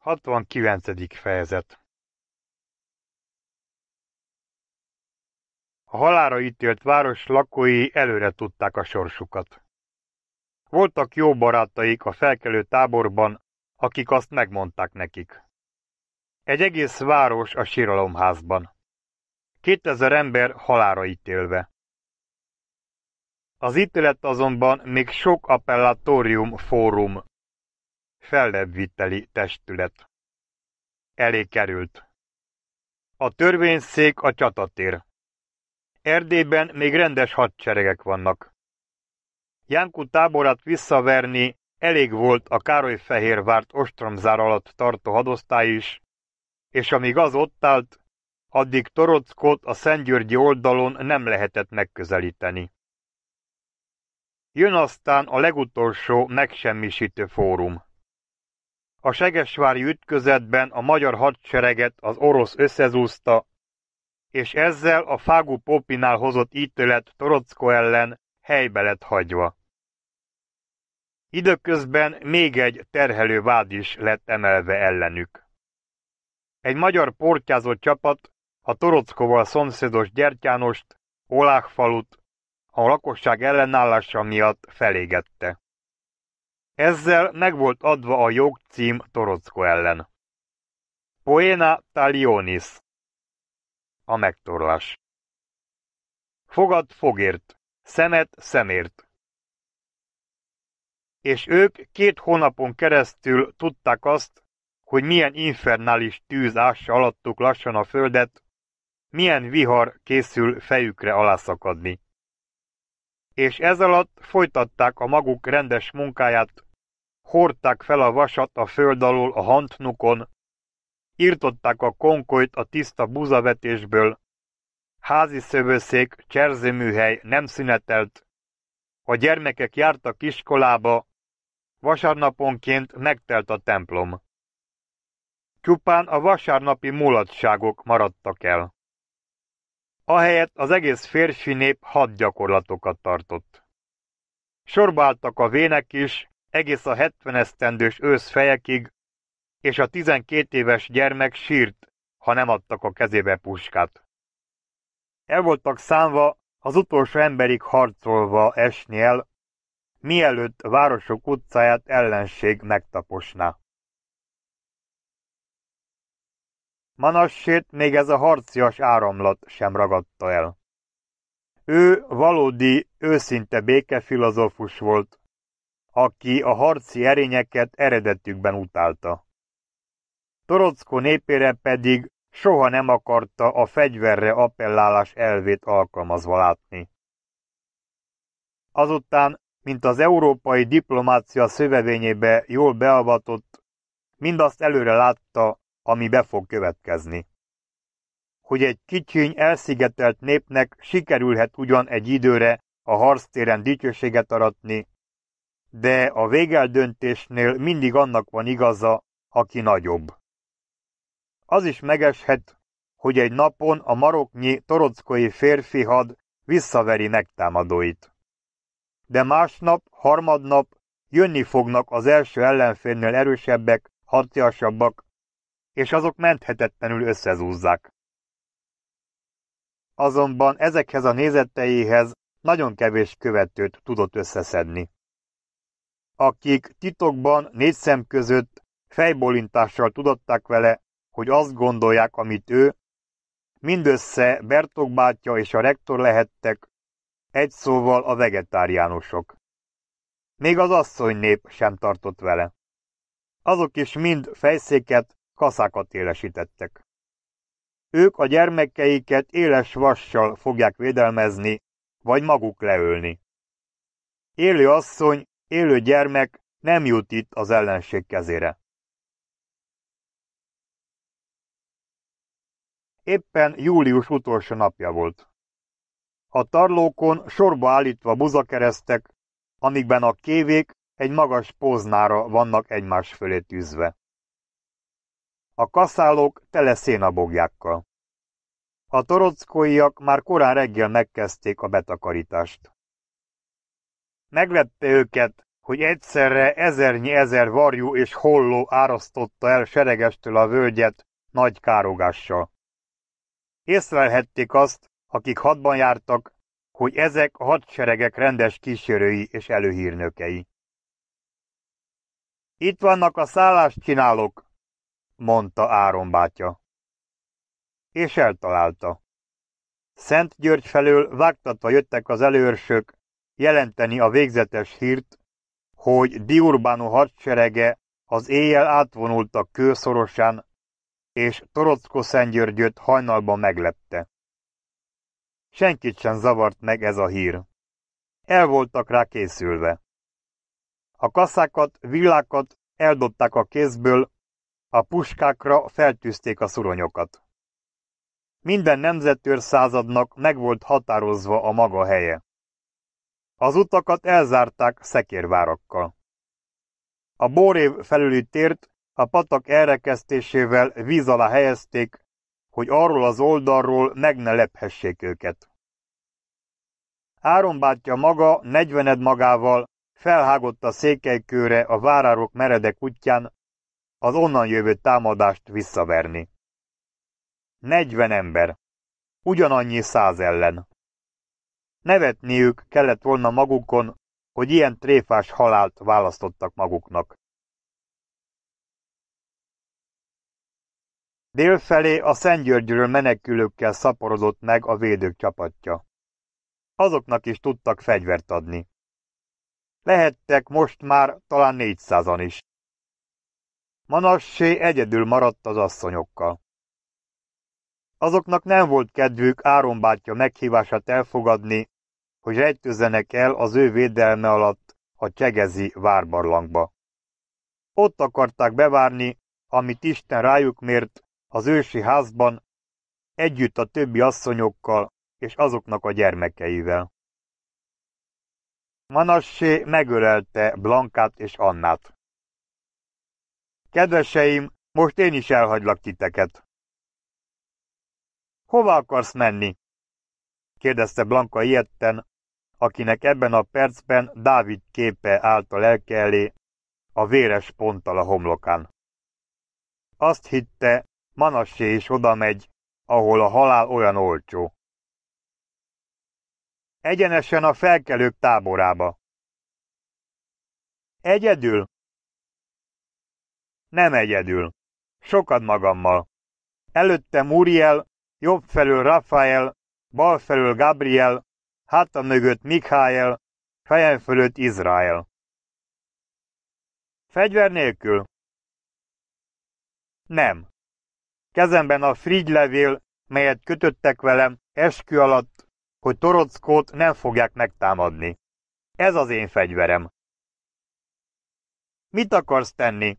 69. fejezet A halára ítélt város lakói előre tudták a sorsukat. Voltak jó barátaik a felkelő táborban, akik azt megmondták nekik. Egy egész város a síralomházban. 2000 ember halára ítélve. Az ítélet azonban még sok appellatórium fórum fellebbviteli testület. Elé került. A törvényszék a csatatér. Erdélyben még rendes hadseregek vannak. Jánku táborát visszaverni elég volt a Károlyfehérvárt ostromzár alatt tartó hadosztály is, és amíg az ott állt, addig Torockot a Szentgyörgyi oldalon nem lehetett megközelíteni. Jön aztán a legutolsó megsemmisítő fórum. A segesvári ütközetben a magyar hadsereget az orosz összezúzta, és ezzel a Fágú Popinál hozott ítélet Torocko ellen helybe lett hagyva. Időközben még egy terhelő vád is lett emelve ellenük. Egy magyar portyázó csapat a Torockoval szomszédos Gyertyánost, Oláhfalut a lakosság ellenállása miatt felégette. Ezzel volt adva a jog cím Torocko ellen. Poena talionis. A megtorlás. Fogad fogért, szemet szemért. És ők két hónapon keresztül tudták azt, hogy milyen infernális tűz ássa alattuk lassan a földet, milyen vihar készül fejükre alászakadni. És ez alatt folytatták a maguk rendes munkáját, hordták fel a vasat a föld alól a hantnukon, írtották a konkolyt a tiszta buzavetésből, házi szövőszék, cserzőműhely nem szünetelt, a gyermekek jártak iskolába, vasárnaponként megtelt a templom. Csupán a vasárnapi mulatságok maradtak el. Ahelyett az egész férfi nép hadgyakorlatokat tartott. Sorbáltak a vének is, egész a 70 esztendős ősz fejekig, és a 12 éves gyermek sírt, ha nem adtak a kezébe puskát. El voltak számva, az utolsó emberig harcolva esni el, mielőtt a városok utcáját ellenség megtaposná. Manassét még ez a harcias áramlat sem ragadta el. Ő valódi, őszinte békefilozófus volt, aki a harci erényeket eredetükben utálta. Torocko népére pedig soha nem akarta a fegyverre appellálás elvét alkalmazva látni. Azután, mint az európai diplomácia szövevényébe jól beavatott, mindazt előre látta, ami be fog következni. Hogy egy kicsiny, elszigetelt népnek sikerülhet ugyan egy időre a harctéren dicsőséget aratni, de a végeldöntésnél mindig annak van igaza, aki nagyobb. Az is megeshet, hogy egy napon a maroknyi torockói férfi had visszaveri megtámadóit. De másnap, harmadnap jönni fognak az első ellenfélnél erősebbek, harciasabbak, és azok menthetetlenül összezúzzák. Azonban ezekhez a nézeteihez nagyon kevés követőt tudott összeszedni akik titokban négy szem között fejbolintással tudatták vele, hogy azt gondolják, amit ő, mindössze Bertok bátyja és a rektor lehettek, egy szóval a vegetáriánusok. Még az asszony nép sem tartott vele. Azok is mind fejszéket, kaszákat élesítettek. Ők a gyermekeiket éles vassal fogják védelmezni, vagy maguk leölni. Élő asszony élő gyermek nem jut itt az ellenség kezére. Éppen július utolsó napja volt. A tarlókon sorba állítva buzakeresztek, amikben a kévék egy magas póznára vannak egymás fölé tűzve. A kaszálók tele szénabogjákkal. A torockóiak már korán reggel megkezdték a betakarítást. Megvette őket, hogy egyszerre ezernyi ezer varjú és holló árasztotta el seregestől a völgyet nagy károgással. Észrelhették azt, akik hadban jártak, hogy ezek a hadseregek rendes kísérői és előhírnökei. Itt vannak a szállást csinálok, mondta Áron bátya. És eltalálta. Szent György felől vágtatva jöttek az előrsök, jelenteni a végzetes hírt, hogy Diurbánó hadserege az éjjel átvonultak kőszorosan, és Torockó szentgyörgyöt hajnalban meglepte. Senkit sem zavart meg ez a hír. El voltak rá készülve. A kaszákat, villákat eldobták a kézből, a puskákra feltűzték a szuronyokat. Minden nemzetőr századnak meg volt határozva a maga helye. Az utakat elzárták szekérvárakkal. A bórév felüli tért a patak elrekesztésével víz alá helyezték, hogy arról az oldalról meg ne lephessék őket. Áron bátyja maga negyvened magával felhágott a székelykőre a várárok meredek útján az onnan jövő támadást visszaverni. Negyven ember, ugyanannyi száz ellen. Nevetniük kellett volna magukon, hogy ilyen tréfás halált választottak maguknak. Délfelé a Szentgyörgyről menekülőkkel szaporodott meg a védők csapatja. Azoknak is tudtak fegyvert adni. Lehettek most már talán négyszázan is. Manassé egyedül maradt az asszonyokkal. Azoknak nem volt kedvük áron Áronbátyja meghívását elfogadni, hogy rejtőzzenek el az ő védelme alatt a Csegezi várbarlangba. Ott akarták bevárni, amit Isten rájuk mért az ősi házban, együtt a többi asszonyokkal és azoknak a gyermekeivel. Manassé megölelte Blankát és Annát. Kedveseim, most én is elhagylak titeket. Hova akarsz menni? kérdezte Blanka ilyetten, akinek ebben a percben Dávid képe állt a lelke elé, a véres ponttal a homlokán. Azt hitte, Manassé is oda megy, ahol a halál olyan olcsó. Egyenesen a felkelők táborába. Egyedül? Nem egyedül. Sokat magammal. Előtte Muriel, jobb felül Rafael, bal felül Gabriel, háta mögött Mikhael fejem fölött Izrael. Fegyver nélkül? Nem. Kezemben a levél, melyet kötöttek velem eskü alatt, hogy Torockót nem fogják megtámadni. Ez az én fegyverem. Mit akarsz tenni?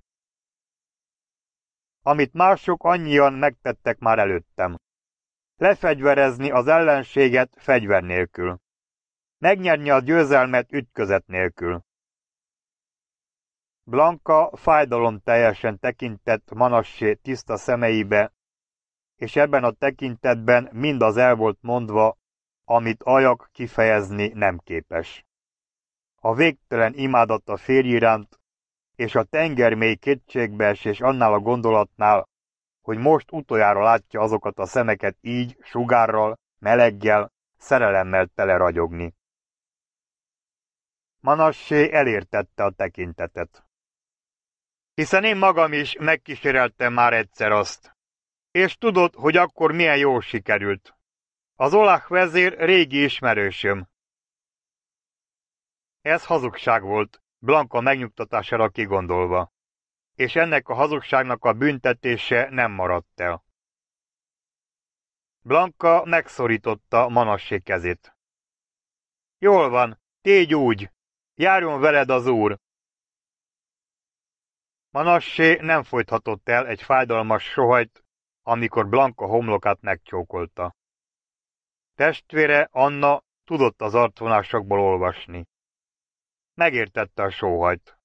Amit mások annyian megtettek már előttem lefegyverezni az ellenséget fegyver nélkül, megnyerni a győzelmet ütközet nélkül. Blanka fájdalom teljesen tekintett Manassé tiszta szemeibe, és ebben a tekintetben mind az el volt mondva, amit ajak kifejezni nem képes. A végtelen imádat a férj iránt, és a tenger tengermély kétségbeesés annál a gondolatnál, hogy most utoljára látja azokat a szemeket így, sugárral, meleggel, szerelemmel ragyogni. Manassé elértette a tekintetet. Hiszen én magam is megkíséreltem már egyszer azt. És tudod, hogy akkor milyen jól sikerült. Az oláh vezér régi ismerősöm. Ez hazugság volt, Blanka megnyugtatására kigondolva és ennek a hazugságnak a büntetése nem maradt el. Blanka megszorította Manassé kezét. Jól van, tégy úgy, járjon veled az úr. Manassé nem folythatott el egy fájdalmas sohajt, amikor Blanka homlokát megcsókolta. Testvére Anna tudott az arcvonásokból olvasni. Megértette a sóhajt.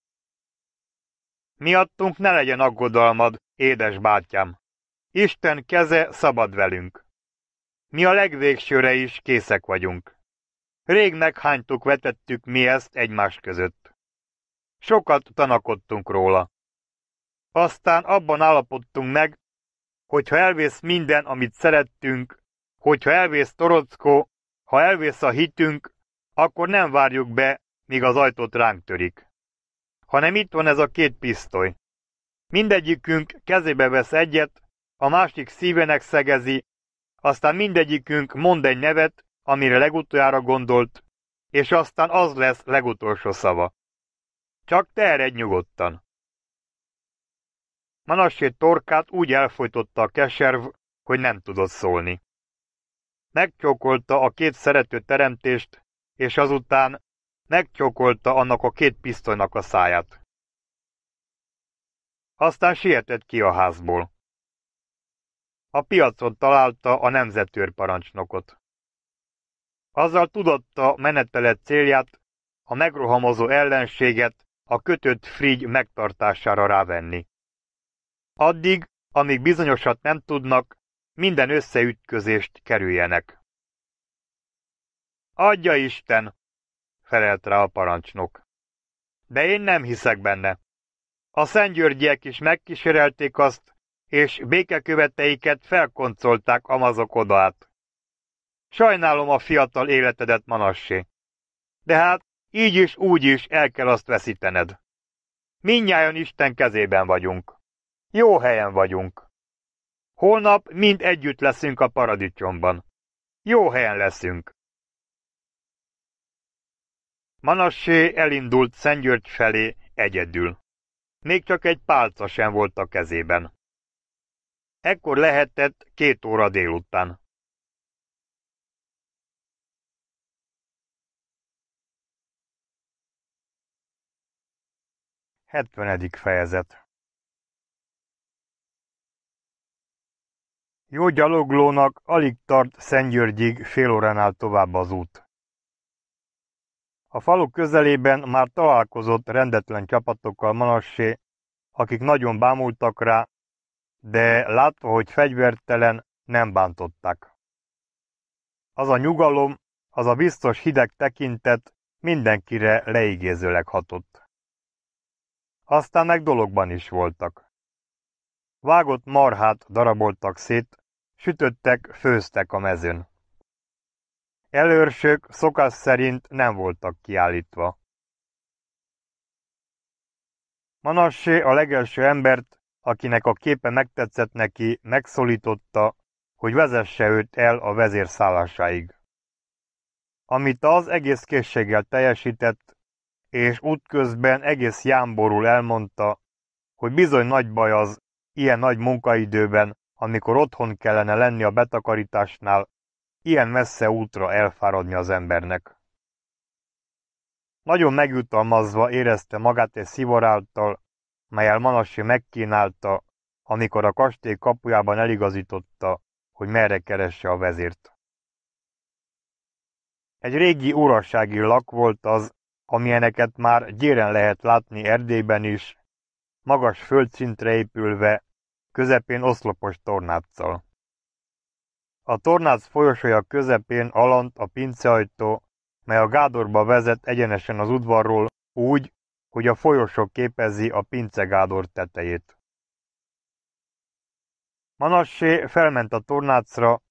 Miattunk ne legyen aggodalmad, édes bátyám. Isten keze szabad velünk. Mi a legvégsőre is készek vagyunk. Rég meghánytuk, vetettük mi ezt egymás között. Sokat tanakodtunk róla. Aztán abban állapodtunk meg, hogyha elvész minden, amit szerettünk, hogyha elvész Torockó, ha elvész a hitünk, akkor nem várjuk be, míg az ajtót ránk törik hanem itt van ez a két pisztoly. Mindegyikünk kezébe vesz egyet, a másik szívenek szegezi, aztán mindegyikünk mond egy nevet, amire legutoljára gondolt, és aztán az lesz legutolsó szava. Csak te eredj nyugodtan. Manassé torkát úgy elfolytotta a keserv, hogy nem tudott szólni. Megcsókolta a két szerető teremtést, és azután Megcsókolta annak a két pisztolynak a száját. Aztán sietett ki a házból. A piacon találta a nemzetőrparancsnokot. Azzal tudatta menetelet célját, a megrohamozó ellenséget a kötött frigy megtartására rávenni. Addig, amíg bizonyosat nem tudnak, minden összeütközést kerüljenek. Adja Isten, felelt rá a parancsnok. De én nem hiszek benne. A szentgyörgyiek is megkísérelték azt, és békeköveteiket felkoncolták amazok odát. Sajnálom a fiatal életedet, Manassé. De hát így is, úgy is el kell azt veszítened. Mindnyájan Isten kezében vagyunk. Jó helyen vagyunk. Holnap mind együtt leszünk a paradicsomban. Jó helyen leszünk. Manassé elindult Szentgyörgy felé egyedül. Még csak egy pálca sem volt a kezében. Ekkor lehetett két óra délután. Hetvenedik fejezet Jó gyaloglónak alig tart Szentgyörgyig fél óránál tovább az út. A falu közelében már találkozott rendetlen csapatokkal Manassé, akik nagyon bámultak rá, de látva, hogy fegyvertelen, nem bántották. Az a nyugalom, az a biztos hideg tekintet mindenkire leigézőleg hatott. Aztán meg dologban is voltak. Vágott marhát daraboltak szét, sütöttek, főztek a mezőn. Elörsök szokás szerint nem voltak kiállítva. Manassé a legelső embert, akinek a képe megtetszett neki, megszólította, hogy vezesse őt el a vezérszállásáig. Amit az egész készséggel teljesített, és útközben egész jámborul elmondta, hogy bizony nagy baj az ilyen nagy munkaidőben, amikor otthon kellene lenni a betakarításnál, ilyen messze útra elfáradni az embernek. Nagyon megjutalmazva érezte magát egy szivaráltal, melyel Manassi megkínálta, amikor a kastély kapujában eligazította, hogy merre keresse a vezért. Egy régi urassági lak volt az, amilyeneket már gyéren lehet látni Erdélyben is, magas földszintre épülve, közepén oszlopos tornáccal. A tornác folyosója közepén alant a pinceajtó, mely a gádorba vezet egyenesen az udvarról úgy, hogy a folyosó képezi a pincegádor tetejét. Manassé felment a tornácra,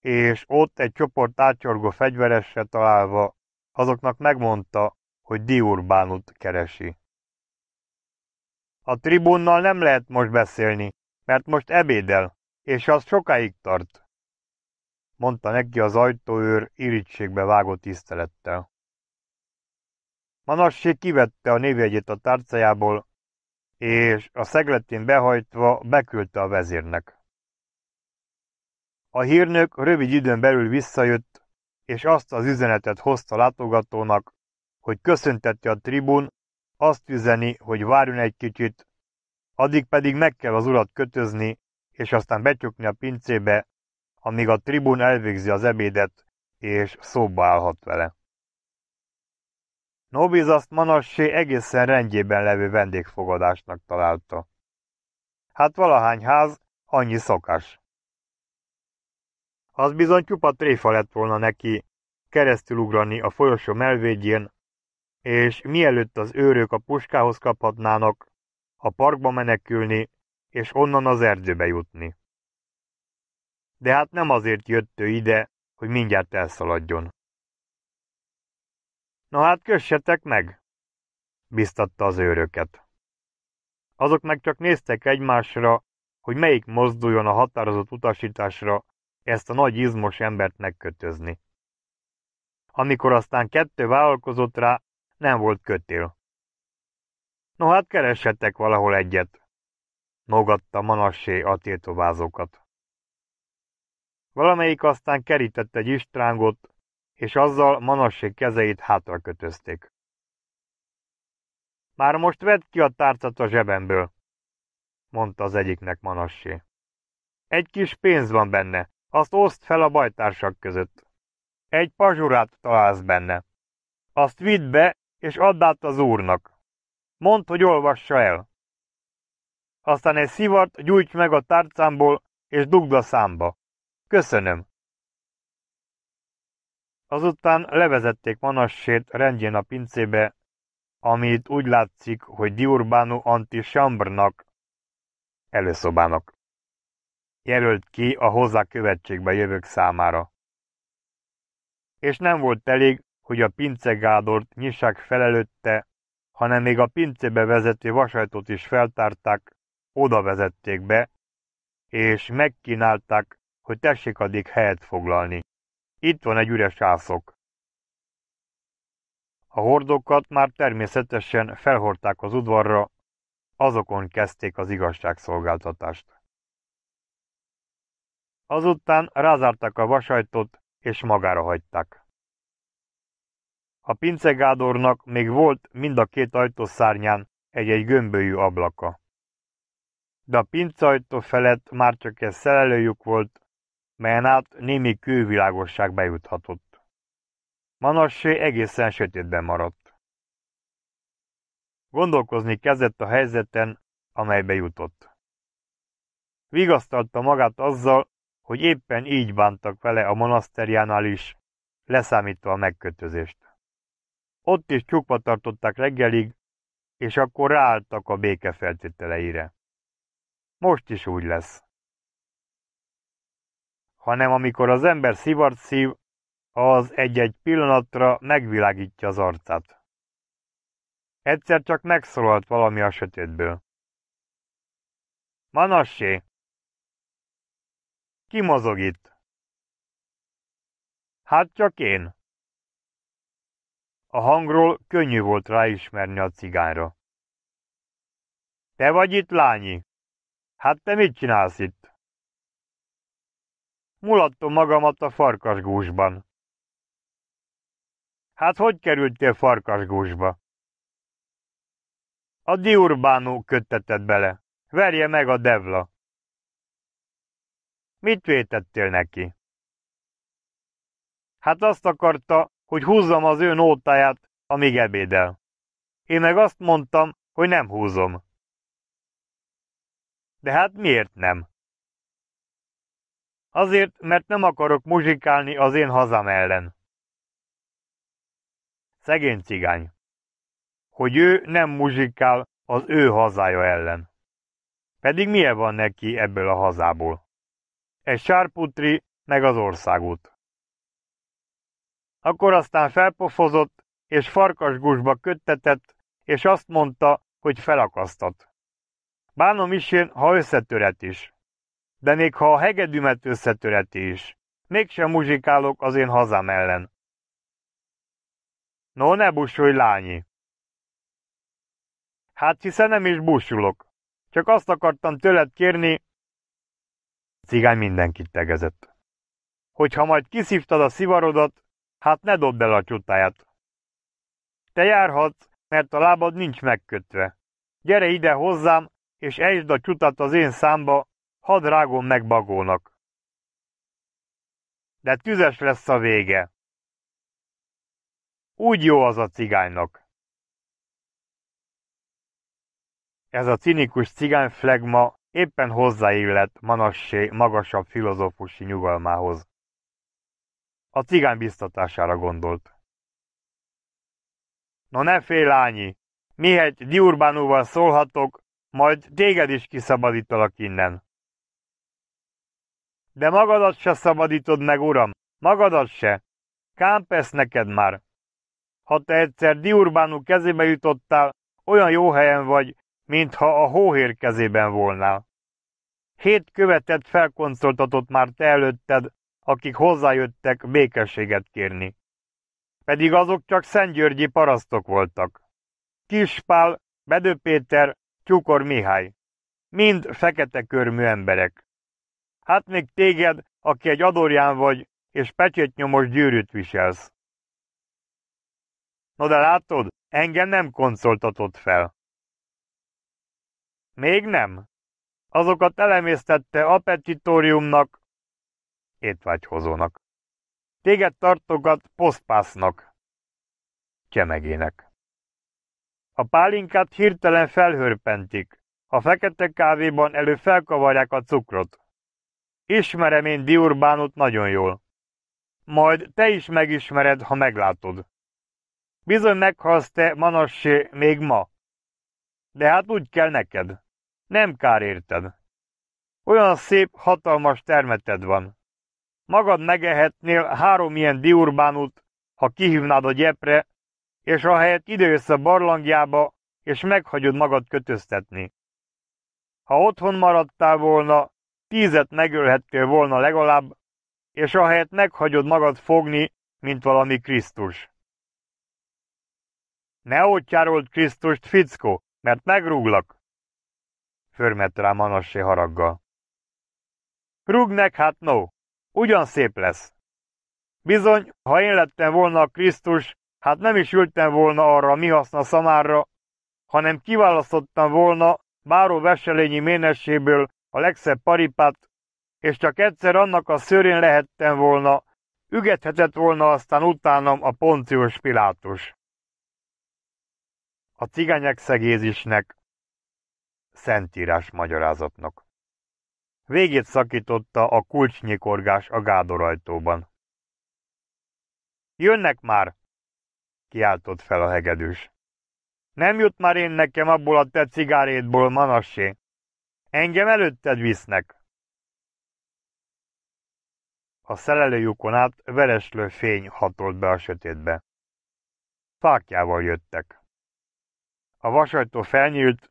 és ott egy csoport átcsorgó fegyveresre találva azoknak megmondta, hogy Diurbánut keresi. A tribunnal nem lehet most beszélni, mert most ebédel, és az sokáig tart mondta neki az ajtóőr irítségbe vágó tisztelettel. Manassé kivette a névjegyét a tárcájából, és a szegletén behajtva beküldte a vezérnek. A hírnök rövid időn belül visszajött, és azt az üzenetet hozta látogatónak, hogy köszöntette a tribun, azt üzeni, hogy várjon egy kicsit, addig pedig meg kell az urat kötözni, és aztán becsukni a pincébe, amíg a tribun elvégzi az ebédet, és szóba állhat vele. Nobiz azt Manassé egészen rendjében levő vendégfogadásnak találta. Hát valahány ház, annyi szokás. Az bizony csupa tréfa lett volna neki keresztülugrani a folyosó melvédjén, és mielőtt az őrök a puskához kaphatnának, a parkba menekülni, és onnan az erdőbe jutni de hát nem azért jött ő ide, hogy mindjárt elszaladjon. Na hát kössetek meg, biztatta az őröket. Azok meg csak néztek egymásra, hogy melyik mozduljon a határozott utasításra ezt a nagy izmos embert megkötözni. Amikor aztán kettő vállalkozott rá, nem volt kötél. No hát keressetek valahol egyet, nogatta Manassé a tiltovázókat. Valamelyik aztán kerített egy istrángot, és azzal Manassé kezeit hátra kötözték. Már most vedd ki a tárcát a zsebemből, mondta az egyiknek Manassé. Egy kis pénz van benne, azt oszd fel a bajtársak között. Egy pazsurát találsz benne. Azt vidd be, és add át az úrnak. Mondd, hogy olvassa el. Aztán egy szivart gyújts meg a tárcámból, és dugd a számba. Köszönöm! Azután levezették Manassét rendjén a pincébe, amit úgy látszik, hogy anti Antichambrnak, előszobának, jelölt ki a hozzá követségbe jövők számára. És nem volt elég, hogy a pincegádort nyissák fel előtte, hanem még a pincébe vezető vasajtót is feltárták, oda vezették be, és megkínálták hogy tessék addig helyet foglalni. Itt van egy üres ászok. A hordókat már természetesen felhordták az udvarra, azokon kezdték az igazságszolgáltatást. Azután rázárták a vasajtot, és magára hagyták. A pincegádornak még volt mind a két ajtószárnyán egy-egy gömbölyű ablaka. De a pincajtó felett már csak egy szelelőjük volt, melyen át némi kővilágosság bejuthatott. Manassé egészen sötétben maradt. Gondolkozni kezdett a helyzeten, amelybe jutott. Vigasztalta magát azzal, hogy éppen így bántak vele a monaszterjánál is, leszámítva a megkötözést. Ott is csukva tartották reggelig, és akkor ráálltak a béke feltételeire. Most is úgy lesz hanem amikor az ember szivart szív, az egy-egy pillanatra megvilágítja az arcát. Egyszer csak megszólalt valami a sötétből. Manassé! Ki mozog itt? Hát csak én. A hangról könnyű volt ráismerni a cigányra. Te vagy itt, lányi? Hát te mit csinálsz itt? mulattam magamat a farkasgúsban. Hát hogy kerültél farkasgúsba? A diurbánó köttetett bele. Verje meg a devla. Mit vétettél neki? Hát azt akarta, hogy húzzam az ő nótáját, amíg ebédel. Én meg azt mondtam, hogy nem húzom. De hát miért nem? Azért, mert nem akarok muzsikálni az én hazam ellen. Szegény cigány. Hogy ő nem muzsikál az ő hazája ellen. Pedig milyen van neki ebből a hazából? Egy sárputri, meg az országút. Akkor aztán felpofozott, és farkasgusba köttetett, és azt mondta, hogy felakasztat. Bánom is én, ha összetöret is. De még ha a hegedümet összetöreti is, mégsem muzsikálok az én hazám ellen. No, ne busulj, lányi! Hát hiszen nem is busulok. Csak azt akartam tőled kérni... cigány mindenkit tegezett. Hogyha majd kiszívtad a szivarodat, hát ne dobd el a csutáját. Te járhatsz, mert a lábad nincs megkötve. Gyere ide hozzám, és ejtsd a csutat az én számba, hadd rágom meg bagónak. De tüzes lesz a vége. Úgy jó az a cigánynak. Ez a cinikus cigány flegma éppen hozzáillett Manassé magasabb filozófusi nyugalmához. A cigány biztatására gondolt. Na ne félj, lányi! Mihegy diurbánúval szólhatok, majd téged is kiszabadítalak innen. De magadat se szabadítod meg, uram, magadat se. Kámpesz neked már. Ha te egyszer Diurbánú kezébe jutottál, olyan jó helyen vagy, mintha a hóhér kezében volnál. Hét követett felkonszoltatott már te előtted, akik hozzájöttek békességet kérni. Pedig azok csak Szentgyörgyi parasztok voltak. Kispál, Bedő Péter, Csukor Mihály. Mind fekete körmű emberek. Hát még téged, aki egy adorján vagy, és pecsétnyomos gyűrűt viselsz. No de látod, engem nem koncoltatott fel. Még nem. Azokat elemésztette appetitóriumnak, étvágyhozónak. Téged tartogat posztpásznak, csemegének. A pálinkát hirtelen felhörpentik, a fekete kávéban elő felkavarják a cukrot. Ismerem én Diurbánot nagyon jól. Majd te is megismered, ha meglátod. Bizony meghalsz te, Manassé, még ma. De hát úgy kell neked. Nem kár érted. Olyan szép, hatalmas termeted van. Magad megehetnél három ilyen diurbánút, ha kihívnád a gyepre, és ahelyett idősz a barlangjába, és meghagyod magad kötöztetni. Ha otthon maradtál volna, Tízet megölhettél volna legalább, és ahelyett meghagyod magad fogni, mint valami Krisztus. Ne ottjárold Krisztust, fickó, mert megrúglak! Förmett rá Manassé haraggal. Rúg meg, hát no, ugyan szép lesz. Bizony, ha én lettem volna a Krisztus, hát nem is ültem volna arra a mi haszna szamára, hanem kiválasztottam volna Báró Veselényi ménességből a legszebb paripát, és csak egyszer annak a szőrén lehettem volna, ügethetett volna aztán utánam a Poncius Pilátus. A cigányek szegézisnek, szentírás magyarázatnak. Végét szakította a kulcsnyikorgás a gádorajtóban. Jönnek már! kiáltott fel a hegedűs. Nem jut már én nekem abból a te cigárétból, Manassé. Engem előtted visznek! A szerelőjukon át vereslő fény hatolt be a sötétbe. Fákjával jöttek. A vasajtó felnyílt,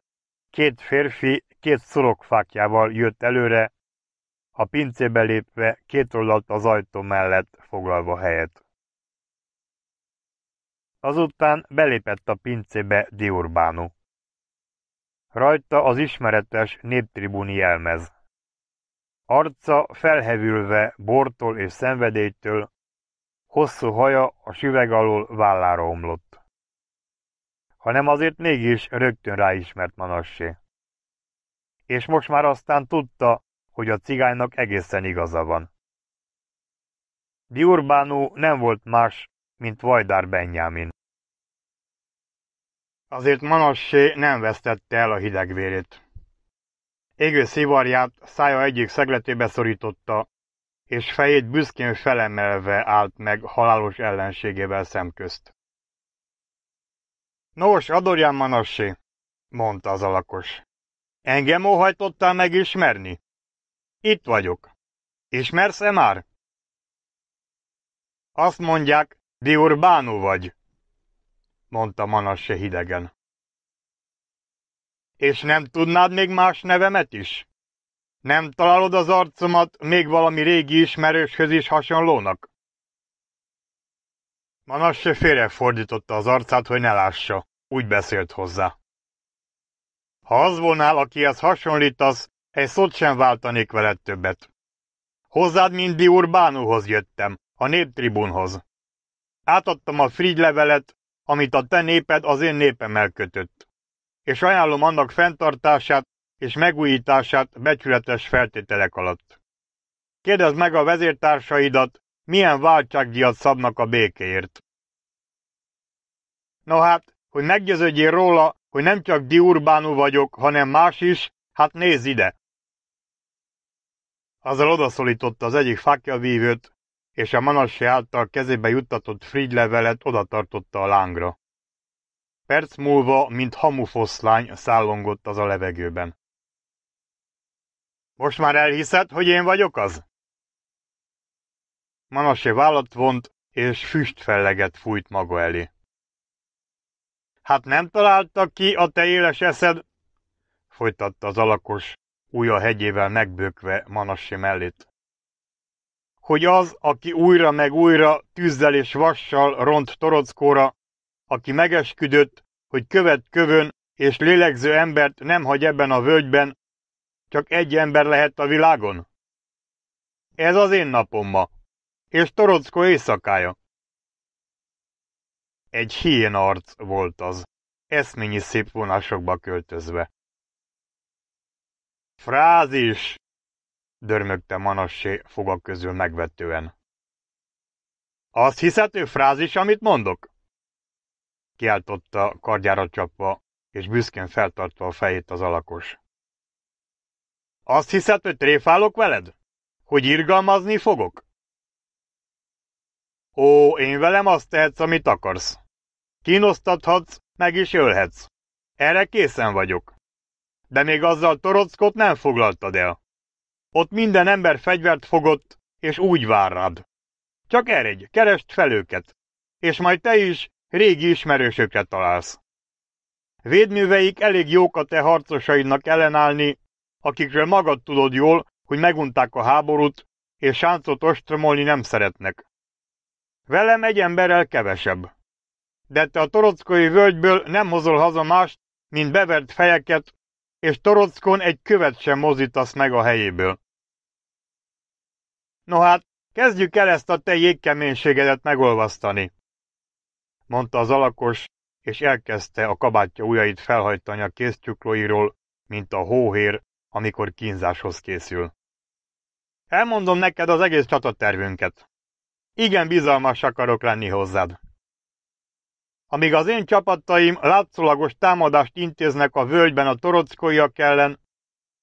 két férfi két fákjával jött előre, a pincébe lépve két oldalt az ajtó mellett foglalva helyet. Azután belépett a pincébe Diurbánu. Rajta az ismeretes néptribuni jelmez. Arca felhevülve bortól és szenvedélytől, hosszú haja a süveg alól vállára omlott. Hanem azért mégis rögtön ráismert Manassé. És most már aztán tudta, hogy a cigánynak egészen igaza van. Diurbánó nem volt más, mint Vajdár Benjamin. Azért Manassé nem vesztette el a hidegvérét. Égő szivarját szája egyik szegletébe szorította, és fejét büszkén felemelve állt meg halálos ellenségével szemközt. Nos, Adorján Manassé, mondta az alakos. Engem óhajtottál megismerni? Itt vagyok. Ismersz-e már? Azt mondják, Diurbánu vagy, mondta Manasse hidegen. És nem tudnád még más nevemet is? Nem találod az arcomat még valami régi ismerőshöz is hasonlónak? Manasse félrefordította az arcát, hogy ne lássa. Úgy beszélt hozzá. Ha az volnál, akihez hasonlítasz, egy szót sem váltanék veled többet. Hozzád mint Urbánóhoz jöttem, a néptribunhoz. Átadtam a frigy levelet, amit a te néped az én népem elkötött. És ajánlom annak fenntartását és megújítását becsületes feltételek alatt. Kérdezd meg a vezértársaidat, milyen váltságdiat szabnak a békéért. No hát, hogy meggyőződjél róla, hogy nem csak diurbánú vagyok, hanem más is, hát nézz ide! Azzal odaszólította az egyik vívőt, és a Manasse által kezébe juttatott frigylevelet odatartotta a lángra. Perc múlva, mint hamufoszlány, szállongott az a levegőben. Most már elhiszed, hogy én vagyok az? Manasse vállat vont, és füstfelleget fújt maga elé. Hát nem találta ki a te éles eszed? folytatta az alakos, a hegyével megbökve Manasse mellét hogy az, aki újra meg újra tűzzel és vassal ront torockóra, aki megesküdött, hogy követ kövön és lélegző embert nem hagy ebben a völgyben, csak egy ember lehet a világon? Ez az én napom ma, és Torockó éjszakája. Egy híjén arc volt az, eszményi szép vonásokba költözve. Frázis! dörmögte Manassé fogak közül megvetően. Azt hiszed, frázis, amit mondok? Kiáltotta kardjára csapva, és büszkén feltartva a fejét az alakos. Azt hiszed, hogy tréfálok veled? Hogy irgalmazni fogok? Ó, én velem azt tehetsz, amit akarsz. Kínosztathatsz, meg is ölhetsz. Erre készen vagyok. De még azzal torockot nem foglaltad el. Ott minden ember fegyvert fogott, és úgy vár rád. Csak eredj, keresd fel őket, és majd te is régi ismerősökre találsz. Védműveik elég jók a te harcosaidnak ellenállni, akikről magad tudod jól, hogy megunták a háborút, és sáncot ostromolni nem szeretnek. Velem egy emberrel kevesebb. De te a torockai völgyből nem hozol haza mást, mint bevert fejeket, és torockon egy követ sem mozítasz meg a helyéből. No hát, kezdjük el ezt a te jégkeménységedet megolvasztani, mondta az alakos, és elkezdte a kabátja ujjait felhajtani a kézcsuklóiról, mint a hóhér, amikor kínzáshoz készül. Elmondom neked az egész csatatervünket. Igen bizalmas akarok lenni hozzád. Amíg az én csapataim látszólagos támadást intéznek a völgyben a torockóiak ellen,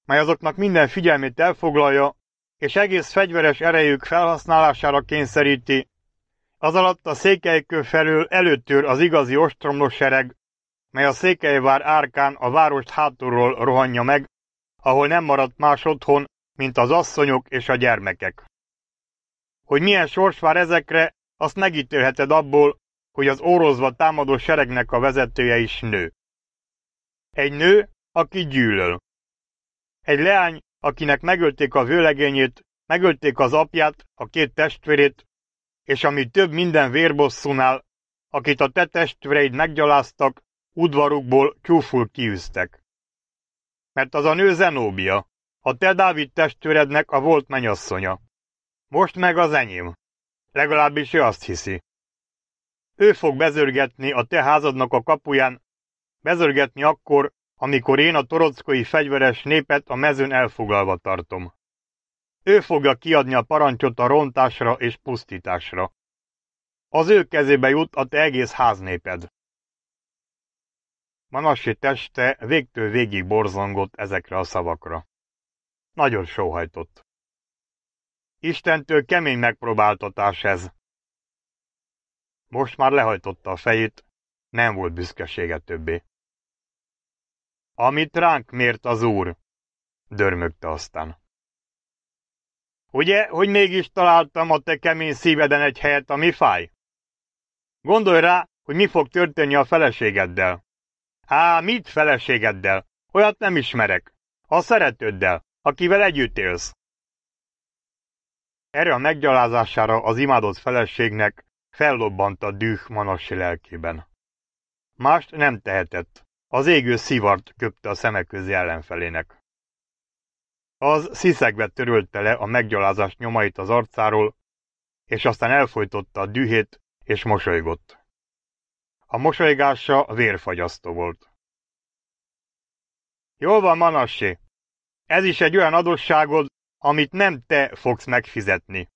mely azoknak minden figyelmét elfoglalja, és egész fegyveres erejük felhasználására kényszeríti. Az alatt a székelykő felül előttör az igazi ostromlós sereg, mely a Székelyvár árkán a várost hátulról rohanja meg, ahol nem maradt más otthon, mint az asszonyok és a gyermekek. Hogy milyen sors vár ezekre, azt megítélheted abból, hogy az órozva támadó seregnek a vezetője is nő. Egy nő, aki gyűlöl. Egy leány, akinek megölték a vőlegényét, megölték az apját, a két testvérét, és ami több minden vérbosszúnál, akit a te testvéreid meggyaláztak, udvarukból csúful kiűztek. Mert az a nő Zenóbia, a te Dávid testvérednek a volt menyasszonya. Most meg az enyém. Legalábbis ő azt hiszi. Ő fog bezörgetni a te házadnak a kapuján, bezörgetni akkor, amikor én a torockói fegyveres népet a mezőn elfoglalva tartom. Ő fogja kiadni a parancsot a rontásra és pusztításra. Az ő kezébe jut a te egész háznéped. Manassi teste végtől végig borzongott ezekre a szavakra. Nagyon sóhajtott. Istentől kemény megpróbáltatás ez. Most már lehajtotta a fejét, nem volt büszkesége többé. Amit ránk mért az úr, dörmögte aztán. Ugye, hogy mégis találtam a te kemény szíveden egy helyet, ami fáj? Gondolj rá, hogy mi fog történni a feleségeddel. Á, mit feleségeddel? Olyat nem ismerek. A szeretőddel, akivel együtt élsz. Erre a meggyalázására az imádott feleségnek fellobbant a düh manasi lelkében. Mást nem tehetett. Az égő szivart köpte a szemek közé ellenfelének. Az sziszegve törölte le a meggyalázás nyomait az arcáról, és aztán elfolytotta a dühét, és mosolygott. A mosolygása vérfagyasztó volt. Jól van, Manassi, ez is egy olyan adosságod, amit nem te fogsz megfizetni.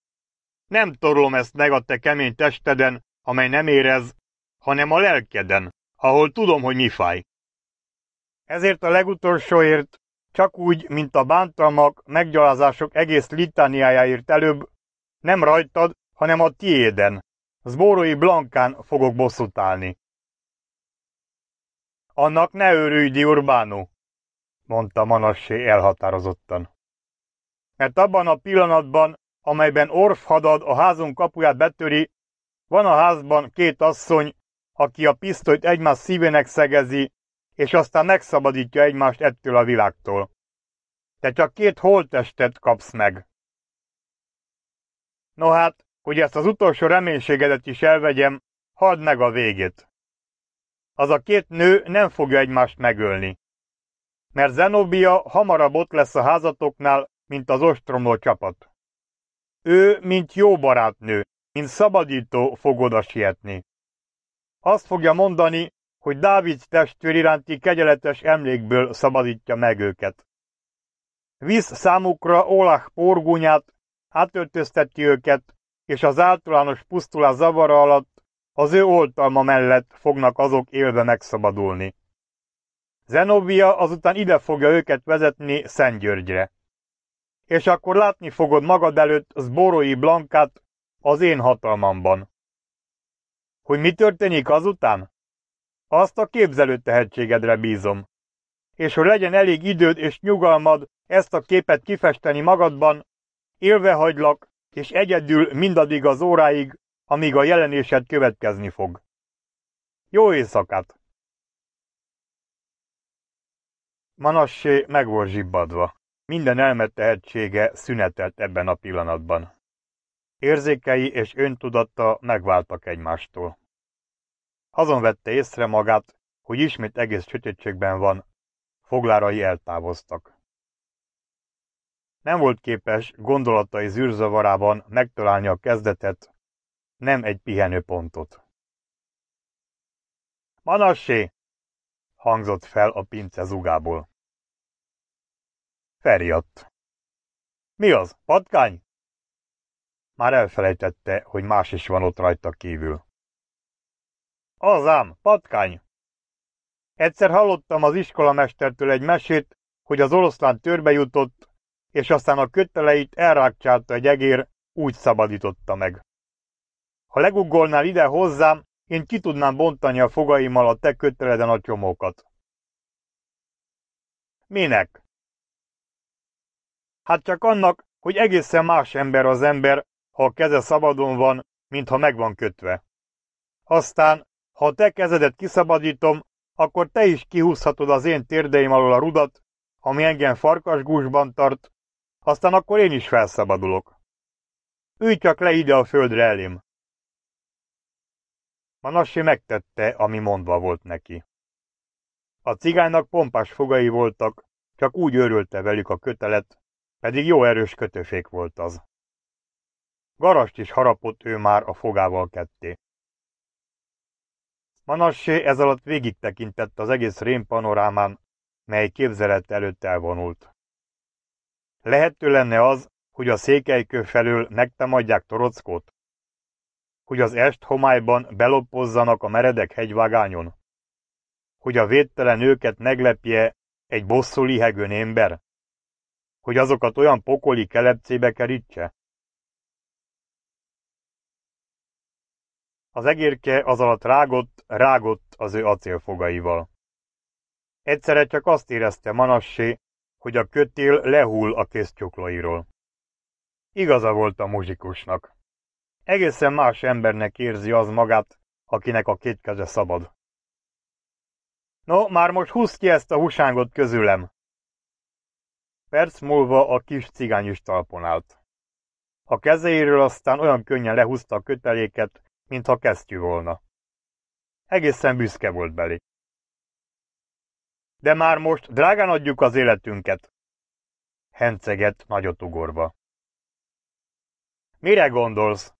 Nem torlom ezt meg a te kemény testeden, amely nem érez, hanem a lelkeden, ahol tudom, hogy mi fáj. Ezért a legutolsóért, csak úgy, mint a bántalmak, meggyalázások egész litániájáért előbb, nem rajtad, hanem a tiéden. Zbórói Blankán fogok bosszút állni. Annak ne örülj, Urbánu, mondta Manassé elhatározottan. Mert abban a pillanatban, amelyben orfhadad a házunk kapuját betöri, van a házban két asszony, aki a pisztolyt egymás szívének szegezi, és aztán megszabadítja egymást ettől a világtól. Te csak két holttestet kapsz meg. No hát, hogy ezt az utolsó reménységedet is elvegyem, hadd meg a végét. Az a két nő nem fogja egymást megölni, mert Zenobia hamarabb ott lesz a házatoknál, mint az ostromló csapat. Ő, mint jó barátnő, mint szabadító fog oda sietni. Azt fogja mondani, hogy Dávid testvér iránti kegyeletes emlékből szabadítja meg őket. Visz számukra Olach porgúnyát, átöltözteti őket, és az általános pusztulás zavara alatt az ő oltalma mellett fognak azok élve megszabadulni. Zenobia azután ide fogja őket vezetni Györgyre. És akkor látni fogod magad előtt Zborói Blankát az én hatalmamban. Hogy mi történik azután? Azt a képzelő tehetségedre bízom. És hogy legyen elég időd és nyugalmad ezt a képet kifesteni magadban, élve hagylak, és egyedül mindaddig az óráig, amíg a jelenésed következni fog. Jó éjszakát! Manassé meg volt zsibbadva. Minden elmet tehetsége szünetelt ebben a pillanatban. Érzékei és öntudata megváltak egymástól. Azon vette észre magát, hogy ismét egész sötétségben van. Foglárai eltávoztak. Nem volt képes gondolatai zűrzavarában megtalálni a kezdetet, nem egy pihenőpontot. Manassé! hangzott fel a pince zugából. Ferjadt. Mi az, patkány? Már elfelejtette, hogy más is van ott rajta kívül. Az ám, patkány! Egyszer hallottam az iskolamestertől egy mesét, hogy az oroszlán törbe jutott, és aztán a köteleit elrákcsálta egy egér, úgy szabadította meg. Ha leguggolnál ide hozzám, én ki tudnám bontani a fogaimmal a te köteleden a csomókat. Minek? Hát csak annak, hogy egészen más ember az ember, ha a keze szabadon van, mint ha meg van kötve. Aztán ha a te kezedet kiszabadítom, akkor te is kihúzhatod az én térdeim alól a rudat, ami engem farkasgúzsban tart, aztán akkor én is felszabadulok. Ülj csak le ide a földre elém. Manassi megtette, ami mondva volt neki. A cigánynak pompás fogai voltak, csak úgy örülte velük a kötelet, pedig jó erős kötöfék volt az. Garast is harapott ő már a fogával ketté. Manassé ez alatt végig tekintett az egész rém panorámán, mely képzelet előtt elvonult. Lehető lenne az, hogy a székelykő felől megtámadják Torockót? Hogy az est homályban belopozzanak a meredek hegyvágányon? Hogy a védtelen őket meglepje egy bosszú lihegőn ember? Hogy azokat olyan pokoli kelepcébe kerítse? Az egérke az alatt rágott, rágott az ő acélfogaival. Egyszerre csak azt érezte Manassé, hogy a kötél lehull a kézcsuklairól. Igaza volt a muzsikusnak. Egészen más embernek érzi az magát, akinek a két keze szabad. No, már most húz ki ezt a husángot közülem! Perc múlva a kis cigány is talpon állt. A kezeiről aztán olyan könnyen lehúzta a köteléket, mintha kesztyű volna. Egészen büszke volt belé. De már most drágán adjuk az életünket. Henceget nagyot ugorva. Mire gondolsz?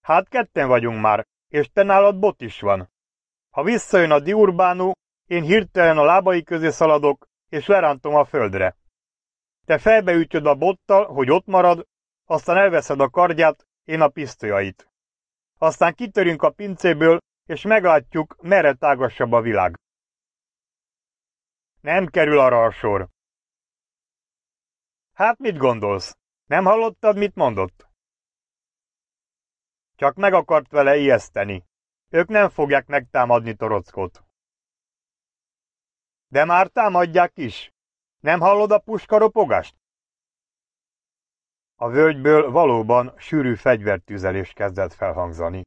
Hát ketten vagyunk már, és te nálad bot is van. Ha visszajön a diurbánú, én hirtelen a lábai közé szaladok, és lerántom a földre. Te felbeütjöd a bottal, hogy ott marad, aztán elveszed a kardját, én a pisztolyait. Aztán kitörünk a pincéből, és meglátjuk, merre tágasabb a világ. Nem kerül arra a sor. Hát mit gondolsz? Nem hallottad, mit mondott? Csak meg akart vele ijeszteni. Ők nem fogják megtámadni Torockot. De már támadják is. Nem hallod a puskaropogást? A völgyből valóban sűrű fegyvertűzelés kezdett felhangzani.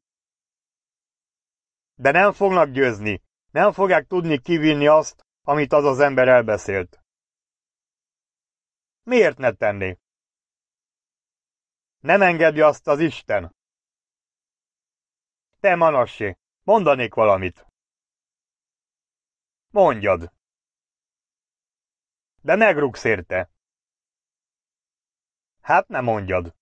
De nem fognak győzni, nem fogják tudni kivinni azt, amit az az ember elbeszélt. Miért ne tenné? Nem engedi azt az Isten. Te, Manassi, mondanék valamit. Mondjad. De megrugsz érte. Hát ne mondjad!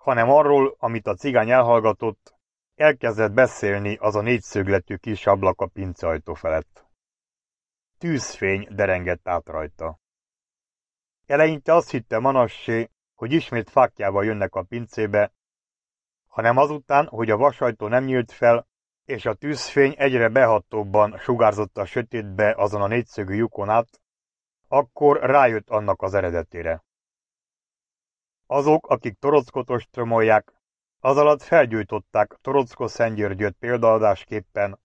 Hanem arról, amit a cigány elhallgatott, elkezdett beszélni az a négyszögletű kis ablak a pincajtó felett. Tűzfény derengett át rajta. Eleinte azt hitte Manassé, hogy ismét fákjával jönnek a pincébe, hanem azután, hogy a vasajtó nem nyílt fel, és a tűzfény egyre behatóbban sugárzott a sötétbe azon a négyszögű lyukon át, akkor rájött annak az eredetére. Azok, akik Torockot ostromolják, az alatt felgyújtották Torocko Szentgyörgyöt példaadásképpen,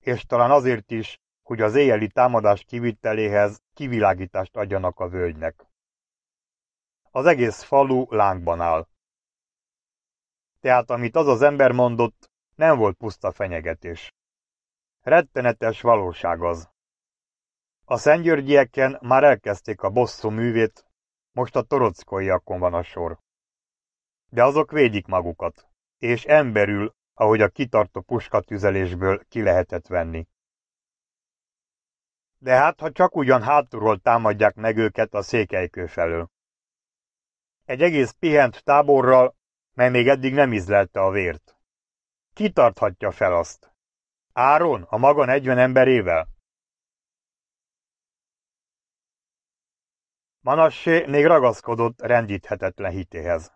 és talán azért is, hogy az éjjeli támadás kiviteléhez kivilágítást adjanak a völgynek. Az egész falu lángban áll. Tehát amit az az ember mondott, nem volt puszta fenyegetés. Rettenetes valóság az. A szentgyörgyieken már elkezdték a bosszú művét, most a torockoiakon van a sor. De azok védik magukat, és emberül, ahogy a kitartó puskatüzelésből ki lehetett venni. De hát, ha csak ugyan hátulról támadják meg őket a székelykő felől. Egy egész pihent táborral, mely még eddig nem izlelte a vért. Kitarthatja fel azt? Áron a maga 40 emberével? Manassé még ragaszkodott rendíthetetlen hitéhez.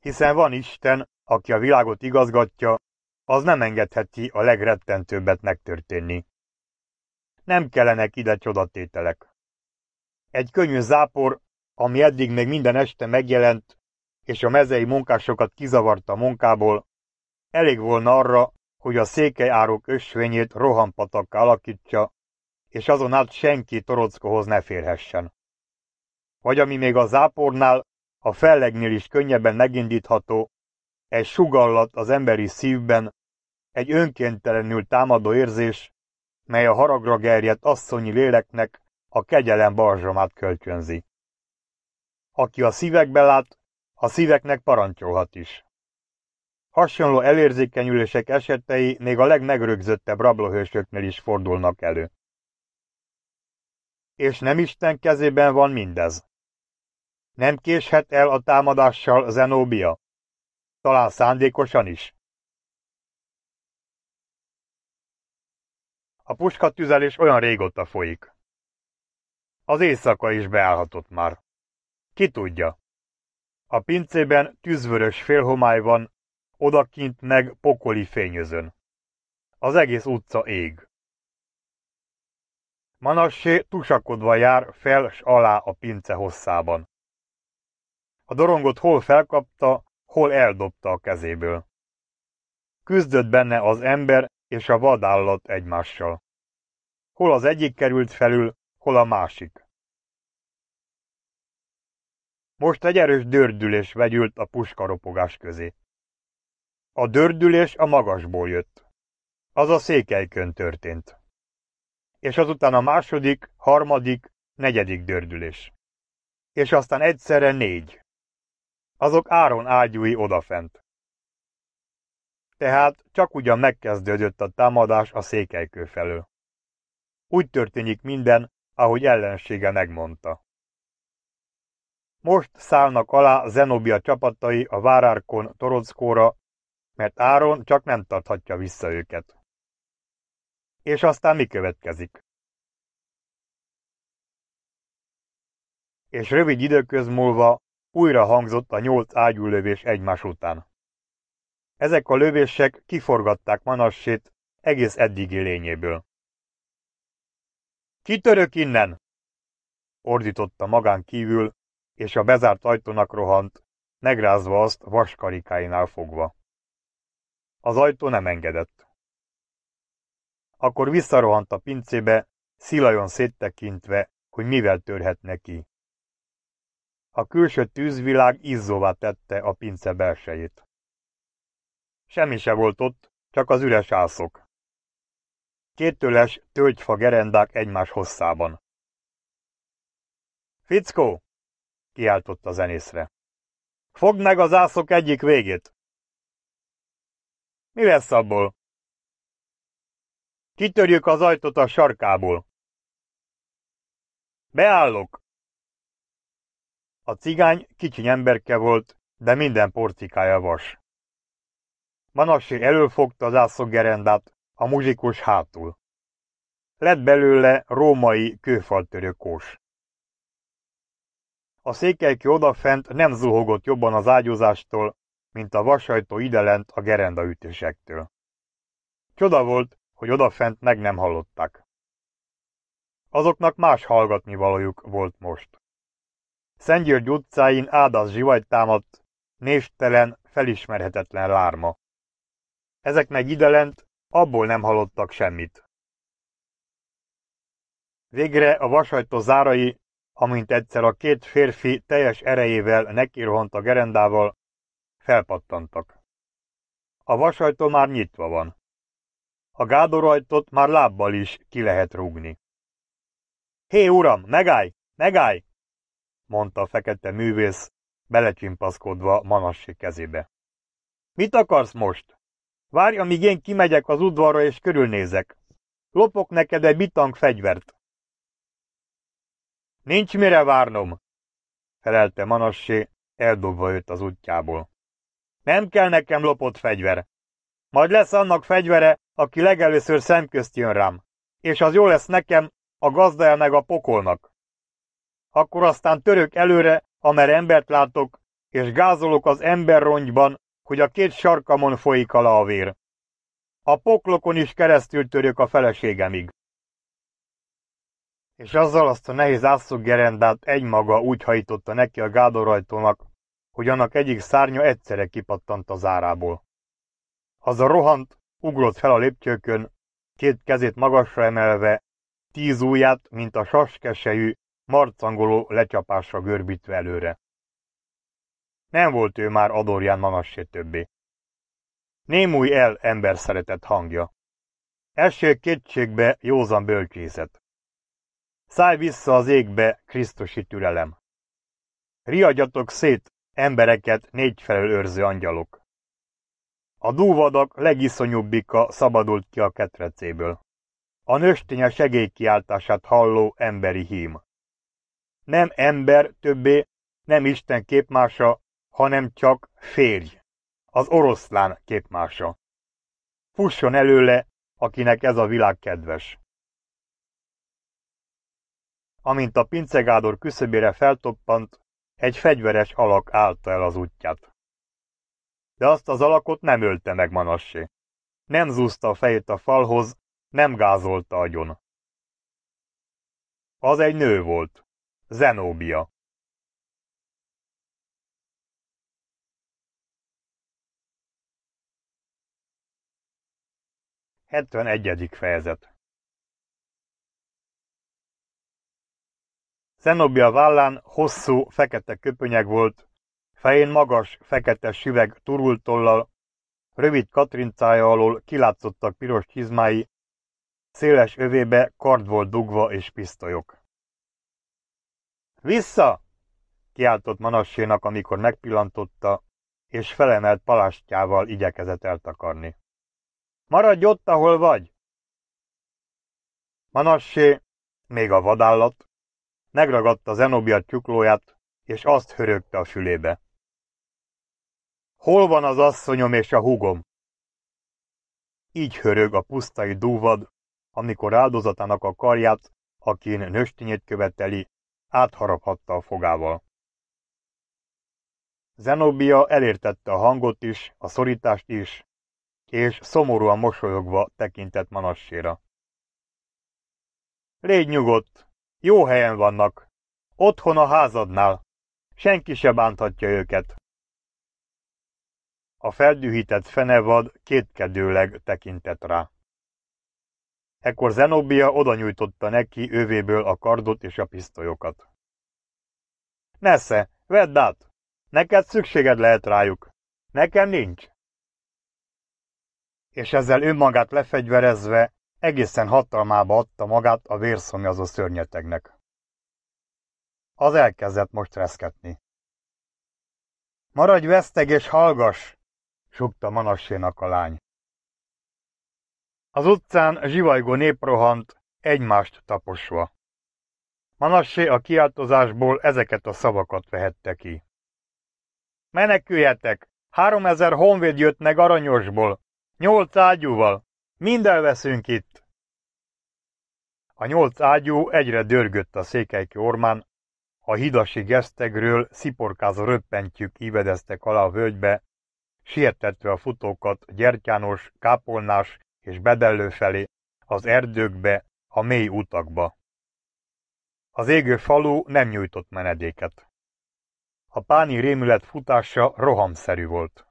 Hiszen van Isten, aki a világot igazgatja, az nem engedheti a legrettentőbbet megtörténni. Nem kellenek ide csodatételek. Egy könnyű zápor, ami eddig még minden este megjelent, és a mezei munkásokat kizavarta a munkából, elég volna arra, hogy a székelyárok ösvényét rohampatakká alakítsa, és azon át senki torockohoz ne férhessen vagy ami még a zápornál, a fellegnél is könnyebben megindítható, egy sugallat az emberi szívben, egy önkéntelenül támadó érzés, mely a haragra gerjedt asszonyi léleknek a kegyelem barzsomát kölcsönzi. Aki a szívekbe lát, a szíveknek parancsolhat is. Hasonló elérzékenyülések esetei még a legmegrögzöttebb rablóhősöknél is fordulnak elő. És nem Isten kezében van mindez. Nem késhet el a támadással Zenóbia. Talán szándékosan is. A puskatüzelés olyan régóta folyik. Az éjszaka is beállhatott már. Ki tudja. A pincében tűzvörös félhomály van, odakint meg pokoli fényözön. Az egész utca ég. Manassé tusakodva jár fel s alá a pince hosszában. A dorongot hol felkapta, hol eldobta a kezéből. Küzdött benne az ember és a vadállat egymással. Hol az egyik került felül, hol a másik. Most egy erős dördülés vegyült a puskaropogás közé. A dördülés a magasból jött. Az a székelykön történt. És azután a második, harmadik, negyedik dördülés. És aztán egyszerre négy azok Áron ágyúi odafent. Tehát csak ugyan megkezdődött a támadás a székelykő felől. Úgy történik minden, ahogy ellensége megmondta. Most szállnak alá Zenobia csapatai a várárkon Torockóra, mert Áron csak nem tarthatja vissza őket. És aztán mi következik? És rövid időköz múlva újra hangzott a nyolc ágyúlövés egymás után. Ezek a lövések kiforgatták Manassét egész eddigi lényéből. Kitörök innen! ordította magán kívül, és a bezárt ajtónak rohant, megrázva azt vaskarikáinál fogva. Az ajtó nem engedett. Akkor visszarohant a pincébe, szilajon széttekintve, hogy mivel törhetne ki. A külső tűzvilág izzóvá tette a pince belsejét. Semmi se volt ott, csak az üres ászok. Kéttőles tölgyfa gerendák egymás hosszában. Fickó! kiáltott a zenészre. Fogd meg az ászok egyik végét! Mi lesz abból? Kitörjük az ajtót a sarkából. Beállok! A cigány kicsiny emberke volt, de minden porcikája vas. Manassé előfogta az ászoggerendát, a muzsikus hátul. Lett belőle római kőfaltörökós. A székelyki odafent nem zuhogott jobban az ágyúzástól, mint a vasajtó idelent a gerendaütésektől. Csoda volt, hogy odafent meg nem hallották. Azoknak más hallgatni valójuk volt most. Szentgyörgy utcáin áldás zsivagy támadt, néstelen, felismerhetetlen lárma. Ezeknek idelent abból nem hallottak semmit. Végre a vasajtó zárai, amint egyszer a két férfi teljes erejével nekirohant a gerendával, felpattantak. A vasajtó már nyitva van. A gádorajtot már lábbal is ki lehet rúgni. Hé, uram, megállj, megállj! mondta a fekete művész, belecsimpaszkodva Manassi kezébe. Mit akarsz most? Várj, amíg én kimegyek az udvarra és körülnézek. Lopok neked egy bitang fegyvert. Nincs mire várnom, felelte Manassé, eldobva őt az útjából. Nem kell nekem lopott fegyver. Majd lesz annak fegyvere, aki legelőször szemközt jön rám, és az jó lesz nekem, a gazdája meg a pokolnak akkor aztán török előre, amer embert látok, és gázolok az emberrongyban, hogy a két sarkamon folyik alá a vér. A poklokon is keresztül török a feleségemig. És azzal azt a nehéz gerendát egymaga úgy hajtotta neki a gádorajtónak, hogy annak egyik szárnya egyszerre kipattant a zárából. Az a rohant, ugrott fel a lépcsőkön, két kezét magasra emelve, tíz ujját, mint a saskesejű, marcangoló lecsapásra görbítve előre. Nem volt ő már Adorján Manassé többé. Némúj el ember szeretett hangja. Első kétségbe józan bölcsészet. Szállj vissza az égbe, Krisztusi türelem. Riadjatok szét, embereket négyfelől őrző angyalok. A dúvadak legiszonyúbbika szabadult ki a ketrecéből. A nöstény a segélykiáltását halló emberi hím nem ember többé, nem Isten képmása, hanem csak férj, az oroszlán képmása. Fusson előle, akinek ez a világ kedves. Amint a pincegádor küszöbére feltoppant, egy fegyveres alak állta el az útját. De azt az alakot nem ölte meg Manassé. Nem zúzta a fejét a falhoz, nem gázolta agyon. Az egy nő volt zenóbia egyedik fejezet Zenobia vállán hosszú, fekete köpönyeg volt, fején magas, fekete süveg turultollal, rövid katrincája alól kilátszottak piros csizmái, széles övébe kard volt dugva és pisztolyok. Vissza! kiáltott Manassénak, amikor megpillantotta, és felemelt palástjával igyekezett eltakarni. Maradj ott, ahol vagy! Manassé, még a vadállat, megragadta Zenobia csuklóját, és azt hörögte a fülébe. Hol van az asszonyom és a húgom? Így hörög a pusztai dúvad, amikor áldozatának a karját, akin nőstényét követeli, átharaphatta a fogával. Zenobia elértette a hangot is, a szorítást is, és szomorúan mosolyogva tekintett Manasséra. Légy nyugodt, jó helyen vannak, otthon a házadnál, senki se bánthatja őket. A feldühített fenevad kétkedőleg tekintett rá. Ekkor Zenobia odanyújtotta neki övéből a kardot és a pisztolyokat. Nesze, vedd át! Neked szükséged lehet rájuk. Nekem nincs. És ezzel önmagát lefegyverezve egészen hatalmába adta magát a vérszomjazó szörnyetegnek. Az elkezdett most reszketni. Maradj veszteg és hallgass! sukta Manassénak a lány. Az utcán zsivajgó nép egymást taposva. Manassé a kiáltozásból ezeket a szavakat vehette ki. Meneküljetek! Három ezer honvéd jött meg aranyosból, nyolc ágyúval, mind elveszünk itt! A nyolc ágyú egyre dörgött a székelyki ormán, a hidasi gesztegről sziporkázó röppentjük ívedeztek alá a völgybe, sietetve a futókat gyertyános, kápolnás és felé, az erdőkbe, a mély utakba. Az égő falu nem nyújtott menedéket. A páni rémület futása rohamszerű volt.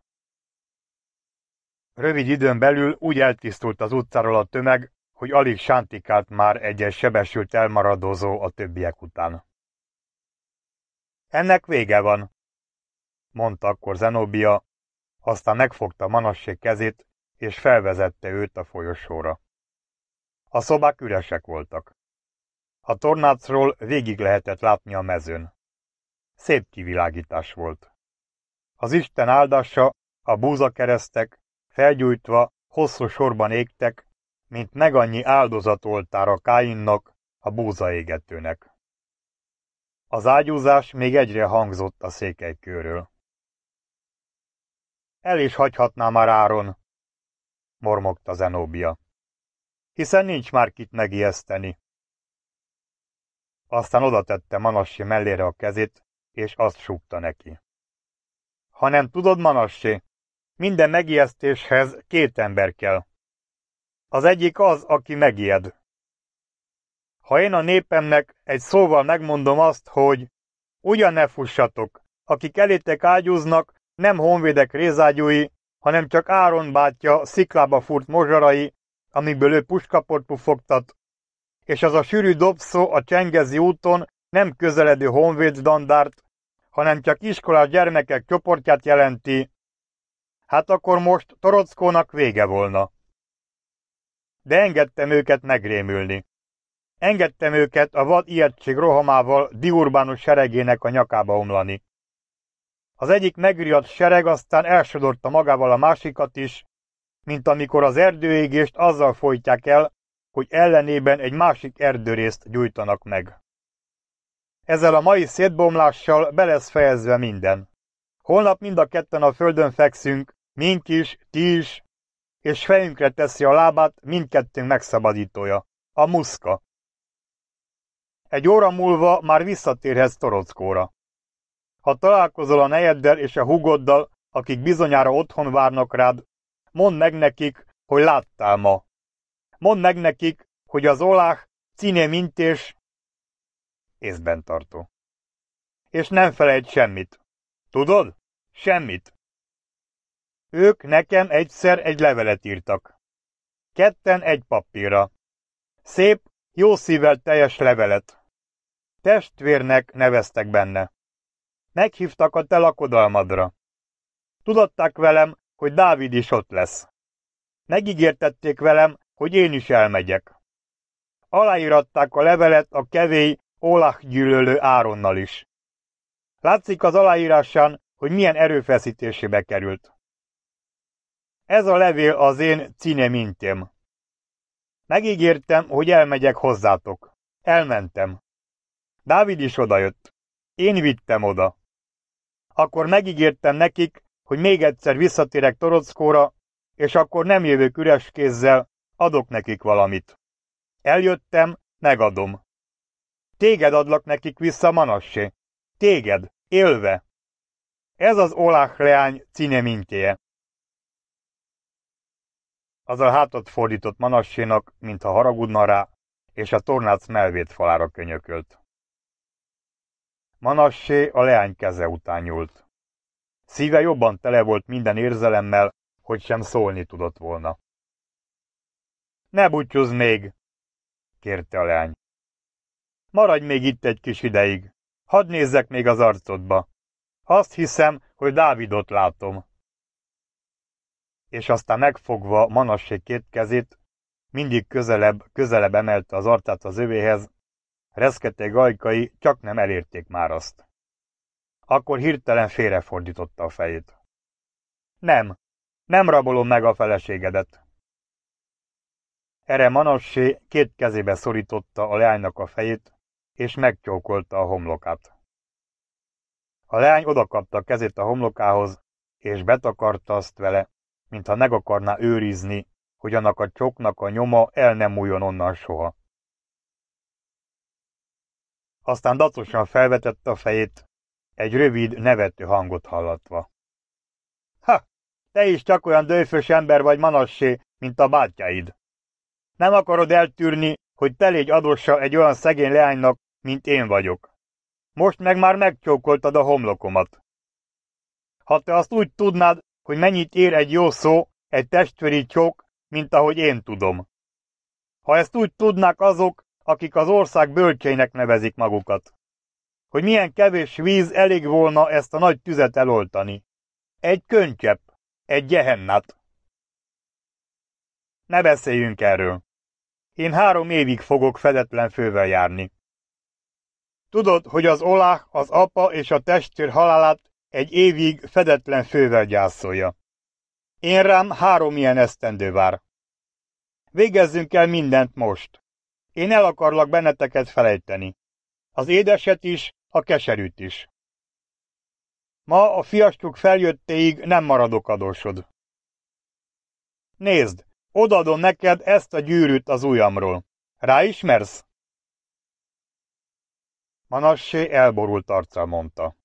Rövid időn belül úgy eltisztult az utcáról a tömeg, hogy alig sántikált már egyes sebesült elmaradozó a többiek után. Ennek vége van, mondta akkor Zenobia, aztán megfogta Manassé kezét, és felvezette őt a folyosóra. A szobák üresek voltak. A tornácról végig lehetett látni a mezőn. Szép kivilágítás volt. Az Isten áldása, a búzakeresztek, felgyújtva, hosszú sorban égtek, mint megannyi áldozatoltára Káinnak, a búzaégetőnek. Az ágyúzás még egyre hangzott a székelykőről. El is hagyhatná már Áron, mormogta Zenóbia. Hiszen nincs már kit megijeszteni. Aztán odatette Manassi mellére a kezét, és azt súgta neki. Hanem tudod, Manassi, minden megijesztéshez két ember kell. Az egyik az, aki megijed. Ha én a népemnek egy szóval megmondom azt, hogy ugyan ne fussatok, akik elétek ágyúznak, nem honvédek rézágyúi, hanem csak Áron bátyja sziklába furt mozsarai, amikből ő puskaportú fogtat. És az a sűrű dobszó a csengezi úton nem közeledő honvéd dandárt, hanem csak iskolás gyermekek csoportját jelenti. Hát akkor most Torockónak vége volna. De engedtem őket megrémülni. Engedtem őket a vad ijegység rohamával diurbánus seregének a nyakába omlani. Az egyik megriadt sereg aztán elsodorta magával a másikat is, mint amikor az erdőégést azzal folytják el, hogy ellenében egy másik erdőrészt gyújtanak meg. Ezzel a mai szétbomlással be lesz fejezve minden. Holnap mind a ketten a földön fekszünk, mink is, ti is, és fejünkre teszi a lábát mindkettőnk megszabadítója, a muszka. Egy óra múlva már visszatérhetsz Torockóra. Ha találkozol a nejeddel és a hugoddal, akik bizonyára otthon várnak rád, mondd meg nekik, hogy láttál ma. Mondd meg nekik, hogy az oláh cine mintés észben tartó. És nem felejt semmit. Tudod? Semmit. Ők nekem egyszer egy levelet írtak. Ketten egy papírra. Szép, jó szívvel teljes levelet. Testvérnek neveztek benne. Meghívtak a te lakodalmadra. Tudatták velem, hogy Dávid is ott lesz. Megígértették velem, hogy én is elmegyek. Aláíratták a levelet a kevély Olach gyűlölő Áronnal is. Látszik az aláírásán, hogy milyen erőfeszítésébe került. Ez a levél az én mintém. Megígértem, hogy elmegyek hozzátok. Elmentem. Dávid is odajött. Én vittem oda akkor megígértem nekik, hogy még egyszer visszatérek Torockóra, és akkor nem jövök üres kézzel, adok nekik valamit. Eljöttem, megadom. Téged adlak nekik vissza, Manassé. Téged, élve. Ez az Oláh leány Az a hátat fordított Manassénak, mintha haragudna rá, és a tornác melvét falára könyökölt. Manassé a leány keze után nyúlt. Szíve jobban tele volt minden érzelemmel, hogy sem szólni tudott volna. Ne butyúzz még, kérte a leány. Maradj még itt egy kis ideig, hadd nézzek még az arcodba. Azt hiszem, hogy Dávidot látom. És aztán megfogva Manassé két kezét, mindig közelebb, közelebb emelte az arcát az övéhez, Reszketeg ajkai csak nem elérték már azt. Akkor hirtelen félrefordította a fejét. Nem, nem rabolom meg a feleségedet. Erre Manassé két kezébe szorította a leánynak a fejét, és megcsókolta a homlokát. A leány odakapta a kezét a homlokához, és betakarta azt vele, mintha meg akarná őrizni, hogy annak a csoknak a nyoma el nem múljon onnan soha aztán dacosan felvetette a fejét, egy rövid, nevető hangot hallatva. Ha, te is csak olyan dőfös ember vagy manassé, mint a bátyáid. Nem akarod eltűrni, hogy te légy adossa egy olyan szegény leánynak, mint én vagyok. Most meg már megcsókoltad a homlokomat. Ha te azt úgy tudnád, hogy mennyit ér egy jó szó, egy testvéri csók, mint ahogy én tudom. Ha ezt úgy tudnák azok, akik az ország bölcseinek nevezik magukat. Hogy milyen kevés víz elég volna ezt a nagy tüzet eloltani. Egy könycsepp, egy gyehennát. Ne beszéljünk erről. Én három évig fogok fedetlen fővel járni. Tudod, hogy az Oláh, az apa és a testvér halálát egy évig fedetlen fővel gyászolja. Én rám három ilyen esztendő vár. Végezzünk el mindent most. Én el akarlak benneteket felejteni. Az édeset is, a keserűt is. Ma a fiastuk feljöttéig nem maradok adósod. Nézd, odadom neked ezt a gyűrűt az ujjamról. Ráismersz? Manassé elborult arccal mondta.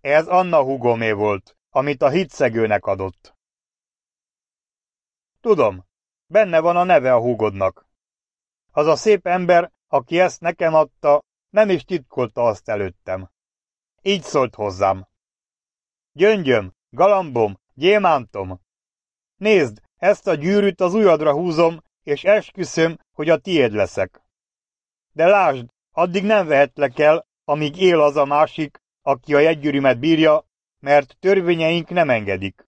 Ez Anna hugomé volt, amit a hitszegőnek adott. Tudom, benne van a neve a húgodnak. Az a szép ember, aki ezt nekem adta, nem is titkolta azt előttem. Így szólt hozzám. Gyöngyöm, galambom, gyémántom! Nézd, ezt a gyűrűt az ujjadra húzom, és esküszöm, hogy a tiéd leszek. De lásd, addig nem vehetlek el, amíg él az a másik, aki a jegygyűrűmet bírja, mert törvényeink nem engedik.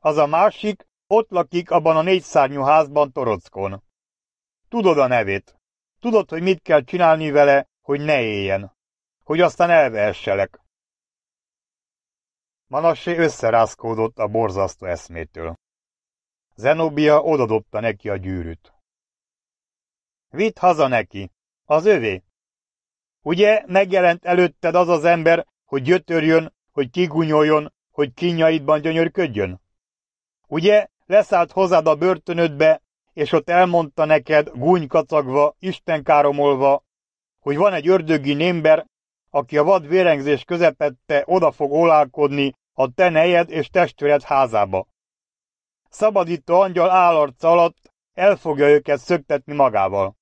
Az a másik ott lakik abban a négyszárnyú házban Torockon. Tudod a nevét. Tudod, hogy mit kell csinálni vele, hogy ne éljen. Hogy aztán elvehesselek. Manassé összerázkódott a borzasztó eszmétől. Zenobia odadobta neki a gyűrűt. Vitt haza neki, az övé. Ugye megjelent előtted az az ember, hogy gyötörjön, hogy kigunyoljon, hogy kinyaidban gyönyörködjön? Ugye leszállt hozzád a börtönödbe, és ott elmondta neked gúnykacagva, káromolva, hogy van egy ördögi némber, aki a vad vérengzés közepette oda fog olálkodni a te nejed és testvéred házába. Szabadító angyal állarca alatt el fogja őket szöktetni magával.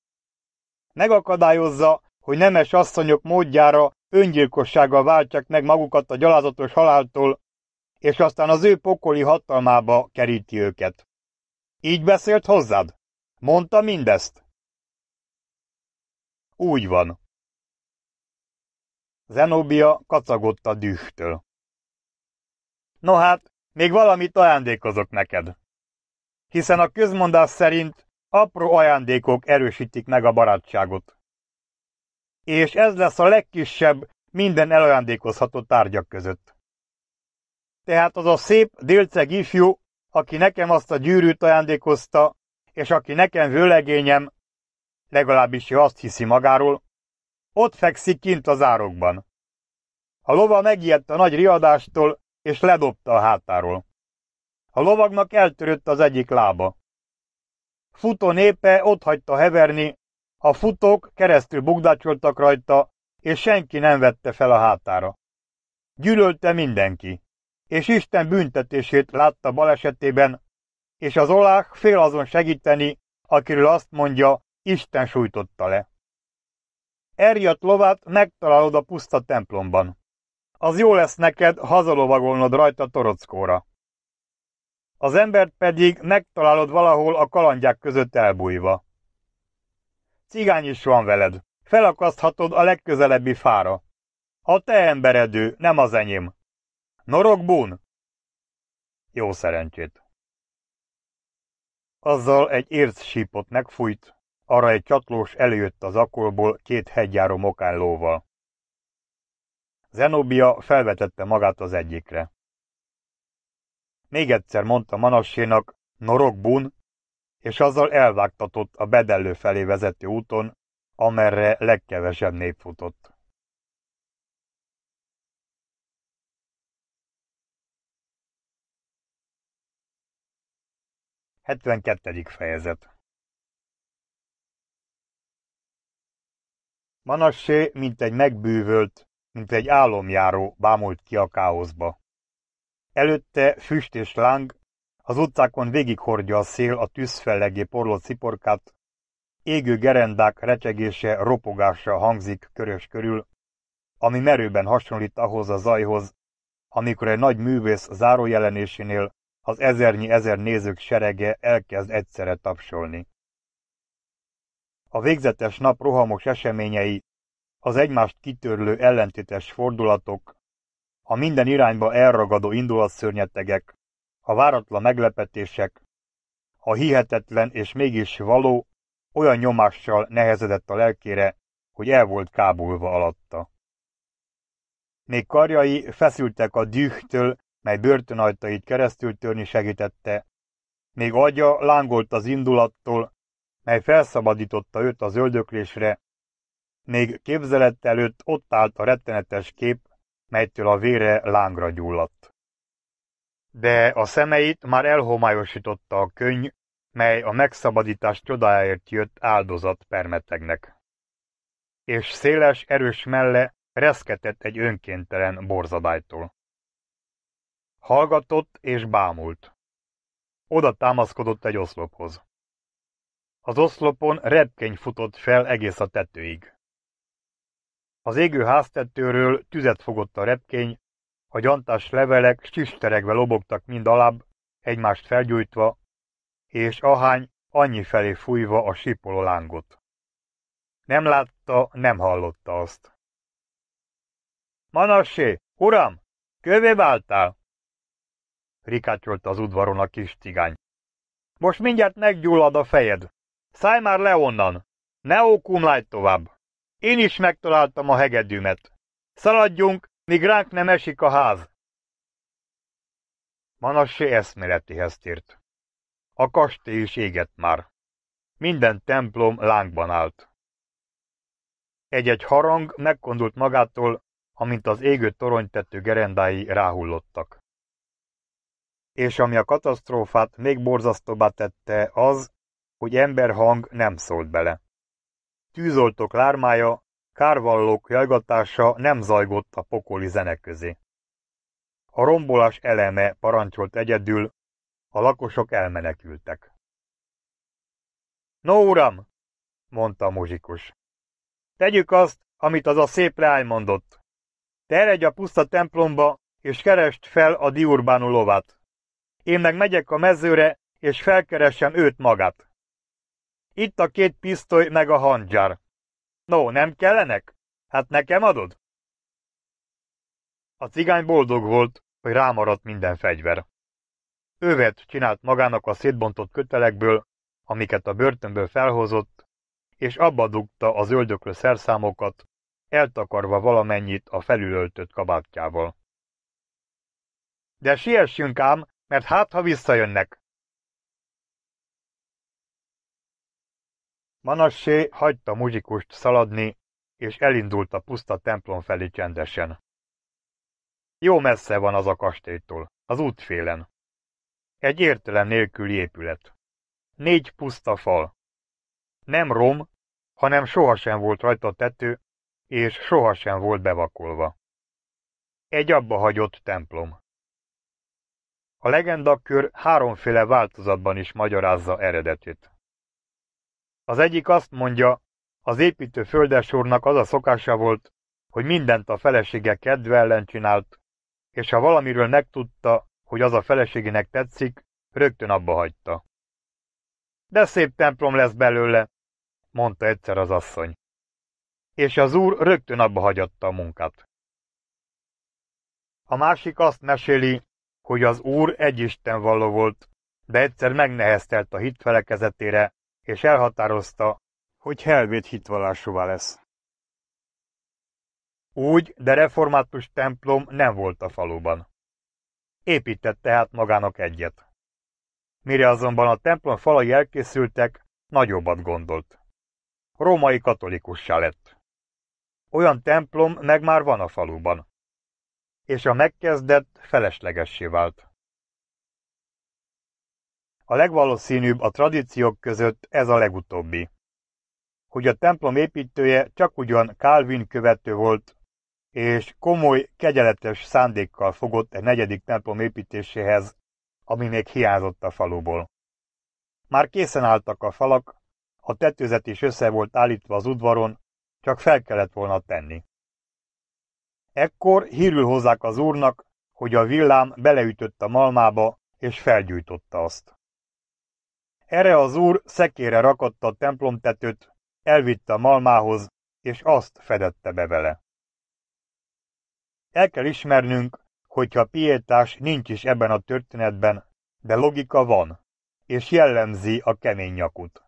Megakadályozza, hogy nemes asszonyok módjára öngyilkossággal váltsák meg magukat a gyalázatos haláltól, és aztán az ő pokoli hatalmába keríti őket. Így beszélt hozzád? Mondta mindezt? Úgy van. Zenobia kacagott a dühtől. No hát, még valamit ajándékozok neked. Hiszen a közmondás szerint apró ajándékok erősítik meg a barátságot. És ez lesz a legkisebb minden elajándékozható tárgyak között. Tehát az a szép délceg ifjú aki nekem azt a gyűrűt ajándékozta, és aki nekem vőlegényem, legalábbis ő azt hiszi magáról, ott fekszik kint az árokban. A lova megijedt a nagy riadástól, és ledobta a hátáról. A lovagnak eltörött az egyik lába. Futó népe ott hagyta heverni, a futók keresztül bugdácsoltak rajta, és senki nem vette fel a hátára. Gyűlölte mindenki és Isten büntetését látta balesetében, és az olák fél azon segíteni, akiről azt mondja, Isten sújtotta le. Erjat lovát megtalálod a puszta templomban. Az jó lesz neked hazalovagolnod rajta torockóra. Az embert pedig megtalálod valahol a kalandják között elbújva. Cigány is van veled. Felakaszthatod a legközelebbi fára. A te emberedő, nem az enyém. Norok Bún! Jó szerencsét! Azzal egy érc sípot megfújt, arra egy csatlós előjött az akolból két hegyjáró mokánlóval. Zenobia felvetette magát az egyikre. Még egyszer mondta Manassénak Norok Bún, és azzal elvágtatott a bedellő felé vezető úton, amerre legkevesebb nép futott. 72. fejezet Manassé, mint egy megbűvölt, mint egy álomjáró bámult ki a káoszba. Előtte füst és láng, az utcákon végighordja a szél a tűzfellegé porló ciporkát, égő gerendák recsegése ropogása hangzik körös körül, ami merőben hasonlít ahhoz a zajhoz, amikor egy nagy művész zárójelenésénél az ezernyi ezer nézők serege elkezd egyszerre tapsolni. A végzetes nap rohamos eseményei, az egymást kitörlő ellentétes fordulatok, a minden irányba elragadó indulatszörnyetegek, a váratlan meglepetések, a hihetetlen és mégis való olyan nyomással nehezedett a lelkére, hogy el volt kábulva alatta. Még karjai feszültek a dühtől mely börtönajtait keresztül törni segítette. Még agya lángolt az indulattól, mely felszabadította őt az öldöklésre. Még képzelet előtt ott állt a rettenetes kép, melytől a vére lángra gyulladt. De a szemeit már elhomályosította a könyv, mely a megszabadítás csodáért jött áldozat permetegnek. És széles, erős melle reszketett egy önkéntelen borzadájtól. Hallgatott és bámult. Oda támaszkodott egy oszlophoz. Az oszlopon repkény futott fel egész a tetőig. Az égő háztetőről tüzet fogott a repkény, a gyantás levelek sisteregve lobogtak mind alább, egymást felgyújtva, és ahány annyi felé fújva a sipoló lángot. Nem látta, nem hallotta azt. Manassé, uram, kövé váltál? rikácsolta az udvaron a kis cigány. Most mindjárt meggyullad a fejed. Szállj már le onnan! Ne ókumlálj tovább! Én is megtaláltam a hegedűmet. Szaladjunk, míg ránk nem esik a ház. Manassé eszméletihez tért. A kastély is égett már. Minden templom lángban állt. Egy-egy harang megkondult magától, amint az égő toronytető gerendái ráhullottak és ami a katasztrófát még borzasztóbbá tette az, hogy emberhang nem szólt bele. Tűzoltók lármája, kárvallók jajgatása nem zajgott a pokoli zenek közé. A rombolás eleme parancsolt egyedül, a lakosok elmenekültek. No, uram, mondta a muzsikus. Tegyük azt, amit az a szép leány mondott. eredj a puszta templomba, és kerest fel a diurbánu én meg megyek a mezőre, és felkeresem őt magát. Itt a két pisztoly meg a hangyár. No, nem kellenek? Hát nekem adod? A cigány boldog volt, hogy rámaradt minden fegyver. Övet csinált magának a szétbontott kötelekből, amiket a börtönből felhozott, és abba dugta az öldöklő szerszámokat, eltakarva valamennyit a felülöltött kabátjával. De siessünk ám, mert hát, ha visszajönnek. Manassé hagyta muzsikust szaladni, és elindult a puszta templom felé csendesen. Jó messze van az a kastélytól, az útfélen. Egy értelem nélküli épület. Négy puszta fal. Nem rom, hanem sohasem volt rajta tető, és sohasem volt bevakolva. Egy abba hagyott templom. A legendakör háromféle változatban is magyarázza eredetét. Az egyik azt mondja, az építő földesúrnak az a szokása volt, hogy mindent a felesége kedve ellen csinált, és ha valamiről megtudta, hogy az a feleségének tetszik, rögtön abba hagyta. De szép templom lesz belőle, mondta egyszer az asszony. És az úr rögtön abba hagyatta a munkát. A másik azt meséli, hogy az Úr egy való volt, de egyszer megneheztelt a hit felekezetére, és elhatározta, hogy helvét hitvallásúvá lesz. Úgy, de református templom nem volt a faluban. Épített tehát magának egyet. Mire azonban a templom falai elkészültek, nagyobbat gondolt. Római katolikussá lett. Olyan templom meg már van a faluban és a megkezdett feleslegessé vált. A legvalószínűbb a tradíciók között ez a legutóbbi. Hogy a templom építője csak ugyan Calvin követő volt, és komoly, kegyeletes szándékkal fogott egy negyedik templom építéséhez, ami még hiányzott a faluból. Már készen álltak a falak, a tetőzet is össze volt állítva az udvaron, csak fel kellett volna tenni. Ekkor hírül hozzák az úrnak, hogy a villám beleütött a malmába, és felgyújtotta azt. Erre az úr szekére rakatta a templomtetőt, elvitte a malmához, és azt fedette be vele. El kell ismernünk, hogyha piétás nincs is ebben a történetben, de logika van, és jellemzi a kemény nyakut.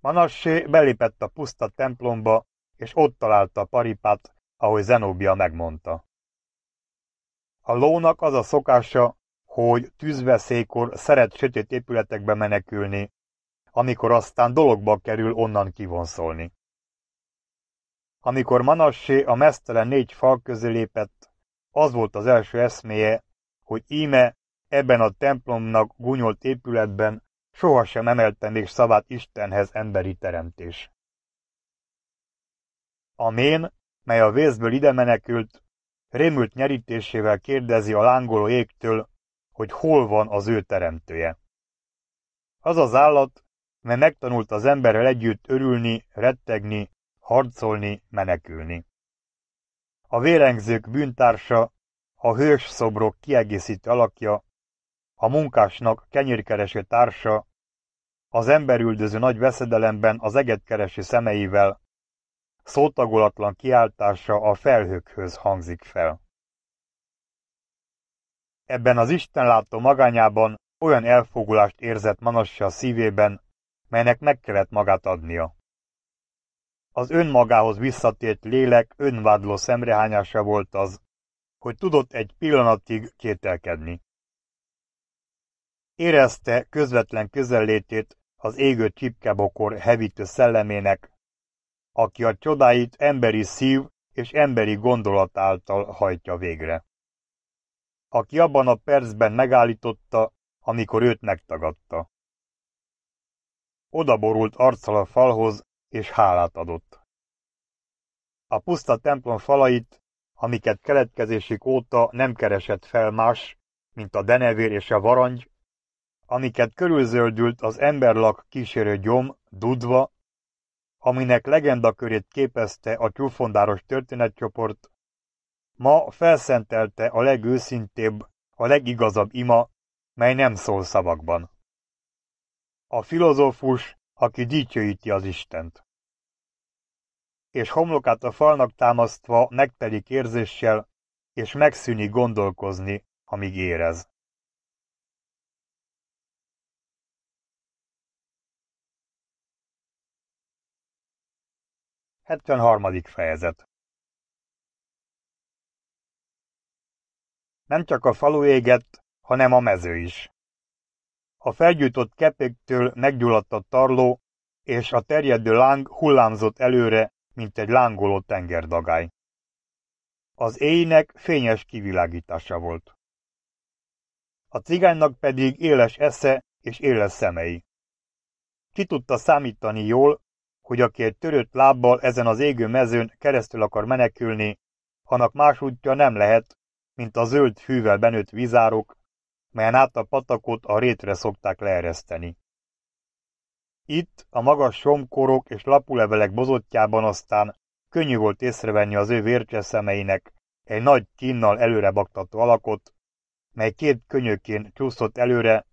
Manassé belépett a puszta templomba, és ott találta a paripát, ahogy Zenobia megmondta. A lónak az a szokása, hogy tűzveszélykor szeret sötét épületekbe menekülni, amikor aztán dologba kerül onnan kivonszolni. Amikor Manassé a mesztelen négy fal közé lépett, az volt az első eszméje, hogy íme ebben a templomnak gunyolt épületben sohasem emelte még szavát Istenhez emberi teremtés. A mén, mely a vészből ide menekült, rémült nyerítésével kérdezi a lángoló égtől, hogy hol van az ő teremtője. Az az állat, mely megtanult az emberrel együtt örülni, rettegni, harcolni, menekülni. A vérengzők bűntársa, a hős szobrok kiegészítő alakja, a munkásnak kenyérkereső társa, az emberüldöző nagy veszedelemben az egetkereső szemeivel, szótagolatlan kiáltása a felhőkhöz hangzik fel. Ebben az Isten látó magányában olyan elfogulást érzett Manassa szívében, melynek meg kellett magát adnia. Az önmagához visszatért lélek önvádló szemrehányása volt az, hogy tudott egy pillanatig kételkedni. Érezte közvetlen közellétét az égő csipkebokor hevítő szellemének, aki a csodáit emberi szív és emberi gondolat által hajtja végre. Aki abban a percben megállította, amikor őt megtagadta. Odaborult arccal a falhoz, és hálát adott. A puszta templom falait, amiket keletkezésük óta nem keresett fel más, mint a denevér és a varangy, amiket körülzöldült az emberlak kísérő gyom, dudva, aminek legendakörét képezte a csúfondáros történetcsoport, ma felszentelte a legőszintébb, a legigazabb ima, mely nem szól szavakban. A filozófus, aki dicsőíti az Istent. És homlokát a falnak támasztva megtelik érzéssel, és megszűni gondolkozni, amíg érez. 73. fejezet Nem csak a falu égett, hanem a mező is. A felgyújtott kepéktől meggyulladt a tarló, és a terjedő láng hullámzott előre, mint egy lángoló tengerdagály. Az éjnek fényes kivilágítása volt. A cigánynak pedig éles esze és éles szemei. Ki tudta számítani jól, hogy aki egy törött lábbal ezen az égő mezőn keresztül akar menekülni, annak más útja nem lehet, mint a zöld hűvel benőtt vizárok, melyen át a patakot a rétre szokták leereszteni. Itt, a magas somkorok és lapulevelek bozottjában aztán könnyű volt észrevenni az ő szemeinek egy nagy előre baktató alakot, mely két könyökén csúszott előre,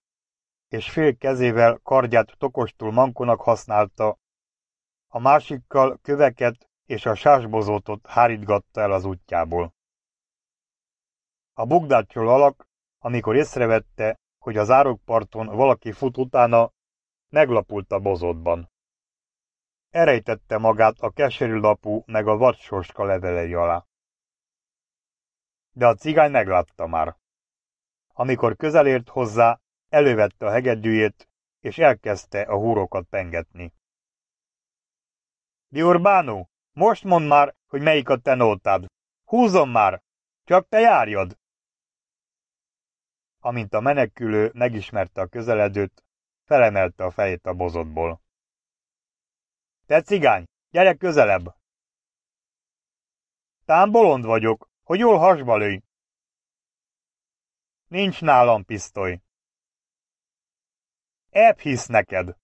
és fél kezével kardját tokostul mankonak használta, a másikkal köveket és a sásbozótot hárítgatta el az útjából. A bugdácsol alak, amikor észrevette, hogy az árokparton valaki fut utána, meglapult a bozótban. Erejtette magát a keserű lapú meg a vadsóska levelei alá. De a cigány meglátta már. Amikor közelért hozzá, elővette a hegedűjét, és elkezdte a húrokat pengetni. Diurbánu, most mondd már, hogy melyik a te nótád. Húzom már! Csak te járjad! Amint a menekülő megismerte a közeledőt, felemelte a fejét a bozotból. Te cigány, gyere közelebb! Tám bolond vagyok, hogy jól hasba lőj. Nincs nálam pisztoly. Ebb hisz neked.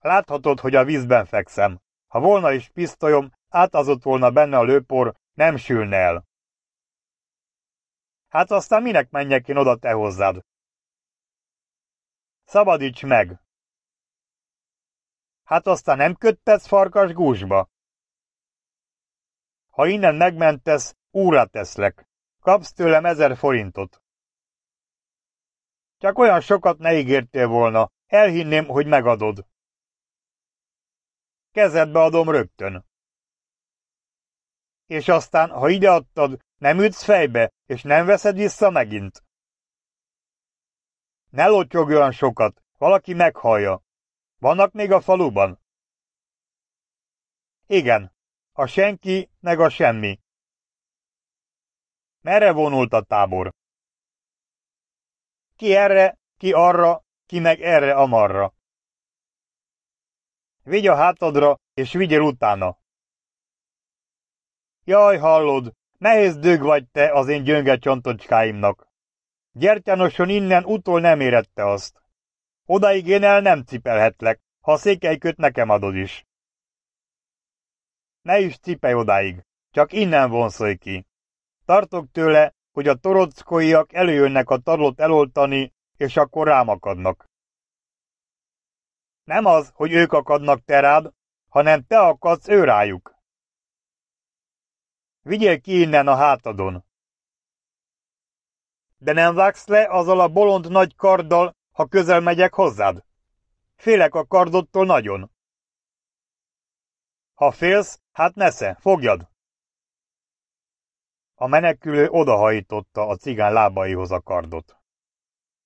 Láthatod, hogy a vízben fekszem. Ha volna is pisztolyom, átazott volna benne a lőpor, nem sülne el. Hát aztán minek menjek én oda te hozzád? Szabadíts meg! Hát aztán nem köttesz farkas gúzsba? Ha innen megmentesz, úrra teszlek. Kapsz tőlem ezer forintot. Csak olyan sokat ne ígértél volna, elhinném, hogy megadod kezedbe adom rögtön. És aztán, ha ideadtad, nem ütsz fejbe, és nem veszed vissza megint. Ne lotyog olyan sokat, valaki meghallja. Vannak még a faluban? Igen, a senki meg a semmi. Merre vonult a tábor? Ki erre, ki arra, ki meg erre amarra. Vigy a hátadra, és vigyél utána. Jaj, hallod, nehéz dög vagy te az én gyönge csontocskáimnak. Gyertyánoson innen utol nem érette azt. Odaig én el nem cipelhetlek, ha a székelyköt nekem adod is. Ne is cipelj odáig, csak innen vonszolj ki. Tartok tőle, hogy a torockoiak előjönnek a tarlót eloltani, és akkor rám akadnak. Nem az, hogy ők akadnak te rád, hanem te akadsz ő rájuk. Vigyél ki innen a hátadon. De nem vágsz le azzal a bolond nagy karddal, ha közel megyek hozzád? Félek a kardottól nagyon. Ha félsz, hát nesze, fogjad! A menekülő odahajtotta a cigán lábaihoz a kardot,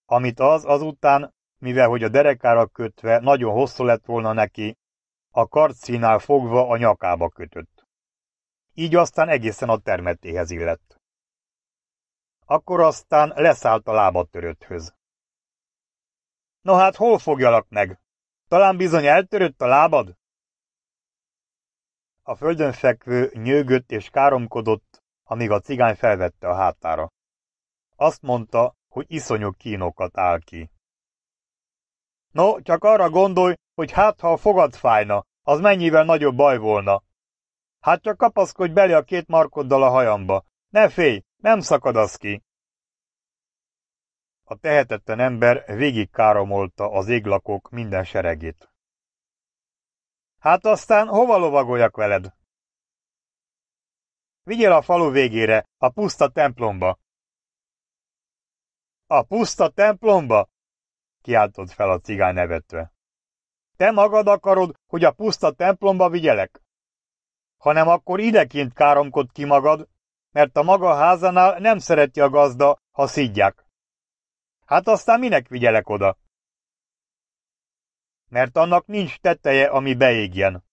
amit az azután mivel hogy a derekára kötve nagyon hosszú lett volna neki, a karcínál fogva a nyakába kötött. Így aztán egészen a termetéhez illett. Akkor aztán leszállt a törötthöz. Na hát hol fogjalak meg? Talán bizony eltörött a lábad? A földön fekvő nyögött és káromkodott, amíg a cigány felvette a hátára. Azt mondta, hogy iszonyú kínokat áll ki. No, csak arra gondolj, hogy hát ha a fogad fájna, az mennyivel nagyobb baj volna. Hát csak kapaszkodj bele a két markoddal a hajamba. Ne félj, nem szakad az ki. A tehetetlen ember végig káromolta az églakok minden seregét. Hát aztán hova lovagoljak veled? Vigyél a falu végére, a puszta templomba. A puszta templomba? kiáltott fel a cigány nevetve. Te magad akarod, hogy a puszta templomba vigyelek? Hanem akkor idekint káromkod ki magad, mert a maga házánál nem szereti a gazda, ha szidják. Hát aztán minek vigyelek oda? Mert annak nincs teteje, ami beégjen.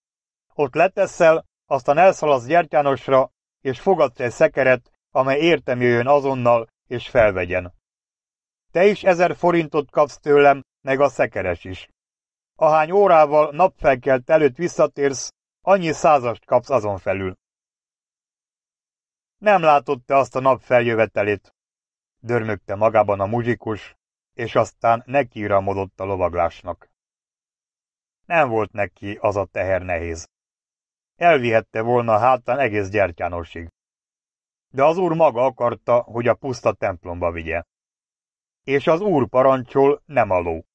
Ott leteszel, aztán elszalasz gyertyánosra, és fogadsz egy szekeret, amely értem jöjjön azonnal, és felvegyen. Te is ezer forintot kapsz tőlem, meg a szekeres is. Ahány órával napfelkelt előtt visszatérsz, annyi százast kapsz azon felül. Nem látott te azt a nap feljövetelét, dörmögte magában a muzsikus, és aztán nekiiramodott a lovaglásnak. Nem volt neki az a teher nehéz. Elvihette volna hátán egész gyertyánosig. De az úr maga akarta, hogy a puszta templomba vigye és az Úr parancsol nem aló.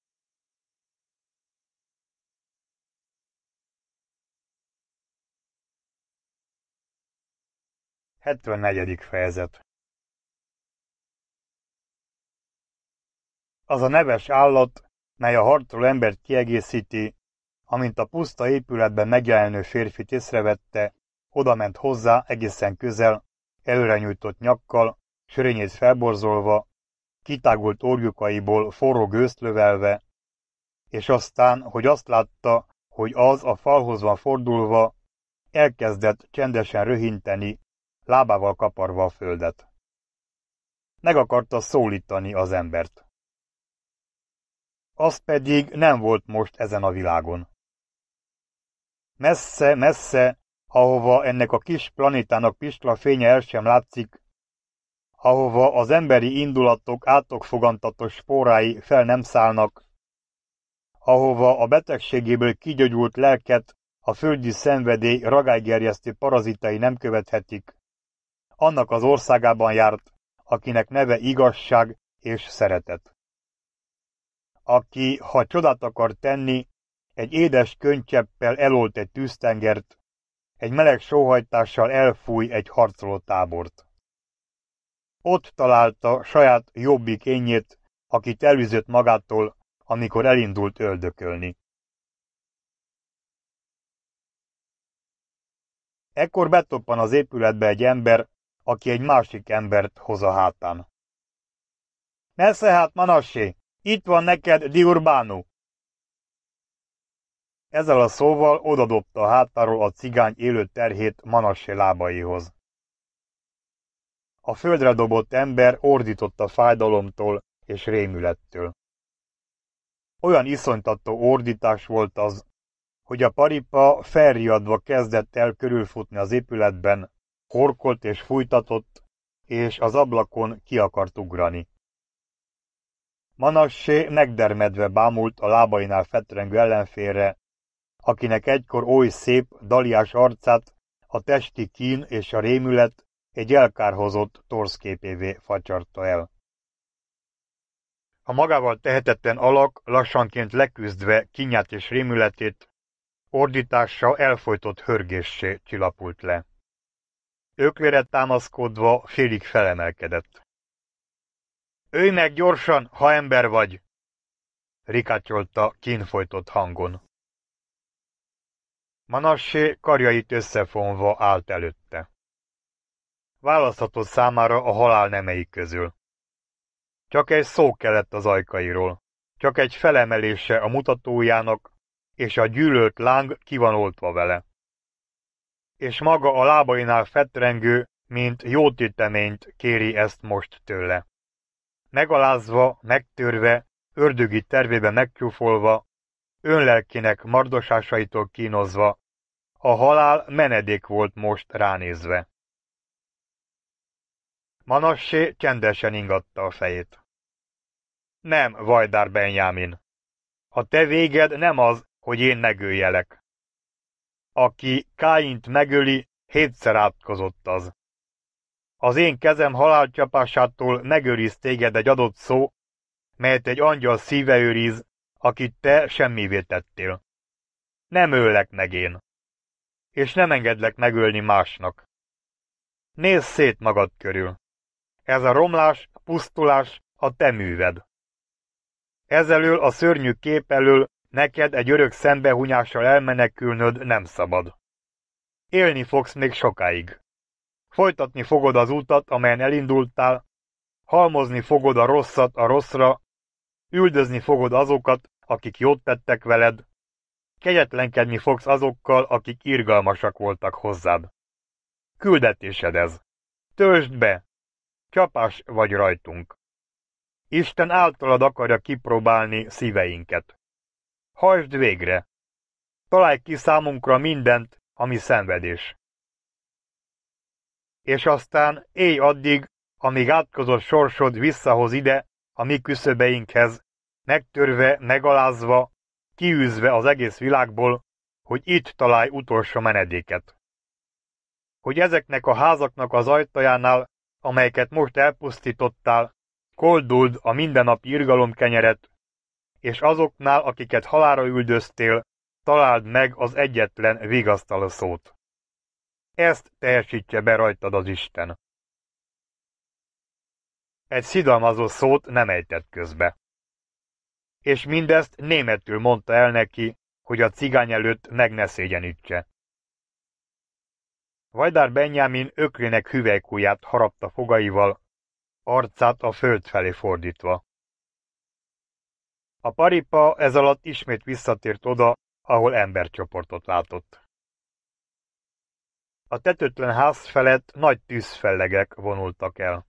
Hetvennegyedik fejezet Az a neves állat, mely a harcoló embert kiegészíti, amint a puszta épületben megjelenő férfit észrevette, odament hozzá egészen közel, előre nyújtott nyakkal, sörényét felborzolva, kitágult orjukaiból forró gőzt lövelve, és aztán, hogy azt látta, hogy az a falhoz van fordulva, elkezdett csendesen röhinteni, lábával kaparva a földet. Meg akarta szólítani az embert. Az pedig nem volt most ezen a világon. Messze, messze, ahova ennek a kis planétának piskla fénye el sem látszik, ahova az emberi indulatok átokfogantatos spórái fel nem szállnak, ahova a betegségéből kigyógyult lelket a földi szenvedély ragálygerjesztő parazitai nem követhetik. Annak az országában járt, akinek neve igazság és szeretet. Aki, ha csodát akar tenni, egy édes könycseppel elolt egy tűztengert, egy meleg sóhajtással elfúj egy tábort. Ott találta saját jobbik énjét, akit elűzött magától, amikor elindult öldökölni. Ekkor betoppan az épületbe egy ember, aki egy másik embert hoz a hátán. Nesze hát, Manassé, itt van neked Diurbánu. Ezzel a szóval odadobta a hátáról a cigány élő terhét Manassé lábaihoz. A földre dobott ember ordított a fájdalomtól és rémülettől. Olyan iszonytató ordítás volt az, hogy a paripa felriadva kezdett el körülfutni az épületben, horkolt és fújtatott, és az ablakon ki akart ugrani. Manassé megdermedve bámult a lábainál fetrengő ellenfélre, akinek egykor oly szép, daliás arcát a testi kín és a rémület egy elkárhozott torszképévé facsarta el. A magával tehetetlen alak lassanként leküzdve kinyát és rémületét, ordítással elfolytott hörgéssé csilapult le. Öklére támaszkodva félig felemelkedett. Őj meg gyorsan, ha ember vagy! rikátyolta kínfolytott hangon. Manassé karjait összefonva állt előtte. Választhatott számára a halál nemeik közül. Csak egy szó kellett az ajkairól, csak egy felemelése a mutatójának, és a gyűlölt láng ki van oltva vele. És maga a lábainál fetrengő, mint jó tüteményt kéri ezt most tőle. Megalázva, megtörve, ördögi tervébe megcsúfolva, önlelkének mardosásaitól kínozva, a halál menedék volt most ránézve. Manassé csendesen ingatta a fejét. Nem, Vajdár benjamin. A te véged nem az, hogy én megöljelek. Aki Káint megöli, hétszer átkozott az. Az én kezem halálcsapásától megőriz téged egy adott szó, melyet egy angyal szíve őriz, akit te semmivé tettél. Nem öllek meg én, és nem engedlek megölni másnak. Nézz szét magad körül. Ez a romlás, pusztulás a te műved. Ezelől a szörnyű kép elől neked egy örök szembehunyással elmenekülnöd nem szabad. Élni fogsz még sokáig. Folytatni fogod az utat, amelyen elindultál, halmozni fogod a rosszat a rosszra, üldözni fogod azokat, akik jót tettek veled, kegyetlenkedni fogsz azokkal, akik irgalmasak voltak hozzád. Küldetésed ez. Töltsd be, csapás vagy rajtunk. Isten általad akarja kipróbálni szíveinket. Hajtsd végre! Találj ki számunkra mindent, ami szenvedés. És aztán élj addig, amíg átkozott sorsod visszahoz ide, a mi küszöbeinkhez, megtörve, megalázva, kiűzve az egész világból, hogy itt találj utolsó menedéket. Hogy ezeknek a házaknak az ajtajánál amelyeket most elpusztítottál, koldult a mindennapi irgalom kenyeret, és azoknál, akiket halára üldöztél, találd meg az egyetlen vigasztaló szót. Ezt teljesítse be rajtad az Isten. Egy szidalmazó szót nem ejtett közbe. És mindezt németül mondta el neki, hogy a cigány előtt meg ne szégyenítse. Vajdár Benjamin ökrének hüvelykúját harapta fogaival, arcát a föld felé fordítva. A paripa ez alatt ismét visszatért oda, ahol embercsoportot látott. A tetőtlen ház felett nagy tűzfellegek vonultak el.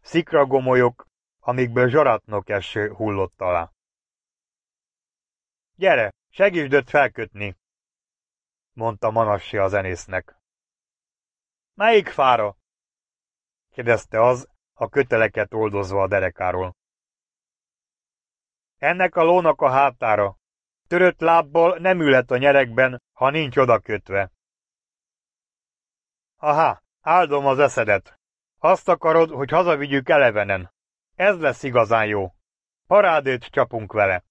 Szikragomolyok, amikből zsaratnok eső hullott alá. Gyere, segítsd őt felkötni, mondta Manassi a zenésznek. Melyik fára? kérdezte az, a köteleket oldozva a derekáról. Ennek a lónak a hátára. Törött lábbal nem ülhet a nyerekben, ha nincs odakötve. Aha, áldom az eszedet. Azt akarod, hogy hazavigyük elevenen. Ez lesz igazán jó. Parádét csapunk vele.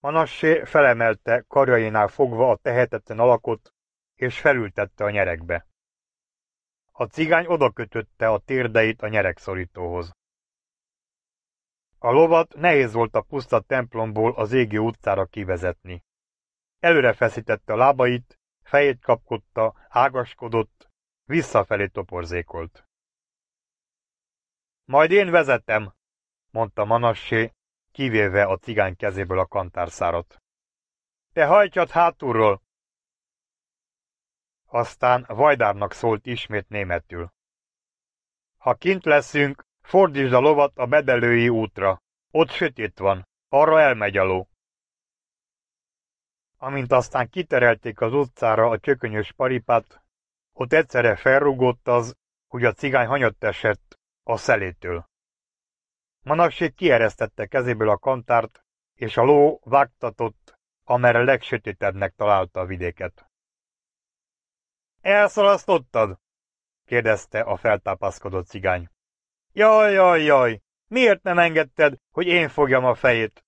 Manassé felemelte karjainál fogva a tehetetlen alakot, és felültette a nyerekbe. A cigány odakötötte a térdeit a nyerekszorítóhoz. A lovat nehéz volt a puszta templomból az égi utcára kivezetni. Előre feszítette a lábait, fejét kapkodta, ágaskodott, visszafelé toporzékolt. Majd én vezetem, mondta Manassé, kivéve a cigány kezéből a kantárszárat. Te hajtjad hátulról, aztán Vajdárnak szólt ismét németül. Ha kint leszünk, fordítsd a lovat a bedelői útra. Ott sötét van, arra elmegy a ló. Amint aztán kiterelték az utcára a csökönyös paripát, ott egyszerre felrugott az, hogy a cigány hanyatt esett a szelétől. Manapség kieresztette kezéből a kantárt, és a ló vágtatott, amerre legsötétebbnek találta a vidéket. Elszalasztottad? kérdezte a feltápaszkodott cigány. Jaj, jaj, jaj, miért nem engedted, hogy én fogjam a fejét?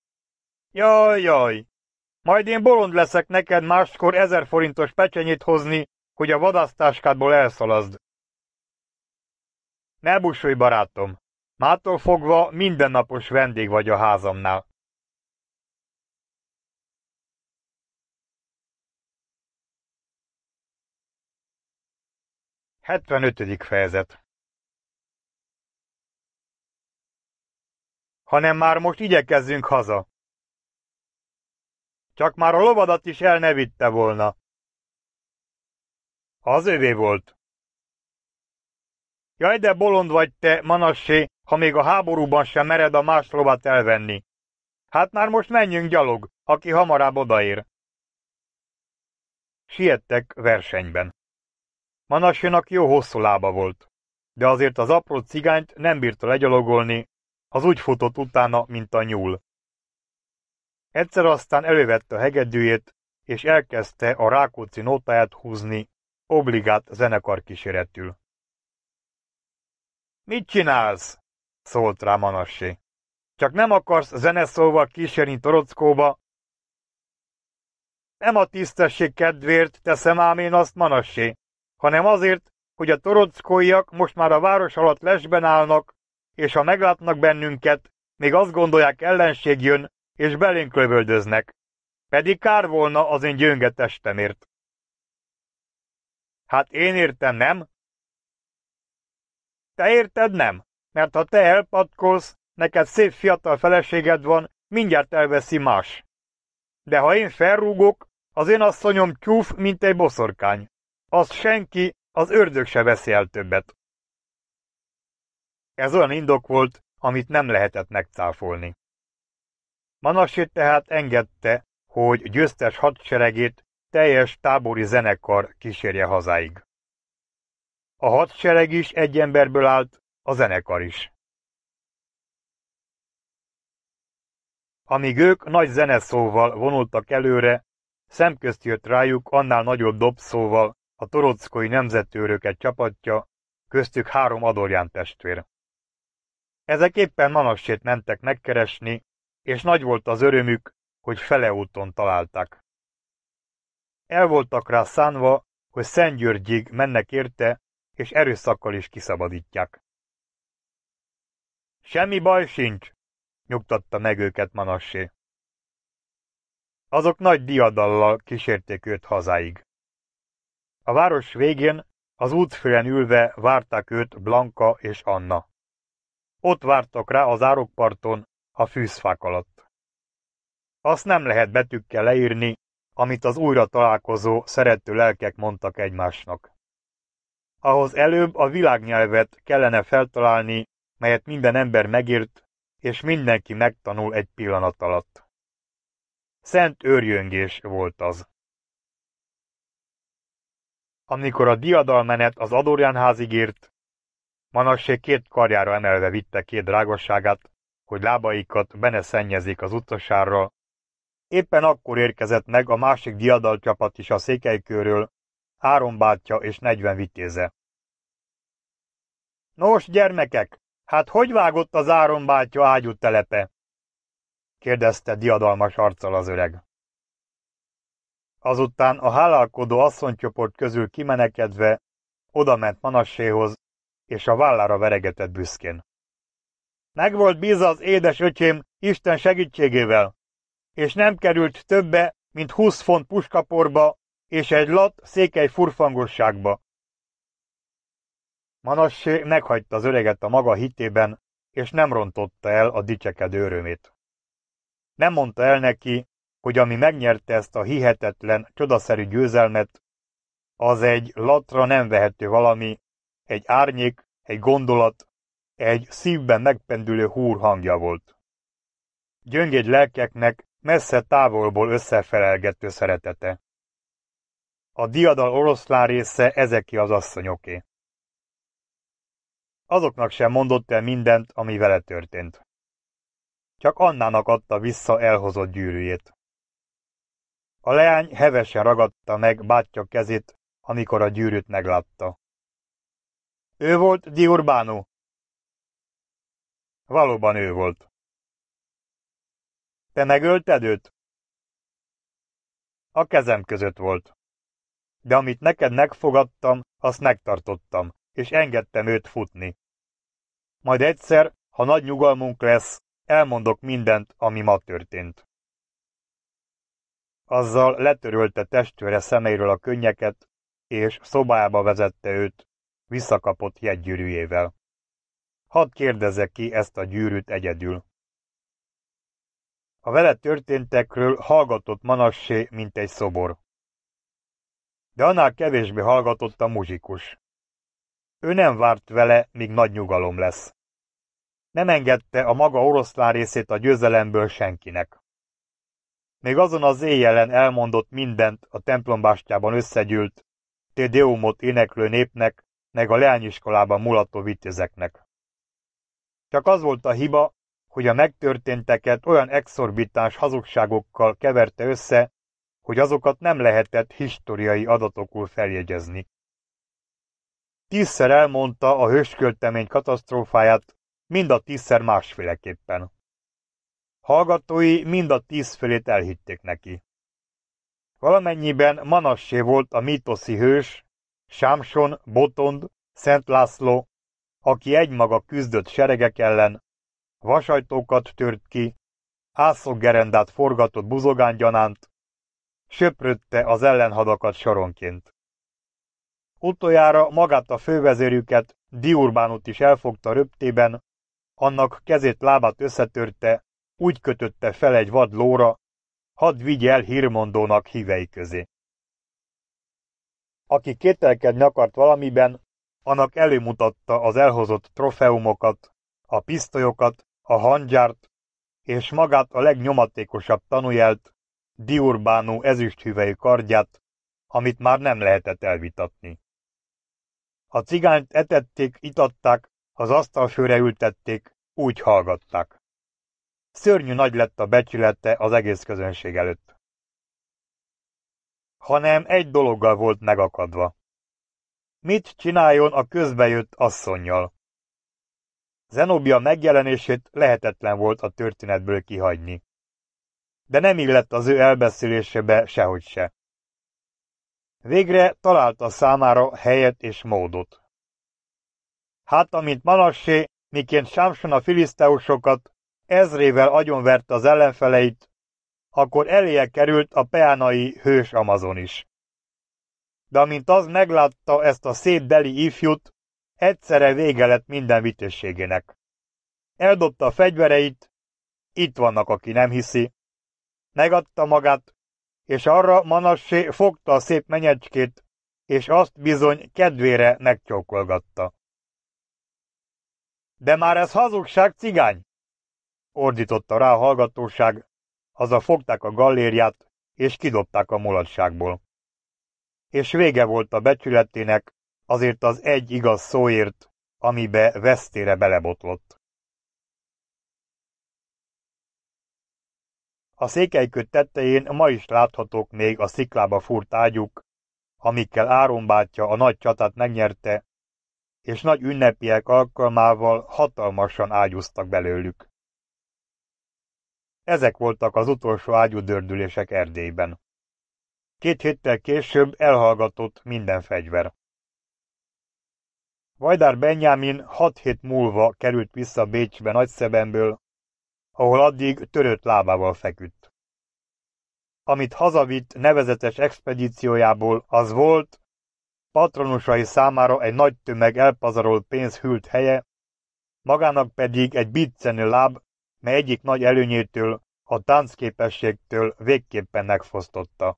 Jaj, jaj, majd én bolond leszek neked máskor ezer forintos pecsenyét hozni, hogy a vadásztáskádból elszalazd. Ne busolj, barátom! Mától fogva mindennapos vendég vagy a házamnál. 75. fejezet Hanem már most igyekezzünk haza. Csak már a lovadat is el ne vitte volna. Az övé volt. Jaj, de bolond vagy te, Manassé, ha még a háborúban sem mered a más lovat elvenni. Hát már most menjünk gyalog, aki hamarabb odaér. Siettek versenyben. Manasénak jó hosszú lába volt, de azért az apró cigányt nem bírta legyalogolni, az úgy futott utána, mint a nyúl. Egyszer aztán elővette a hegedűjét, és elkezdte a Rákóczi nótáját húzni, obligát zenekar kíséretül. Mit csinálsz? szólt rá Manassé. Csak nem akarsz zeneszóval kísérni Torockóba? Nem a tisztesség kedvéért teszem ám én azt, Manassé, hanem azért, hogy a torockóiak most már a város alatt lesben állnak, és ha meglátnak bennünket, még azt gondolják ellenség jön, és belénk lövöldöznek. Pedig kár volna az én gyönge testemért. Hát én értem, nem? Te érted, nem? Mert ha te elpatkolsz, neked szép fiatal feleséged van, mindjárt elveszi más. De ha én felrúgok, az én asszonyom tyúf, mint egy boszorkány. Az senki, az ördög se veszi el többet. Ez olyan indok volt, amit nem lehetett megcáfolni. Manassé tehát engedte, hogy győztes hadseregét teljes tábori zenekar kísérje hazáig. A hadsereg is egy emberből állt, a zenekar is. Amíg ők nagy zeneszóval vonultak előre, szemközt jött rájuk annál nagyobb dobszóval, a torockói nemzetőrök egy csapatja, köztük három Adorján testvér. Ezek éppen Manassét mentek megkeresni, és nagy volt az örömük, hogy úton találták. El voltak rá szánva, hogy Györgyig mennek érte, és erőszakkal is kiszabadítják. Semmi baj sincs, nyugtatta meg őket Manassé. Azok nagy diadallal kísérték őt hazáig. A város végén az útfélen ülve várták őt Blanka és Anna. Ott vártak rá az árokparton, a fűszfák alatt. Azt nem lehet betűkkel leírni, amit az újra találkozó, szerető lelkek mondtak egymásnak. Ahhoz előbb a világnyelvet kellene feltalálni, melyet minden ember megírt, és mindenki megtanul egy pillanat alatt. Szent őrjöngés volt az. Amikor a diadalmenet az Adorjánházig írt, manassé két karjára emelve vitte két drágosságát, hogy lábaikat bene szennyezik az utcasárral. Éppen akkor érkezett meg a másik diadalcsapat is a székelykőről, három bátyja és negyven vitéze. Nos, gyermekek, hát hogy vágott az áron bátya ágyú telepe? kérdezte diadalmas arccal az öreg. Azután a hálálkodó asszonycsoport közül kimenekedve odament Manasséhoz, és a vállára veregetett büszkén. Megvolt bíza az édes öcsém Isten segítségével, és nem került többe, mint 20 font puskaporba és egy lat székely furfangosságba. Manassé meghagyta az öreget a maga hitében, és nem rontotta el a dicsekedő örömét. Nem mondta el neki, hogy ami megnyerte ezt a hihetetlen, csodaszerű győzelmet, az egy latra nem vehető valami, egy árnyék, egy gondolat, egy szívben megpendülő húr hangja volt. Gyöngégy lelkeknek messze távolból összefelelgető szeretete. A diadal oroszlán része ezeki az asszonyoké. Azoknak sem mondott el mindent, ami vele történt. Csak Annának adta vissza elhozott gyűrűjét. A leány hevesen ragadta meg bátyja kezét, amikor a gyűrűt meglátta. Ő volt Diurbánó. Valóban ő volt. Te megölted őt? A kezem között volt. De amit neked megfogadtam, azt megtartottam, és engedtem őt futni. Majd egyszer, ha nagy nyugalmunk lesz, elmondok mindent, ami ma történt. Azzal letörölte testőre szeméről a könnyeket, és szobába vezette őt, visszakapott jegygyűrűjével. Hadd kérdezze ki ezt a gyűrűt egyedül. A vele történtekről hallgatott Manassé, mint egy szobor. De annál kevésbé hallgatott a muzsikus. Ő nem várt vele, míg nagy nyugalom lesz. Nem engedte a maga oroszlán részét a győzelemből senkinek. Még azon az éjjelen elmondott mindent a templombástyában összegyűlt, tédeumot éneklő népnek, meg a leányiskolában mulató vitézeknek. Csak az volt a hiba, hogy a megtörténteket olyan exorbitáns hazugságokkal keverte össze, hogy azokat nem lehetett historiai adatokul feljegyezni. Tízszer elmondta a hősköltemény katasztrófáját, mind a tízszer másféleképpen. Hallgatói mind a tíz fölét elhitték neki. Valamennyiben Manassé volt a mítoszi hős, Sámson, Botond, Szent László, aki egymaga küzdött seregek ellen, vasajtókat tört ki, ászokgerendát forgatott buzogángyanánt, söprötte az ellenhadakat soronként. Utoljára magát a fővezérüket, Diurbánut is elfogta röptében, annak kezét lábát összetörte, úgy kötötte fel egy vad lóra, hadd vigy el hírmondónak hívei közé. Aki kételkedni akart valamiben, annak előmutatta az elhozott trofeumokat, a pisztolyokat, a hangyárt, és magát a legnyomatékosabb tanújelt, diurbánú ezüsthüvei kardját, amit már nem lehetett elvitatni. A cigányt etették, itatták, az asztal főre ültették, úgy hallgatták. Szörnyű nagy lett a becsülete az egész közönség előtt. Hanem egy dologgal volt megakadva. Mit csináljon a közbejött asszonnyal? Zenobia megjelenését lehetetlen volt a történetből kihagyni. De nem illett az ő elbeszélésébe sehogy se. Végre találta számára helyet és módot. Hát, amint Manassé, miként Sámson a filiszteusokat, ezrével agyonverte az ellenfeleit, akkor eléje került a peánai hős Amazon is. De amint az meglátta ezt a szép deli ifjút, egyszerre vége lett minden vitességének. Eldobta a fegyvereit, itt vannak, aki nem hiszi, megadta magát, és arra Manassé fogta a szép menyecskét, és azt bizony kedvére megcsókolgatta. De már ez hazugság, cigány! ordította rá a hallgatóság, a fogták a gallériát, és kidobták a mulatságból. És vége volt a becsületének azért az egy igaz szóért, amibe vesztére belebotlott. A székelyköt tetején ma is láthatók még a sziklába furt ágyuk, amikkel áronbátja a nagy csatát megnyerte, és nagy ünnepiek alkalmával hatalmasan ágyúztak belőlük. Ezek voltak az utolsó ágyudördülések Erdélyben. Két héttel később elhallgatott minden fegyver. Vajdár Benyámin hat hét múlva került vissza Bécsbe nagyszebemből, ahol addig törött lábával feküdt. Amit hazavitt nevezetes expedíciójából, az volt patronusai számára egy nagy tömeg elpazarolt pénz hűlt helye, magának pedig egy biccenő láb mely egyik nagy előnyétől, a táncképességtől végképpen megfosztotta.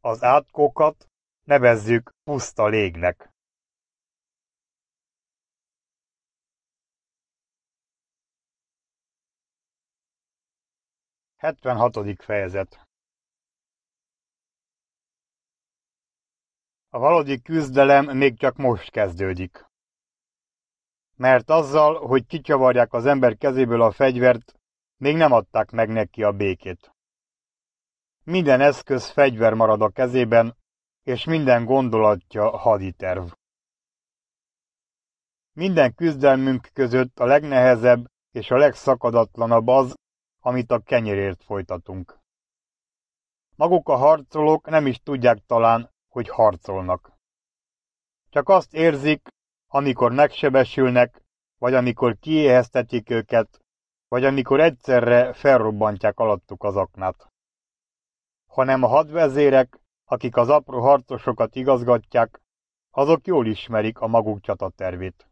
Az átkókat nevezzük puszta légnek. Hetvenhatodik fejezet A valódi küzdelem még csak most kezdődik mert azzal, hogy kicsavarják az ember kezéből a fegyvert, még nem adták meg neki a békét. Minden eszköz fegyver marad a kezében, és minden gondolatja haditerv. Minden küzdelmünk között a legnehezebb és a legszakadatlanabb az, amit a kenyérért folytatunk. Maguk a harcolók nem is tudják talán, hogy harcolnak. Csak azt érzik, amikor megsebesülnek, vagy amikor kiéheztetik őket, vagy amikor egyszerre felrobbantják alattuk az aknát. Hanem a hadvezérek, akik az apró harcosokat igazgatják, azok jól ismerik a maguk csatatervét.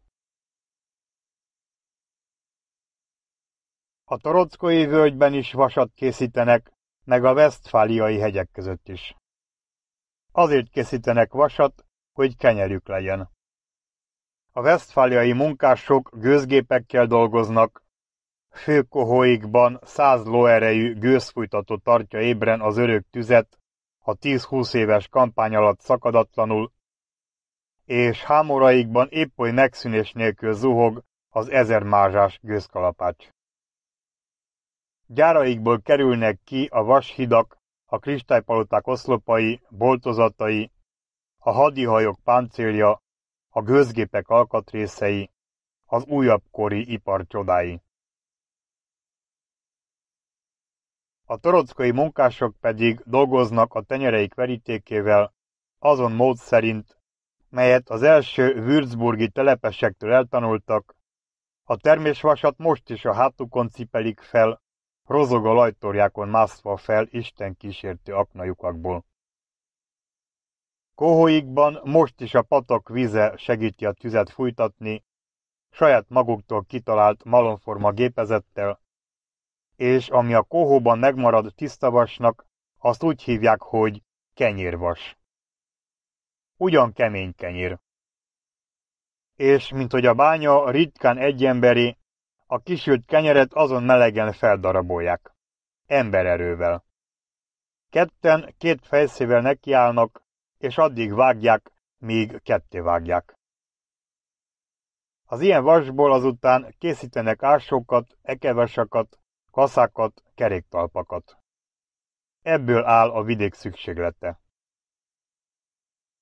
A Torockói völgyben is vasat készítenek, meg a vesztfáliai hegyek között is. Azért készítenek vasat, hogy kenyerük legyen. A vesztfáliai munkások gőzgépekkel dolgoznak, főkohóikban száz lóerejű gőzfújtató tartja ébren az örök tüzet a 10-20 éves kampány alatt szakadatlanul, és hámoraikban épp oly megszűnés nélkül zuhog az mázsás gőzkalapács. Gyáraikból kerülnek ki a vashidak, a kristálypaloták oszlopai, boltozatai, a hadihajok páncélja, a gőzgépek alkatrészei, az újabb ipar csodái. A torockai munkások pedig dolgoznak a tenyereik verítékével, azon mód szerint, melyet az első würzburgi telepesektől eltanultak, a termésvasat most is a hátukon cipelik fel, rozog a lajtorjákon mászva fel Isten kísértő aknajukakból. Kohóikban most is a patak vize segíti a tüzet fújtatni, saját maguktól kitalált malomforma gépezettel, és ami a kohóban megmarad vasnak, azt úgy hívják, hogy kenyérvas. Ugyan kemény kenyér. És mint hogy a bánya ritkán egyemberi, a kisült kenyeret azon melegen feldarabolják. Embererővel. Ketten két fejszével nekiállnak, és addig vágják, míg ketté vágják. Az ilyen vasból azután készítenek ásókat, ekevesakat, kaszákat, keréktalpakat. Ebből áll a vidék szükséglete.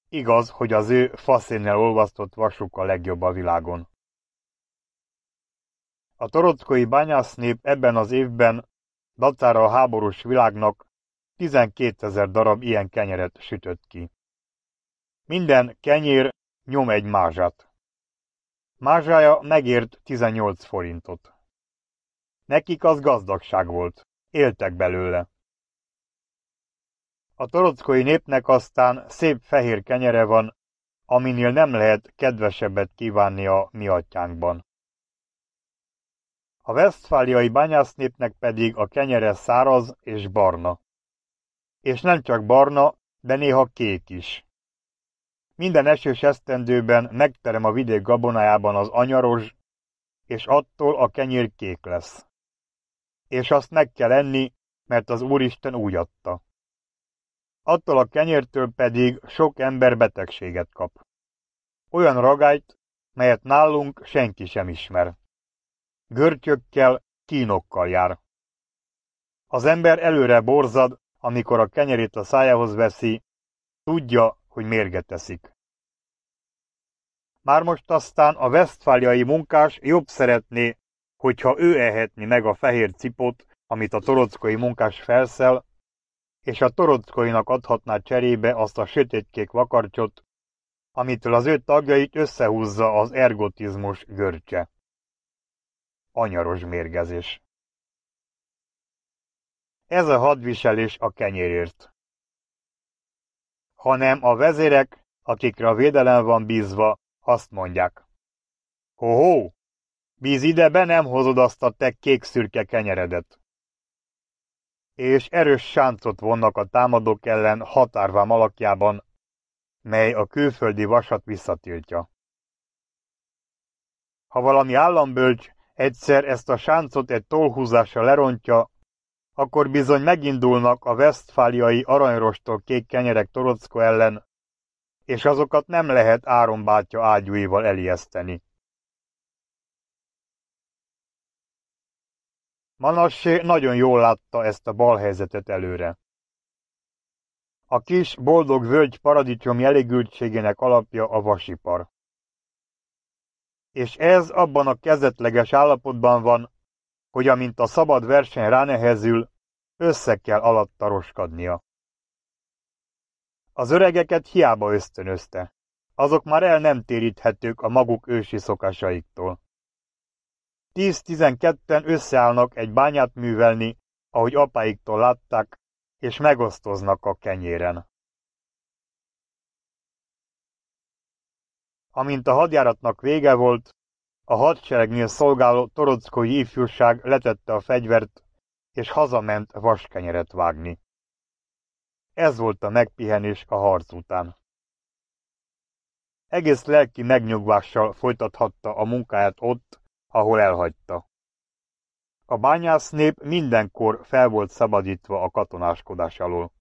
Igaz, hogy az ő faszénnel olvasztott vasuk a legjobb a világon. A torockói bányásznép ebben az évben, dacára a háborús világnak 12 ezer darab ilyen kenyeret sütött ki. Minden kenyér nyom egy mázsát. Mázsája megért 18 forintot. Nekik az gazdagság volt, éltek belőle. A torockói népnek aztán szép fehér kenyere van, aminél nem lehet kedvesebbet kívánni a mi atyánkban. A vesztfáliai bányásznépnek pedig a kenyere száraz és barna. És nem csak barna, de néha kék is. Minden esős esztendőben megterem a vidék gabonájában az anyaros, és attól a kenyér kék lesz. És azt meg kell enni, mert az Úristen úgy adta. Attól a kenyértől pedig sok ember betegséget kap. Olyan ragályt, melyet nálunk senki sem ismer. Görtyökkel, kínokkal jár. Az ember előre borzad, amikor a kenyerét a szájához veszi, tudja, hogy mérget teszik. Már most aztán a vesztfáliai munkás jobb szeretné, hogyha ő ehetni meg a fehér cipot, amit a torockai munkás felszel, és a torockainak adhatná cserébe azt a sötétkék vakarcsot, amitől az ő tagjait összehúzza az ergotizmus görcse. Anyaros mérgezés Ez a hadviselés a kenyérért. Hanem a vezérek, akikre a védelem van bízva, azt mondják. Hoho! Bíz ide, be nem hozod azt a te kék-szürke kenyeredet. És erős sáncot vonnak a támadók ellen határvám alakjában, mely a külföldi vasat visszatiltja. Ha valami állambölcs egyszer ezt a sáncot egy tolhúzásra lerontja, akkor bizony megindulnak a vesztfáliai aranyrostól kék kenyerek Torocko ellen, és azokat nem lehet Áron bátyja ágyúival elijeszteni. Manassé nagyon jól látta ezt a balhelyzetet előre. A kis, boldog völgy paradicsom jelégültségének alapja a vasipar. És ez abban a kezetleges állapotban van, hogy amint a szabad verseny ránehezül, össze kell alattaroskadnia. Az öregeket hiába ösztönözte. Azok már el nem téríthetők a maguk ősi szokásaiktól. Tíz-tizenketten összeállnak egy bányát művelni, ahogy apáiktól látták, és megosztoznak a kenyéren. Amint a hadjáratnak vége volt, a hadseregnél szolgáló torockói ifjúság letette a fegyvert, és hazament vaskenyeret vágni. Ez volt a megpihenés a harc után. Egész lelki megnyugvással folytathatta a munkáját ott, ahol elhagyta. A bányász nép mindenkor fel volt szabadítva a katonáskodás alól.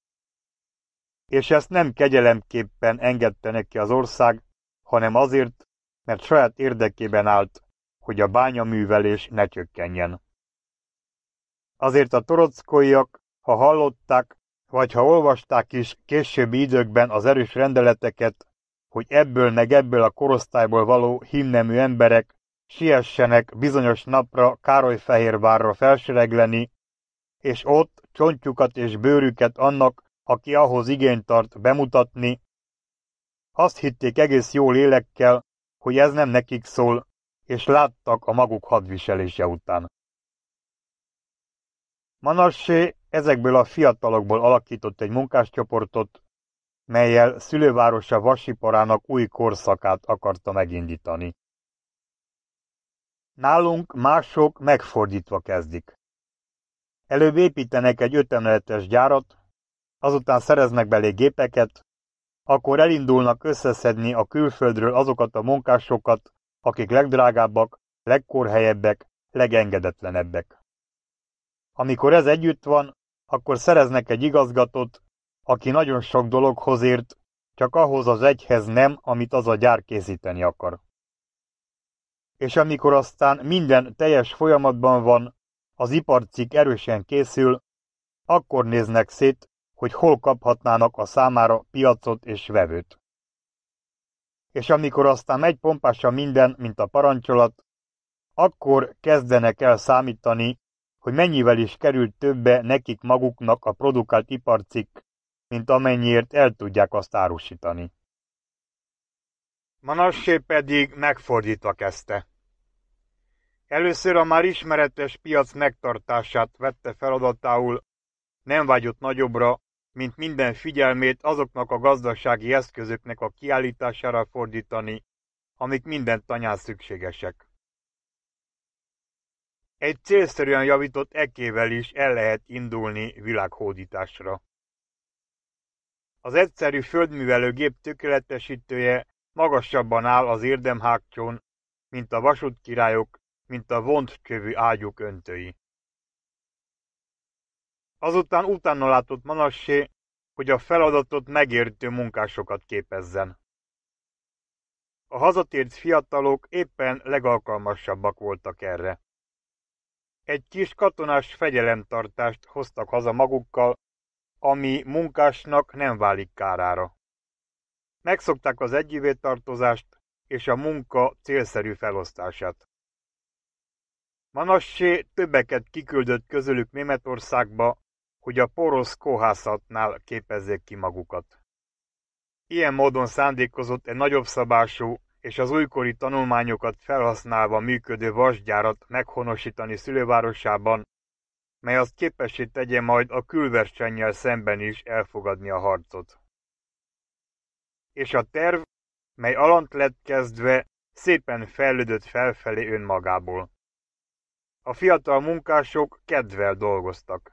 És ezt nem kegyelemképpen engedte neki az ország, hanem azért, mert saját érdekében állt, hogy a bányaművelés ne csökkenjen. Azért a torockóiak, ha hallották, vagy ha olvasták is későbbi időkben az erős rendeleteket, hogy ebből meg ebből a korosztályból való himnemű emberek siessenek bizonyos napra Károlyfehérvárra felseregleni, és ott csontjukat és bőrüket annak, aki ahhoz igényt tart bemutatni. Azt hitték egész jó lélekkel, hogy ez nem nekik szól, és láttak a maguk hadviselése után. Manassé ezekből a fiatalokból alakított egy munkáscsoportot, melyel szülővárosa Vasiparának új korszakát akarta megindítani. Nálunk mások megfordítva kezdik. Előbb építenek egy ötemeletes gyárat, azután szereznek belé gépeket, akkor elindulnak összeszedni a külföldről azokat a munkásokat, akik legdrágábbak, legkorhelyebbek, legengedetlenebbek. Amikor ez együtt van, akkor szereznek egy igazgatót, aki nagyon sok dologhoz ért, csak ahhoz az egyhez nem, amit az a gyár készíteni akar. És amikor aztán minden teljes folyamatban van, az iparcik erősen készül, akkor néznek szét, hogy hol kaphatnának a számára piacot és vevőt. És amikor aztán megy pompása minden, mint a parancsolat, akkor kezdenek el számítani, hogy mennyivel is került többe nekik maguknak a produkált iparcikk, mint amennyiért el tudják azt árusítani. Manassé pedig megfordítva kezdte. Először a már ismeretes piac megtartását vette feladatául, nem vágyott nagyobbra, mint minden figyelmét azoknak a gazdasági eszközöknek a kiállítására fordítani, amik minden tanyán szükségesek. Egy célszerűen javított ekével is el lehet indulni világhódításra. Az egyszerű gép tökéletesítője magasabban áll az érdemhágcsón, mint a vasútkirályok, mint a csövű ágyuk öntői. Azután utána látott Manassé, hogy a feladatot megértő munkásokat képezzen. A hazatért fiatalok éppen legalkalmasabbak voltak erre. Egy kis katonás fegyelemtartást hoztak haza magukkal, ami munkásnak nem válik kárára. Megszokták az egyévé tartozást és a munka célszerű felosztását. Manassé többeket kiküldött közülük Németországba, hogy a porosz kohászatnál képezzék ki magukat. Ilyen módon szándékozott egy nagyobb szabású, és az újkori tanulmányokat felhasználva működő vasgyárat meghonosítani szülővárosában, mely azt képessé tegye majd a külversennyel szemben is elfogadni a harcot. És a terv, mely alant lett kezdve, szépen fejlődött felfelé önmagából. A fiatal munkások kedvel dolgoztak.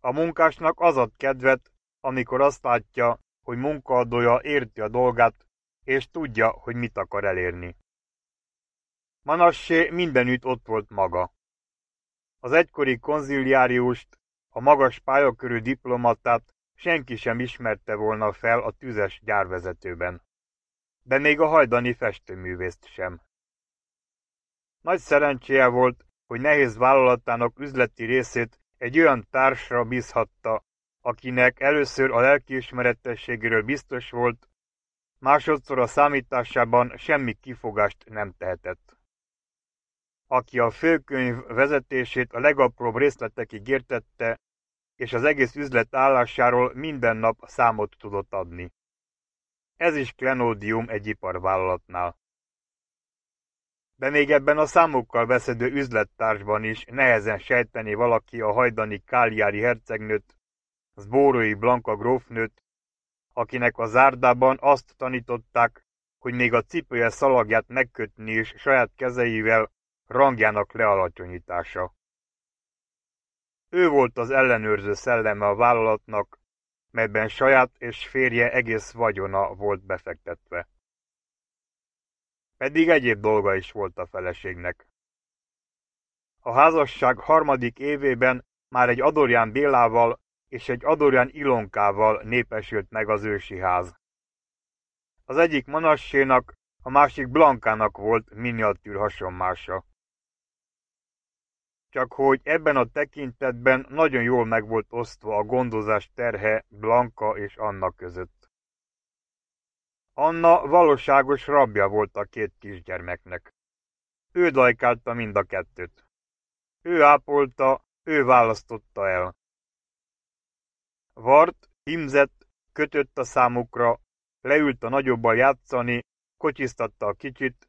A munkásnak az ad kedvet, amikor azt látja, hogy munkaadója érti a dolgát, és tudja, hogy mit akar elérni. Manassé mindenütt ott volt maga. Az egykori konziliáriust, a magas pályakörű diplomatát senki sem ismerte volna fel a tüzes gyárvezetőben, de még a hajdani festőművészt sem. Nagy szerencséje volt, hogy nehéz vállalatának üzleti részét egy olyan társra bízhatta, akinek először a lelkiismeretességéről biztos volt, másodszor a számításában semmi kifogást nem tehetett. Aki a főkönyv vezetését a legapróbb részletekig értette, és az egész üzlet állásáról minden nap számot tudott adni. Ez is klenódium egy iparvállalatnál. De még ebben a számokkal veszedő üzlettársban is nehezen sejteni valaki a hajdani Káliári hercegnőt, Zbórói Blanka grófnőt, akinek a zárdában azt tanították, hogy még a cipője szalagját megkötni és saját kezeivel rangjának lealacsonyítása. Ő volt az ellenőrző szelleme a vállalatnak, melyben saját és férje egész vagyona volt befektetve. Pedig egyéb dolga is volt a feleségnek. A házasság harmadik évében már egy Adorján Bélával és egy Adorján Ilonkával népesült meg az ősi ház. Az egyik Manassénak, a másik Blankának volt miniatűr hasonmása. Csak hogy ebben a tekintetben nagyon jól meg volt osztva a gondozás terhe Blanka és Anna között. Anna valóságos rabja volt a két kisgyermeknek. Ő dajkálta mind a kettőt. Ő ápolta, ő választotta el. Vard himzett, kötött a számukra, leült a nagyobbal játszani, kocsisztatta a kicsit,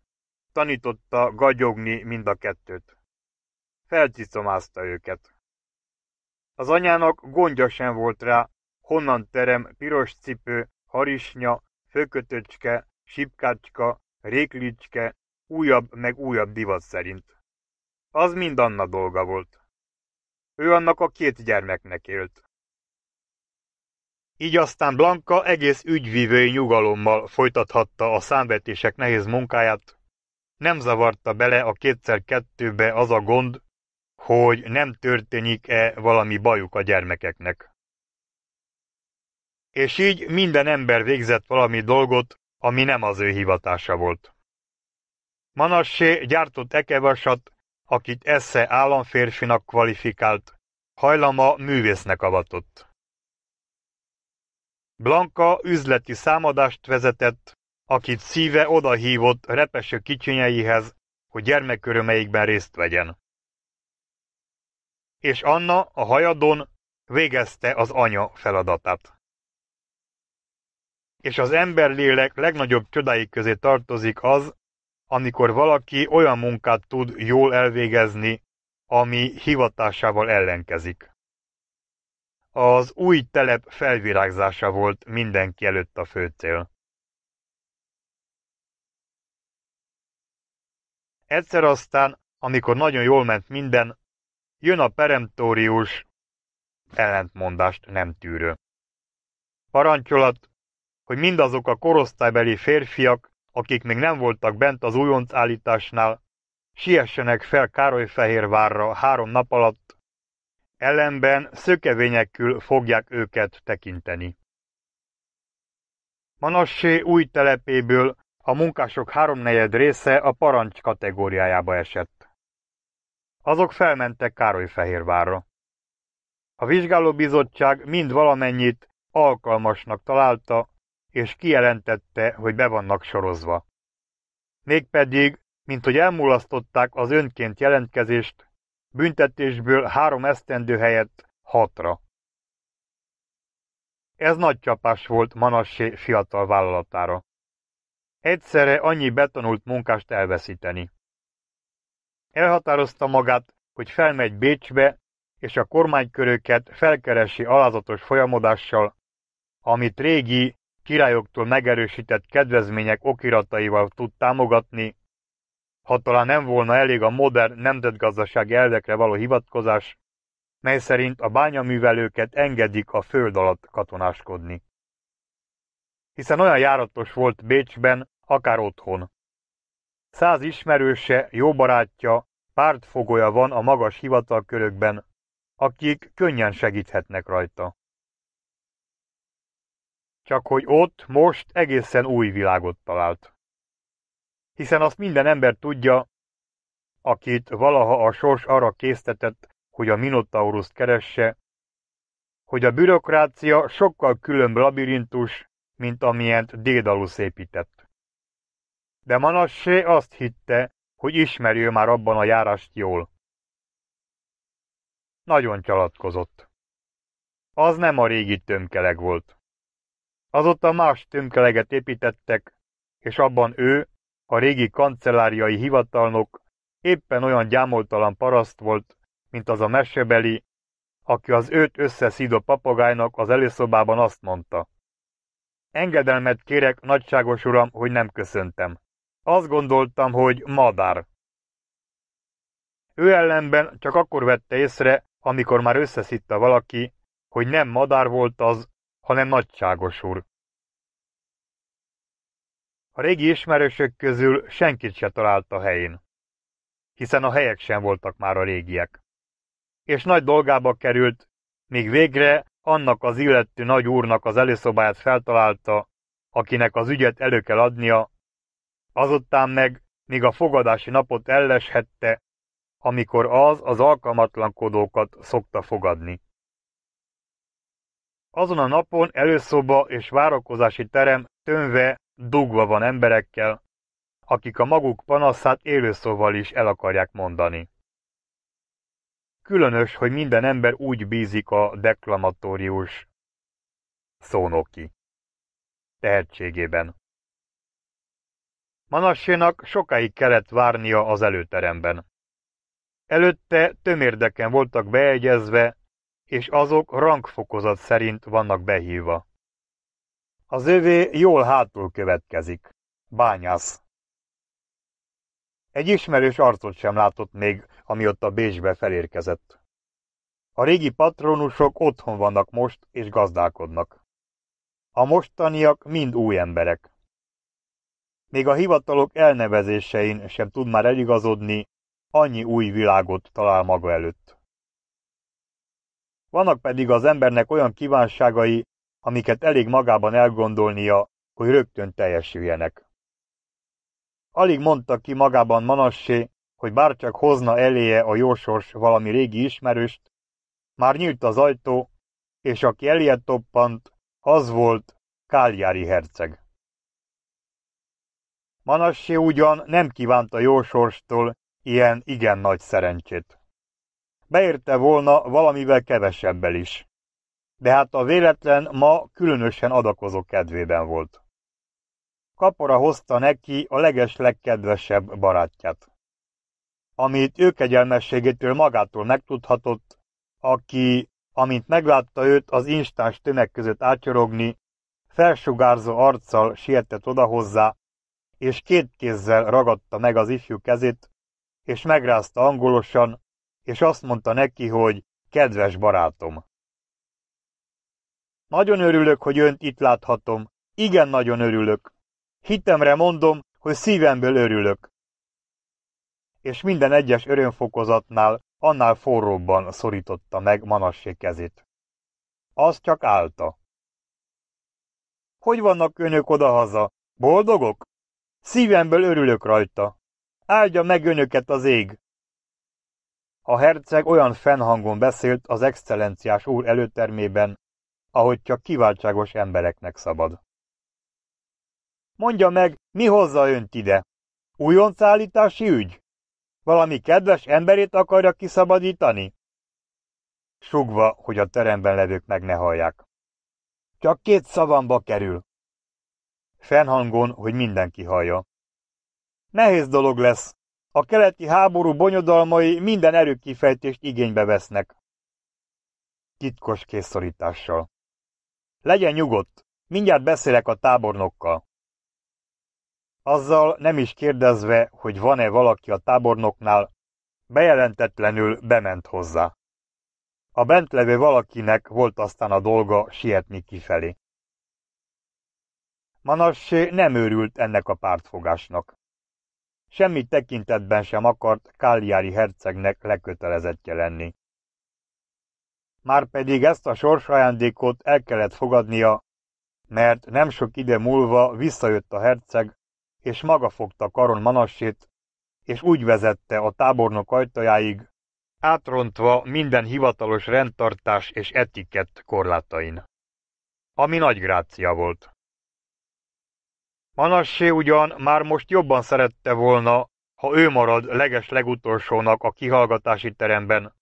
tanította gagyogni mind a kettőt. Felcicomázta őket. Az anyának gondja sem volt rá, honnan terem piros cipő, harisnya, főkötöcske, sipkácska, réklicske, újabb meg újabb divat szerint. Az mind Anna dolga volt. Ő annak a két gyermeknek élt. Így aztán Blanka egész ügyvívői nyugalommal folytathatta a számvetések nehéz munkáját. Nem zavarta bele a kétszer kettőbe az a gond, hogy nem történik-e valami bajuk a gyermekeknek. És így minden ember végzett valami dolgot, ami nem az ő hivatása volt. Manassé gyártott ekevasat, akit Esze államférfinak kvalifikált, hajlama művésznek avatott. Blanka üzleti számadást vezetett, akit szíve odahívott repeső kicsinyeihez, hogy gyermekörömeikben részt vegyen. És Anna a hajadon végezte az anya feladatát. És az ember lélek legnagyobb csodái közé tartozik az, amikor valaki olyan munkát tud jól elvégezni, ami hivatásával ellenkezik. Az új telep felvirágzása volt mindenki előtt a fő cél. Egyszer aztán, amikor nagyon jól ment minden, jön a peremtórius, ellentmondást nem tűrő. Parancsolat, hogy mindazok a korosztálybeli férfiak, akik még nem voltak bent az újonc állításnál, siessenek fel Károlyfehérvárra három nap alatt, ellenben szökevényekül fogják őket tekinteni. Manassé új telepéből a munkások háromnegyed része a parancs kategóriájába esett. Azok felmentek Károlyfehérvárra. A vizsgálóbizottság mind valamennyit alkalmasnak találta, és kijelentette, hogy be vannak sorozva. Mégpedig, mint hogy elmulasztották az önként jelentkezést, Büntetésből három esztendő helyett hatra. Ez nagy csapás volt Manassé fiatal vállalatára. Egyszerre annyi betanult munkást elveszíteni. Elhatározta magát, hogy felmegy Bécsbe, és a kormányköröket felkeresi alázatos folyamodással, amit régi királyoktól megerősített kedvezmények okirataival tud támogatni, ha talán nem volna elég a modern nemzetgazdasági elvekre való hivatkozás, mely szerint a bányaművelőket engedik a föld alatt katonáskodni. Hiszen olyan járatos volt Bécsben, akár otthon. Száz ismerőse, jó barátja, pártfogója van a magas hivatalkörökben, akik könnyen segíthetnek rajta. Csak hogy ott most egészen új világot talált hiszen azt minden ember tudja, akit valaha a sors arra késztetett, hogy a Minotauruszt keresse, hogy a bürokrácia sokkal különb labirintus, mint amilyent Dédalus épített. De Manassé azt hitte, hogy ismeri ő már abban a járást jól. Nagyon csalatkozott. Az nem a régi tömkeleg volt. Azóta más tömkeleget építettek, és abban ő, a régi kancelláriai hivatalnok éppen olyan gyámoltalan paraszt volt, mint az a mesebeli, aki az őt összeszídó papagájnak az előszobában azt mondta. Engedelmet kérek, nagyságos uram, hogy nem köszöntem. Azt gondoltam, hogy madár. Ő ellenben csak akkor vette észre, amikor már összeszitta valaki, hogy nem madár volt az, hanem nagyságos úr. A régi ismerősök közül senkit se talált a helyén, hiszen a helyek sem voltak már a régiek. És nagy dolgába került, míg végre annak az illető nagy úrnak az előszobáját feltalálta, akinek az ügyet elő kell adnia, azután meg még a fogadási napot elleshette, amikor az az alkalmatlankodókat szokta fogadni. Azon a napon előszoba és várakozási terem tömve dugva van emberekkel, akik a maguk panaszát élőszóval is el akarják mondani. Különös, hogy minden ember úgy bízik a deklamatórius szónoki tehetségében. Manassénak sokáig kellett várnia az előteremben. Előtte tömérdeken voltak beegyezve, és azok rangfokozat szerint vannak behívva. Az övé jól hátul következik. Bányász. Egy ismerős arcot sem látott még, ami ott a Bécsbe felérkezett. A régi patronusok otthon vannak most, és gazdálkodnak. A mostaniak mind új emberek. Még a hivatalok elnevezésein sem tud már eligazodni, annyi új világot talál maga előtt. Vannak pedig az embernek olyan kívánságai, amiket elég magában elgondolnia, hogy rögtön teljesüljenek. Alig mondta ki magában Manassé, hogy bárcsak hozna eléje a jósors valami régi ismerőst, már nyílt az ajtó, és aki eléje toppant, az volt Káliári herceg. Manassé ugyan nem kívánta jósorstól ilyen igen nagy szerencsét. Beérte volna valamivel kevesebbel is de hát a véletlen ma különösen adakozó kedvében volt. Kapora hozta neki a leges legkedvesebb barátját. Amit ő kegyelmességétől magától megtudhatott, aki, amint meglátta őt az instáns tömeg között átyorogni, felsugárzó arccal sietett oda hozzá, és két kézzel ragadta meg az ifjú kezét, és megrázta angolosan, és azt mondta neki, hogy kedves barátom. Nagyon örülök, hogy önt itt láthatom. Igen, nagyon örülök. Hitemre mondom, hogy szívemből örülök. És minden egyes örömfokozatnál, annál forróbban szorította meg Manassé kezét. Az csak állta. Hogy vannak önök odahaza? Boldogok? Szívemből örülök rajta. Áldja meg önöket az ég! A herceg olyan fennhangon beszélt az excellenciás úr előtermében, ahogy csak kiváltságos embereknek szabad. Mondja meg, mi hozza önt ide? Újoncállítási ügy? Valami kedves emberét akarja kiszabadítani? Sugva, hogy a teremben levők meg ne hallják. Csak két szavamba kerül. Fennhangon, hogy mindenki hallja. Nehéz dolog lesz. A keleti háború bonyodalmai minden erőkifejtést igénybe vesznek. Titkos készorítással. Legyen nyugodt, mindjárt beszélek a tábornokkal. Azzal nem is kérdezve, hogy van-e valaki a tábornoknál, bejelentetlenül bement hozzá. A bent levő valakinek volt aztán a dolga sietni kifelé. Manassé nem őrült ennek a pártfogásnak. Semmi tekintetben sem akart Káliári hercegnek lekötelezettje lenni. Már pedig ezt a sorsajándékot el kellett fogadnia, mert nem sok ide múlva visszajött a herceg, és maga fogta karon manassét, és úgy vezette a tábornok ajtajáig, átrontva minden hivatalos rendtartás és etikett korlátain. Ami nagy grácia volt. Manassé ugyan már most jobban szerette volna, ha ő marad leges legutolsónak a kihallgatási teremben,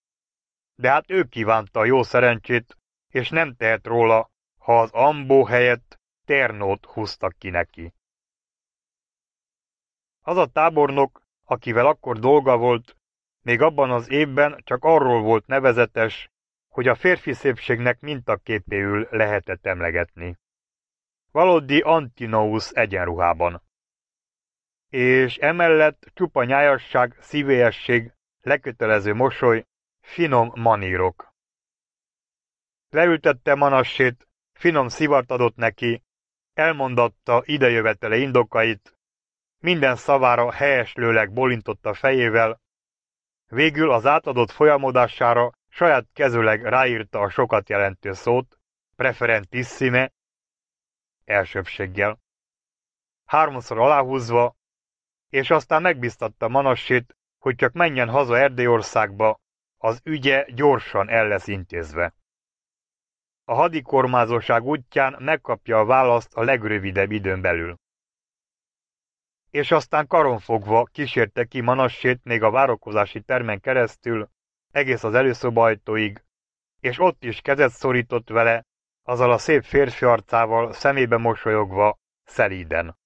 de hát ő kívánta a jó szerencsét, és nem tehet róla, ha az ambó helyett ternót húztak ki neki. Az a tábornok, akivel akkor dolga volt, még abban az évben csak arról volt nevezetes, hogy a férfi szépségnek mintaképéül lehetett emlegetni. Valódi Antinous egyenruhában. És emellett csupa nyájasság, szívélyesség, lekötelező mosoly, Finom manírok. Leültette Manassét, finom szivart adott neki, elmondatta idejövetele indokait, minden szavára helyeslőleg bolintotta fejével, végül az átadott folyamodására saját kezüleg ráírta a sokat jelentő szót, preferentissime, elsőbséggel, háromszor aláhúzva, és aztán megbiztatta Manassét, hogy csak menjen haza Erdélyországba, az ügye gyorsan el lesz intézve. A hadikormázóság útján megkapja a választ a legrövidebb időn belül. És aztán karonfogva kísérte ki Manassét még a várokozási termen keresztül, egész az előszobajtóig, és ott is kezet szorított vele, azzal a szép férfi arcával szemébe mosolyogva, szelíden.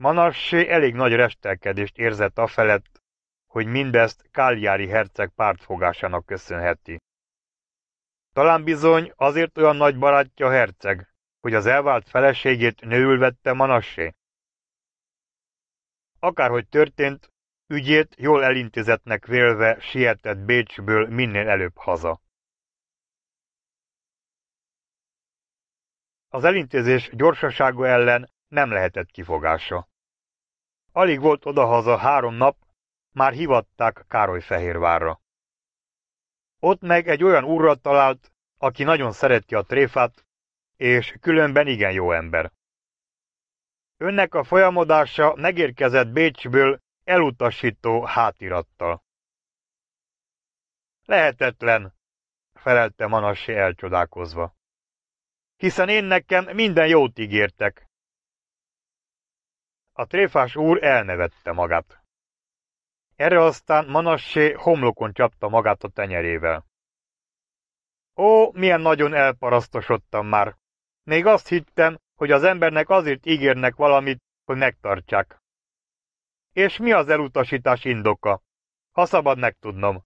Manassé elég nagy restelkedést érzett afelett, hogy mindezt Káljári herceg pártfogásának köszönheti. Talán bizony azért olyan nagy barátja herceg, hogy az elvált feleségét nőül vette Manassé. Akárhogy történt, ügyét jól elintézetnek vélve sietett Bécsből minél előbb haza. Az elintézés gyorsasága ellen nem lehetett kifogása. Alig volt odahaza három nap, már hivatták Károlyfehérvárra. Ott meg egy olyan úrral talált, aki nagyon szereti a tréfát, és különben igen jó ember. Önnek a folyamodása megérkezett Bécsből elutasító hátirattal. Lehetetlen, felelte Manassi elcsodálkozva. Hiszen én nekem minden jót ígértek. A tréfás úr elnevette magát. Erre aztán Manassé homlokon csapta magát a tenyerével. Ó, milyen nagyon elparasztosodtam már. Még azt hittem, hogy az embernek azért ígérnek valamit, hogy megtartsák. És mi az elutasítás indoka? Ha szabad megtudnom.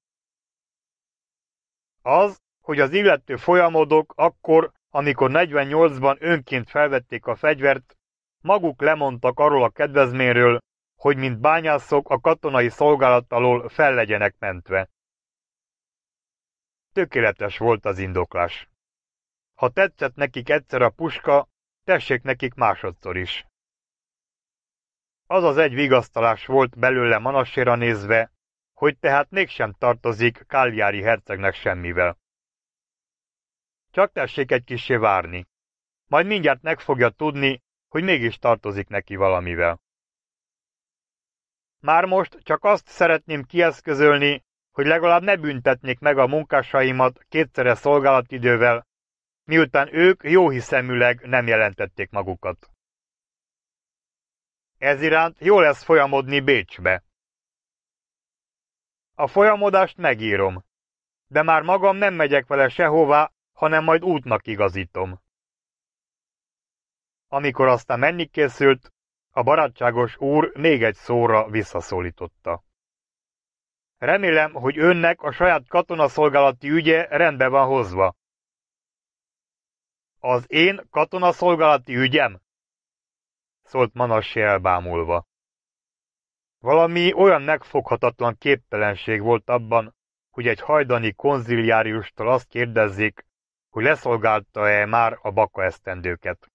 Az, hogy az illető folyamodok, akkor, amikor 48-ban önként felvették a fegyvert, maguk lemondtak arról a kedvezményről, hogy mint bányászok a katonai szolgálat alól fel legyenek mentve. Tökéletes volt az indoklás. Ha tetszett nekik egyszer a puska, tessék nekik másodszor is. Az az egy vigasztalás volt belőle Manasséra nézve, hogy tehát mégsem tartozik Káljári hercegnek semmivel. Csak tessék egy kisé várni. Majd mindjárt meg fogja tudni, hogy mégis tartozik neki valamivel. Már most csak azt szeretném kieszközölni, hogy legalább ne büntetnék meg a munkásaimat kétszeres szolgálatidővel, miután ők jóhiszeműleg nem jelentették magukat. Ez iránt jó lesz folyamodni Bécsbe. A folyamodást megírom, de már magam nem megyek vele sehová, hanem majd útnak igazítom. Amikor aztán menni készült, a barátságos úr még egy szóra visszaszólította. Remélem, hogy önnek a saját katonaszolgálati ügye rendbe van hozva. Az én katonaszolgálati ügyem? szólt Manassi elbámulva. Valami olyan megfoghatatlan képtelenség volt abban, hogy egy hajdani konziliáriustól azt kérdezzék, hogy leszolgálta-e már a baka esztendőket.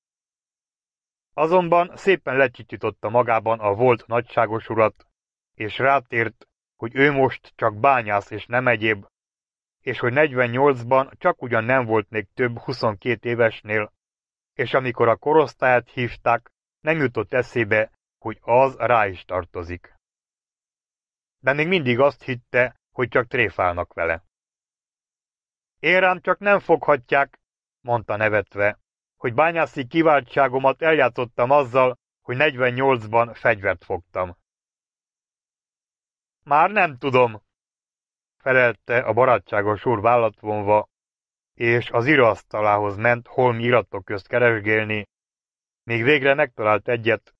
Azonban szépen lecsittította magában a volt nagyságos urat, és rátért, hogy ő most csak bányász és nem egyéb, és hogy 48-ban csak ugyan nem volt még több 22 évesnél, és amikor a korosztályát hívták, nem jutott eszébe, hogy az rá is tartozik. De még mindig azt hitte, hogy csak tréfálnak vele. Én rám csak nem foghatják, mondta nevetve, hogy bányászi kiváltságomat eljátszottam azzal, hogy 48-ban fegyvert fogtam. Már nem tudom, felelte a barátságos úr vállat vonva, és az íróasztalához ment holm iratok közt keresgélni, még végre megtalált egyet,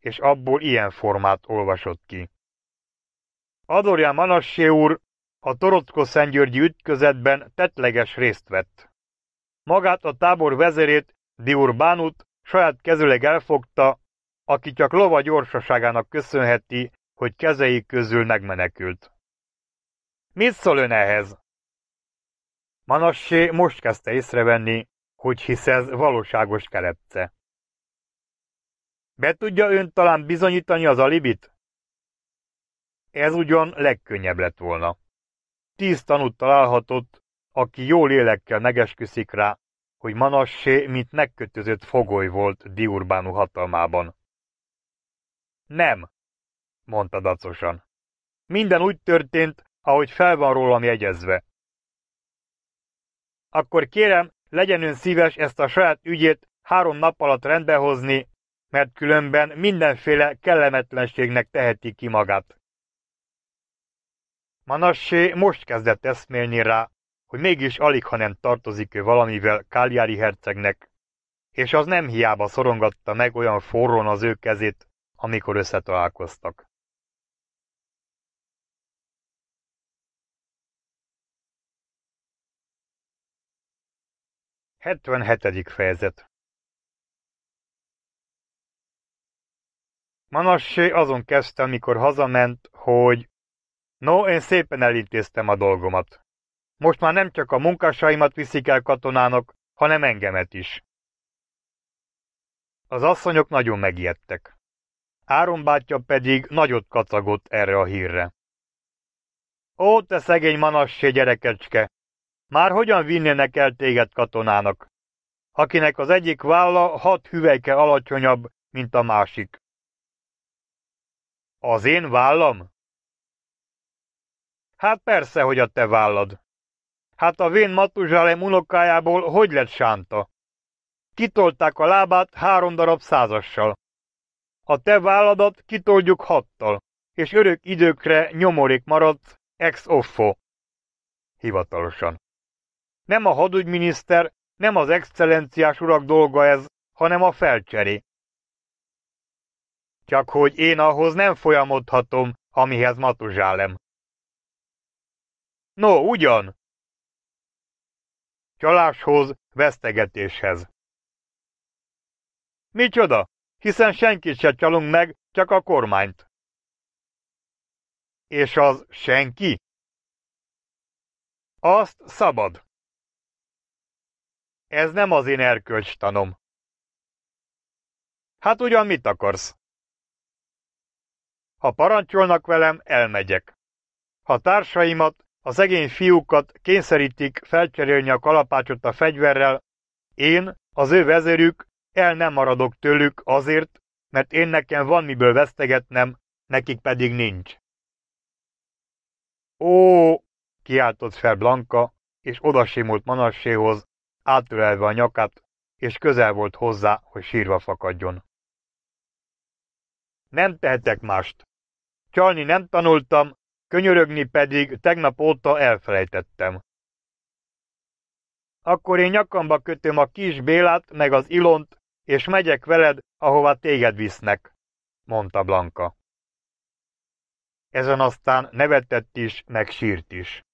és abból ilyen formát olvasott ki. Adorján Manassé úr a Torotko-Szentgyörgyi ütközetben tetleges részt vett. Magát a tábor vezérét Diurbánut saját kezüleg elfogta, aki csak lova gyorsaságának köszönheti, hogy kezei közül megmenekült. Mit szól ön ehhez? Manassé most kezdte észrevenni, hogy hisz ez valóságos kelepce. Be tudja ön talán bizonyítani az alibit? Ez ugyan legkönnyebb lett volna. Tíz tanút találhatott, aki jó lélekkel megesküszik rá, hogy Manassé mint megkötözött fogoly volt Diurbánu hatalmában. Nem, mondta dacosan. Minden úgy történt, ahogy fel van rólam jegyezve. Akkor kérem, legyen ön szíves ezt a saját ügyét három nap alatt rendbehozni, mert különben mindenféle kellemetlenségnek teheti ki magát. Manassé most kezdett eszmélni rá, hogy mégis alig, ha nem tartozik ő valamivel Káliári hercegnek, és az nem hiába szorongatta meg olyan forrón az ő kezét, amikor összetalálkoztak. Hetvenhetedik fejezet Manassé azon kezdte, amikor hazament, hogy No, én szépen elintéztem a dolgomat. Most már nem csak a munkásaimat viszik el katonának, hanem engemet is. Az asszonyok nagyon megijedtek. Áron bátyja pedig nagyot kacagott erre a hírre. Ó, te szegény manassé gyerekecske! Már hogyan vinnének el téged katonának, akinek az egyik válla hat hüvelyke alacsonyabb, mint a másik? Az én vállam? Hát persze, hogy a te vállad. Hát a vén Matuzsálem unokájából hogy lett Sánta? Kitolták a lábát három darab százassal. A te válladat kitoljuk hattal, és örök időkre nyomorék maradt ex offo. Hivatalosan. Nem a hadügyminiszter, nem az excellenciás urak dolga ez, hanem a felcseré. Csak hogy én ahhoz nem folyamodhatom, amihez Matuzsálem. No, ugyan, csaláshoz, vesztegetéshez. Micsoda? Hiszen senkit se csalunk meg, csak a kormányt. És az senki? Azt szabad. Ez nem az én erkölcs tanom. Hát ugyan mit akarsz? Ha parancsolnak velem, elmegyek. Ha társaimat, a szegény fiúkat kényszerítik felcserélni a kalapácsot a fegyverrel, én, az ő vezérük, el nem maradok tőlük azért, mert én nekem van miből vesztegetnem, nekik pedig nincs. Ó, kiáltott fel Blanka, és odasimult Manasséhoz, átölelve a nyakát, és közel volt hozzá, hogy sírva fakadjon. Nem tehetek mást. Csalni nem tanultam, könyörögni pedig tegnap óta elfelejtettem. Akkor én nyakamba kötöm a kis Bélát meg az Ilont, és megyek veled, ahova téged visznek, mondta Blanka. Ezen aztán nevetett is, meg sírt is.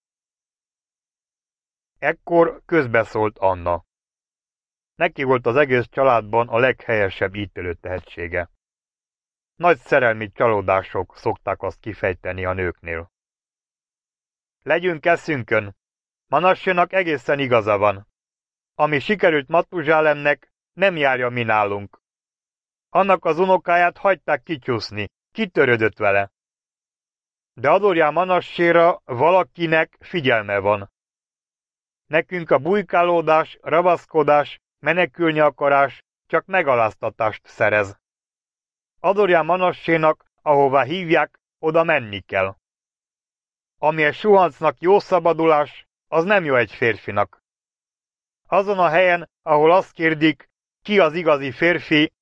Ekkor közbeszólt Anna. Neki volt az egész családban a leghelyesebb ítélő tehetsége. Nagy szerelmi csalódások szokták azt kifejteni a nőknél. Legyünk eszünkön! Manassénak egészen igaza van. Ami sikerült Matuzsálemnek, nem járja mi nálunk. Annak az unokáját hagyták kicsúszni, kitörödött vele. De Adorjá Manasséra valakinek figyelme van. Nekünk a bujkálódás, rabaszkodás, menekülni akarás csak megaláztatást szerez. Adorján Manassénak, ahová hívják, oda menni kell. Ami a suhancnak jó szabadulás, az nem jó egy férfinak. Azon a helyen, ahol azt kérdik, ki az igazi férfi,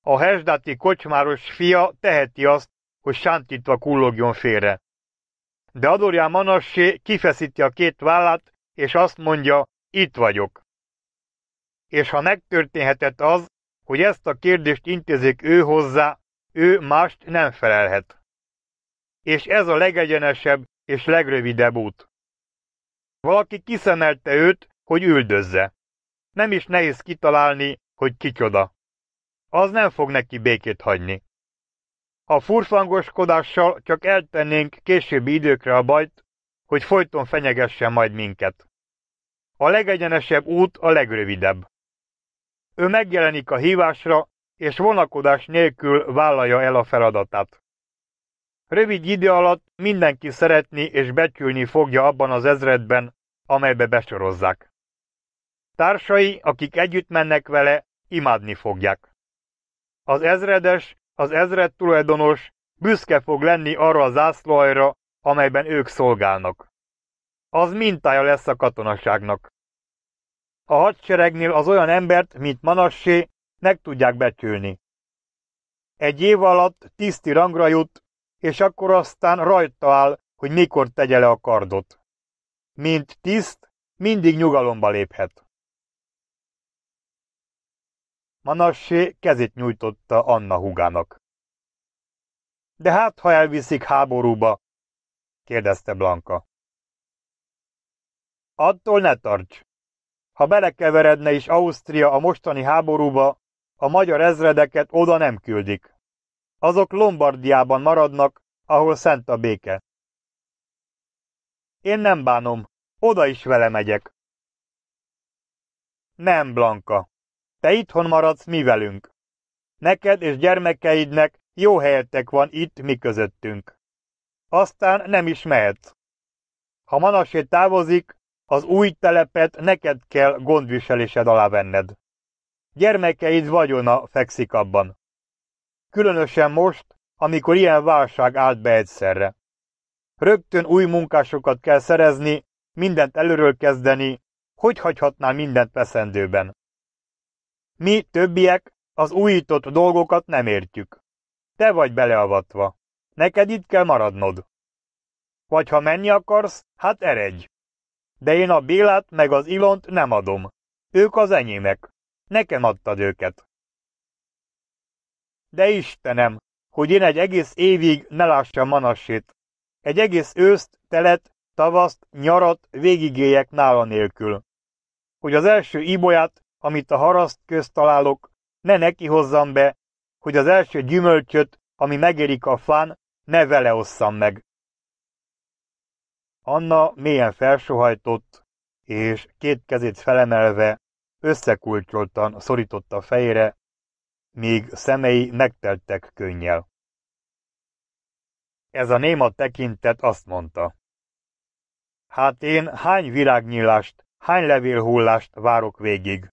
a hesdáti kocsmáros fia teheti azt, hogy sántítva kullogjon félre. De Adorján Manassé kifeszíti a két vállát, és azt mondja, itt vagyok. És ha megtörténhetett az, hogy ezt a kérdést intézik ő hozzá, ő mást nem felelhet. És ez a legegyenesebb és legrövidebb út. Valaki kiszemelte őt, hogy üldözze. Nem is nehéz kitalálni, hogy kicsoda. Az nem fog neki békét hagyni. A furfangoskodással csak eltennénk későbbi időkre a bajt, hogy folyton fenyegesse majd minket. A legegyenesebb út a legrövidebb. Ő megjelenik a hívásra, és vonakodás nélkül vállalja el a feladatát. Rövid idő alatt mindenki szeretni és becsülni fogja abban az ezredben, amelybe besorozzák. Társai, akik együtt mennek vele, imádni fogják. Az ezredes, az ezred tulajdonos büszke fog lenni arra a zászlóajra, amelyben ők szolgálnak. Az mintája lesz a katonaságnak. A hadseregnél az olyan embert, mint Manassé, meg tudják becsülni. Egy év alatt tiszti rangra jut, és akkor aztán rajta áll, hogy mikor tegye le a kardot. Mint tiszt, mindig nyugalomba léphet. Manassé kezét nyújtotta Anna hugának. De hát, ha elviszik háborúba? kérdezte Blanka. Attól ne tarts, ha belekeveredne is Ausztria a mostani háborúba, a magyar ezredeket oda nem küldik. Azok Lombardiában maradnak, ahol szent a béke. Én nem bánom, oda is vele megyek. Nem, Blanka, te itthon maradsz mi velünk. Neked és gyermekeidnek jó helyetek van itt mi közöttünk. Aztán nem is mehetsz. Ha Manasé távozik, az új telepet neked kell gondviselésed alá venned. Gyermekeid vagyona fekszik abban. Különösen most, amikor ilyen válság állt be egyszerre. Rögtön új munkásokat kell szerezni, mindent előről kezdeni, hogy hagyhatnál mindent veszendőben. Mi többiek az újított dolgokat nem értjük. Te vagy beleavatva. Neked itt kell maradnod. Vagy ha menni akarsz, hát eredj de én a Bélát meg az Ilont nem adom. Ők az enyémek. Nekem adtad őket. De Istenem, hogy én egy egész évig ne lássam Manassét. Egy egész őszt, telet, tavaszt, nyarat végigéljek nála nélkül. Hogy az első ibolyát, amit a haraszt közt találok, ne neki hozzam be, hogy az első gyümölcsöt, ami megérik a fán, ne vele osszam meg. Anna mélyen felsohajtott, és két kezét felemelve összekulcsoltan szorította a fejére, míg szemei megteltek könnyel. Ez a néma tekintet azt mondta. Hát én hány virágnyílást, hány levélhullást várok végig,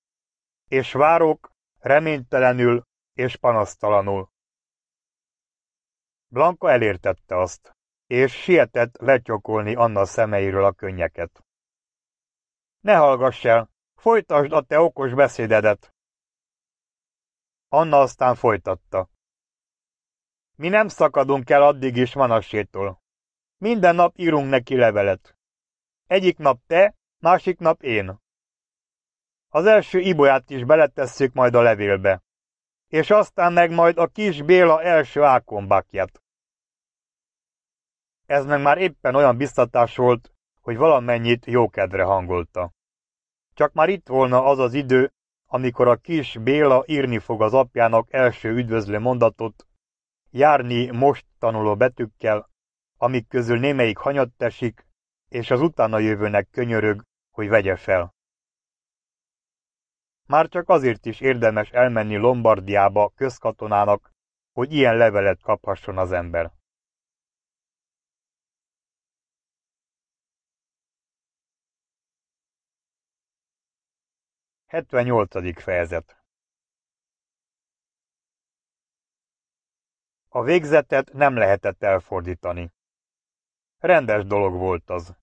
és várok reménytelenül és panasztalanul. Blanka elértette azt és sietett lecsokolni Anna szemeiről a könnyeket. Ne hallgass el, folytasd a te okos beszédedet! Anna aztán folytatta. Mi nem szakadunk el addig is Manasétól. Minden nap írunk neki levelet. Egyik nap te, másik nap én. Az első ibolyát is beletesszük majd a levélbe, és aztán meg majd a kis Béla első ákombákját. Ez meg már éppen olyan biztatás volt, hogy valamennyit jókedre hangolta. Csak már itt volna az az idő, amikor a kis Béla írni fog az apjának első üdvözlő mondatot, járni most tanuló betűkkel, amik közül némelyik hanyat tesik, és az utána jövőnek könyörög, hogy vegye fel. Már csak azért is érdemes elmenni Lombardiába közkatonának, hogy ilyen levelet kaphasson az ember. 78. fejezet A végzetet nem lehetett elfordítani. Rendes dolog volt az.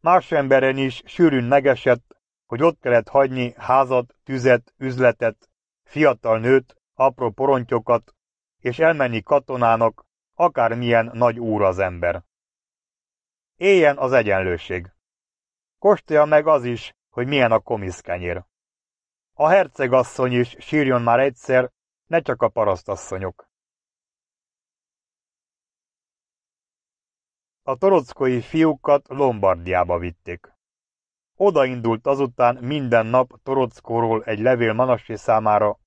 Más emberen is sűrűn megesett, hogy ott kellett hagyni házat, tüzet, üzletet, fiatal nőt, apró porontyokat, és elmenni katonának, akármilyen nagy úr az ember. Éljen az egyenlőség. Kostja meg az is, hogy milyen a komiszkenyér. A hercegasszony is sírjon már egyszer, ne csak a parasztasszonyok. A torockói fiúkat Lombardiába vitték. Oda indult azután minden nap Torockóról egy levél Manassé számára,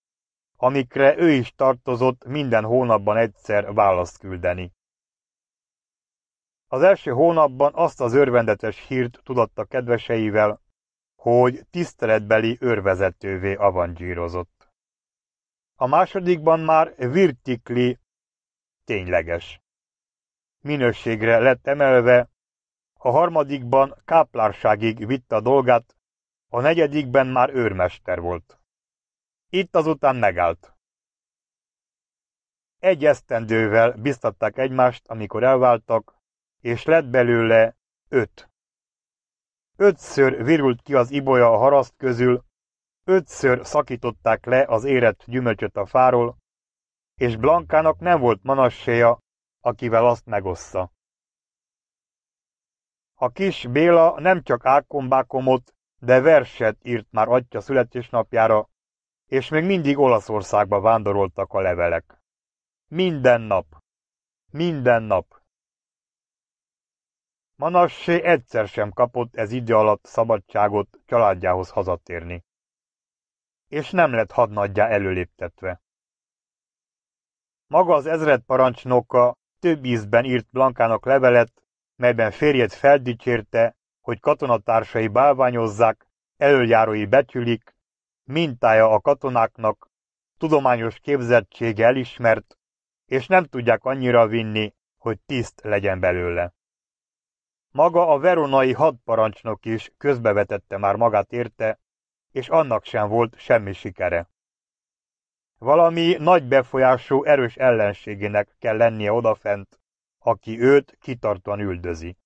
amikre ő is tartozott minden hónapban egyszer választ küldeni. Az első hónapban azt az örvendetes hírt tudatta kedveseivel, hogy tiszteletbeli őrvezetővé avangyírozott. A másodikban már virtikli tényleges minőségre lett emelve, a harmadikban káplárságig vitte a dolgát, a negyedikben már őrmester volt. Itt azután megállt. Egy esztendővel biztatták egymást, amikor elváltak, és lett belőle öt Ötször virult ki az ibolya a haraszt közül, ötször szakították le az érett gyümölcsöt a fáról, és Blankának nem volt manasséja, akivel azt megossza. A kis Béla nem csak ákombákomot, de verset írt már atya születésnapjára, és még mindig Olaszországba vándoroltak a levelek. Minden nap. Minden nap. Manassé egyszer sem kapott ez idő alatt szabadságot családjához hazatérni, és nem lett hadnagyjá előléptetve. Maga az ezred parancsnoka több ízben írt Blankának levelet, melyben férjét feldicsérte, hogy katonatársai bálványozzák, előjárói becsülik, mintája a katonáknak, tudományos képzettsége elismert, és nem tudják annyira vinni, hogy tiszt legyen belőle. Maga a veronai hadparancsnok is közbevetette már magát érte, és annak sem volt semmi sikere. Valami nagy befolyású erős ellenségének kell lennie odafent, aki őt kitartóan üldözi.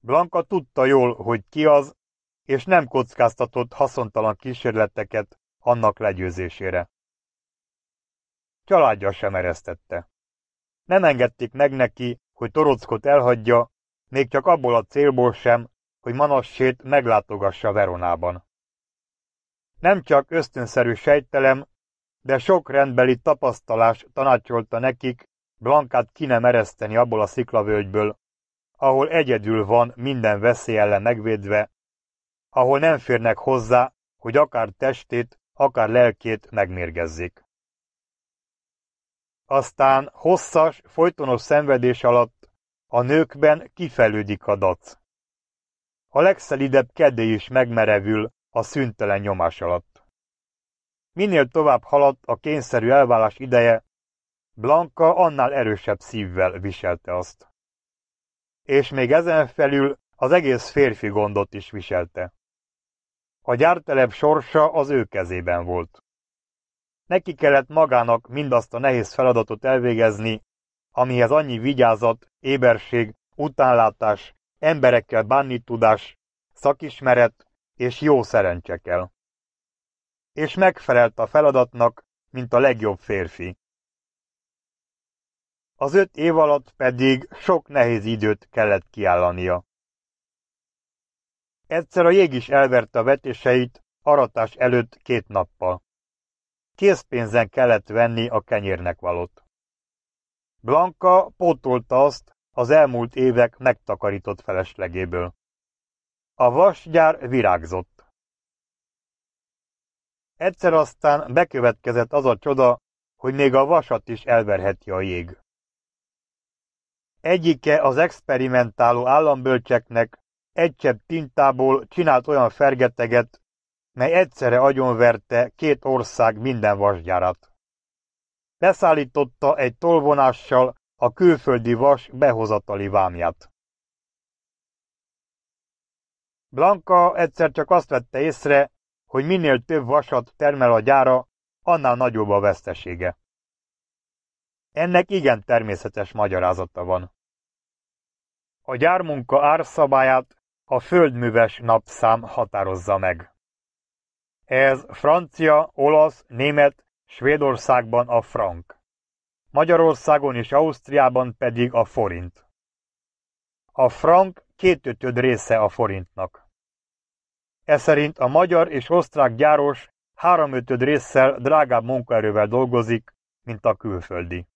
Blanka tudta jól, hogy ki az, és nem kockáztatott haszontalan kísérleteket annak legyőzésére. Családja sem eresztette. Nem engedték meg neki, hogy Torockot elhagyja, még csak abból a célból sem, hogy Manassét meglátogassa Veronában. Nem csak ösztönszerű sejtelem, de sok rendbeli tapasztalás tanácsolta nekik, Blankát ki nem ereszteni abból a sziklavölgyből, ahol egyedül van minden veszély ellen megvédve, ahol nem férnek hozzá, hogy akár testét, akár lelkét megmérgezzék. Aztán hosszas, folytonos szenvedés alatt a nőkben kifelődik a dac. A legszelidebb kedély is megmerevül a szüntelen nyomás alatt. Minél tovább haladt a kényszerű elválás ideje, Blanka annál erősebb szívvel viselte azt. És még ezen felül az egész férfi gondot is viselte. A gyártelep sorsa az ő kezében volt. Neki kellett magának mindazt a nehéz feladatot elvégezni, amihez annyi vigyázat, éberség, utánlátás, emberekkel bánni tudás, szakismeret és jó szerencse kell. És megfelelt a feladatnak, mint a legjobb férfi. Az öt év alatt pedig sok nehéz időt kellett kiállania. Egyszer a jég is elverte a vetéseit aratás előtt két nappal készpénzen kellett venni a kenyérnek valót. Blanka pótolta azt az elmúlt évek megtakarított feleslegéből. A vasgyár virágzott. Egyszer aztán bekövetkezett az a csoda, hogy még a vasat is elverheti a jég. Egyike az experimentáló állambölcseknek egy csepp tintából csinált olyan fergeteget, mely egyszerre agyonverte két ország minden vasgyárat. Leszállította egy tolvonással a külföldi vas behozatali vámját. Blanka egyszer csak azt vette észre, hogy minél több vasat termel a gyára, annál nagyobb a vesztesége. Ennek igen természetes magyarázata van. A gyármunka árszabályát a földműves napszám határozza meg. Ez francia, olasz, német, Svédországban a frank. Magyarországon és Ausztriában pedig a forint. A frank kétötöd része a forintnak. Ez szerint a magyar és osztrák gyáros háromötöd résszel drágább munkaerővel dolgozik, mint a külföldi.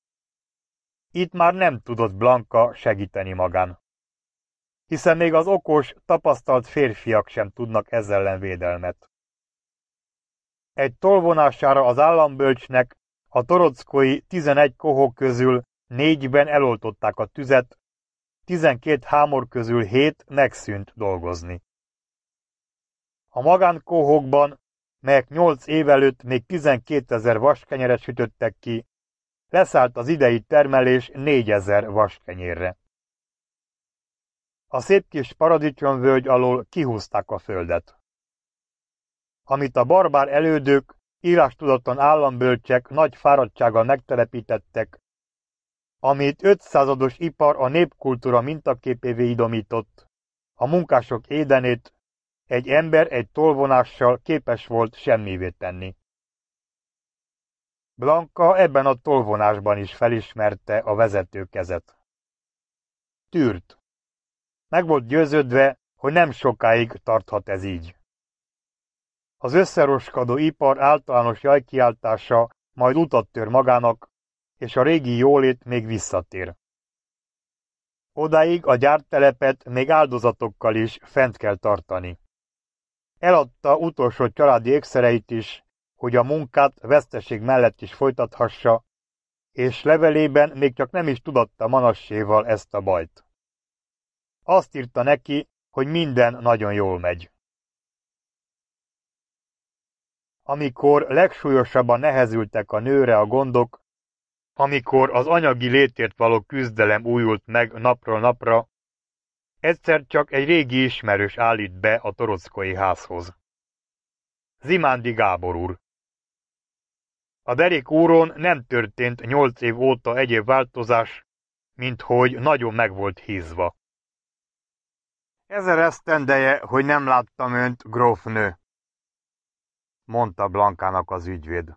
Itt már nem tudott Blanka segíteni magán. Hiszen még az okos, tapasztalt férfiak sem tudnak ezzel ellen védelmet egy tolvonására az állambölcsnek a torockói 11 kohó közül négyben eloltották a tüzet, 12 hámor közül hét megszűnt dolgozni. A magánkohókban melyek 8 év előtt még 12 ezer vaskenyeret sütöttek ki, leszállt az idei termelés 4000 vaskenyérre. A szép kis paradicsomvölgy alól kihúzták a földet amit a barbár elődők, írástudatlan állambölcsek nagy fáradtsággal megtelepítettek, amit 500 ipar a népkultúra mintaképévé idomított, a munkások édenét, egy ember egy tolvonással képes volt semmivé tenni. Blanka ebben a tolvonásban is felismerte a vezető kezet. Tűrt. Meg volt győződve, hogy nem sokáig tarthat ez így. Az összeroskadó ipar általános jajkiáltása majd utat tör magának, és a régi jólét még visszatér. Odáig a gyártelepet még áldozatokkal is fent kell tartani. Eladta utolsó családi ékszereit is, hogy a munkát veszteség mellett is folytathassa, és levelében még csak nem is tudatta Manasséval ezt a bajt. Azt írta neki, hogy minden nagyon jól megy. amikor legsúlyosabban nehezültek a nőre a gondok, amikor az anyagi létért való küzdelem újult meg napról napra, egyszer csak egy régi ismerős állít be a torockói házhoz. Zimándi Gábor úr A derék úron nem történt nyolc év óta egyéb változás, mint hogy nagyon meg volt hízva. Ezer esztendeje, hogy nem láttam önt, grófnő mondta Blankának az ügyvéd.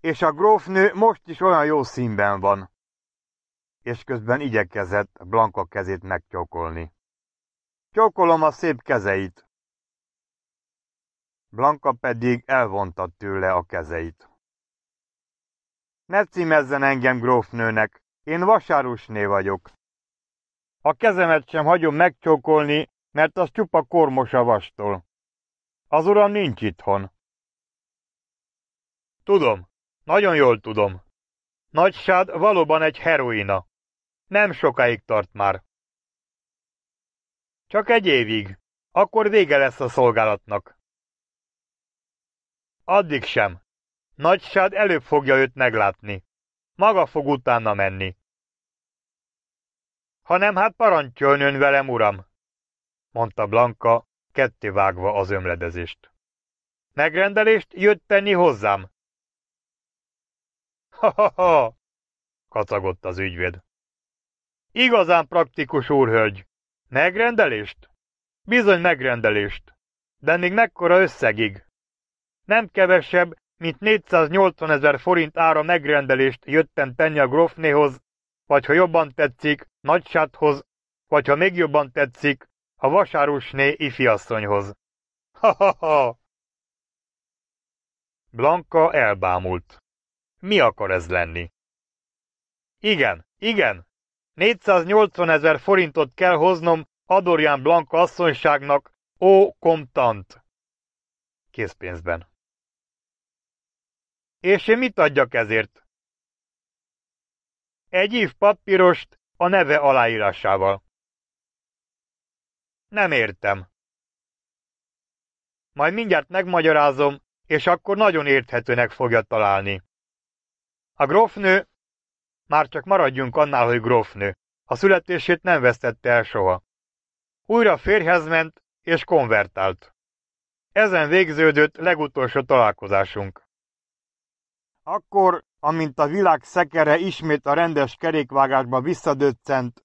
És a grófnő most is olyan jó színben van. És közben igyekezett Blanka kezét megcsókolni. Csókolom a szép kezeit. Blanka pedig elvonta tőle a kezeit. Ne címezzen engem grófnőnek, én vasárusné vagyok. A kezemet sem hagyom megcsókolni, mert az csupa kormos a vastól. Az uram nincs itthon. Tudom, nagyon jól tudom. Nagysád valóban egy heroína. Nem sokáig tart már. Csak egy évig. Akkor vége lesz a szolgálatnak. Addig sem. Nagysád előbb fogja őt meglátni. Maga fog utána menni. Ha nem hát ön velem, uram, mondta Blanka, kettévágva az ömledezést. Megrendelést jött tenni hozzám ha-ha-ha! kacagott az ügyvéd. Igazán praktikus úrhölgy! Megrendelést? Bizony megrendelést, de még mekkora összegig? Nem kevesebb, mint 480 ezer forint ára megrendelést jöttem tenni a grofnéhoz, vagy ha jobban tetszik, nagysáthoz, vagy ha még jobban tetszik, a vasárusné ifiasszonyhoz. Ha-ha-ha! Blanka elbámult. Mi akar ez lenni? Igen, igen, 480 ezer forintot kell hoznom Adorján Blanka asszonyságnak, ó komptant! Készpénzben. És én mit adjak ezért? Egy év papírost a neve aláírásával. Nem értem. Majd mindjárt megmagyarázom, és akkor nagyon érthetőnek fogja találni. A grófnő, már csak maradjunk annál, hogy grófnő, a születését nem vesztette el soha. Újra férhez ment és konvertált. Ezen végződött legutolsó találkozásunk. Akkor, amint a világ szekere ismét a rendes kerékvágásba visszadöccent,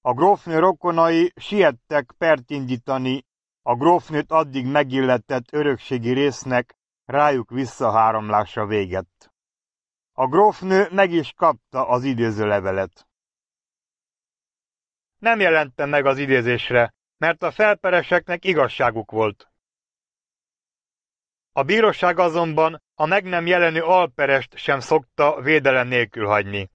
a grófnő rokonai siettek pert indítani a grófnőt addig megilletett örökségi résznek, rájuk visszaháromlása véget. A grófnő meg is kapta az idéző levelet. Nem jelentem meg az idézésre, mert a felpereseknek igazságuk volt. A bíróság azonban a meg nem jelenő alperest sem szokta védelem nélkül hagyni.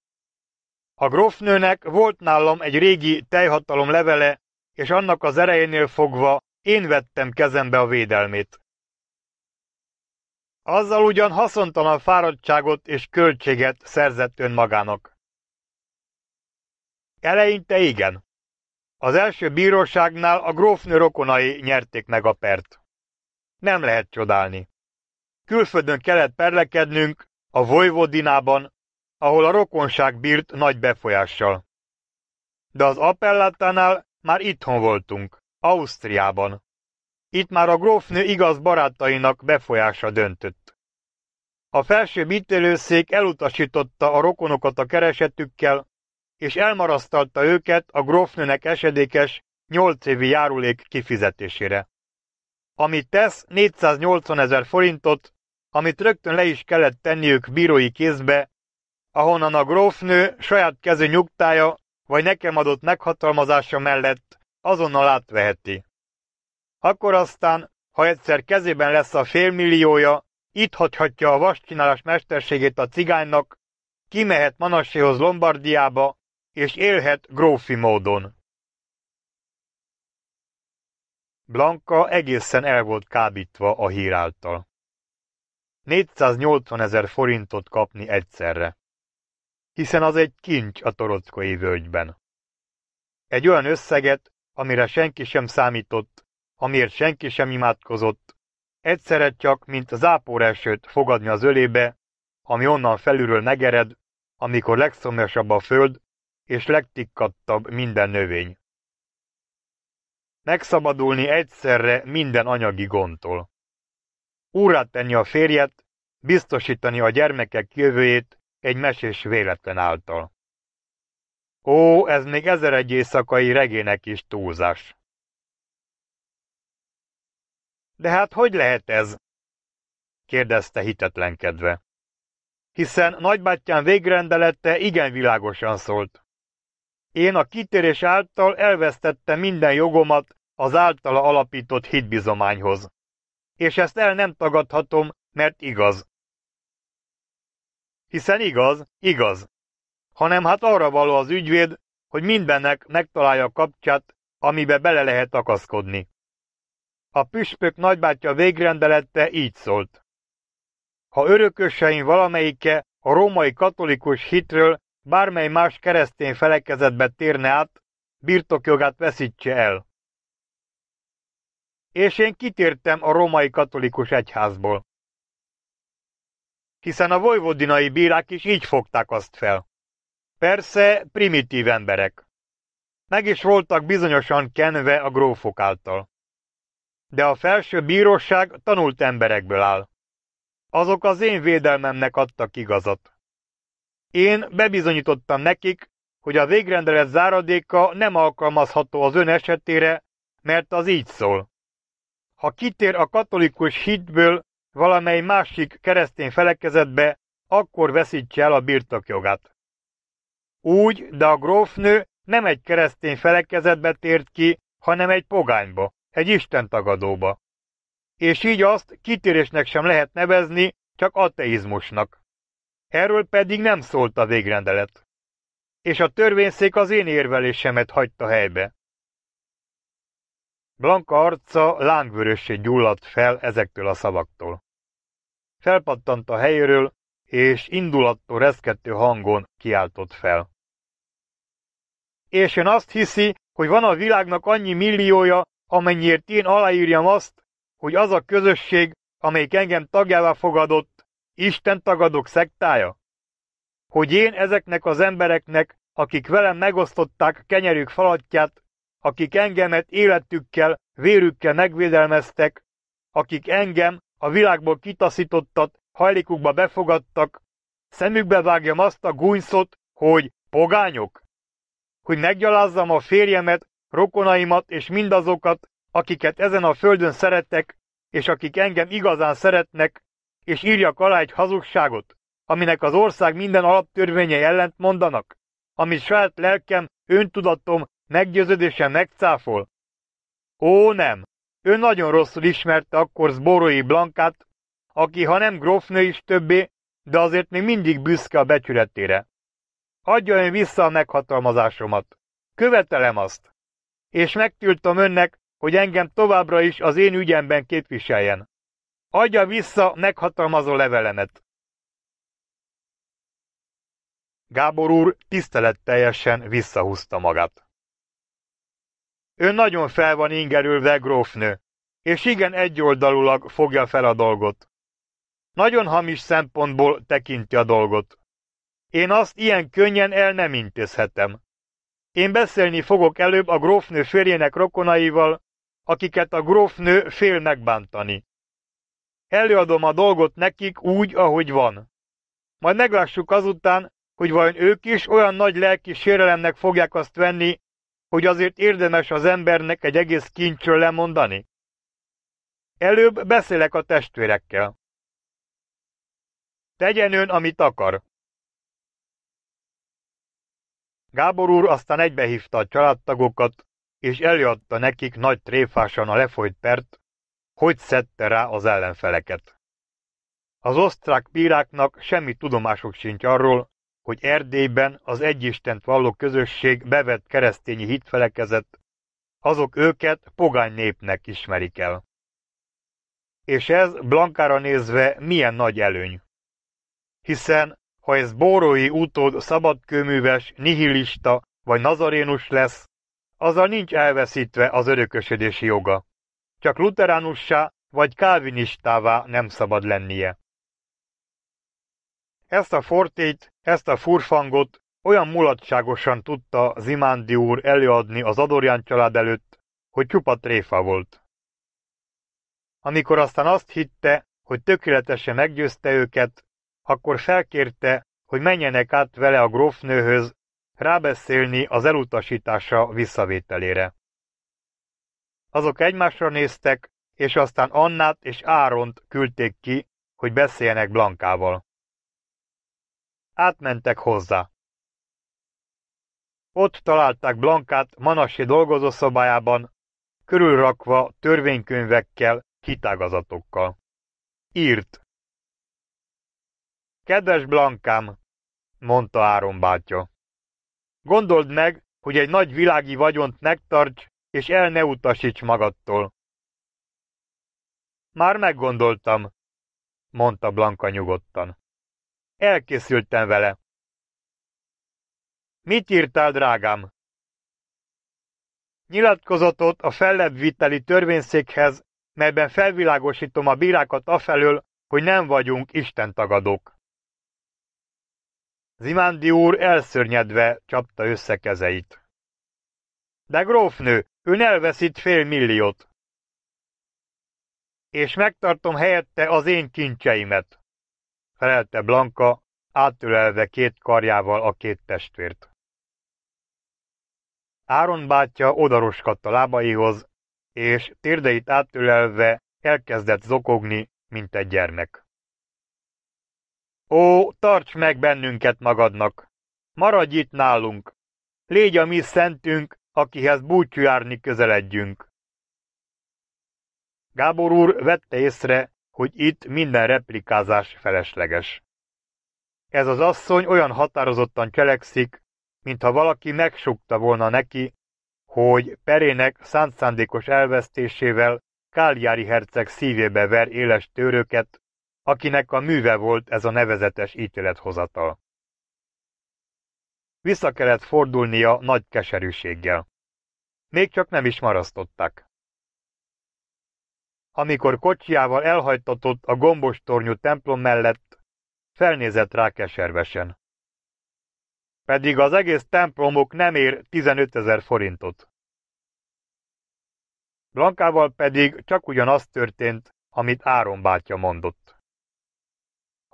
A grófnőnek volt nálam egy régi tejhatalom levele, és annak az erejénél fogva én vettem kezembe a védelmét. Azzal ugyan haszontalan fáradtságot és költséget szerzett önmagának. Eleinte igen. Az első bíróságnál a grófnő rokonai nyerték meg a pert. Nem lehet csodálni. Külföldön kellett perlekednünk, a Vojvodinában, ahol a rokonság bírt nagy befolyással. De az appellátánál már itthon voltunk, Ausztriában. Itt már a grófnő igaz barátainak befolyása döntött. A felső ítélőszék elutasította a rokonokat a keresetükkel, és elmarasztalta őket a grófnőnek esedékes nyolc évi járulék kifizetésére. Amit tesz 480 ezer forintot, amit rögtön le is kellett tenniük bírói kézbe, ahonnan a grófnő saját kezű nyugtája vagy nekem adott meghatalmazása mellett azonnal átveheti. Akkor aztán, ha egyszer kezében lesz a félmilliója, itt hagyhatja a vascsinálás mesterségét a cigánynak, kimehet Manasséhoz Lombardiába, és élhet grófi módon. Blanka egészen el volt kábítva a hír által. 480 ezer forintot kapni egyszerre. Hiszen az egy kincs a torockai völgyben. Egy olyan összeget, amire senki sem számított, amiért senki sem imádkozott. Egyszerre csak, mint zápor esőt fogadni az ölébe, ami onnan felülről megered, amikor legszomjasabb a föld, és legtikkadtabb minden növény. Megszabadulni egyszerre minden anyagi gondtól. Úrát tenni a férjet, biztosítani a gyermekek jövőjét egy mesés véletlen által. Ó, ez még ezer egy éjszakai regének is túlzás. De hát hogy lehet ez? kérdezte hitetlenkedve. Hiszen nagybátyám végrendelete igen világosan szólt. Én a kitérés által elvesztette minden jogomat az általa alapított hitbizományhoz. És ezt el nem tagadhatom, mert igaz. Hiszen igaz, igaz. Hanem hát arra való az ügyvéd, hogy mindennek megtalálja a kapcsát, amibe bele lehet akaszkodni. A püspök nagybátyja végrendelette így szólt. Ha örököseim valamelyike a római katolikus hitről bármely más keresztény felekezetbe térne át, birtokjogát veszítse el. És én kitértem a római katolikus egyházból. Hiszen a vojvodinai bírák is így fogták azt fel. Persze primitív emberek. Meg is voltak bizonyosan kenve a grófok által de a felső bíróság tanult emberekből áll. Azok az én védelmemnek adtak igazat. Én bebizonyítottam nekik, hogy a végrendelet záradéka nem alkalmazható az ön esetére, mert az így szól. Ha kitér a katolikus hitből valamely másik keresztény felekezetbe, akkor veszítse el a birtokjogát. Úgy, de a grófnő nem egy keresztény felekezetbe tért ki, hanem egy pogányba egy istentagadóba. És így azt kitérésnek sem lehet nevezni, csak ateizmusnak. Erről pedig nem szólt a végrendelet. És a törvényszék az én érvelésemet hagyta helybe. Blanka arca lángvörössé gyulladt fel ezektől a szavaktól. Felpattant a helyéről, és indulattól reszkettő hangon kiáltott fel. És ön azt hiszi, hogy van a világnak annyi milliója, amennyiért én aláírjam azt, hogy az a közösség, amelyik engem tagjává fogadott, Isten tagadók szektája? Hogy én ezeknek az embereknek, akik velem megosztották kenyerük falatját, akik engemet életükkel, vérükkel megvédelmeztek, akik engem a világból kitaszítottat, hajlikukba befogadtak, szemükbe vágjam azt a gúnyszot, hogy pogányok? Hogy meggyalázzam a férjemet rokonaimat és mindazokat, akiket ezen a földön szerettek, és akik engem igazán szeretnek, és írjak alá egy hazugságot, aminek az ország minden alaptörvénye ellent mondanak, amit saját lelkem, öntudatom, meggyőződésem megcáfol. Ó, nem! Ő nagyon rosszul ismerte akkor Zborói Blankát, aki ha nem grofnő is többé, de azért még mindig büszke a becsületére. Adja én vissza a meghatalmazásomat. Követelem azt és megtiltom önnek, hogy engem továbbra is az én ügyemben képviseljen. Adja vissza meghatalmazó levelemet. Gábor úr tiszteletteljesen visszahúzta magát. Ő nagyon fel van ingerülve, grófnő, és igen egyoldalulag fogja fel a dolgot. Nagyon hamis szempontból tekinti a dolgot. Én azt ilyen könnyen el nem intézhetem. Én beszélni fogok előbb a grófnő férjének rokonaival, akiket a grófnő fél megbántani. Előadom a dolgot nekik úgy, ahogy van. Majd meglássuk azután, hogy vajon ők is olyan nagy lelki sérelemnek fogják azt venni, hogy azért érdemes az embernek egy egész kincsről lemondani. Előbb beszélek a testvérekkel. Tegyen ön, amit akar. Gábor úr aztán egybehívta a családtagokat, és előadta nekik nagy tréfásan a lefolyt pert, hogy szedte rá az ellenfeleket. Az osztrák bíráknak semmi tudomásuk sincs arról, hogy Erdélyben az egyistent valló közösség bevett keresztényi hitfelekezet, azok őket pogány népnek ismerik el. És ez Blankára nézve milyen nagy előny. Hiszen ha ez bórói utód szabadkőműves, nihilista vagy nazarénus lesz, azzal nincs elveszítve az örökösödési joga. Csak luteránussá vagy kávinistává nem szabad lennie. Ezt a fortét, ezt a furfangot olyan mulatságosan tudta Zimándi úr előadni az Adorján család előtt, hogy csupa tréfa volt. Amikor aztán azt hitte, hogy tökéletesen meggyőzte őket, akkor felkérte, hogy menjenek át vele a grófnőhöz, rábeszélni az elutasítása visszavételére. Azok egymásra néztek, és aztán Annát és Áront küldték ki, hogy beszéljenek Blankával. Átmentek hozzá. Ott találták Blankát manasi dolgozószobájában, körülrakva törvénykönyvekkel, kitágazatokkal. Írt. Kedves Blankám, mondta Áron bátya. gondold meg, hogy egy nagy világi vagyont megtarts, és el ne utasíts magadtól. Már meggondoltam, mondta Blanka nyugodtan. Elkészültem vele. Mit írtál, drágám? Nyilatkozatot a fellebbviteli törvényszékhez, melyben felvilágosítom a bírákat afelől, hogy nem vagyunk istentagadók. Az imándi úr elszörnyedve csapta össze kezeit. De grófnő, ön elveszít fél milliót. És megtartom helyette az én kincseimet, felelte Blanka, átölelve két karjával a két testvért. Áron bátyja odaroskadt a lábaihoz, és térdeit átölelve elkezdett zokogni, mint egy gyermek. Ó, tarts meg bennünket magadnak! Maradj itt nálunk! Légy a mi szentünk, akihez búcsújárni közeledjünk! Gábor úr vette észre, hogy itt minden replikázás felesleges. Ez az asszony olyan határozottan cselekszik, mintha valaki megsukta volna neki, hogy perének szántszándékos elvesztésével Káliári herceg szívébe ver éles tőröket, akinek a műve volt ez a nevezetes ítélethozatal. Vissza kellett fordulnia nagy keserűséggel. Még csak nem is marasztották. Amikor kocsiával elhajtatott a gombos tornyú templom mellett, felnézett rá keservesen. Pedig az egész templomok nem ér 15 ezer forintot. Blankával pedig csak ugyanaz történt, amit Áron bátya mondott.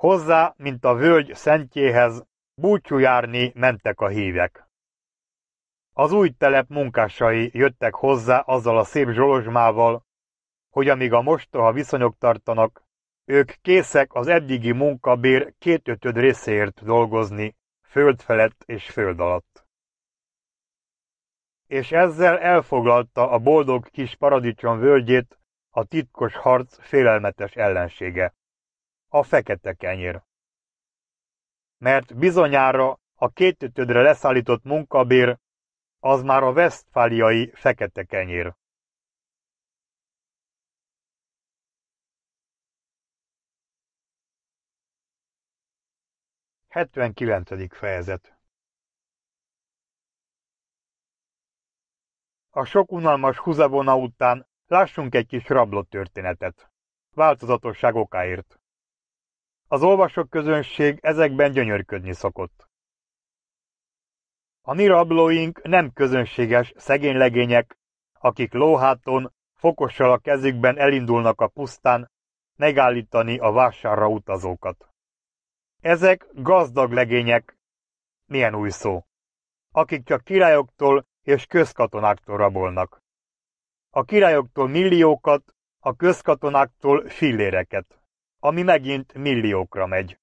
Hozzá, mint a völgy szentjéhez, járni mentek a hívek. Az új telep munkásai jöttek hozzá azzal a szép zsolozsmával, hogy amíg a mostoha viszonyok tartanak, ők készek az eddigi munkabér kétötöd részéért dolgozni, föld felett és föld alatt. És ezzel elfoglalta a boldog kis paradicsom völgyét a titkos harc félelmetes ellensége a fekete kenyér. Mert bizonyára a kétötödre leszállított munkabér az már a vesztfáliai fekete kenyér. Hetvenkilencedik fejezet A sok unalmas húzavona után lássunk egy kis rablott történetet. Változatosság okáért. Az olvasók közönség ezekben gyönyörködni szokott. A mi rablóink nem közönséges szegénylegények, akik lóháton, fokossal a kezükben elindulnak a pusztán megállítani a vásárra utazókat. Ezek gazdag legények, milyen új szó, akik csak királyoktól és közkatonáktól rabolnak. A királyoktól milliókat, a közkatonáktól filléreket ami megint milliókra megy.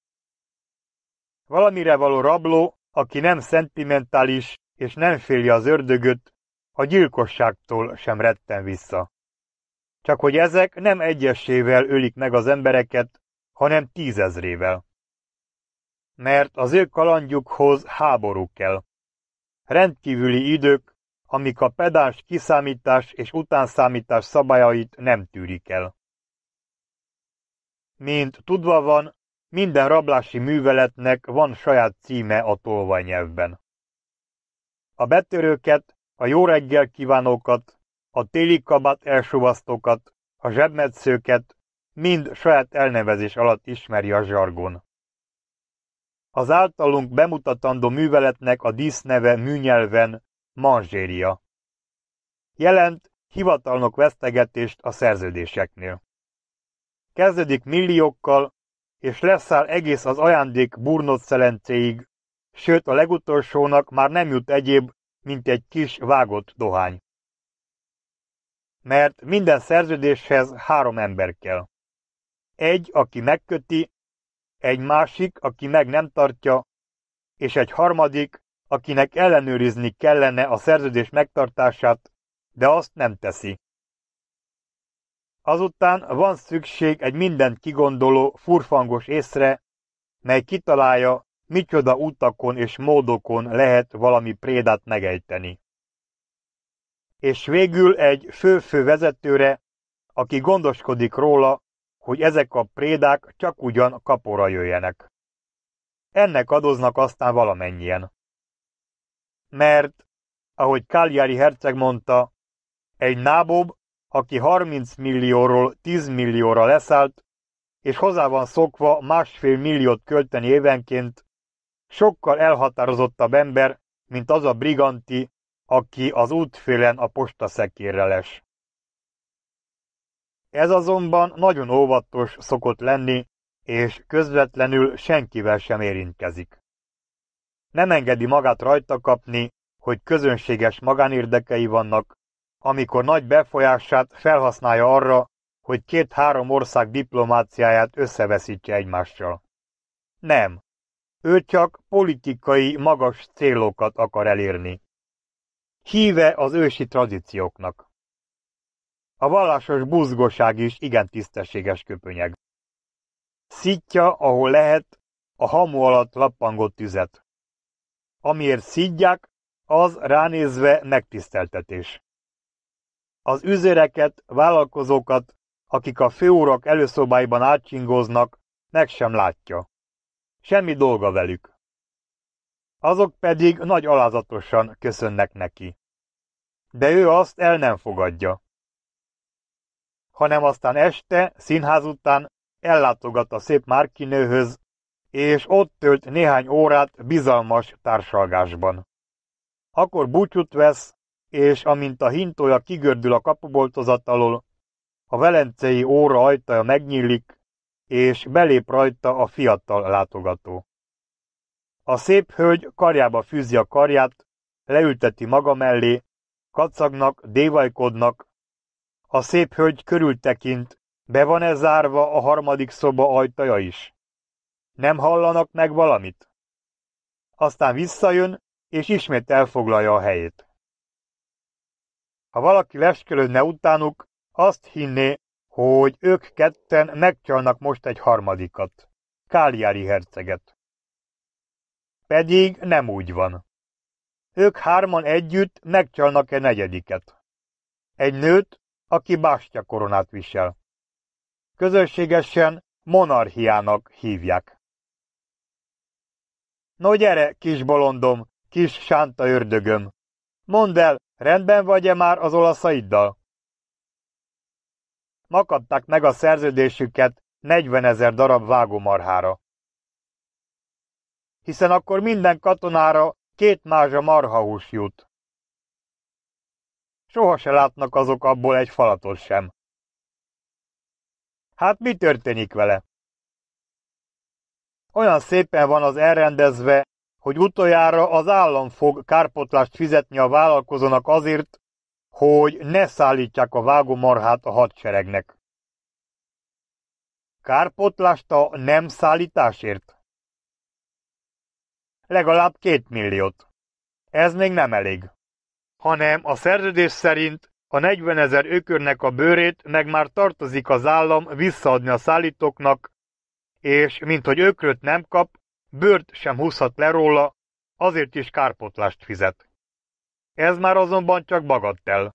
Valamire való rabló, aki nem szentimentális és nem félje az ördögöt, a gyilkosságtól sem retten vissza. Csak hogy ezek nem egyesével ölik meg az embereket, hanem tízezrével. Mert az ő kalandjukhoz háború kell. Rendkívüli idők, amik a pedás, kiszámítás és utánszámítás szabályait nem tűrik el. Mint tudva van, minden rablási műveletnek van saját címe a tolvajnyelvben. A betörőket, a jó reggel kívánókat, a téli kabát elsuvasztókat, a zsebmetszőket mind saját elnevezés alatt ismeri a zsargon. Az általunk bemutatandó műveletnek a díszneve műnyelven manzséria. Jelent hivatalnok vesztegetést a szerződéseknél. Kezdődik milliókkal, és leszáll egész az ajándék burnot szelencéig, sőt a legutolsónak már nem jut egyéb, mint egy kis vágott dohány. Mert minden szerződéshez három ember kell. Egy, aki megköti, egy másik, aki meg nem tartja, és egy harmadik, akinek ellenőrizni kellene a szerződés megtartását, de azt nem teszi. Azután van szükség egy mindent kigondoló, furfangos észre, mely kitalálja, micsoda utakon és módokon lehet valami prédát megejteni. És végül egy fő-fő vezetőre, aki gondoskodik róla, hogy ezek a prédák csak ugyan kapora jöjjenek. Ennek adoznak aztán valamennyien. Mert, ahogy Káliári herceg mondta, egy nábob aki 30 millióról 10 millióra leszállt, és hozzá van szokva másfél milliót költeni évenként, sokkal elhatározottabb ember, mint az a briganti, aki az útfélen a postaszekérreles. Ez azonban nagyon óvatos szokott lenni, és közvetlenül senkivel sem érintkezik. Nem engedi magát rajta kapni, hogy közönséges magánérdekei vannak, amikor nagy befolyását felhasználja arra, hogy két-három ország diplomáciáját összeveszítse egymással. Nem. Ő csak politikai magas célokat akar elérni. Híve az ősi tradícióknak. A vallásos buzgóság is igen tisztességes köpönyeg. Szítja, ahol lehet, a hamu alatt lappangott tüzet. Amiért szidják, az ránézve megtiszteltetés. Az üzéreket, vállalkozókat, akik a főurak előszobáiban átcsingoznak, meg sem látja. Semmi dolga velük. Azok pedig nagy alázatosan köszönnek neki. De ő azt el nem fogadja. Hanem aztán este, színház után ellátogat a szép Márkinőhöz, és ott tölt néhány órát bizalmas társalgásban. Akkor búcsút vesz, és amint a hintója kigördül a kapuboltozat alól, a velencei óra ajtaja megnyílik, és belép rajta a fiatal látogató. A szép hölgy karjába fűzi a karját, leülteti maga mellé, kacagnak, dévajkodnak. A szép hölgy körültekint, be van-e zárva a harmadik szoba ajtaja is? Nem hallanak meg valamit? Aztán visszajön, és ismét elfoglalja a helyét. Ha valaki leskölődne utánuk, azt hinné, hogy ők ketten megcsalnak most egy harmadikat, Káliári herceget. Pedig nem úgy van. Ők hárman együtt megcsalnak egy negyediket. Egy nőt, aki bástya koronát visel. Közösségesen monarchiának hívják. No gyere, kis bolondom, kis sánta ördögöm, mondd el, Rendben vagy-e már az olaszaiddal? Makadták meg a szerződésüket 40 ezer darab vágómarhára. Hiszen akkor minden katonára két mázsa marhahús jut. Soha se látnak azok abból egy falatot sem. Hát mi történik vele? Olyan szépen van az elrendezve, hogy utoljára az állam fog kárpotlást fizetni a vállalkozónak azért, hogy ne szállítják a vágómarhát a hadseregnek. Kárpotlást a nem szállításért? Legalább két milliót. Ez még nem elég. Hanem a szerződés szerint a 40 ezer ökörnek a bőrét meg már tartozik az állam visszaadni a szállítóknak, és mint hogy ökröt nem kap, bőrt sem húzhat le róla, azért is kárpotlást fizet. Ez már azonban csak bagattel.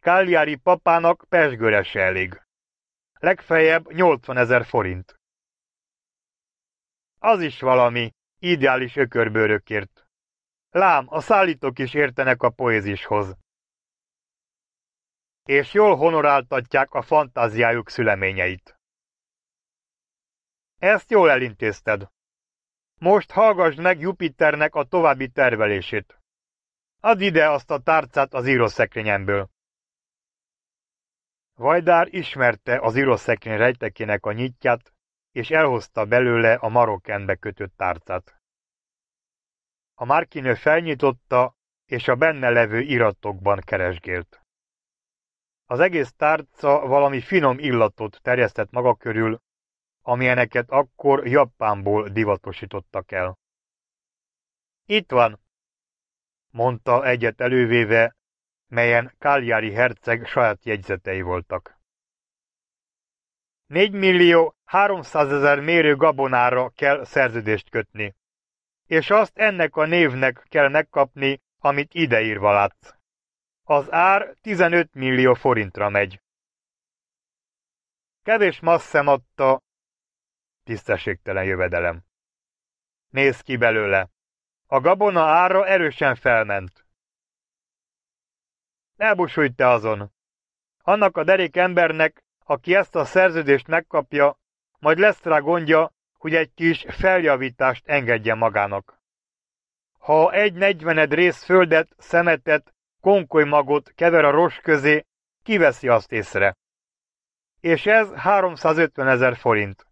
Káliári papának pesgőre se elég. Legfeljebb 80 ezer forint. Az is valami, ideális ökörbőrökért. Lám, a szállítók is értenek a poézishoz. És jól honoráltatják a fantáziájuk szüleményeit. Ezt jól elintézted. Most hallgass meg Jupiternek a további tervelését. Add ide azt a tárcát az írószekrényemből. Vajdár ismerte az írószekrény rejtekének a nyitját, és elhozta belőle a marokkenbe kötött tárcát. A márkinő felnyitotta, és a benne levő iratokban keresgélt. Az egész tárca valami finom illatot terjesztett maga körül, amilyeneket akkor Japánból divatosítottak el. Itt van, mondta egyet elővéve, melyen Káljári herceg saját jegyzetei voltak. 4 millió 300 ezer mérő gabonára kell szerződést kötni, és azt ennek a névnek kell megkapni, amit ideírva látsz. Az ár 15 millió forintra megy. Kevés masszem adta, tisztességtelen jövedelem. Nézd ki belőle! A gabona ára erősen felment. Elbussulj te azon! Annak a derék embernek, aki ezt a szerződést megkapja, majd lesz rá gondja, hogy egy kis feljavítást engedje magának. Ha egy negyvened rész földet, szemetet, magot kever a ros közé, kiveszi azt észre. És ez 350 ezer forint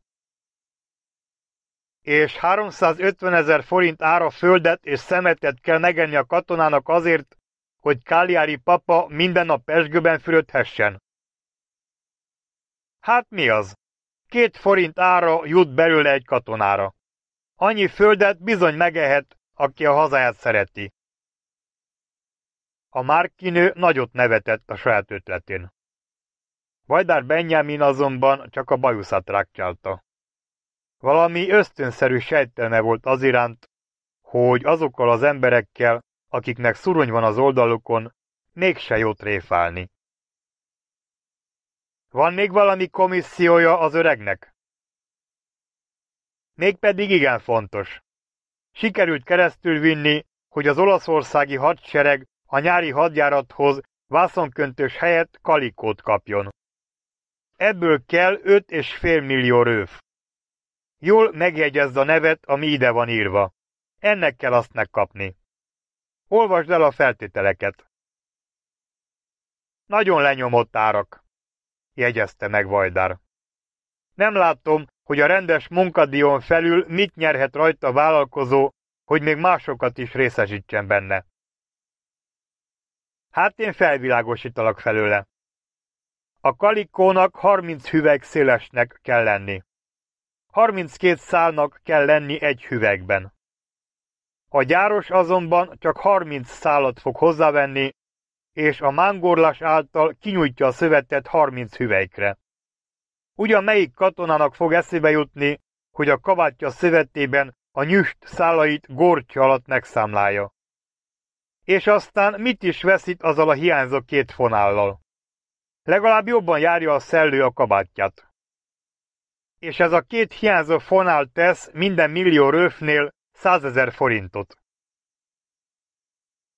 és 350 ezer forint ára földet és szemetet kell megenni a katonának azért, hogy Káliári papa minden nap esgőben fürödhessen. Hát mi az? Két forint ára jut belőle egy katonára. Annyi földet bizony megehet, aki a hazáját szereti. A márkinő nagyot nevetett a saját ötletén. Vajdár Benjamin azonban csak a bajuszát rákcsálta. Valami ösztönszerű sejtelme volt az iránt, hogy azokkal az emberekkel, akiknek szurony van az oldalukon, mégse jó tréfálni. Van még valami komissziója az öregnek? Mégpedig igen fontos. Sikerült keresztül vinni, hogy az olaszországi hadsereg a nyári hadjárathoz vászonköntös helyett kalikót kapjon. Ebből kell 5,5 millió rőf. Jól megjegyezd a nevet, ami ide van írva. Ennek kell azt megkapni. Olvasd el a feltételeket. Nagyon lenyomott árak, jegyezte meg Vajdár. Nem látom, hogy a rendes munkadíjon felül mit nyerhet rajta a vállalkozó, hogy még másokat is részesítsen benne. Hát én felvilágosítalak felőle. A kalikónak 30 hüveg szélesnek kell lenni. 32 szálnak kell lenni egy hüvegben. A gyáros azonban csak 30 szálat fog hozzávenni, és a mángorlás által kinyújtja a szövetet 30 hüvelykre. Ugyan melyik katonának fog eszébe jutni, hogy a kabátja szövetében a nyüst szálait gorcsja alatt megszámlálja. És aztán mit is veszít azzal a hiányzó két fonállal? Legalább jobban járja a szellő a kabátját és ez a két hiányzó fonál tesz minden millió röfnél százezer forintot.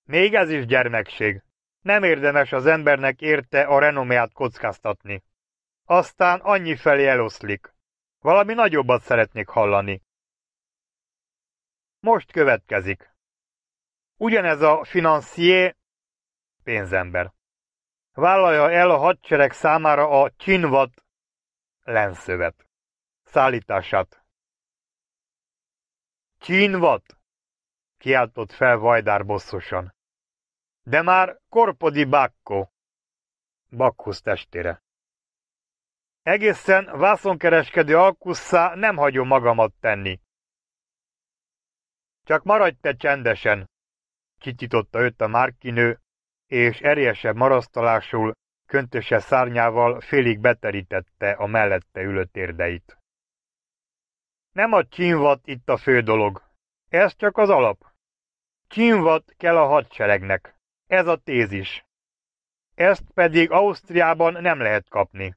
Még ez is gyermekség. Nem érdemes az embernek érte a renoméját kockáztatni. Aztán annyi felé eloszlik. Valami nagyobbat szeretnék hallani. Most következik. Ugyanez a financier pénzember. Vállalja el a hadsereg számára a csinvat lenszövet szállítását. Kínvat! kiáltott fel Vajdár bosszosan. De már korpodi Bakko! Bakkusz testére. Egészen vászonkereskedő alkusszá nem hagyom magamat tenni. Csak maradj te csendesen, kicsitotta őt a márkinő, és erjesebb marasztalásul, köntöse szárnyával félig beterítette a mellette ülő térdeit. Nem a csinvat itt a fő dolog. Ez csak az alap. Csinvat kell a hadseregnek. Ez a tézis. Ezt pedig Ausztriában nem lehet kapni.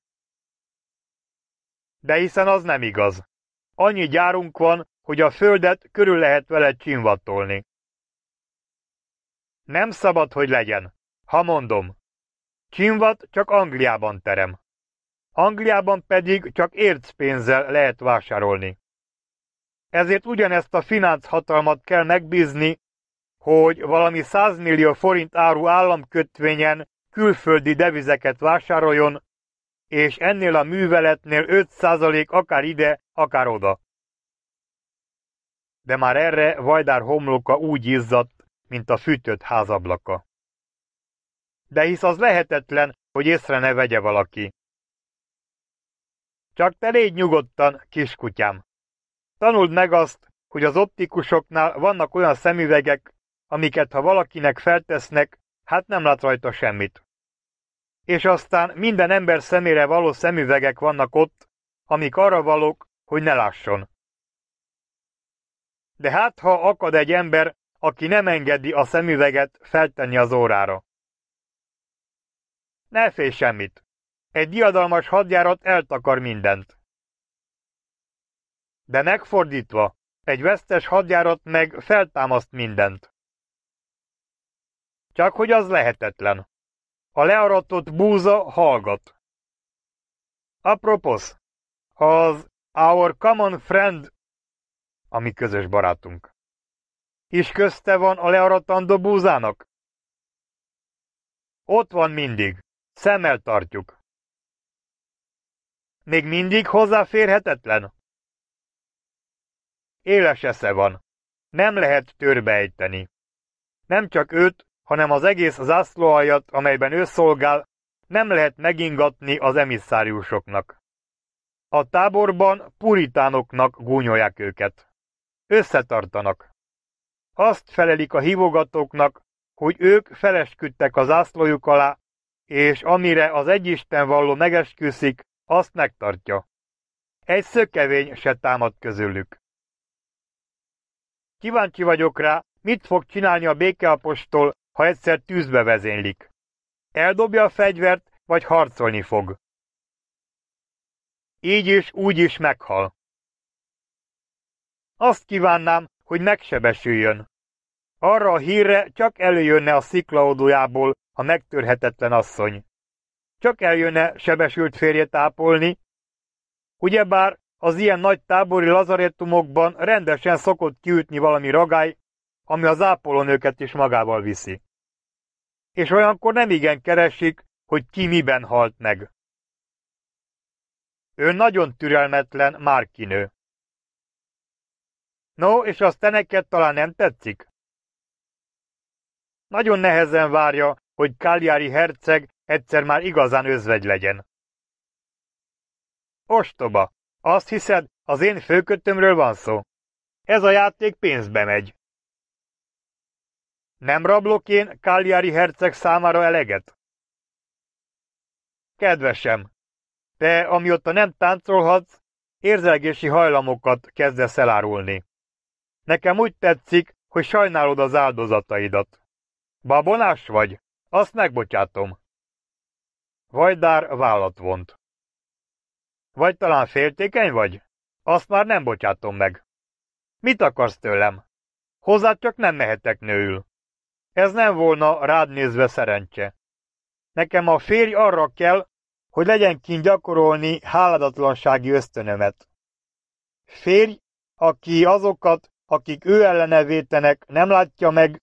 De hiszen az nem igaz. Annyi gyárunk van, hogy a földet körül lehet vele csínvattolni. Nem szabad, hogy legyen. Ha mondom. Csinvat csak Angliában terem. Angliában pedig csak ércpénzzel lehet vásárolni. Ezért ugyanezt a finanszhatalmat kell megbízni, hogy valami 100 millió forint áru államkötvényen külföldi devizeket vásároljon, és ennél a műveletnél 5% akár ide, akár oda. De már erre Vajdár homloka úgy izzadt, mint a fűtött házablaka. De hisz az lehetetlen, hogy észre ne vegye valaki. Csak te légy nyugodtan, kiskutyám, Tanuld meg azt, hogy az optikusoknál vannak olyan szemüvegek, amiket ha valakinek feltesznek, hát nem lát rajta semmit. És aztán minden ember szemére való szemüvegek vannak ott, amik arra valók, hogy ne lásson. De hát ha akad egy ember, aki nem engedi a szemüveget feltenni az órára. Ne félj semmit. Egy diadalmas hadjárat eltakar mindent de megfordítva, egy vesztes hadjárat meg feltámaszt mindent. Csak hogy az lehetetlen. A learatott búza hallgat. Apropos, az Our Common Friend, a mi közös barátunk, is közte van a learatandó búzának? Ott van mindig, szemmel tartjuk. Még mindig hozzáférhetetlen? Éles esze van. Nem lehet törbeejteni. Nem csak őt, hanem az egész zászlóaljat, amelyben ő szolgál, nem lehet megingatni az emisszáriusoknak. A táborban puritánoknak gúnyolják őket. Összetartanak. Azt felelik a hívogatóknak, hogy ők felesküdtek az zászlójuk alá, és amire az egyisten valló megesküszik, azt megtartja. Egy szökevény se támad közülük. Kíváncsi vagyok rá, mit fog csinálni a békeapostol, ha egyszer tűzbe vezénylik. Eldobja a fegyvert, vagy harcolni fog. Így is, úgy is meghal. Azt kívánnám, hogy megsebesüljön. Arra a hírre csak előjönne a sziklaodójából a megtörhetetlen asszony. Csak eljönne sebesült férjet ápolni, ugyebár az ilyen nagy tábori lazarettumokban rendesen szokott kiütni valami ragály, ami az ápolónőket is magával viszi. És olyankor nem igen keresik, hogy ki miben halt meg. Ő nagyon türelmetlen Márkinő. No, és azt te neked talán nem tetszik? Nagyon nehezen várja, hogy Káljári herceg egyszer már igazán özvegy legyen. Ostoba, azt hiszed, az én főkötömről van szó. Ez a játék pénzbe megy. Nem rablok én Cagliari herceg számára eleget? Kedvesem, te amióta nem táncolhatsz, érzelgési hajlamokat kezdesz elárulni. Nekem úgy tetszik, hogy sajnálod az áldozataidat. Babonás vagy? Azt megbocsátom. Vajdár vállat vont. Vagy talán féltékeny vagy? Azt már nem bocsátom meg. Mit akarsz tőlem? Hozzá csak nem mehetek nőül. Ez nem volna rád nézve szerencse. Nekem a férj arra kell, hogy legyen kint gyakorolni háladatlansági ösztönömet. Férj, aki azokat, akik ő ellene vétenek, nem látja meg,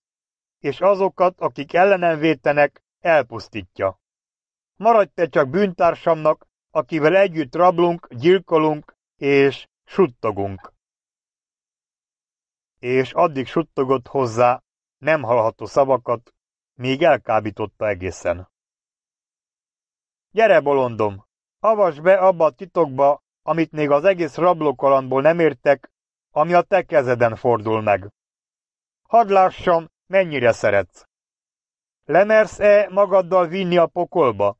és azokat, akik ellenem vétenek, elpusztítja. Maradj te csak bűntársamnak, akivel együtt rablunk, gyilkolunk és suttogunk. És addig suttogott hozzá nem hallható szavakat, még elkábította egészen. Gyere, bolondom! Avas be abba a titokba, amit még az egész rablókalandból nem értek, ami a te kezeden fordul meg. Hadd lássam, mennyire szeretsz. Lemersz-e magaddal vinni a pokolba?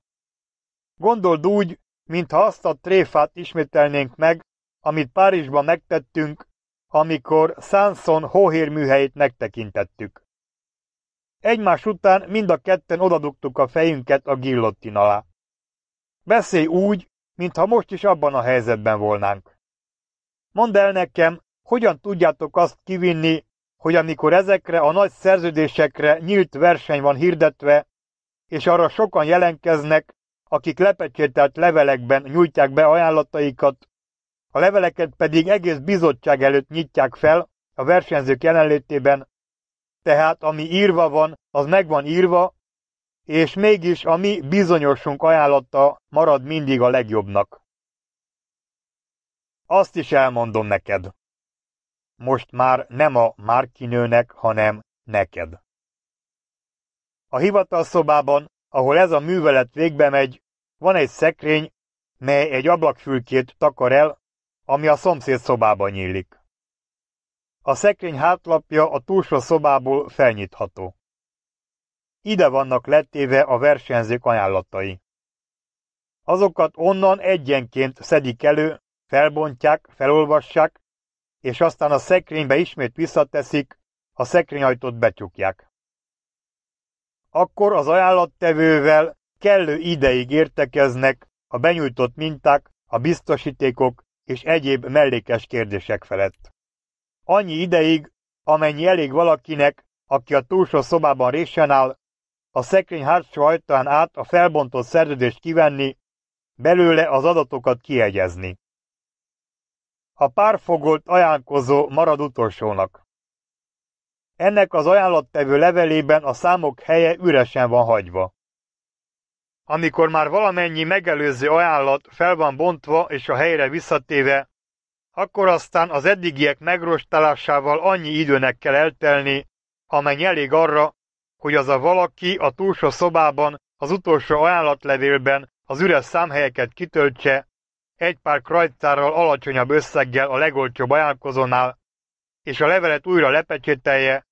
Gondold úgy, mintha azt a tréfát ismételnénk meg, amit Párizsban megtettünk, amikor Sanson hóhérműhelyét megtekintettük. Egymás után mind a ketten odadugtuk a fejünket a gillottin alá. Beszélj úgy, mintha most is abban a helyzetben volnánk. Mondd el nekem, hogyan tudjátok azt kivinni, hogy amikor ezekre a nagy szerződésekre nyílt verseny van hirdetve, és arra sokan jelenkeznek, akik lepecsételt levelekben nyújtják be ajánlataikat, a leveleket pedig egész bizottság előtt nyitják fel a versenyzők jelenlétében, tehát ami írva van, az meg van írva, és mégis a mi bizonyosunk ajánlata marad mindig a legjobbnak. Azt is elmondom neked. Most már nem a Márkinőnek, hanem neked. A hivatalszobában ahol ez a művelet végbe megy, van egy szekrény, mely egy ablakfülkét takar el, ami a szomszéd szobában nyílik. A szekrény hátlapja a túlsó szobából felnyitható. Ide vannak letéve a versenyzők ajánlatai. Azokat onnan egyenként szedik elő, felbontják, felolvassák, és aztán a szekrénybe ismét visszateszik, a szekrényajtót betyukják akkor az ajánlattevővel kellő ideig értekeznek a benyújtott minták, a biztosítékok és egyéb mellékes kérdések felett. Annyi ideig, amennyi elég valakinek, aki a túlsó szobában résen áll, a szekrény hátsó ajtán át a felbontott szerződést kivenni, belőle az adatokat kiegyezni. A párfogolt ajánlkozó marad utolsónak. Ennek az ajánlattevő levelében a számok helye üresen van hagyva. Amikor már valamennyi megelőző ajánlat fel van bontva és a helyre visszatéve, akkor aztán az eddigiek megrostálásával annyi időnek kell eltelni, amely elég arra, hogy az a valaki a túlsó szobában, az utolsó ajánlatlevélben az üres számhelyeket kitöltse, egy pár krajcárral alacsonyabb összeggel a legolcsóbb ajánlkozónál, és a levelet újra lepecsételje,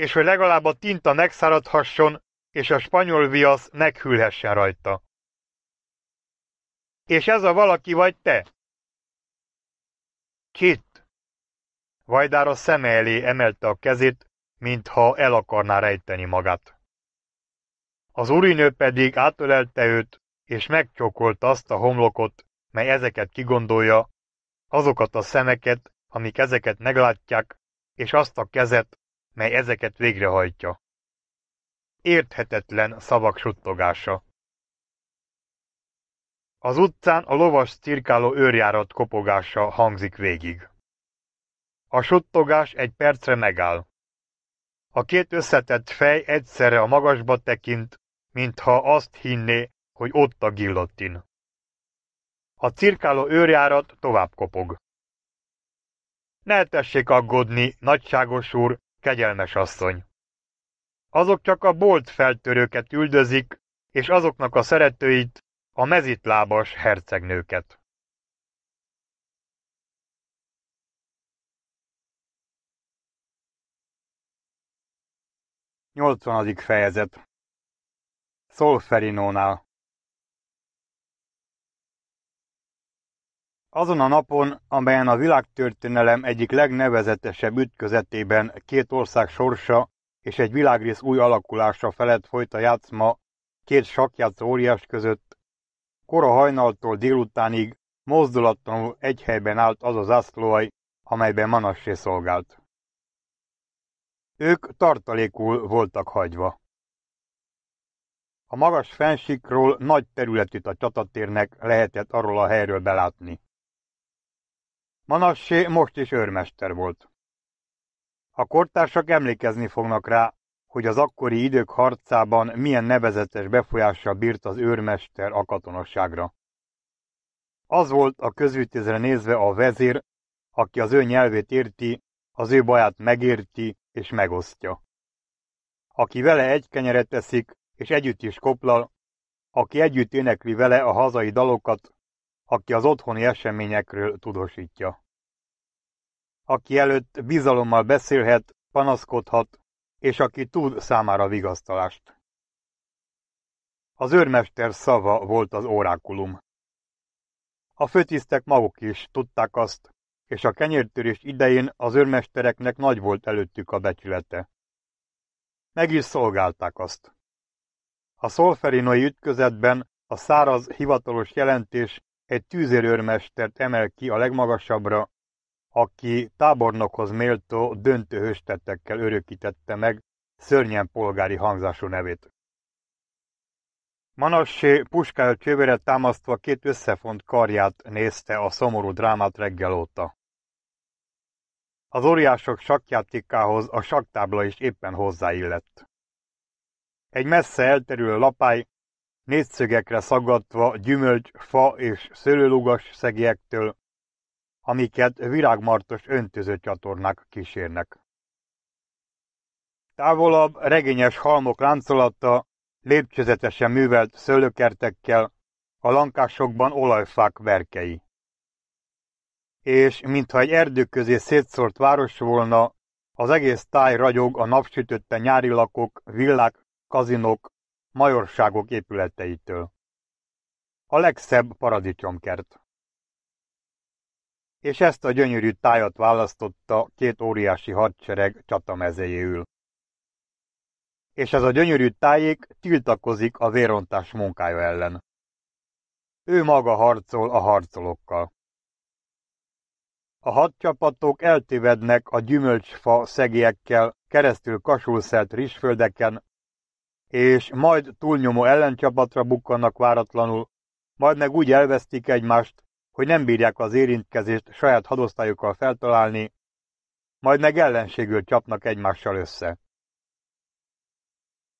és hogy legalább a tinta megszáradhasson, és a spanyol viasz meghűlhessen rajta. És ez a valaki vagy te? Kit? Vajdár a szeme elé emelte a kezét, mintha el akarná rejteni magát. Az úrinő pedig átölelte őt, és megcsókolta azt a homlokot, mely ezeket kigondolja, azokat a szemeket, amik ezeket meglátják, és azt a kezet, mely ezeket végrehajtja. Érthetetlen szavak suttogása. Az utcán a lovas cirkáló őrjárat kopogása hangzik végig. A suttogás egy percre megáll. A két összetett fej egyszerre a magasba tekint, mintha azt hinné, hogy ott a gillottin. A cirkáló őrjárat tovább kopog. Ne tessék aggódni, nagyságos úr, kegyelmes asszony. Azok csak a bolt feltörőket üldözik, és azoknak a szeretőit, a mezitlábas hercegnőket. Nyolcvanadik fejezet Szolferinónál Azon a napon, amelyen a világtörténelem egyik legnevezetesebb ütközetében két ország sorsa és egy világrész új alakulása felett folyt a játszma két sakjátszó óriás között, kora hajnaltól délutánig mozdulatlanul egy helyben állt az az zászlóaj, amelyben Manassé szolgált. Ők tartalékul voltak hagyva. A magas fensikról nagy területét a csatatérnek lehetett arról a helyről belátni. Manassé most is őrmester volt. A kortársak emlékezni fognak rá, hogy az akkori idők harcában milyen nevezetes befolyással bírt az őrmester a katonosságra. Az volt a közütézre nézve a vezér, aki az ő nyelvét érti, az ő baját megérti és megosztja. Aki vele egy kenyeret teszik, és együtt is koplal, aki együtt énekli vele a hazai dalokat, aki az otthoni eseményekről tudósítja. Aki előtt bizalommal beszélhet, panaszkodhat, és aki tud számára vigasztalást. Az őrmester szava volt az orákulum. A főtisztek maguk is tudták azt, és a kenyértörés idején az őrmestereknek nagy volt előttük a becsülete. Meg is szolgálták azt. A szolferinoi ütközetben a száraz hivatalos jelentés egy tűzérőrmestert emel ki a legmagasabbra, aki tábornokhoz méltó döntőhőstettekkel örökítette meg szörnyen polgári hangzású nevét. Manassé puskája csövére támasztva két összefont karját nézte a szomorú drámát reggel óta. Az óriások sakjátékához a saktábla is éppen hozzáillett. Egy messze elterülő lapály négyszögekre szaggatva gyümölcs, fa és szőlőlugas szegélyektől, amiket virágmartos öntöző csatornák kísérnek. Távolabb regényes halmok láncolata, lépcsőzetesen művelt szőlőkertekkel, a lankásokban olajfák verkei. És mintha egy erdő közé szétszórt város volna, az egész táj ragyog a napsütötte nyári lakok, villák, kazinok, majorságok épületeitől. A legszebb paradicsomkert. És ezt a gyönyörű tájat választotta két óriási hadsereg csatamezejéül. És ez a gyönyörű tájék tiltakozik a vérontás munkája ellen. Ő maga harcol a harcolókkal. A hadcsapatok eltévednek a gyümölcsfa szegélyekkel, keresztül kasulszelt rizsföldeken, és majd túlnyomó ellencsapatra bukkannak váratlanul, majd meg úgy elvesztik egymást, hogy nem bírják az érintkezést saját hadosztályukkal feltalálni, majd meg ellenségül csapnak egymással össze.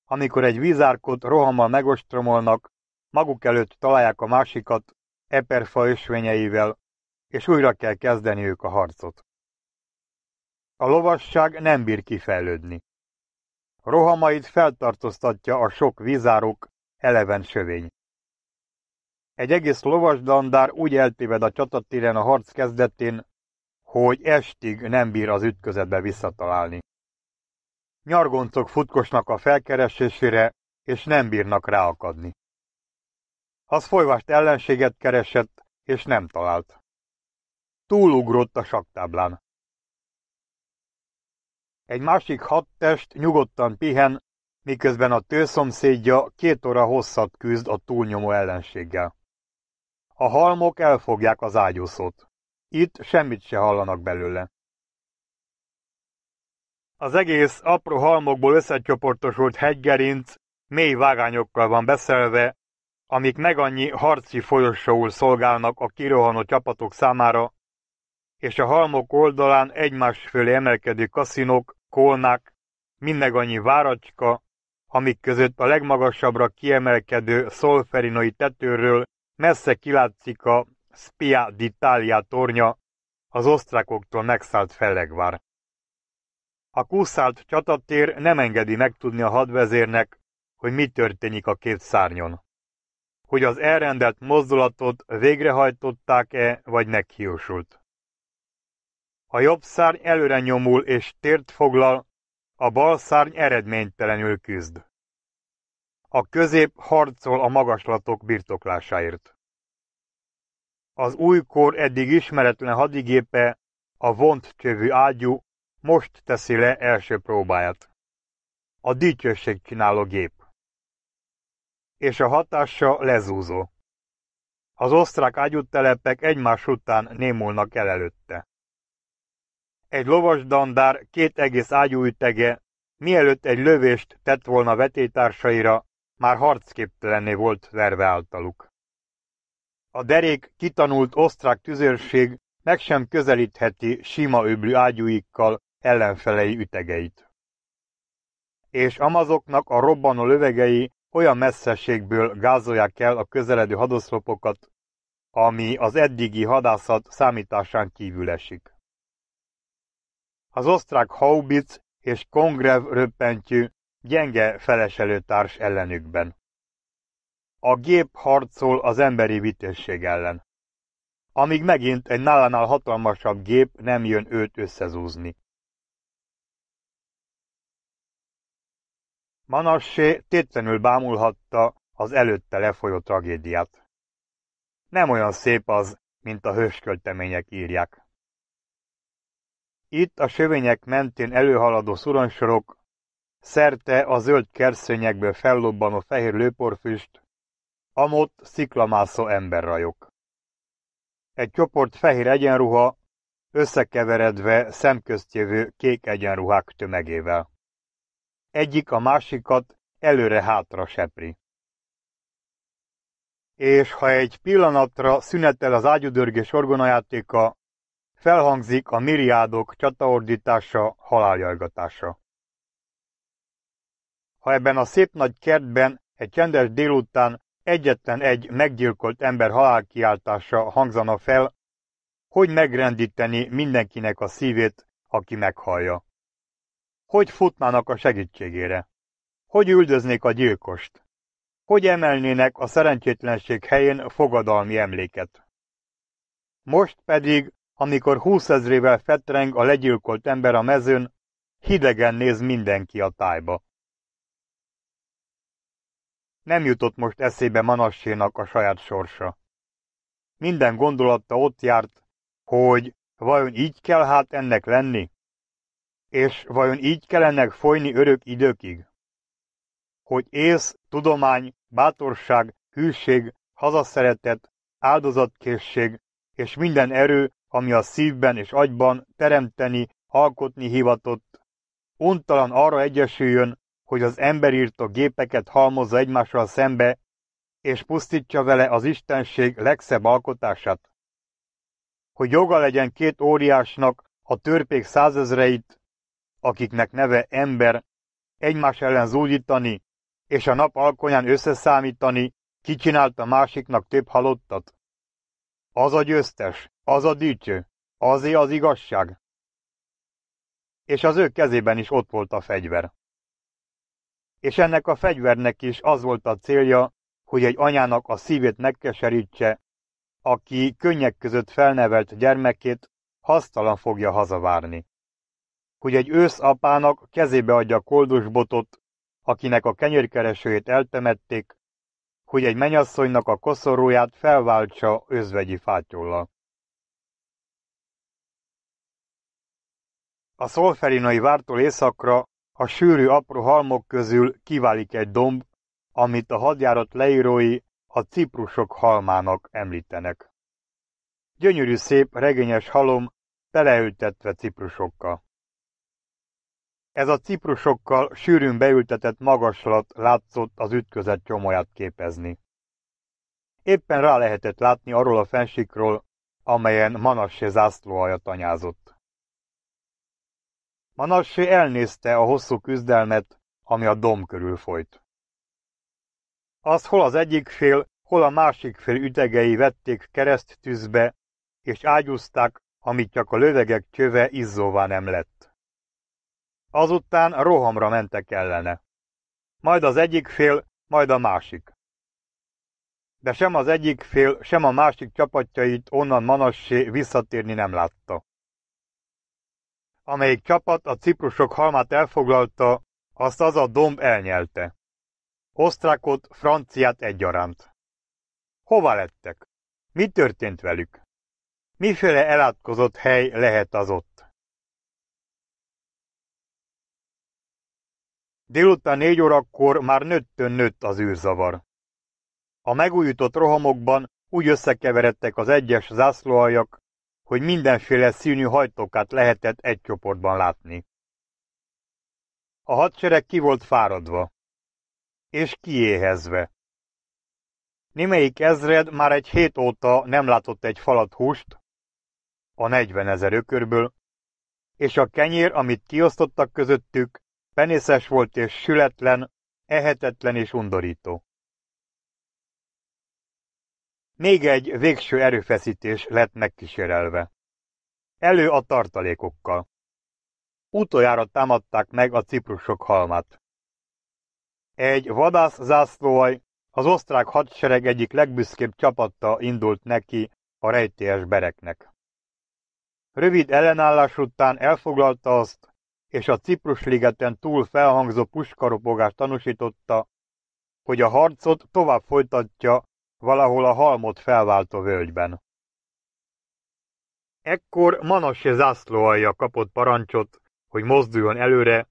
Amikor egy vízárkot rohammal megostromolnak, maguk előtt találják a másikat eperfa ösvényeivel, és újra kell kezdeniük a harcot. A lovasság nem bír kifejlődni. Rohamait feltartóztatja a sok vízárok eleven sövény. Egy egész lovasdandár úgy eltéved a csatatéren a harc kezdetén, hogy estig nem bír az ütközetbe visszatalálni. Nyargoncok futkosnak a felkeresésére, és nem bírnak ráakadni. Az folyvást ellenséget keresett, és nem talált. Túlugrott a saktáblán. Egy másik hat test nyugodtan pihen, miközben a tőszomszédja két óra hosszat küzd a túlnyomó ellenséggel. A halmok elfogják az ágyúszót. Itt semmit se hallanak belőle. Az egész apró halmokból összecsoportosult hegygerinc mély vágányokkal van beszelve, amik meg annyi harci folyosóul szolgálnak a kirohanó csapatok számára, és a halmok oldalán egymás fölé emelkedő kaszinok mindeg annyi váracska, amik között a legmagasabbra kiemelkedő szolferinoi tetőről messze kilátszik a Spia d'Italia tornya, az osztrákoktól megszállt fellegvár. A kúszált csatatér nem engedi megtudni a hadvezérnek, hogy mi történik a két szárnyon. Hogy az elrendelt mozdulatot végrehajtották-e, vagy meghiúsult. A jobb szárny előre nyomul és tért foglal, a bal szárny eredménytelenül küzd. A közép harcol a magaslatok birtoklásáért. Az újkor eddig ismeretlen hadigépe, a vont csövű ágyú, most teszi le első próbáját. A dicsőség csináló gép. És a hatása lezúzó. Az osztrák ágyútelepek egymás után némulnak el előtte. Egy dandár két egész ágyúütege, mielőtt egy lövést tett volna vetétársaira, már harcképtelenné volt verve általuk. A derék kitanult osztrák tüzérség meg sem közelítheti sima öblű ágyúikkal ellenfelei ütegeit. És amazoknak a robbanó lövegei olyan messzeségből gázolják el a közeledő hadoszlopokat, ami az eddigi hadászat számításán kívül esik az osztrák haubic és Kongrev röppentyű gyenge feleselőtárs ellenükben. A gép harcol az emberi vitesség ellen. Amíg megint egy nálánál hatalmasabb gép nem jön őt összezúzni. Manassé tétlenül bámulhatta az előtte lefolyó tragédiát. Nem olyan szép az, mint a hőskölt írják. Itt a sövények mentén előhaladó szuronsorok, szerte a zöld kerszényekből fellobbanó fehér lőporfüst, amott sziklamászó emberrajok. Egy csoport fehér egyenruha, összekeveredve jövő kék egyenruhák tömegével. Egyik a másikat előre-hátra sepri. És ha egy pillanatra szünetel az ágyudörgés orgonajátéka, Felhangzik a miriádok csataordítása, haláljajgatása. Ha ebben a szép nagy kertben egy csendes délután egyetlen egy meggyilkolt ember halálkiáltása hangzana fel, hogy megrendíteni mindenkinek a szívét, aki meghallja. Hogy futnának a segítségére? Hogy üldöznék a gyilkost? Hogy emelnének a szerencsétlenség helyén fogadalmi emléket? Most pedig amikor húszezrével fetreng a legyilkolt ember a mezőn, hidegen néz mindenki a tájba. Nem jutott most eszébe Manassénak a saját sorsa. Minden gondolata ott járt, hogy vajon így kell hát ennek lenni? És vajon így kell ennek folyni örök időkig? Hogy ész, tudomány, bátorság, hűség, hazaszeretet, áldozatkészség és minden erő ami a szívben és agyban teremteni, alkotni hivatott. Untalan arra egyesüljön, hogy az írtó gépeket halmozza egymással szembe, és pusztítsa vele az istenség legszebb alkotását. Hogy joga legyen két óriásnak a törpék százezreit, akiknek neve ember, egymás ellen zúdítani, és a nap alkonyán összeszámítani, kicsinált a másiknak több halottat. Az a győztes, az a dűtyő, azé az igazság. És az ő kezében is ott volt a fegyver. És ennek a fegyvernek is az volt a célja, hogy egy anyának a szívét megkeserítse, aki könnyek között felnevelt gyermekét hasztalan fogja hazavárni. Hogy egy apának kezébe adja koldusbotot, akinek a kenyérkeresőjét eltemették, hogy egy menyasszonynak a koszorúját felváltsa özvegyi fátyollal. A szolferinai vártól északra a sűrű apró halmok közül kiválik egy domb, amit a hadjárat leírói a ciprusok halmának említenek. Gyönyörű szép, regényes halom, beleültetve ciprusokkal. Ez a ciprusokkal sűrűn beültetett magaslat látszott az ütközet csomóját képezni. Éppen rá lehetett látni arról a fensikról, amelyen Manassé zászlóhaja tanyázott. Manassé elnézte a hosszú küzdelmet, ami a dom körül folyt. Az, hol az egyik fél, hol a másik fél ütegei vették kereszt tűzbe, és ágyúzták, amit csak a lövegek csöve izzóvá nem lett. Azután rohamra mentek ellene. Majd az egyik fél, majd a másik. De sem az egyik fél, sem a másik csapatjait onnan Manassé visszatérni nem látta amelyik csapat a ciprusok halmát elfoglalta, azt az a domb elnyelte. Osztrákot, franciát egyaránt. Hova lettek? Mi történt velük? Miféle elátkozott hely lehet az ott? Délután négy órakor már nőttön nőtt az űrzavar. A megújított rohamokban úgy összekeveredtek az egyes zászlóaljak, hogy mindenféle színű hajtókat lehetett egy csoportban látni. A hadsereg ki volt fáradva, és kiéhezve. Némelyik ezred már egy hét óta nem látott egy falat húst, a 40 ezer ökörből, és a kenyér, amit kiosztottak közöttük, penészes volt és sületlen, ehetetlen és undorító. Még egy végső erőfeszítés lett megkísérelve. Elő a tartalékokkal. Utoljára támadták meg a ciprusok halmát. Egy vadász zászlóaj az osztrák hadsereg egyik legbüszkébb csapatta indult neki a rejtélyes bereknek. Rövid ellenállás után elfoglalta azt, és a Ciprus ligeten túl felhangzó puskaropogást tanúsította, hogy a harcot tovább folytatja valahol a halmot felváltó völgyben. Ekkor Manasse zászlóalja kapott parancsot, hogy mozduljon előre,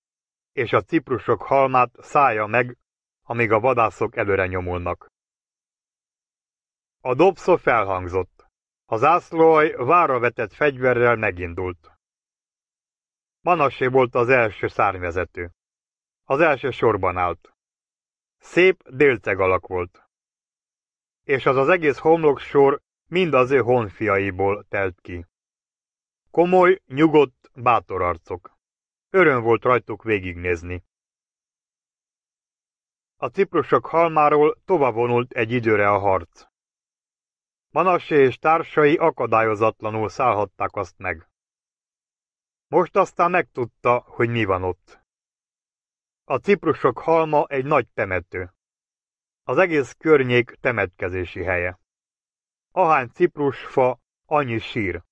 és a ciprusok halmát szája meg, amíg a vadászok előre nyomulnak. A dobszó felhangzott. A zászlóaj vára vetett fegyverrel megindult. Manasé volt az első szárnyvezető. Az első sorban állt. Szép délceg alak volt és az az egész homloksor mind az ő honfiaiból telt ki. Komoly, nyugodt, bátor arcok. Öröm volt rajtuk végignézni. A ciprusok halmáról tovább vonult egy időre a harc. Manassé és társai akadályozatlanul szállhatták azt meg. Most aztán megtudta, hogy mi van ott. A ciprusok halma egy nagy temető. Az egész környék temetkezési helye. Ahány ciprusfa, annyi sír.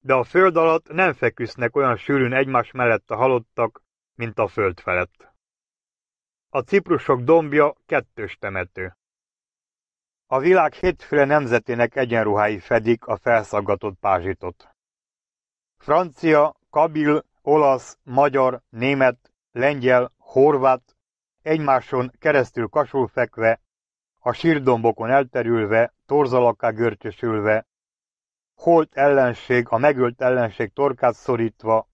De a föld alatt nem feküsznek olyan sűrűn egymás mellett a halottak, mint a föld felett. A ciprusok dombja kettős temető. A világ hétféle nemzetének egyenruhái fedik a felszaggatott pázsitot. Francia, kabil, olasz, magyar, német, lengyel, horvát, Egymáson keresztül fekve, a sírdombokon elterülve, torzalakká görcsösülve, holt ellenség, a megölt ellenség torkát szorítva,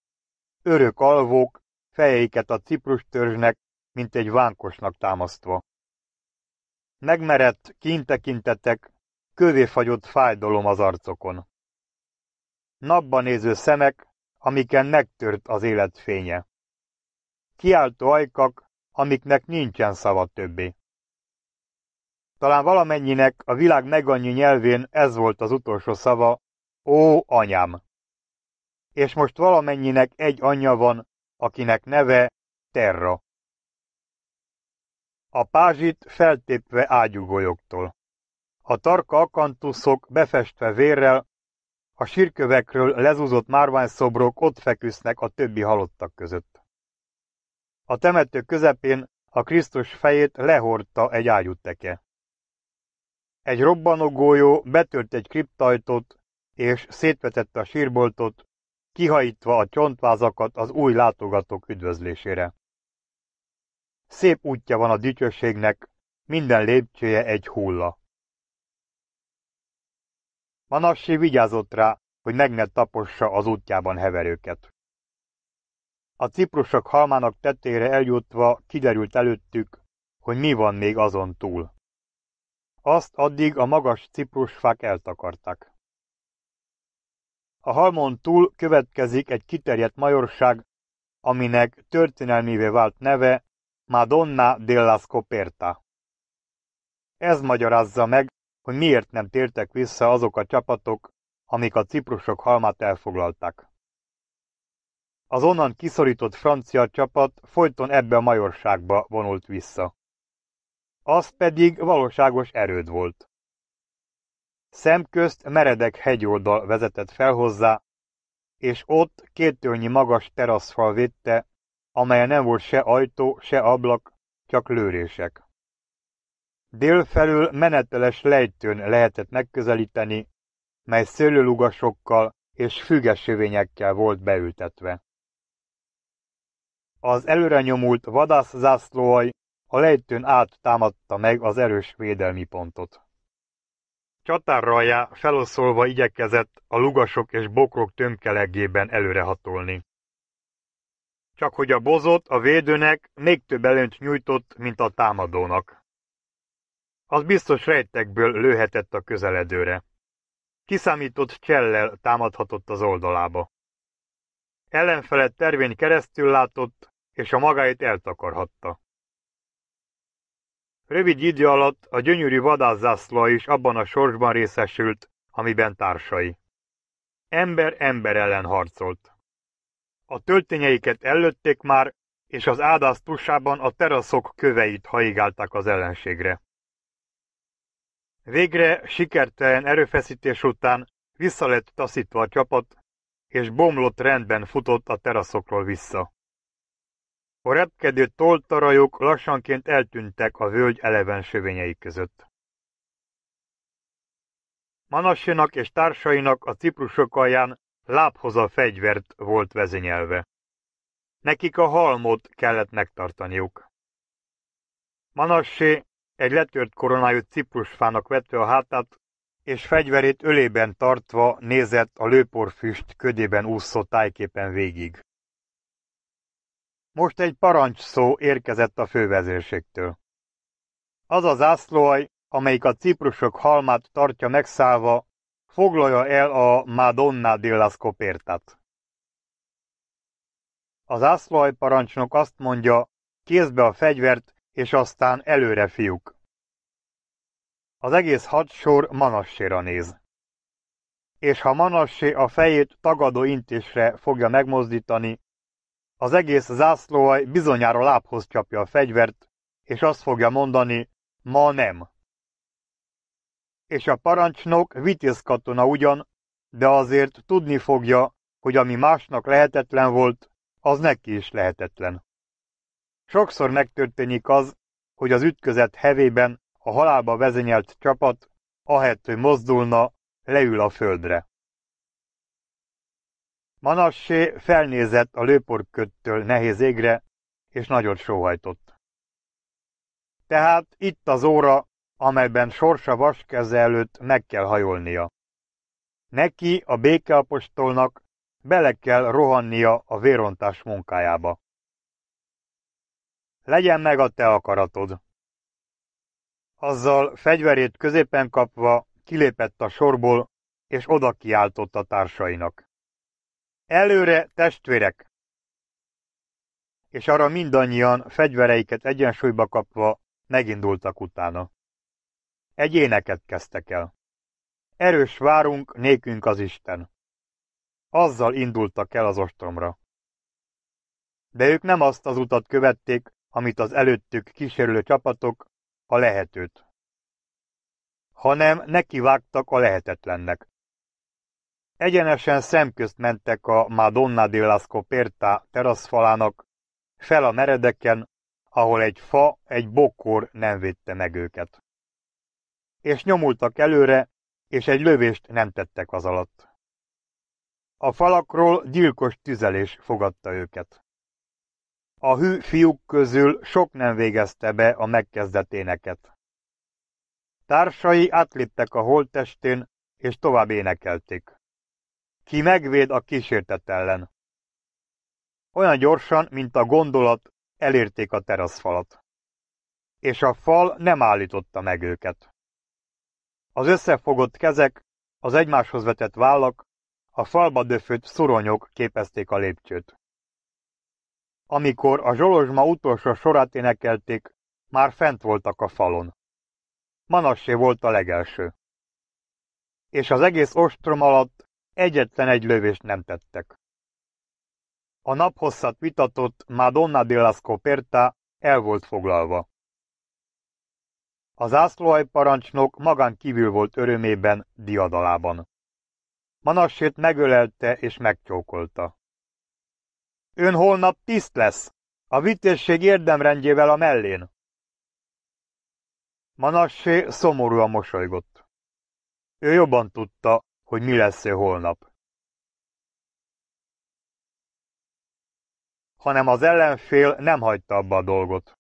örök alvók, fejeiket a ciprus törzsnek, mint egy vánkosnak támasztva. Megmerett, kintekintetek, kövé fagyott fájdalom az arcokon. Napban néző szemek, amiken megtört az élet fénye. Kiáltó ajkak, amiknek nincsen szava többé. Talán valamennyinek a világ megannyi nyelvén ez volt az utolsó szava, ó anyám! És most valamennyinek egy anyja van, akinek neve Terra. A pázsit feltépve ágyugolyoktól. A tarka akantuszok befestve vérrel, a sírkövekről lezúzott márványszobrok ott feküsznek a többi halottak között. A temető közepén a Krisztus fejét lehordta egy ágyúteke. Egy robbanó gólyó betört egy kriptajtot, és szétvetette a sírboltot, kihajítva a csontvázakat az új látogatók üdvözlésére. Szép útja van a dicsőségnek, minden lépcsője egy hulla. Manassi vigyázott rá, hogy meg ne tapossa az útjában heverőket. A ciprusok halmának tetére eljutva kiderült előttük, hogy mi van még azon túl. Azt addig a magas ciprusfák eltakarták. A halmon túl következik egy kiterjedt majorság, aminek történelmévé vált neve Madonna della Scoperta. Ez magyarázza meg, hogy miért nem tértek vissza azok a csapatok, amik a ciprusok halmát elfoglalták. Az onnan kiszorított francia csapat folyton ebbe a majorságba vonult vissza. Az pedig valóságos erőd volt. Szemközt meredek hegyoldal vezetett fel hozzá, és ott kétölnyi magas teraszfal vitte, amelyen nem volt se ajtó, se ablak, csak lőrések. Délfelül meneteles lejtőn lehetett megközelíteni, mely szőlőlugasokkal és fügesövényekkel volt beültetve. Az előrenyomult vadász zászlóaj a lejtőn át támadta meg az erős védelmi pontot. Csatárraljá feloszolva igyekezett a lugasok és bokrok tömkelegében előrehatolni. Csak hogy a bozot a védőnek még több előnyt nyújtott, mint a támadónak. Az biztos rejtekből lőhetett a közeledőre. Kiszámított csellel támadhatott az oldalába. Ellenfelett tervény keresztül látott, és a magáit eltakarhatta. Rövid idő alatt a gyönyörű vadászászló is abban a sorsban részesült, amiben társai. Ember ember ellen harcolt. A töltényeiket előtték már, és az ádász a teraszok köveit haigálták az ellenségre. Végre sikertelen erőfeszítés után vissza lett taszítva a csapat, és bomlott rendben futott a teraszokról vissza. A repkedő toltarajok lassanként eltűntek a völgy eleven sövényei között. Manassénak és társainak a ciprusok alján lábhoz a fegyvert volt vezényelve. Nekik a halmot kellett megtartaniuk. Manassé egy letört koronájú ciprusfának vette a hátát, és fegyverét ölében tartva nézett a lőporfüst ködében úszó tájképen végig. Most egy szó érkezett a fővezérségtől. Az a zászlóaj, amelyik a ciprusok halmát tartja megszállva, foglalja el a Madonna della Scopertát. Az ászlaj parancsnok azt mondja, kézbe a fegyvert, és aztán előre fiúk. Az egész hadsor Manasséra néz. És ha Manassé a fejét tagadó intésre fogja megmozdítani, az egész zászlóaj bizonyára lábhoz csapja a fegyvert, és azt fogja mondani, ma nem. És a parancsnok katona ugyan, de azért tudni fogja, hogy ami másnak lehetetlen volt, az neki is lehetetlen. Sokszor megtörténik az, hogy az ütközet hevében a halálba vezényelt csapat, ahelyett, hogy mozdulna, leül a földre. Manassé felnézett a lőporköttől nehéz égre, és nagyot sóhajtott. Tehát itt az óra, amelyben sorsa vaskeze előtt meg kell hajolnia. Neki, a békeapostolnak bele kell rohannia a vérontás munkájába. Legyen meg a te akaratod! Azzal fegyverét középen kapva kilépett a sorból, és oda kiáltott a társainak. Előre, testvérek! És arra mindannyian fegyvereiket egyensúlyba kapva megindultak utána. Egyéneket kezdtek el. Erős várunk, nékünk az Isten. Azzal indultak el az ostromra. De ők nem azt az utat követték, amit az előttük kísérő csapatok, a lehetőt. Hanem nekivágtak a lehetetlennek. Egyenesen szemközt mentek a Madonna della Scoperta teraszfalának, fel a meredeken, ahol egy fa, egy bokkor nem védte meg őket. És nyomultak előre, és egy lövést nem tettek az alatt. A falakról gyilkos tüzelés fogadta őket. A hű fiúk közül sok nem végezte be a megkezdett éneket. Társai átléptek a holttestén, és tovább énekelték ki megvéd a kísértet ellen. Olyan gyorsan, mint a gondolat, elérték a teraszfalat. És a fal nem állította meg őket. Az összefogott kezek, az egymáshoz vetett vállak, a falba döfött szuronyok képezték a lépcsőt. Amikor a zsolozsma utolsó sorát énekelték, már fent voltak a falon. Manassé volt a legelső. És az egész ostrom alatt Egyetlen egy lövést nem tettek. A naphosszat vitatott Madonna de la Scoperta el volt foglalva. Az ászlóhajparancsnok magán kívül volt örömében, diadalában. Manassét megölelte és megcsókolta. Ön holnap tiszt lesz, a vitézség érdemrendjével a mellén. Manassé szomorúan mosolygott. Ő jobban tudta, hogy mi lesz ő holnap. Hanem az ellenfél nem hagyta abba a dolgot.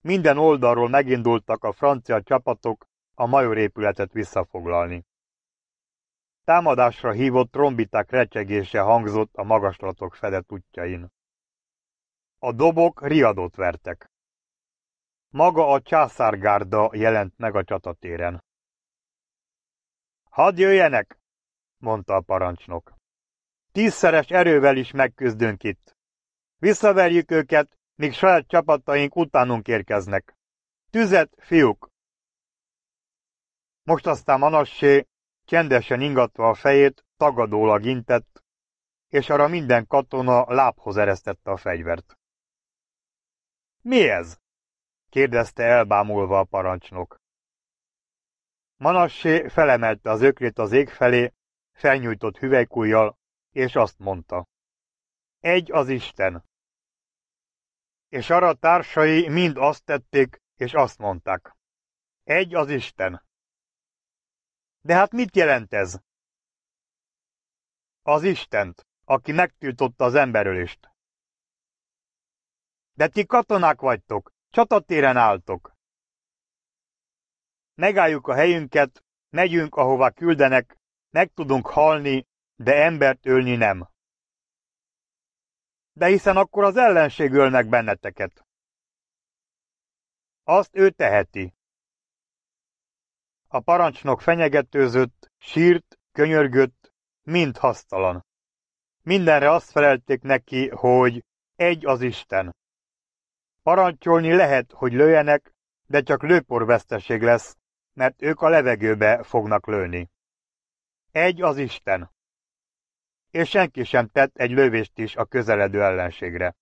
Minden oldalról megindultak a francia csapatok a major épületet visszafoglalni. Támadásra hívott trombiták recsegése hangzott a magaslatok fedett útjain. A dobok riadót vertek. Maga a császárgárda jelent meg a csatatéren. Hadd jöjjenek! mondta a parancsnok. Tízszeres erővel is megküzdünk itt. Visszaverjük őket, míg saját csapataink utánunk érkeznek. Tüzet, fiúk! Most aztán Manassé, csendesen ingatva a fejét, tagadólag intett, és arra minden katona lábhoz eresztette a fegyvert. Mi ez? kérdezte elbámulva a parancsnok. Manassé felemelte az ökrét az ég felé, felnyújtott hüvelykújjal, és azt mondta. Egy az Isten. És arra társai mind azt tették, és azt mondták. Egy az Isten. De hát mit jelent ez? Az Istent, aki megtiltotta az emberölést. De ti katonák vagytok, csatatéren álltok. Megálljuk a helyünket, megyünk, ahová küldenek, meg tudunk halni, de embert ölni nem. De hiszen akkor az ellenség öl meg benneteket. Azt ő teheti. A parancsnok fenyegetőzött, sírt, könyörgött, mind hasztalan. Mindenre azt felelték neki, hogy egy az Isten. Parancsolni lehet, hogy lőjenek, de csak lőporveszteség lesz, mert ők a levegőbe fognak lőni. Egy az Isten. És senki sem tett egy lövést is a közeledő ellenségre.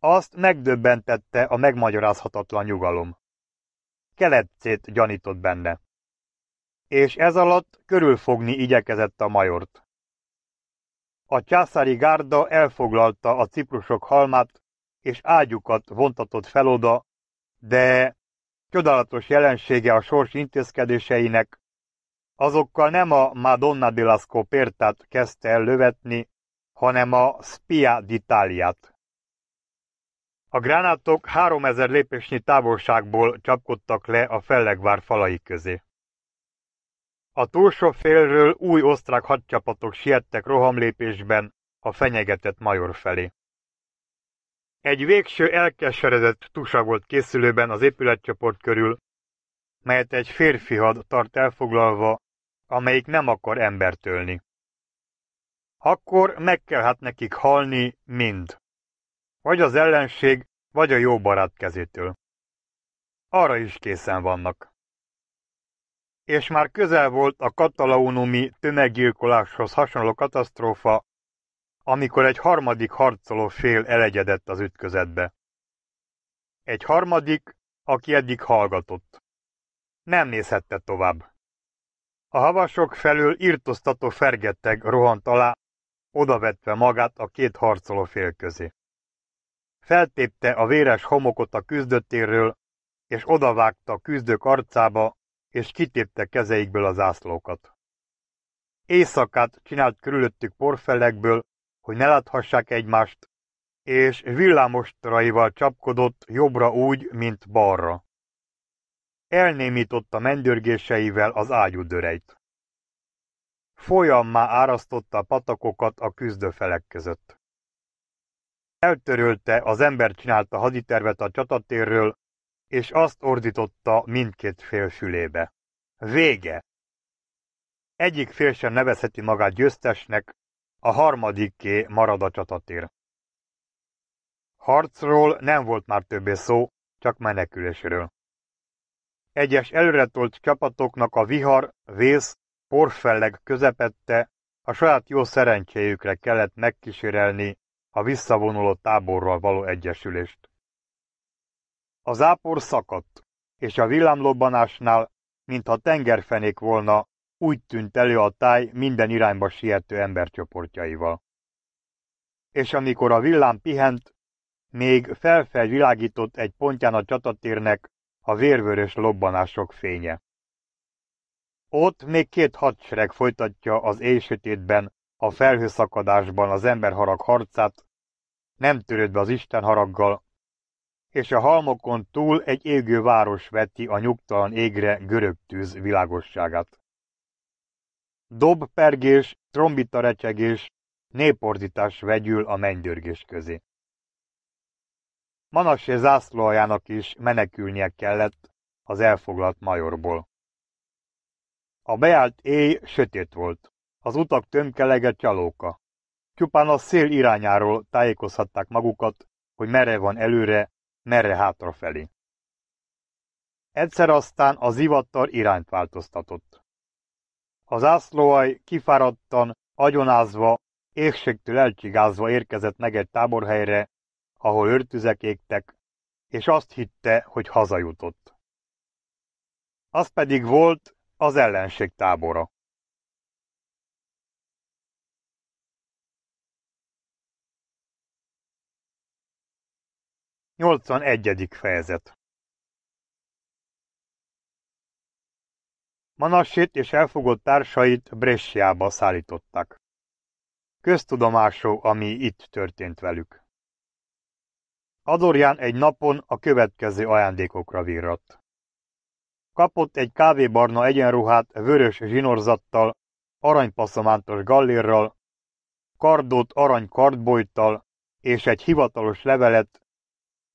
Azt megdöbbentette a megmagyarázhatatlan nyugalom. Keletcét gyanított benne. És ez alatt körülfogni igyekezett a majort. A császári gárda elfoglalta a ciprusok halmát, és ágyukat vontatott fel oda, de Csodálatos jelensége a sors intézkedéseinek. Azokkal nem a Madonna de la kezdte el lövetni, hanem a Spia d'Italiát. A gránátok 3000 lépésnyi távolságból csapkodtak le a fellegvár falai közé. A túlsó félről új osztrák hadcsapatok siettek rohamlépésben a fenyegetett major felé. Egy végső elkeseredett tusa volt készülőben az épületcsoport körül, melyet egy férfi had tart elfoglalva, amelyik nem akar embert ölni. Akkor meg kell hát nekik halni mind. Vagy az ellenség, vagy a jó barát kezétől. Arra is készen vannak. És már közel volt a katalaunumi tömeggyilkoláshoz hasonló katasztrófa, amikor egy harmadik harcoló fél elegyedett az ütközetbe. Egy harmadik, aki eddig hallgatott. Nem nézhette tovább. A havasok felül irtoztató fergetteg rohant alá, odavetve magát a két harcoló fél közé. Feltépte a véres homokot a küzdöttéről, és odavágta a küzdők arcába, és kitépte kezeikből az ászlókat. Éjszakát csinált körülöttük porfelekből, hogy ne láthassák egymást, és villámostraival csapkodott jobbra úgy, mint balra. Elnémította mendörgéseivel az ágyudöreit. Folyammá árasztotta a patakokat a küzdőfelek között. Eltörölte az ember csinálta haditervet a csatatérről, és azt ordította mindkét fél fülébe. Vége! Egyik fél sem nevezheti magát győztesnek, a harmadikké marad a csatatér. Harcról nem volt már többé szó, csak menekülésről. Egyes előretolt csapatoknak a vihar, vész, porfelleg közepette a saját jó szerencséjükre kellett megkísérelni a visszavonuló táborral való egyesülést. A zápor szakadt, és a villámlobbanásnál, mintha tengerfenék volna, úgy tűnt elő a táj minden irányba siető embercsoportjaival. És amikor a villám pihent, még felfelvilágított egy pontján a csatatérnek a vérvörös lobbanások fénye. Ott még két hadsereg folytatja az éjsötétben, a felhőszakadásban az emberharag harcát, nem törődve az Isten haraggal, és a halmokon túl egy égő város veti a nyugtalan égre görög tűz világosságát. Dob-pergés, recsegés, néporzítás vegyül a mennydörgés közé. Manassé zászlójának is menekülnie kellett az elfoglalt majorból. A beállt éj sötét volt, az utak tömkelege csalóka. Csupán a szél irányáról tájékozhatták magukat, hogy merre van előre, merre hátrafelé. Egyszer aztán az ivattar irányt változtatott. Az ászlóaj kifáradtan, agyonázva, éhségtől elcsigázva érkezett meg egy táborhelyre, ahol őrtüzek égtek, és azt hitte, hogy hazajutott. Az pedig volt az ellenség tábora. Nyolcvan egyedik fejezet Manassét és elfogott társait Bressiába szállították. Köztudomású, ami itt történt velük. Adorján egy napon a következő ajándékokra virratt. Kapott egy kávébarna egyenruhát vörös zsinorzattal, aranypaszamántos gallérral, kardot arany kardbojttal és egy hivatalos levelet,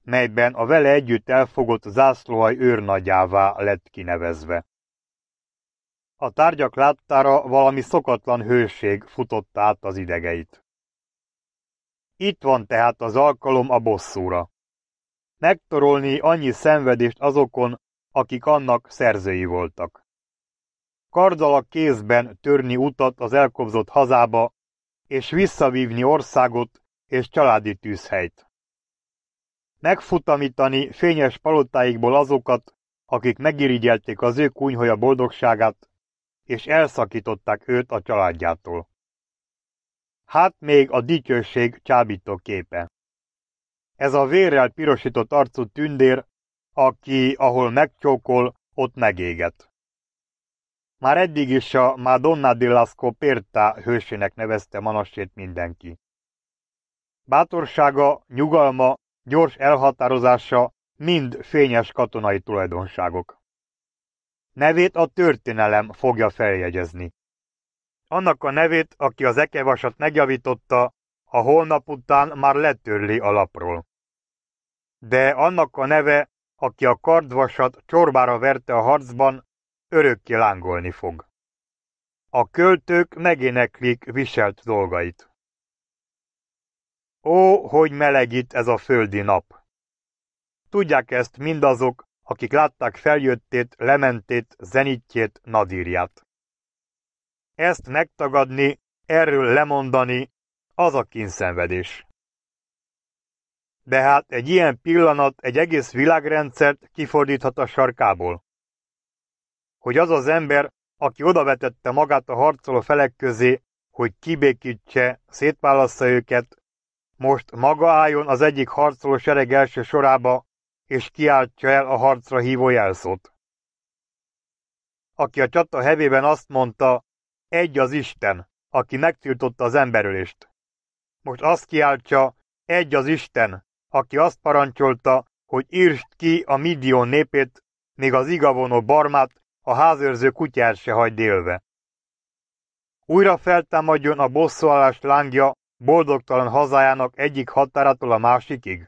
melyben a vele együtt elfogott zászlóhaj őrnagyává lett kinevezve. A tárgyak láttára valami szokatlan hőség futott át az idegeit. Itt van tehát az alkalom a bosszúra. Megtorolni annyi szenvedést azokon, akik annak szerzői voltak. Karddal a kézben törni utat az elkobzott hazába, és visszavívni országot és családi tűzhelyt. Megfutamítani fényes palotáikból azokat, akik megirigyelték az ő kunyhoja boldogságát, és elszakították őt a családjától. Hát még a dicsőség csábító képe. Ez a vérrel pirosított arcú tündér, aki ahol megcsókol, ott megéget. Már eddig is a Madonna di Lasco Scoperta hősének nevezte Manassét mindenki. Bátorsága, nyugalma, gyors elhatározása mind fényes katonai tulajdonságok. Nevét a történelem fogja feljegyezni. Annak a nevét, aki az ekevasat megjavította, a holnap után már letörli a lapról. De annak a neve, aki a kardvasat csorbára verte a harcban, örökké lángolni fog. A költők megéneklik viselt dolgait. Ó, hogy melegít ez a földi nap! Tudják ezt mindazok, akik látták feljöttét, lementét, zenitjét, nadírját. Ezt megtagadni, erről lemondani, az a kínszenvedés. De hát egy ilyen pillanat egy egész világrendszert kifordíthat a sarkából. Hogy az az ember, aki odavetette magát a harcoló felek közé, hogy kibékítse, szétválassza őket, most maga álljon az egyik harcoló sereg első sorába, és kiáltja el a harcra hívó jelszót. Aki a csata hevében azt mondta, egy az Isten, aki megtiltotta az emberülést. Most azt kiáltja, egy az Isten, aki azt parancsolta, hogy írst ki a Midion népét, még az igavonó barmát a házőrző kutyát se hagyd élve. Újra feltámadjon a bosszúállás lángja boldogtalan hazájának egyik határától a másikig.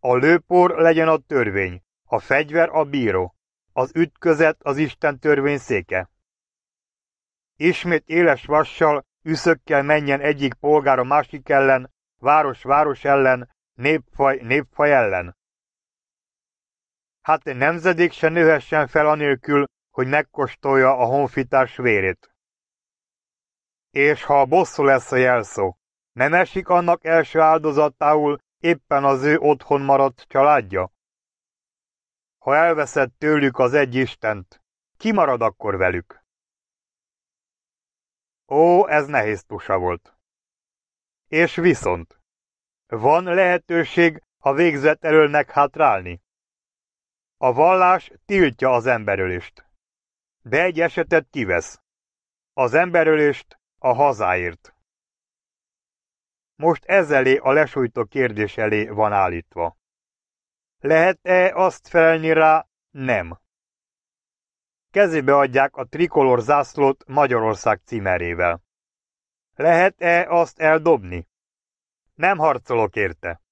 A lőpor legyen a törvény, a fegyver a bíró, az ütközet az Isten törvény széke. Ismét éles vassal, üszökkel menjen egyik polgár a másik ellen, város-város ellen, népfaj-népfaj ellen. Hát egy nemzedék se nőhessen fel anélkül, hogy megkóstolja a honfitárs vérét. És ha a bosszú lesz a jelszó, nem esik annak első áldozatául éppen az ő otthon maradt családja? Ha elveszed tőlük az egy Istent, ki marad akkor velük? Ó, ez nehéz tusa volt. És viszont, van lehetőség a végzet elől hátrálni. A vallás tiltja az emberölést, de egy esetet kivesz. Az emberölést a hazáért most ezelé a lesújtó kérdés elé van állítva. Lehet-e azt felelni rá? Nem. Kezébe adják a trikolor zászlót Magyarország címerével. Lehet-e azt eldobni? Nem harcolok érte.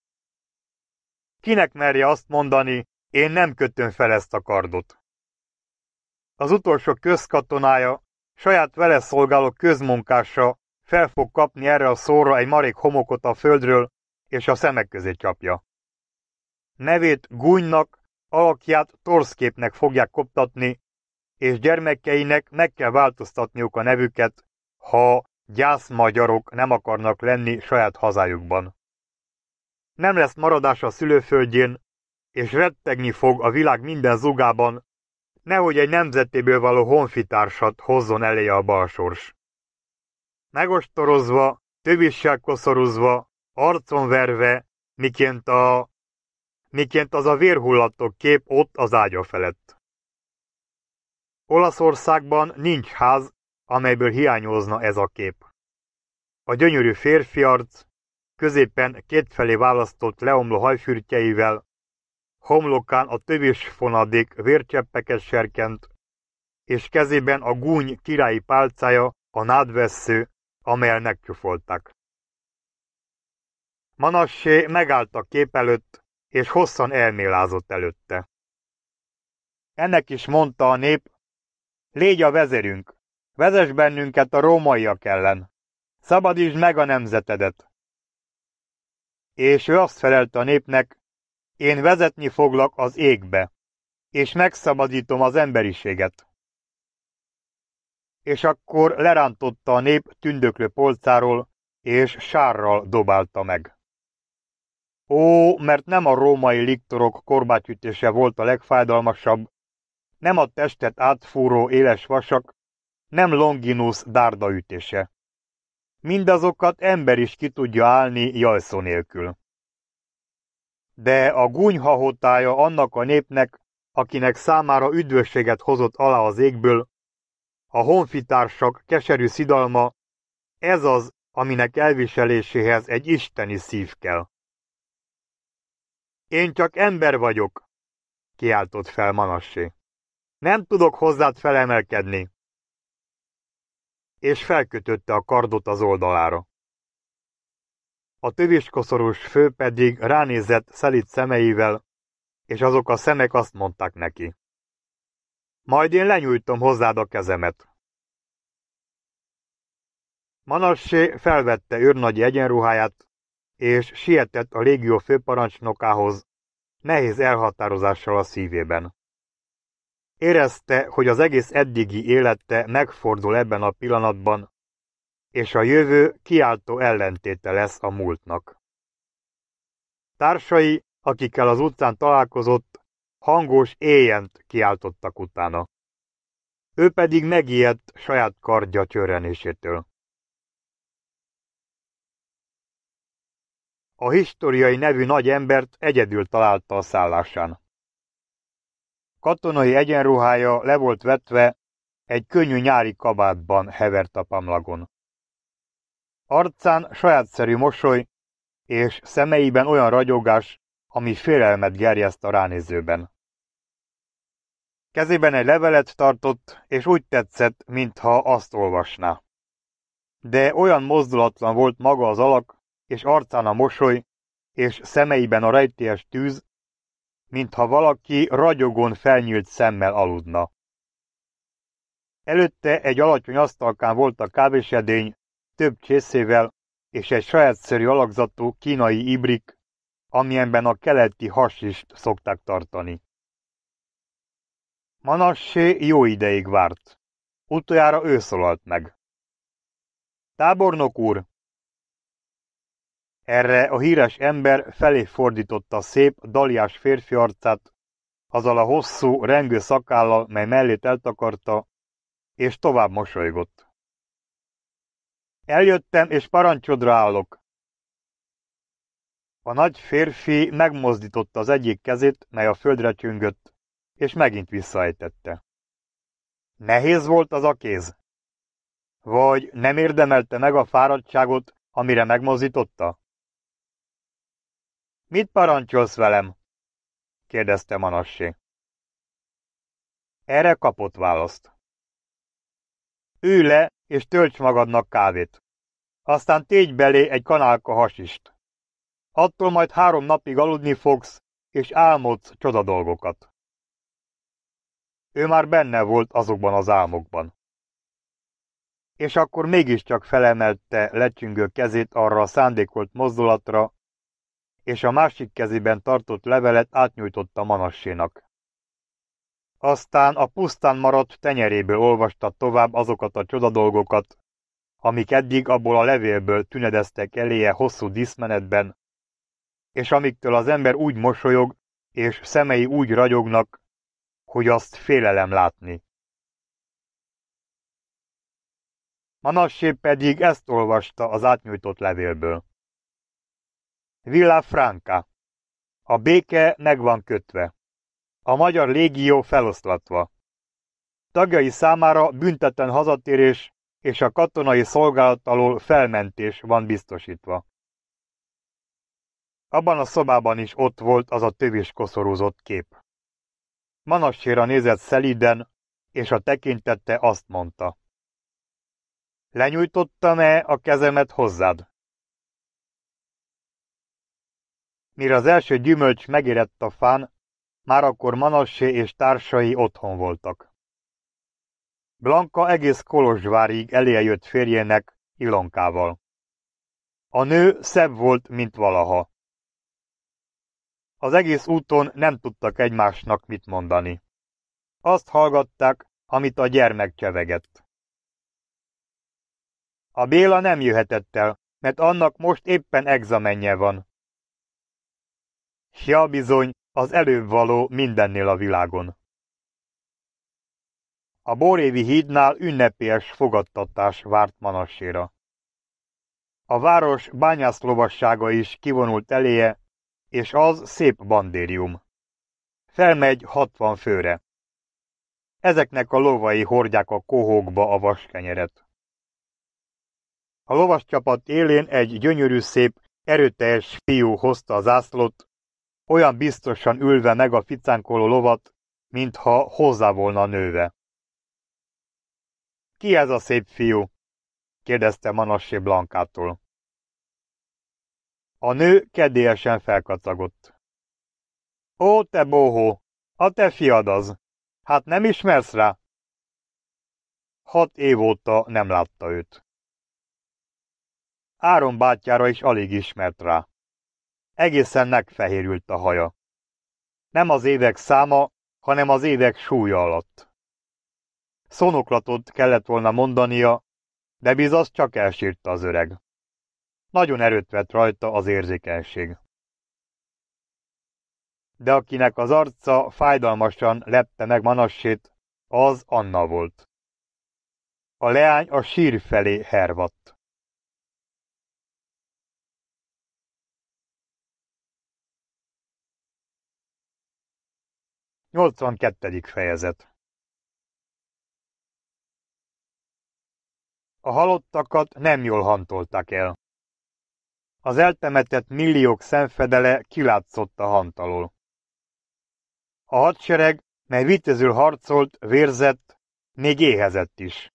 Kinek merje azt mondani, én nem kötöm fel ezt a kardot? Az utolsó közkatonája, saját vele szolgáló közmunkása fel fog kapni erre a szóra egy marék homokot a földről, és a szemek közé csapja. Nevét Gúnynak, alakját Torszképnek fogják koptatni, és gyermekeinek meg kell változtatniuk a nevüket, ha gyászmagyarok nem akarnak lenni saját hazájukban. Nem lesz maradás a szülőföldjén, és rettegni fog a világ minden zugában, nehogy egy nemzetéből való honfitársat hozzon elé a balsors megostorozva, tövissel koszorúzva, arcon verve, miként, a, miként az a vérhullatok kép ott az ágya felett. Olaszországban nincs ház, amelyből hiányozna ez a kép. A gyönyörű férfi arc, középen kétfelé választott leomló hajfürtjeivel, homlokán a tövis fonadék vércseppeket serkent, és kezében a gúny királyi pálcája, a nádvessző, amelyel megcsúfolták. Manassé megállt a kép előtt, és hosszan elmélázott előtte. Ennek is mondta a nép, légy a vezérünk, vezess bennünket a rómaiak ellen, szabadítsd meg a nemzetedet. És ő azt felelte a népnek, én vezetni foglak az égbe, és megszabadítom az emberiséget és akkor lerántotta a nép tündöklő polcáról, és sárral dobálta meg. Ó, mert nem a római liktorok korbátyütése volt a legfájdalmasabb, nem a testet átfúró éles vasak, nem Longinus dárdaütése. Mindazokat ember is ki tudja állni jajszó nélkül. De a gúnyhahotája annak a népnek, akinek számára üdvösséget hozott alá az égből, a honfitársak keserű szidalma, ez az, aminek elviseléséhez egy isteni szív kell. Én csak ember vagyok, kiáltott fel Manassé. Nem tudok hozzád felemelkedni. És felkötötte a kardot az oldalára. A töviskoszorús fő pedig ránézett szelít szemeivel, és azok a szemek azt mondták neki. Majd én lenyújtom hozzád a kezemet. Manassé felvette őrnagy egyenruháját, és sietett a légió főparancsnokához, nehéz elhatározással a szívében. Érezte, hogy az egész eddigi élete megfordul ebben a pillanatban, és a jövő kiáltó ellentéte lesz a múltnak. Társai, akikkel az utcán találkozott, Hangos éjent kiáltottak utána. Ő pedig megijedt saját kardja csörrenésétől. A historiai nevű nagy embert egyedül találta a szállásán. Katonai egyenruhája le volt vetve, egy könnyű nyári kabátban hevert a pamlagon. Arcán sajátszerű mosoly, és szemeiben olyan ragyogás, ami félelmet gerjeszt a ránézőben. Kezében egy levelet tartott, és úgy tetszett, mintha azt olvasná. De olyan mozdulatlan volt maga az alak, és arcán a mosoly, és szemeiben a rejtélyes tűz, mintha valaki ragyogón felnyílt szemmel aludna. Előtte egy alacsony asztalkán volt a kávésedény, több csészével és egy sajátszerű alakzatú kínai ibrik, amilyenben a keleti hasist szokták tartani. Manassé jó ideig várt. Utoljára ő szólalt meg. Tábornok úr! Erre a híres ember felé fordította szép, daliás férfi arcát, azzal a hosszú, rengő szakállal, mely mellét eltakarta, és tovább mosolygott. Eljöttem, és parancsodra állok. A nagy férfi megmozdította az egyik kezét, mely a földre csüngött és megint visszaejtette. Nehéz volt az a kéz? Vagy nem érdemelte meg a fáradtságot, amire megmozította? Mit parancsolsz velem? kérdezte Manassé. Erre kapott választ. Ülj le, és tölts magadnak kávét. Aztán tégy belé egy kanálka hasist. Attól majd három napig aludni fogsz, és álmodsz csodadolgokat. Ő már benne volt azokban az álmokban. És akkor mégiscsak felemelte lecsüngő kezét arra a szándékolt mozdulatra, és a másik kezében tartott levelet átnyújtotta Manassénak. Aztán a pusztán maradt tenyeréből olvasta tovább azokat a csodadolgokat, amik eddig abból a levélből tünedeztek eléje hosszú diszmenetben, és amiktől az ember úgy mosolyog, és szemei úgy ragyognak, hogy azt félelem látni. Manassé pedig ezt olvasta az átnyújtott levélből. Villa Franca. A béke meg van kötve. A magyar légió feloszlatva. Tagjai számára büntetlen hazatérés és a katonai szolgálat alól felmentés van biztosítva. Abban a szobában is ott volt az a tövis koszorúzott kép. Manasséra nézett szeliden, és a tekintette azt mondta. Lenyújtottam-e a kezemet hozzád? Mire az első gyümölcs megérett a fán, már akkor Manassé és társai otthon voltak. Blanka egész Kolozsvárig eléjött férjének Ilonkával. A nő szebb volt, mint valaha. Az egész úton nem tudtak egymásnak mit mondani. Azt hallgatták, amit a gyermek csevegett. A Béla nem jöhetett el, mert annak most éppen egzamenje van. Ja bizony, az előbb való mindennél a világon. A Borévi hídnál ünnepélyes fogadtatás várt Manasséra. A város bányászlovassága is kivonult eléje, és az szép bandérium. Felmegy hatvan főre. Ezeknek a lovai hordják a kohókba a vaskenyeret. A lovas csapat élén egy gyönyörű szép, erőteljes fiú hozta a zászlót, olyan biztosan ülve meg a ficánkoló lovat, mintha hozzá volna nőve. Ki ez a szép fiú? kérdezte Manassé Blankától. A nő kedélyesen felkacagott. Ó, te bóhó, A te fiad az! Hát nem ismersz rá? Hat év óta nem látta őt. Áron bátyára is alig ismert rá. Egészen megfehérült a haja. Nem az évek száma, hanem az évek súlya alatt. Szonoklatot kellett volna mondania, de bizaz csak elsírta az öreg. Nagyon erőt vett rajta az érzékenység. De akinek az arca fájdalmasan lepte meg Manassét, az Anna volt. A leány a sír felé hervadt. Nyolcvankettedik fejezet A halottakat nem jól hantolták el. Az eltemetett milliók szemfedele kilátszott a hantalól. A hadsereg, mely vitezül harcolt, vérzett, még éhezett is.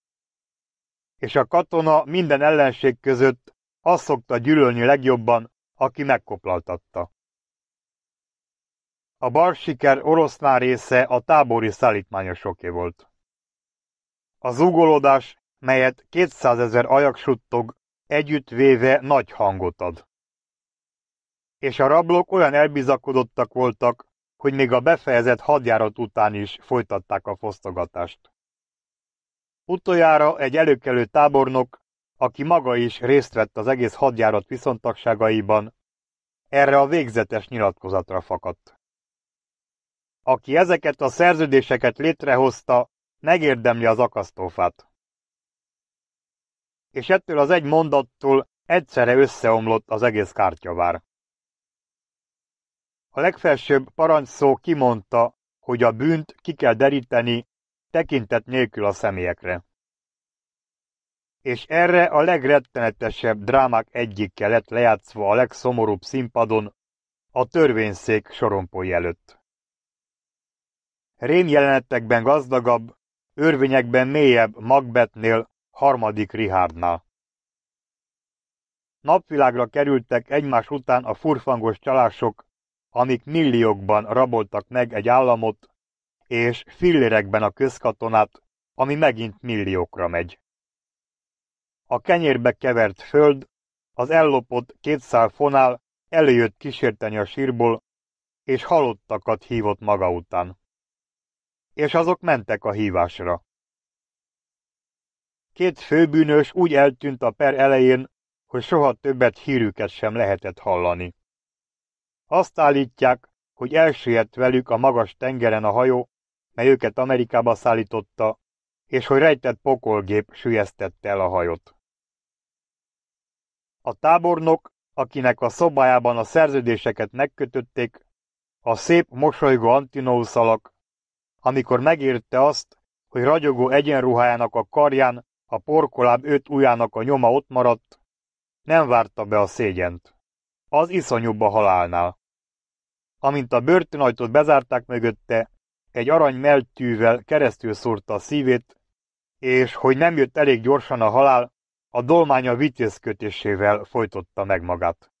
És a katona minden ellenség között azt szokta gyűlölni legjobban, aki megkoplaltatta. A barsiker oroszlán része a tábori szállítmányosoké volt. Az ugolódás, melyet 200 ezer suttog együttvéve nagy hangot ad. És a rablók olyan elbizakodottak voltak, hogy még a befejezett hadjárat után is folytatták a fosztogatást. Utoljára egy előkelő tábornok, aki maga is részt vett az egész hadjárat viszontagságaiban, erre a végzetes nyilatkozatra fakadt. Aki ezeket a szerződéseket létrehozta, megérdemli az akasztófát és ettől az egy mondattól egyszerre összeomlott az egész kártyavár. A legfelsőbb parancsszó kimondta, hogy a bűnt ki kell deríteni tekintet nélkül a személyekre. És erre a legrettenetesebb drámák egyikkel lett lejátszva a legszomorúbb színpadon, a törvényszék sorompói előtt. Rém jelenetekben gazdagabb, örvényekben mélyebb Macbethnél harmadik Rihárdnál. Napvilágra kerültek egymás után a furfangos csalások, amik milliókban raboltak meg egy államot, és fillérekben a közkatonát, ami megint milliókra megy. A kenyérbe kevert föld, az ellopott kétszál fonál előjött kísérteni a sírból, és halottakat hívott maga után. És azok mentek a hívásra. Két főbűnös úgy eltűnt a per elején, hogy soha többet hírüket sem lehetett hallani. Azt állítják, hogy elsüllyedt velük a magas tengeren a hajó, mely őket Amerikába szállította, és hogy rejtett pokolgép sülyeztette el a hajót. A tábornok, akinek a szobájában a szerződéseket megkötötték, a szép mosolygó Antinouszalak, amikor megérte azt, hogy ragyogó egyenruhájának a karján a porkoláb öt ujjának a nyoma ott maradt, nem várta be a szégyent. Az iszonyúbb a halálnál. Amint a börtönajtót bezárták mögötte, egy arany melltűvel keresztül szúrta a szívét, és hogy nem jött elég gyorsan a halál, a dolmánya vitézkötésével folytotta meg magát.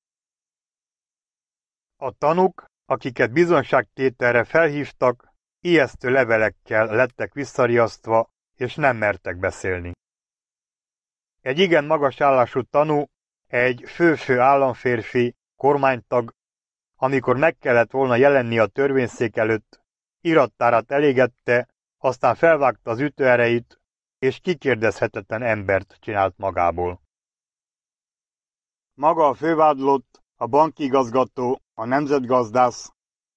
A tanuk, akiket bizonságtételre felhívtak, ijesztő levelekkel lettek visszariasztva, és nem mertek beszélni. Egy igen magas állású tanú, egy főfő államférfi, kormánytag, amikor meg kellett volna jelenni a törvényszék előtt, irattárat elégette, aztán felvágta az ütőereit, és kikérdezhetetlen embert csinált magából. Maga a fővádlott, a bankigazgató, a nemzetgazdász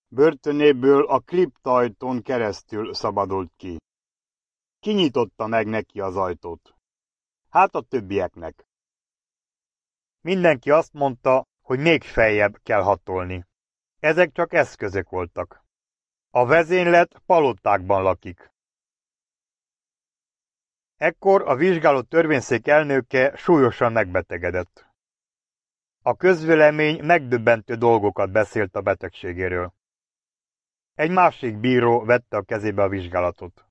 börtönéből a kriptajtón keresztül szabadult ki. Kinyitotta meg neki az ajtót hát a többieknek. Mindenki azt mondta, hogy még feljebb kell hatolni. Ezek csak eszközök voltak. A vezénylet palotákban lakik. Ekkor a vizsgáló törvényszék elnöke súlyosan megbetegedett. A közvélemény megdöbbentő dolgokat beszélt a betegségéről. Egy másik bíró vette a kezébe a vizsgálatot.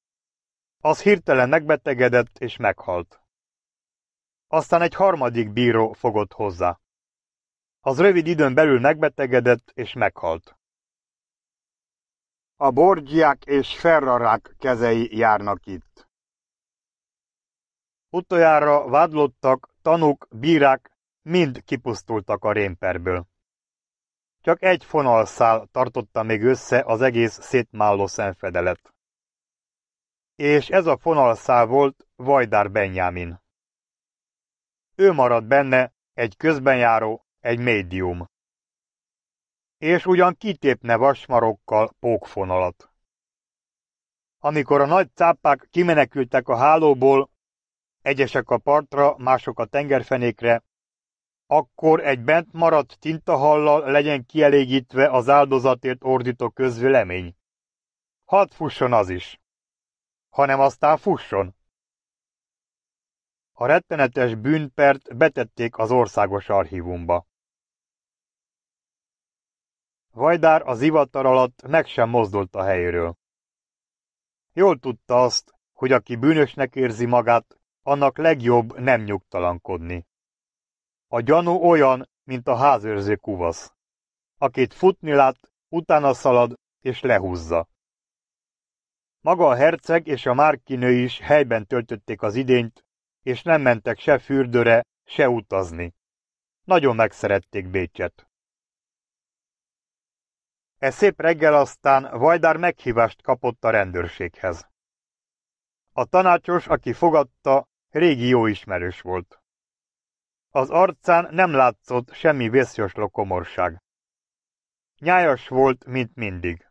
Az hirtelen megbetegedett és meghalt. Aztán egy harmadik bíró fogott hozzá. Az rövid időn belül megbetegedett és meghalt. A borgyák és ferrarák kezei járnak itt. Utoljára vádlottak, tanuk, bírák mind kipusztultak a rémperből. Csak egy fonalszál tartotta még össze az egész szétmálló szenfedelet. És ez a fonalszál volt Vajdár Benjamin ő marad benne egy közbenjáró, egy médium. És ugyan kitépne vasmarokkal pókfonalat. Amikor a nagy cápák kimenekültek a hálóból, egyesek a partra, mások a tengerfenékre, akkor egy bent maradt tintahallal legyen kielégítve az áldozatért ordító közvélemény. Hadd fusson az is, hanem aztán fusson. A rettenetes bűnpert betették az országos archívumba. Vajdár az ivatar alatt meg sem mozdult a helyéről. Jól tudta azt, hogy aki bűnösnek érzi magát, annak legjobb nem nyugtalankodni. A gyanú olyan, mint a házőrző kuvasz. Akit futni lát, utána szalad és lehúzza. Maga a herceg és a márkinő is helyben töltötték az idényt, és nem mentek se fürdőre, se utazni. Nagyon megszerették Bécset. E szép reggel aztán Vajdár meghívást kapott a rendőrséghez. A tanácsos, aki fogadta, régi jó ismerős volt. Az arcán nem látszott semmi vészjos lokomorság. Nyájas volt, mint mindig.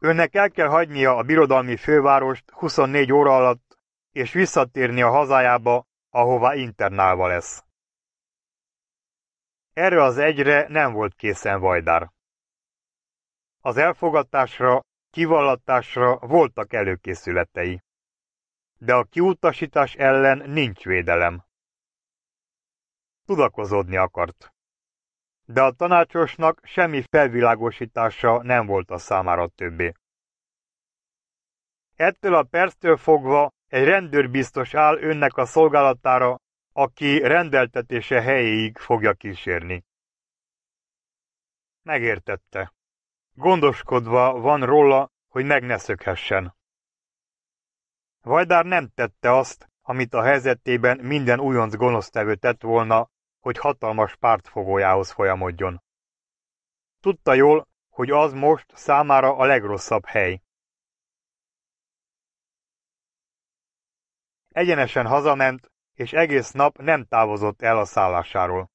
Önnek el kell hagynia a birodalmi fővárost 24 óra alatt, és visszatérni a hazájába, ahová internálva lesz. Erre az egyre nem volt készen Vajdár. Az elfogatásra, kivallatásra voltak előkészületei, de a kiutasítás ellen nincs védelem. Tudakozódni akart de a tanácsosnak semmi felvilágosítása nem volt a számára többé. Ettől a perctől fogva egy rendőrbiztos áll önnek a szolgálatára, aki rendeltetése helyéig fogja kísérni. Megértette. Gondoskodva van róla, hogy meg ne szökhessen. Vajdár nem tette azt, amit a helyzetében minden újonc gonosztevő tett volna, hogy hatalmas pártfogójához folyamodjon. Tudta jól, hogy az most számára a legrosszabb hely. Egyenesen hazament, és egész nap nem távozott el a szállásáról.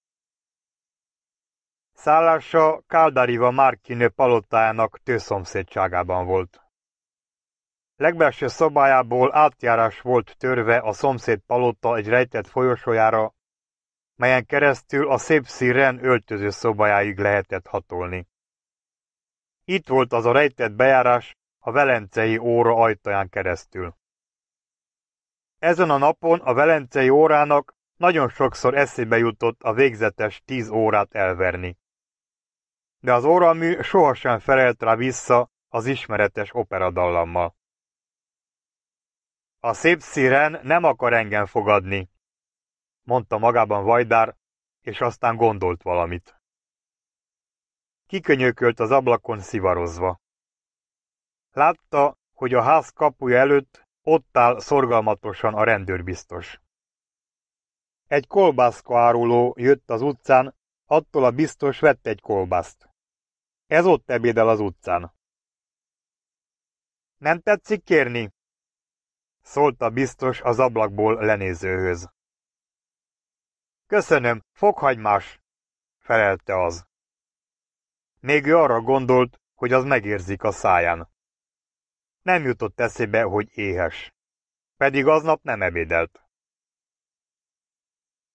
Szállása Káldariva Márkinő palotájának tőszomszédságában volt. Legbelső szobájából átjárás volt törve a szomszéd palota egy rejtett folyosójára, melyen keresztül a szép szíren öltöző szobájáig lehetett hatolni. Itt volt az a rejtett bejárás a velencei óra ajtaján keresztül. Ezen a napon a velencei órának nagyon sokszor eszébe jutott a végzetes tíz órát elverni. De az óramű sohasem felelt rá vissza az ismeretes operadallammal. A szép szíren nem akar engem fogadni, mondta magában Vajdár, és aztán gondolt valamit. Kikönyökölt az ablakon szivarozva. Látta, hogy a ház kapuja előtt ott áll szorgalmatosan a rendőrbiztos. Egy kolbászka áruló jött az utcán, attól a biztos vett egy kolbászt. Ez ott ebédel az utcán. Nem tetszik kérni? Szólt a biztos az ablakból lenézőhöz. Köszönöm, fokhagymás, felelte az. Még ő arra gondolt, hogy az megérzik a száján. Nem jutott eszébe, hogy éhes. Pedig aznap nem ebédelt.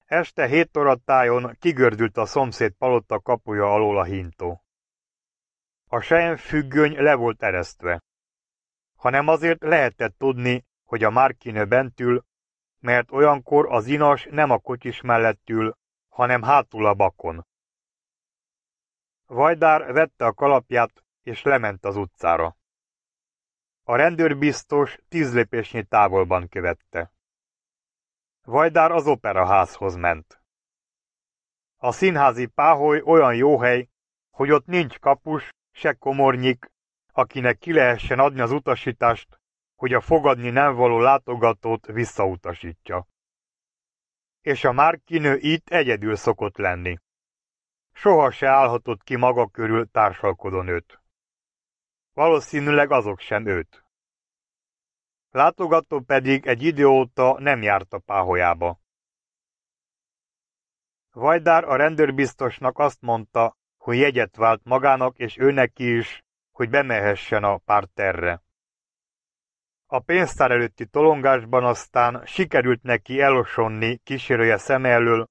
Este hét tájon kigördült a szomszéd palotta kapuja alól a hintó. A függöny le volt eresztve. Hanem azért lehetett tudni, hogy a Márkinő bent ül, mert olyankor az inas nem a kocsis mellett ül, hanem hátul a bakon. Vajdár vette a kalapját, és lement az utcára. A rendőrbiztos tíz lépésnyi távolban követte. Vajdár az operaházhoz ment. A színházi páholy olyan jó hely, hogy ott nincs kapus, se komornyik, akinek ki lehessen adni az utasítást, hogy a fogadni nem való látogatót visszautasítja. És a márkinő itt egyedül szokott lenni. Soha se állhatott ki maga körül őt valószínűleg azok sem őt. Látogató pedig egy idő óta nem járt a páholyába. Vajdár a rendőrbiztosnak azt mondta, hogy jegyet vált magának és őnek is, hogy bemehessen a párterre. A pénztár előtti tolongásban aztán sikerült neki elosonni kísérője szeme elől,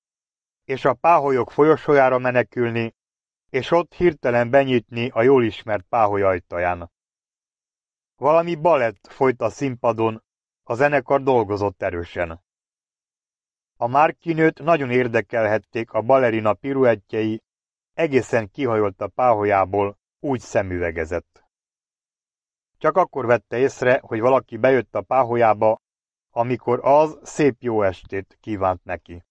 és a páholyok folyosójára menekülni, és ott hirtelen benyitni a jól ismert páholy ajtaján. Valami balett folyt a színpadon, a zenekar dolgozott erősen. A márkinőt nagyon érdekelhették a balerina piruettjei, egészen kihajolt a páholyából, úgy szemüvegezett. Csak akkor vette észre, hogy valaki bejött a páholyába, amikor az szép jó estét kívánt neki.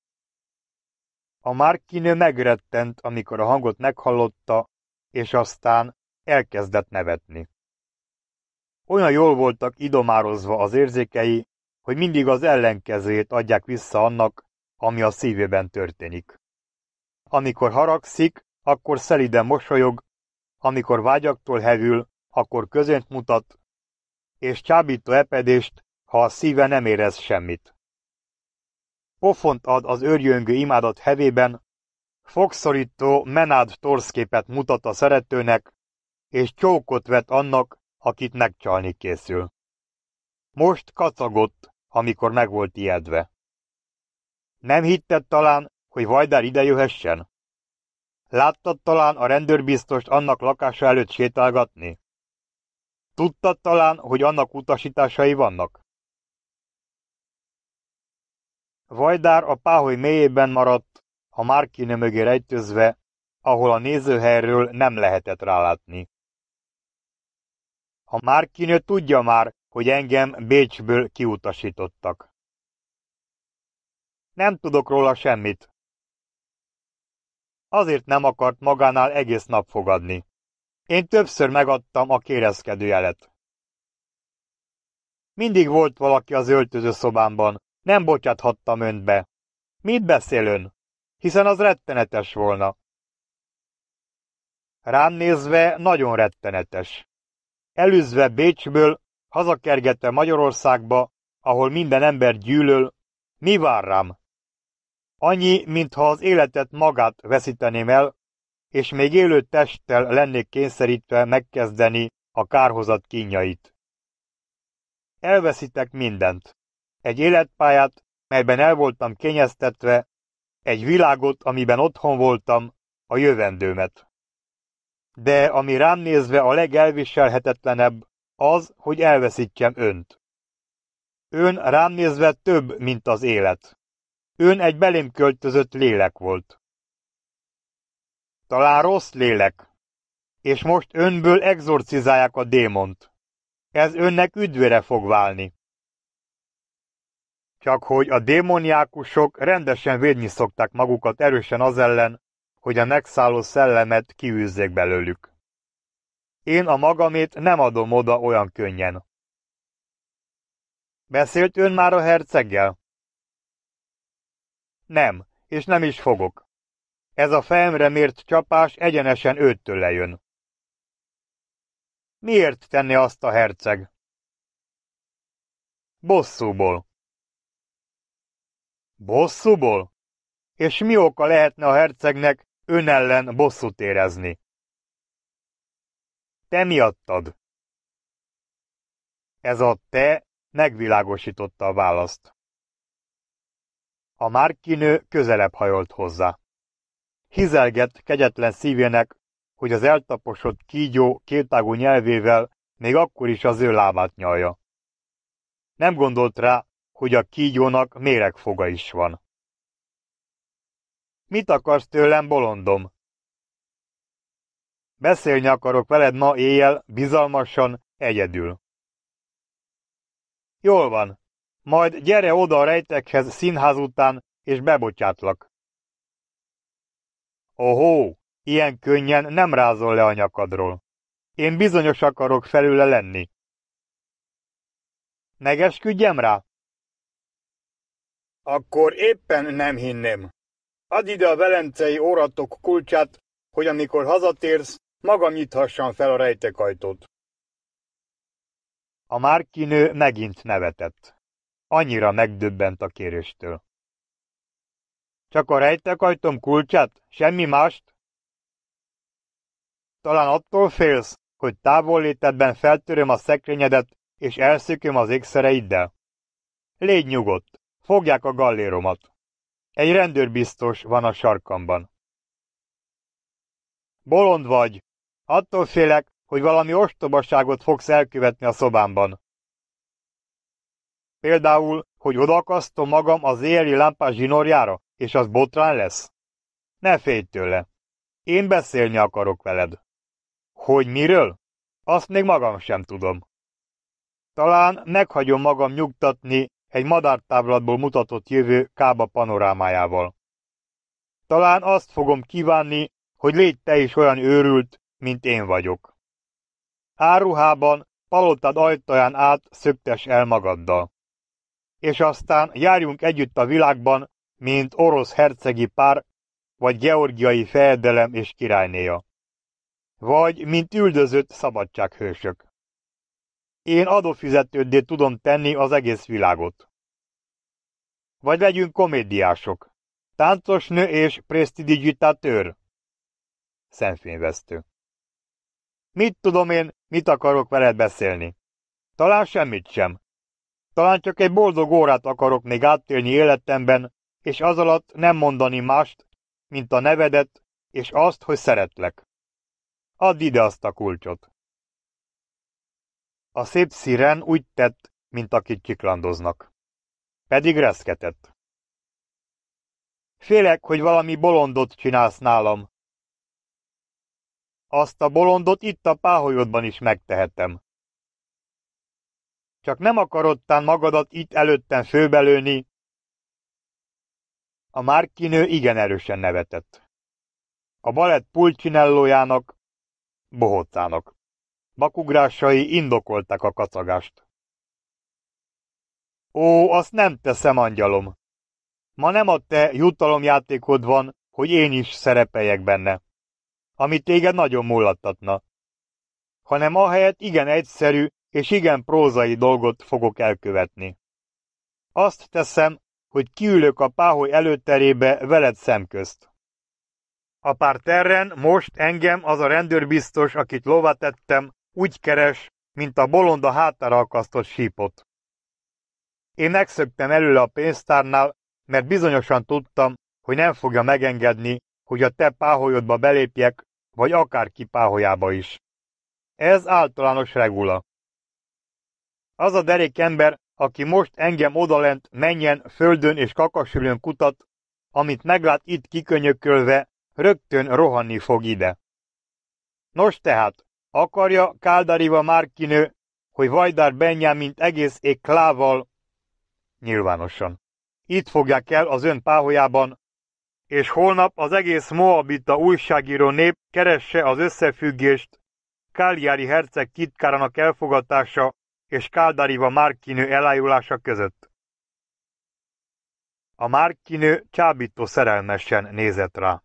A márkinő megrettent, amikor a hangot meghallotta, és aztán elkezdett nevetni. Olyan jól voltak idomározva az érzékei, hogy mindig az ellenkezőjét adják vissza annak, ami a szívében történik. Amikor haragszik, akkor szeliden mosolyog, amikor vágyaktól hevül, akkor közönt mutat, és csábító epedést, ha a szíve nem érez semmit pofont ad az őrjöngő imádat hevében, fogszorító menád torszképet mutat a szeretőnek, és csókot vet annak, akit megcsalni készül. Most kacagott, amikor meg volt ijedve. Nem hitted talán, hogy Vajdár idejöhessen? Láttad talán a rendőrbiztost annak lakása előtt sétálgatni? Tudtad talán, hogy annak utasításai vannak? Vajdár a páholy mélyében maradt, a márkine mögé rejtőzve, ahol a nézőhelyről nem lehetett rálátni. A márkinő tudja már, hogy engem Bécsből kiutasítottak. Nem tudok róla semmit. Azért nem akart magánál egész nap fogadni. Én többször megadtam a kérezkedő jelet. Mindig volt valaki az öltöző szobámban, nem botyathattam önt be. Mit beszél ön? Hiszen az rettenetes volna. Rám nézve nagyon rettenetes. Elűzve Bécsből, hazakergette Magyarországba, ahol minden ember gyűlöl, mi vár rám? Annyi, mintha az életet magát veszíteném el, és még élő testtel lennék kényszerítve megkezdeni a kárhozat kínjait. Elveszitek mindent egy életpályát, melyben el voltam kényeztetve, egy világot, amiben otthon voltam, a jövendőmet. De ami rám nézve a legelviselhetetlenebb, az, hogy elveszítjem önt. Ön rám nézve több, mint az élet. Ön egy belém költözött lélek volt. Talán rossz lélek, és most önből exorcizálják a démont. Ez önnek üdvére fog válni. Csak hogy a démoniákusok rendesen védni szokták magukat erősen az ellen, hogy a megszálló szellemet kiűzzék belőlük. Én a magamét nem adom oda olyan könnyen. Beszélt ön már a herceggel? Nem, és nem is fogok. Ez a fejemre mért csapás egyenesen őttől lejön. Miért tenni azt a herceg? Bosszúból. Bosszúból? És mi oka lehetne a hercegnek ön ellen bosszút érezni? Te miattad. Ez a te megvilágosította a választ. A márkinő közelebb hajolt hozzá. Hizelgett kegyetlen szívének, hogy az eltaposott kígyó kétágú nyelvével még akkor is az ő lábát nyalja. Nem gondolt rá, hogy a kígyónak méregfoga is van. Mit akarsz tőlem, bolondom? Beszélni akarok veled ma éjjel, bizalmasan, egyedül. Jól van, majd gyere oda a rejtekhez színház után, és bebocsátlak. Ohó, ilyen könnyen nem rázol le a nyakadról. Én bizonyos akarok felőle lenni. Negesküdjem rá? Akkor éppen nem hinném. Add ide a velencei óratok kulcsát, hogy amikor hazatérsz, maga nyithassam fel a rejtekajtót. A márkinő megint nevetett. Annyira megdöbbent a kéréstől. Csak a rejtekajtom kulcsát, semmi mást? Talán attól félsz, hogy létedben feltöröm a szekrényedet, és elszököm az ékszereiddel? Légy nyugodt, Fogják a galléromat. Egy rendőrbiztos van a sarkamban. Bolond vagy. Attól félek, hogy valami ostobaságot fogsz elkövetni a szobámban. Például, hogy odakasztom magam az éli lámpás zsinórjára, és az botrán lesz? Ne félj tőle. Én beszélni akarok veled. Hogy miről? Azt még magam sem tudom. Talán meghagyom magam nyugtatni egy madártávlatból mutatott jövő Kába panorámájával. Talán azt fogom kívánni, hogy légy te is olyan őrült, mint én vagyok. Áruhában, palottád ajtaján át szöktes el magaddal. És aztán járjunk együtt a világban, mint orosz hercegi pár, vagy georgiai fejedelem és királynéja. Vagy, mint üldözött szabadsághősök. Én adófizetődé tudom tenni az egész világot. Vagy legyünk komédiások. nő és prestidigitatőr. Szentfényvesztő. Mit tudom én, mit akarok veled beszélni? Talán semmit sem. Talán csak egy boldog órát akarok még áttélni életemben, és az alatt nem mondani mást, mint a nevedet, és azt, hogy szeretlek. Add ide azt a kulcsot. A szép sziren úgy tett, mint akik kiklandoznak. Pedig reszketett. Félek, hogy valami bolondot csinálsz nálam. Azt a bolondot itt a páholyodban is megtehetem. Csak nem akarodtán magadat itt előttem főbelőni. A márkinő igen erősen nevetett. A balett pulcsinellójának, bohócának. Bakugrásai indokolták a kacagást. Ó, azt nem teszem, angyalom! Ma nem a te jutalomjátékod van, hogy én is szerepeljek benne, ami téged nagyon mullattatna, hanem ahelyett igen egyszerű és igen prózai dolgot fogok elkövetni. Azt teszem, hogy kiülök a páholy előterébe veled szemközt. A pár terren most engem az a rendőrbiztos, akit lovat tettem, úgy keres, mint a bolond a hátára akasztott sípot. Én megszöktem előle a pénztárnál, mert bizonyosan tudtam, hogy nem fogja megengedni, hogy a te páholyodba belépjek, vagy akárki páholyába is. Ez általános regula. Az a derék ember, aki most engem odalent menjen földön és kakasülön kutat, amit meglát itt kikönyökölve, rögtön rohanni fog ide. Nos tehát, Akarja Káldariva Márkinő, hogy Vajdár mint egész éklával nyilvánosan. Itt fogják el az ön páholyában, és holnap az egész Moabita újságíró nép keresse az összefüggést Káljári herceg titkárának elfogatása és Káldariva Márkinő elájulása között. A Márkinő csábító szerelmesen nézett rá.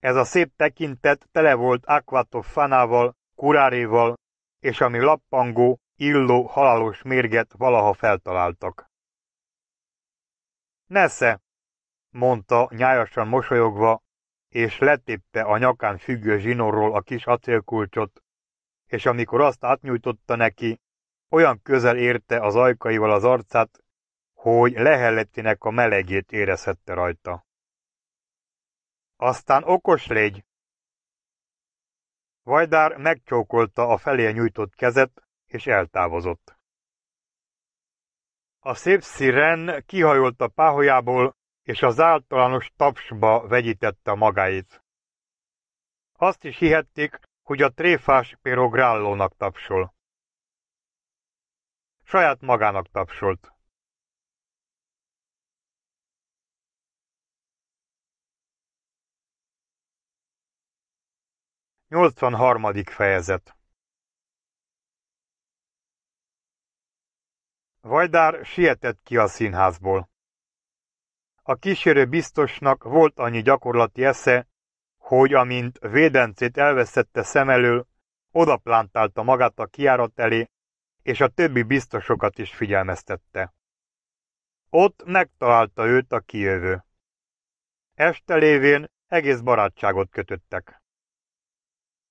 Ez a szép tekintet tele volt Akvatov fanával, kuráréval és ami lappangó, illó, halálos mérget valaha feltaláltak. Nesze, mondta nyájasan mosolyogva, és letépte a nyakán függő zsinorról a kis acélkulcsot, és amikor azt átnyújtotta neki, olyan közel érte az ajkaival az arcát, hogy lehelletének a melegét érezhette rajta. Aztán okos légy, Vajdár megcsókolta a felé nyújtott kezet, és eltávozott. A szép sziren kihajolt a páholyából, és az általános tapsba vegyítette magáit. Azt is hihették, hogy a tréfás Péro tapsol. Saját magának tapsolt. 83. fejezet Vajdár sietett ki a színházból. A kísérő biztosnak volt annyi gyakorlati esze, hogy amint védencét elveszette szem elől, odaplántálta magát a kiárat elé, és a többi biztosokat is figyelmeztette. Ott megtalálta őt a kijövő. Este lévén egész barátságot kötöttek.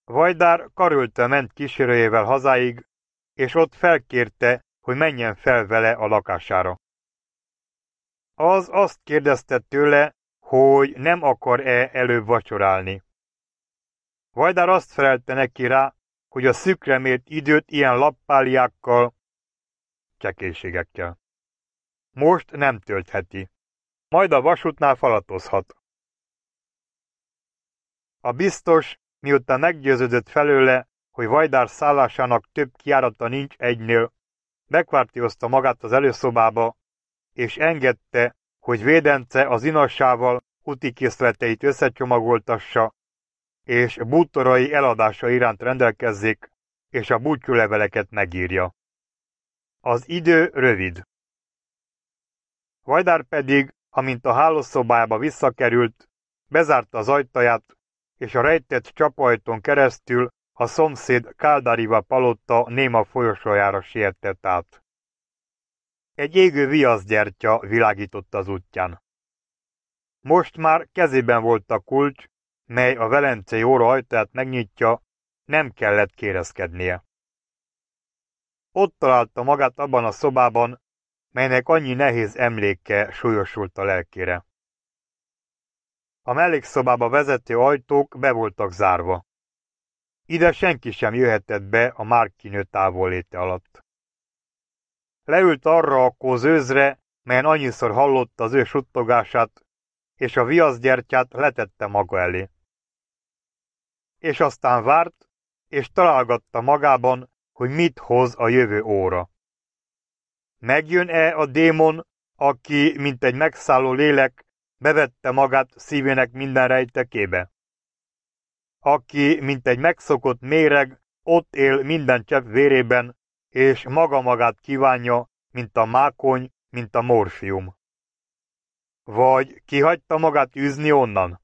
Vajdár karöltve ment kísérőjével hazáig, és ott felkérte, hogy menjen fel vele a lakására. Az azt kérdezte tőle, hogy nem akar-e előbb vacsorálni. Vajdár azt felelte neki rá, hogy a szükremért időt ilyen lappáliákkal, csekélységekkel. Most nem töltheti. Majd a vasútnál falatozhat. A biztos miután meggyőződött felőle, hogy Vajdár szállásának több kiárata nincs egynél. Bekvártiozta magát az előszobába, és engedte, hogy Védence az inassával úti készleteit összecsomagoltassa, és bútorai eladása iránt rendelkezzék, és a bútyúleveleket megírja. Az idő rövid. Vajdár pedig, amint a hálószobájába visszakerült, bezárta az ajtaját, és a rejtett csapajton keresztül a szomszéd Káldáriva palotta néma folyosójára sietett át. Egy égő viaszgyertya világított az útján. Most már kezében volt a kulcs, mely a velencei óra ajtaját megnyitja, nem kellett kérezkednie. Ott találta magát abban a szobában, melynek annyi nehéz emléke súlyosult a lelkére. A mellékszobába vezető ajtók be voltak zárva. Ide senki sem jöhetett be a márkinő távolléte alatt. Leült arra a kózőzre, melyen annyiszor hallotta az ő suttogását, és a viaszgyertyát letette maga elé. És aztán várt, és találgatta magában, hogy mit hoz a jövő óra. Megjön-e a démon, aki, mint egy megszálló lélek, bevette magát szívének minden rejtekébe. Aki, mint egy megszokott méreg, ott él minden csepp vérében, és maga magát kívánja, mint a mákony, mint a morfium. Vagy kihagyta magát űzni onnan?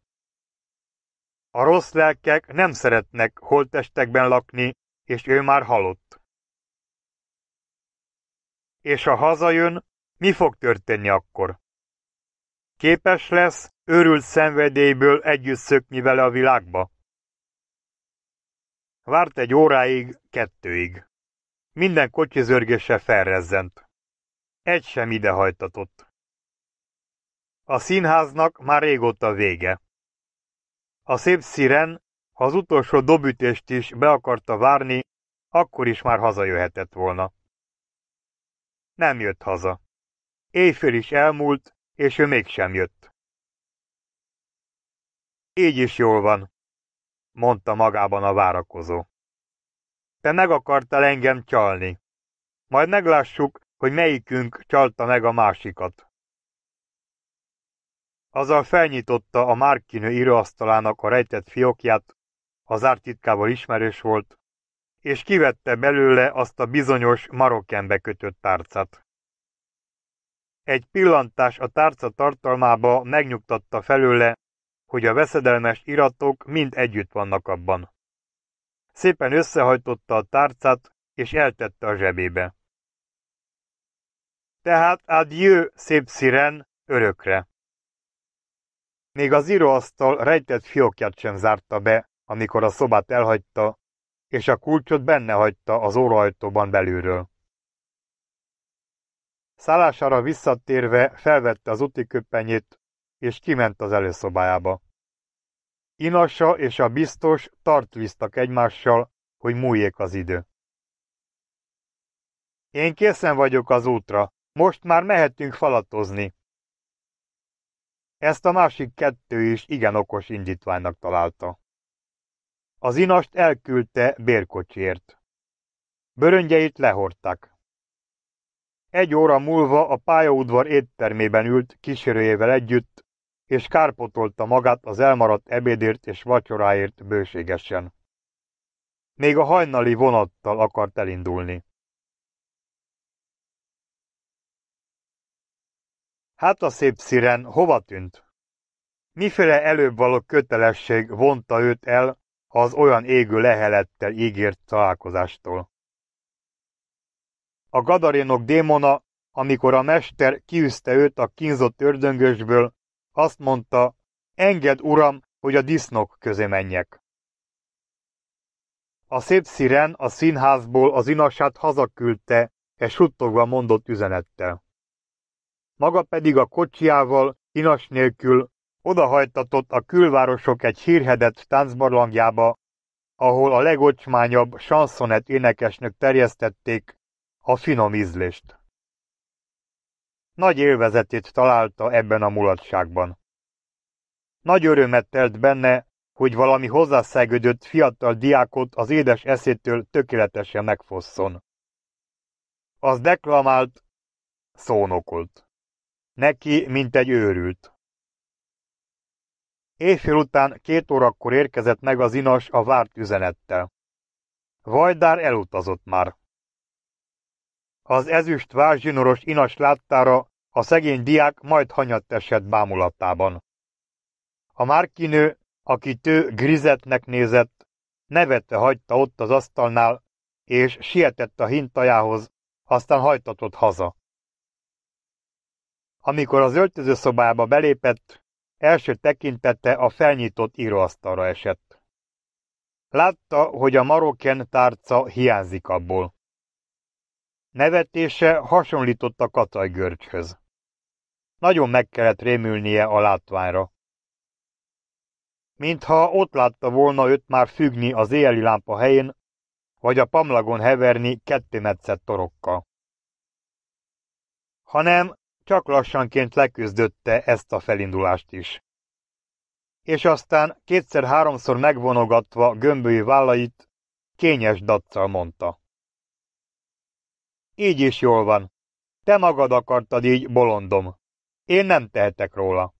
A rossz lelkek nem szeretnek holtestekben lakni, és ő már halott. És ha hazajön, mi fog történni akkor? Képes lesz őrült szenvedélyből együtt szökni vele a világba. Várt egy óráig, kettőig. Minden kocsizörgése felrezzent. Egy sem idehajtatott. A színháznak már régóta vége. A szép sziren, ha az utolsó dobütést is be akarta várni, akkor is már hazajöhetett volna. Nem jött haza. Éjfél is elmúlt, és ő mégsem jött. Így is jól van, mondta magában a várakozó. Te meg akartál engem csalni. Majd meglássuk, hogy melyikünk csalta meg a másikat. Azzal felnyitotta a Márkinő íróasztalának a rejtett fiókját, az ártitkával ismerős volt, és kivette belőle azt a bizonyos marokkenbe kötött tárcát. Egy pillantás a tárca tartalmába megnyugtatta felőle, hogy a veszedelmes iratok mind együtt vannak abban. Szépen összehajtotta a tárcát, és eltette a zsebébe. Tehát adjő, szép sziren, örökre. Még az íróasztal rejtett fiókját sem zárta be, amikor a szobát elhagyta, és a kulcsot benne hagyta az óraajtóban belülről. Szállására visszatérve felvette az úti köppenyét, és kiment az előszobájába. Inassa és a biztos tartvíztak egymással, hogy múljék az idő. Én készen vagyok az útra, most már mehetünk falatozni. Ezt a másik kettő is igen okos indítványnak találta. Az inast elküldte bérkocsiért. Böröngyeit lehordták. Egy óra múlva a pályaudvar éttermében ült kísérőjével együtt, és kárpotolta magát az elmaradt ebédért és vacsoráért bőségesen. Még a hajnali vonattal akart elindulni. Hát a szép sziren hova tűnt? Miféle előbb való kötelesség vonta őt el az olyan égő lehelettel ígért találkozástól? a gadarénok démona, amikor a mester kiűzte őt a kínzott ördöngösből, azt mondta, enged uram, hogy a disznok közé menjek. A szép sziren a színházból az inasát hazaküldte, és e suttogva mondott üzenettel. Maga pedig a kocsiával, inas nélkül, odahajtatott a külvárosok egy hírhedett táncbarlangjába, ahol a legocsmányabb sanszonet énekesnök terjesztették, a finom ízlést. Nagy élvezetét találta ebben a mulatságban. Nagy örömet telt benne, hogy valami hozzászegődött fiatal diákot az édes eszétől tökéletesen megfosszon. Az deklamált, szónokolt. Neki, mint egy őrült. Éjfél után két órakor érkezett meg az inas a várt üzenettel. Vajdár elutazott már. Az ezüst vázsinoros inas láttára a szegény diák majd hanyatt esett bámulatában. A márkinő, aki tő grizetnek nézett, nevette hagyta ott az asztalnál, és sietett a hintajához, aztán hajtatott haza. Amikor az öltözőszobába belépett, első tekintete a felnyitott íróasztalra esett. Látta, hogy a marokken tárca hiányzik abból. Nevetése hasonlított a kacajgörcshöz. Nagyon meg kellett rémülnie a látványra. Mintha ott látta volna őt már függni az éjjeli lámpa helyén, vagy a pamlagon heverni kettémetszett torokkal. Hanem csak lassanként leküzdötte ezt a felindulást is. És aztán kétszer-háromszor megvonogatva gömbölyi vállait, kényes dacsal mondta. Így is jól van. Te magad akartad így, bolondom. Én nem tehetek róla.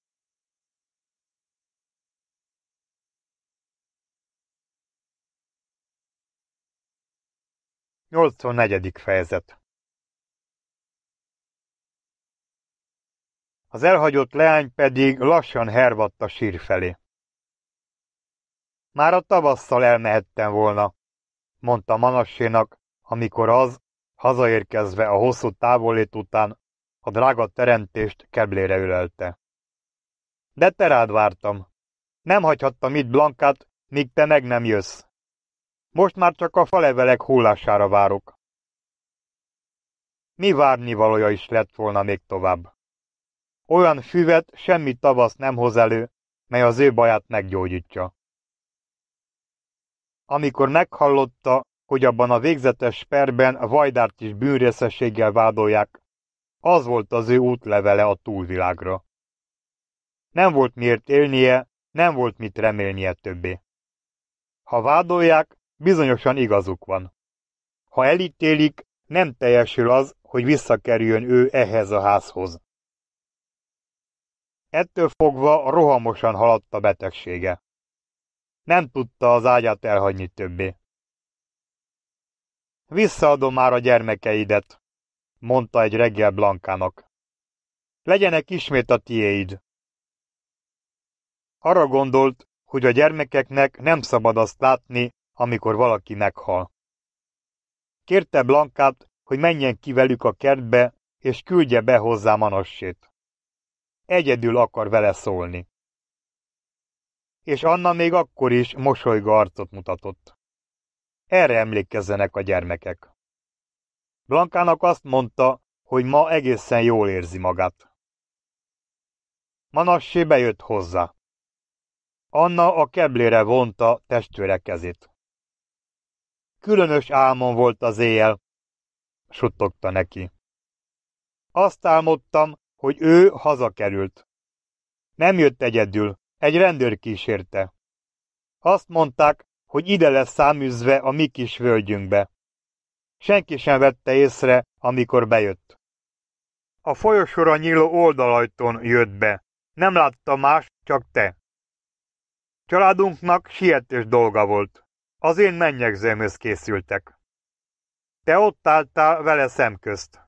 Nyolcvannegyedik fejezet Az elhagyott leány pedig lassan hervadt a sír felé. Már a tavasszal elmehettem volna, mondta Manassénak, amikor az Hazaérkezve a hosszú távolét után a drága teremtést keblére ülelte. De te rád vártam. Nem hagyhattam itt Blankát, míg te meg nem jössz. Most már csak a falevelek hullására várok. Mi valója is lett volna még tovább. Olyan füvet semmi tavasz nem hoz elő, mely az ő baját meggyógyítja. Amikor meghallotta, hogy abban a végzetes perben a Vajdárt is bűnrészességgel vádolják. Az volt az ő útlevele a túlvilágra. Nem volt miért élnie, nem volt mit remélnie többé. Ha vádolják, bizonyosan igazuk van. Ha elítélik, nem teljesül az, hogy visszakerüljön ő ehhez a házhoz. Ettől fogva rohamosan haladt a betegsége. Nem tudta az ágyát elhagyni többé. Visszaadom már a gyermekeidet, mondta egy reggel Blankának. Legyenek ismét a tiéid. Arra gondolt, hogy a gyermekeknek nem szabad azt látni, amikor valaki meghal. Kérte Blankát, hogy menjen ki velük a kertbe, és küldje be hozzá Manassét. Egyedül akar vele szólni. És Anna még akkor is mosolyga arcot mutatott. Erre emlékezzenek a gyermekek. Blankának azt mondta, hogy ma egészen jól érzi magát. Manassé bejött hozzá. Anna a keblére vonta testvére kezét. Különös álmon volt az éjjel, suttogta neki. Azt álmodtam, hogy ő hazakerült. Nem jött egyedül, egy rendőr kísérte. Azt mondták, hogy ide lesz száműzve a mi kis völgyünkbe. Senki sem vette észre, amikor bejött. A folyosóra nyíló oldalajton jött be. Nem látta más, csak te. Családunknak sietős dolga volt. Az én mennyegzőmhöz készültek. Te ott álltál vele szemközt.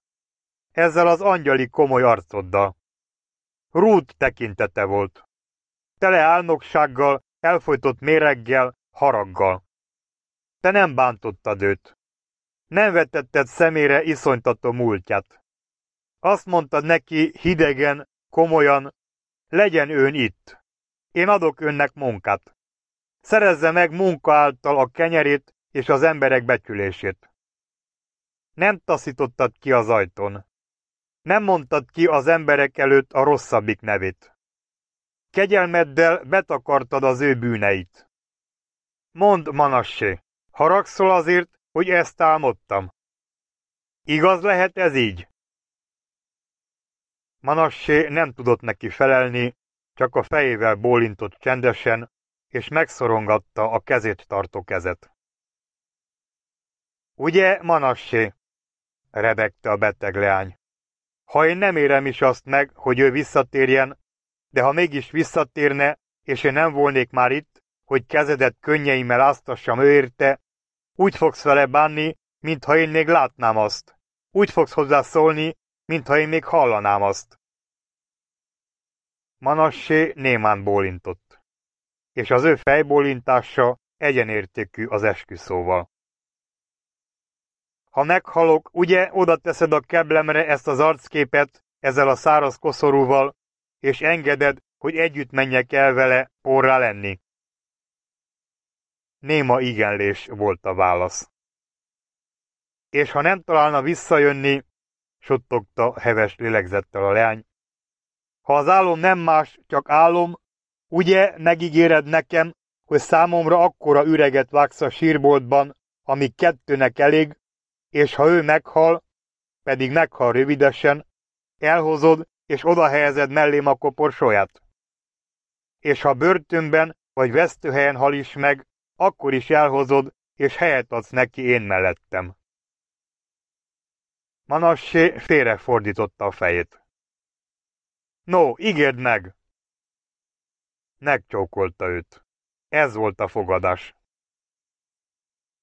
Ezzel az angyali komoly arcoddal. Rút tekintete volt. Tele álnoksággal, elfolytott méreggel, haraggal. Te nem bántottad őt. Nem vetetted szemére iszonytató múltját. Azt mondtad neki hidegen, komolyan, legyen ön itt. Én adok önnek munkát. Szerezze meg munka által a kenyerét és az emberek becsülését. Nem taszítottad ki az ajtón. Nem mondtad ki az emberek előtt a rosszabbik nevét. Kegyelmeddel betakartad az ő bűneit. Mondd, Manassé, haragszol azért, hogy ezt álmodtam. Igaz lehet ez így? Manassé nem tudott neki felelni, csak a fejével bólintott csendesen, és megszorongatta a kezét tartó kezet. Ugye, Manassé? rebegte a beteg leány. Ha én nem érem is azt meg, hogy ő visszatérjen, de ha mégis visszatérne, és én nem volnék már itt, hogy kezedet könnyeimmel áztassam érte, úgy fogsz vele bánni, mintha én még látnám azt. Úgy fogsz hozzá szólni, mintha én még hallanám azt. Manassé némán bólintott, és az ő fejbólintása egyenértékű az esküszóval. Ha meghalok, ugye oda teszed a keblemre ezt az arcképet ezzel a száraz koszorúval, és engeded, hogy együtt menjek el vele porrá lenni. Néma igenlés volt a válasz. És ha nem találna visszajönni, suttogta heves lélegzettel a leány. Ha az álom nem más, csak álom, ugye megígéred nekem, hogy számomra akkora üreget vágsz a sírboltban, ami kettőnek elég, és ha ő meghal, pedig meghal rövidesen, elhozod és odahelyezed mellém a koporsóját. És ha börtönben vagy vesztőhelyen hal is meg, akkor is elhozod, és helyet adsz neki én mellettem. Manassé fordította a fejét. No, ígérd meg! Megcsókolta őt. Ez volt a fogadás.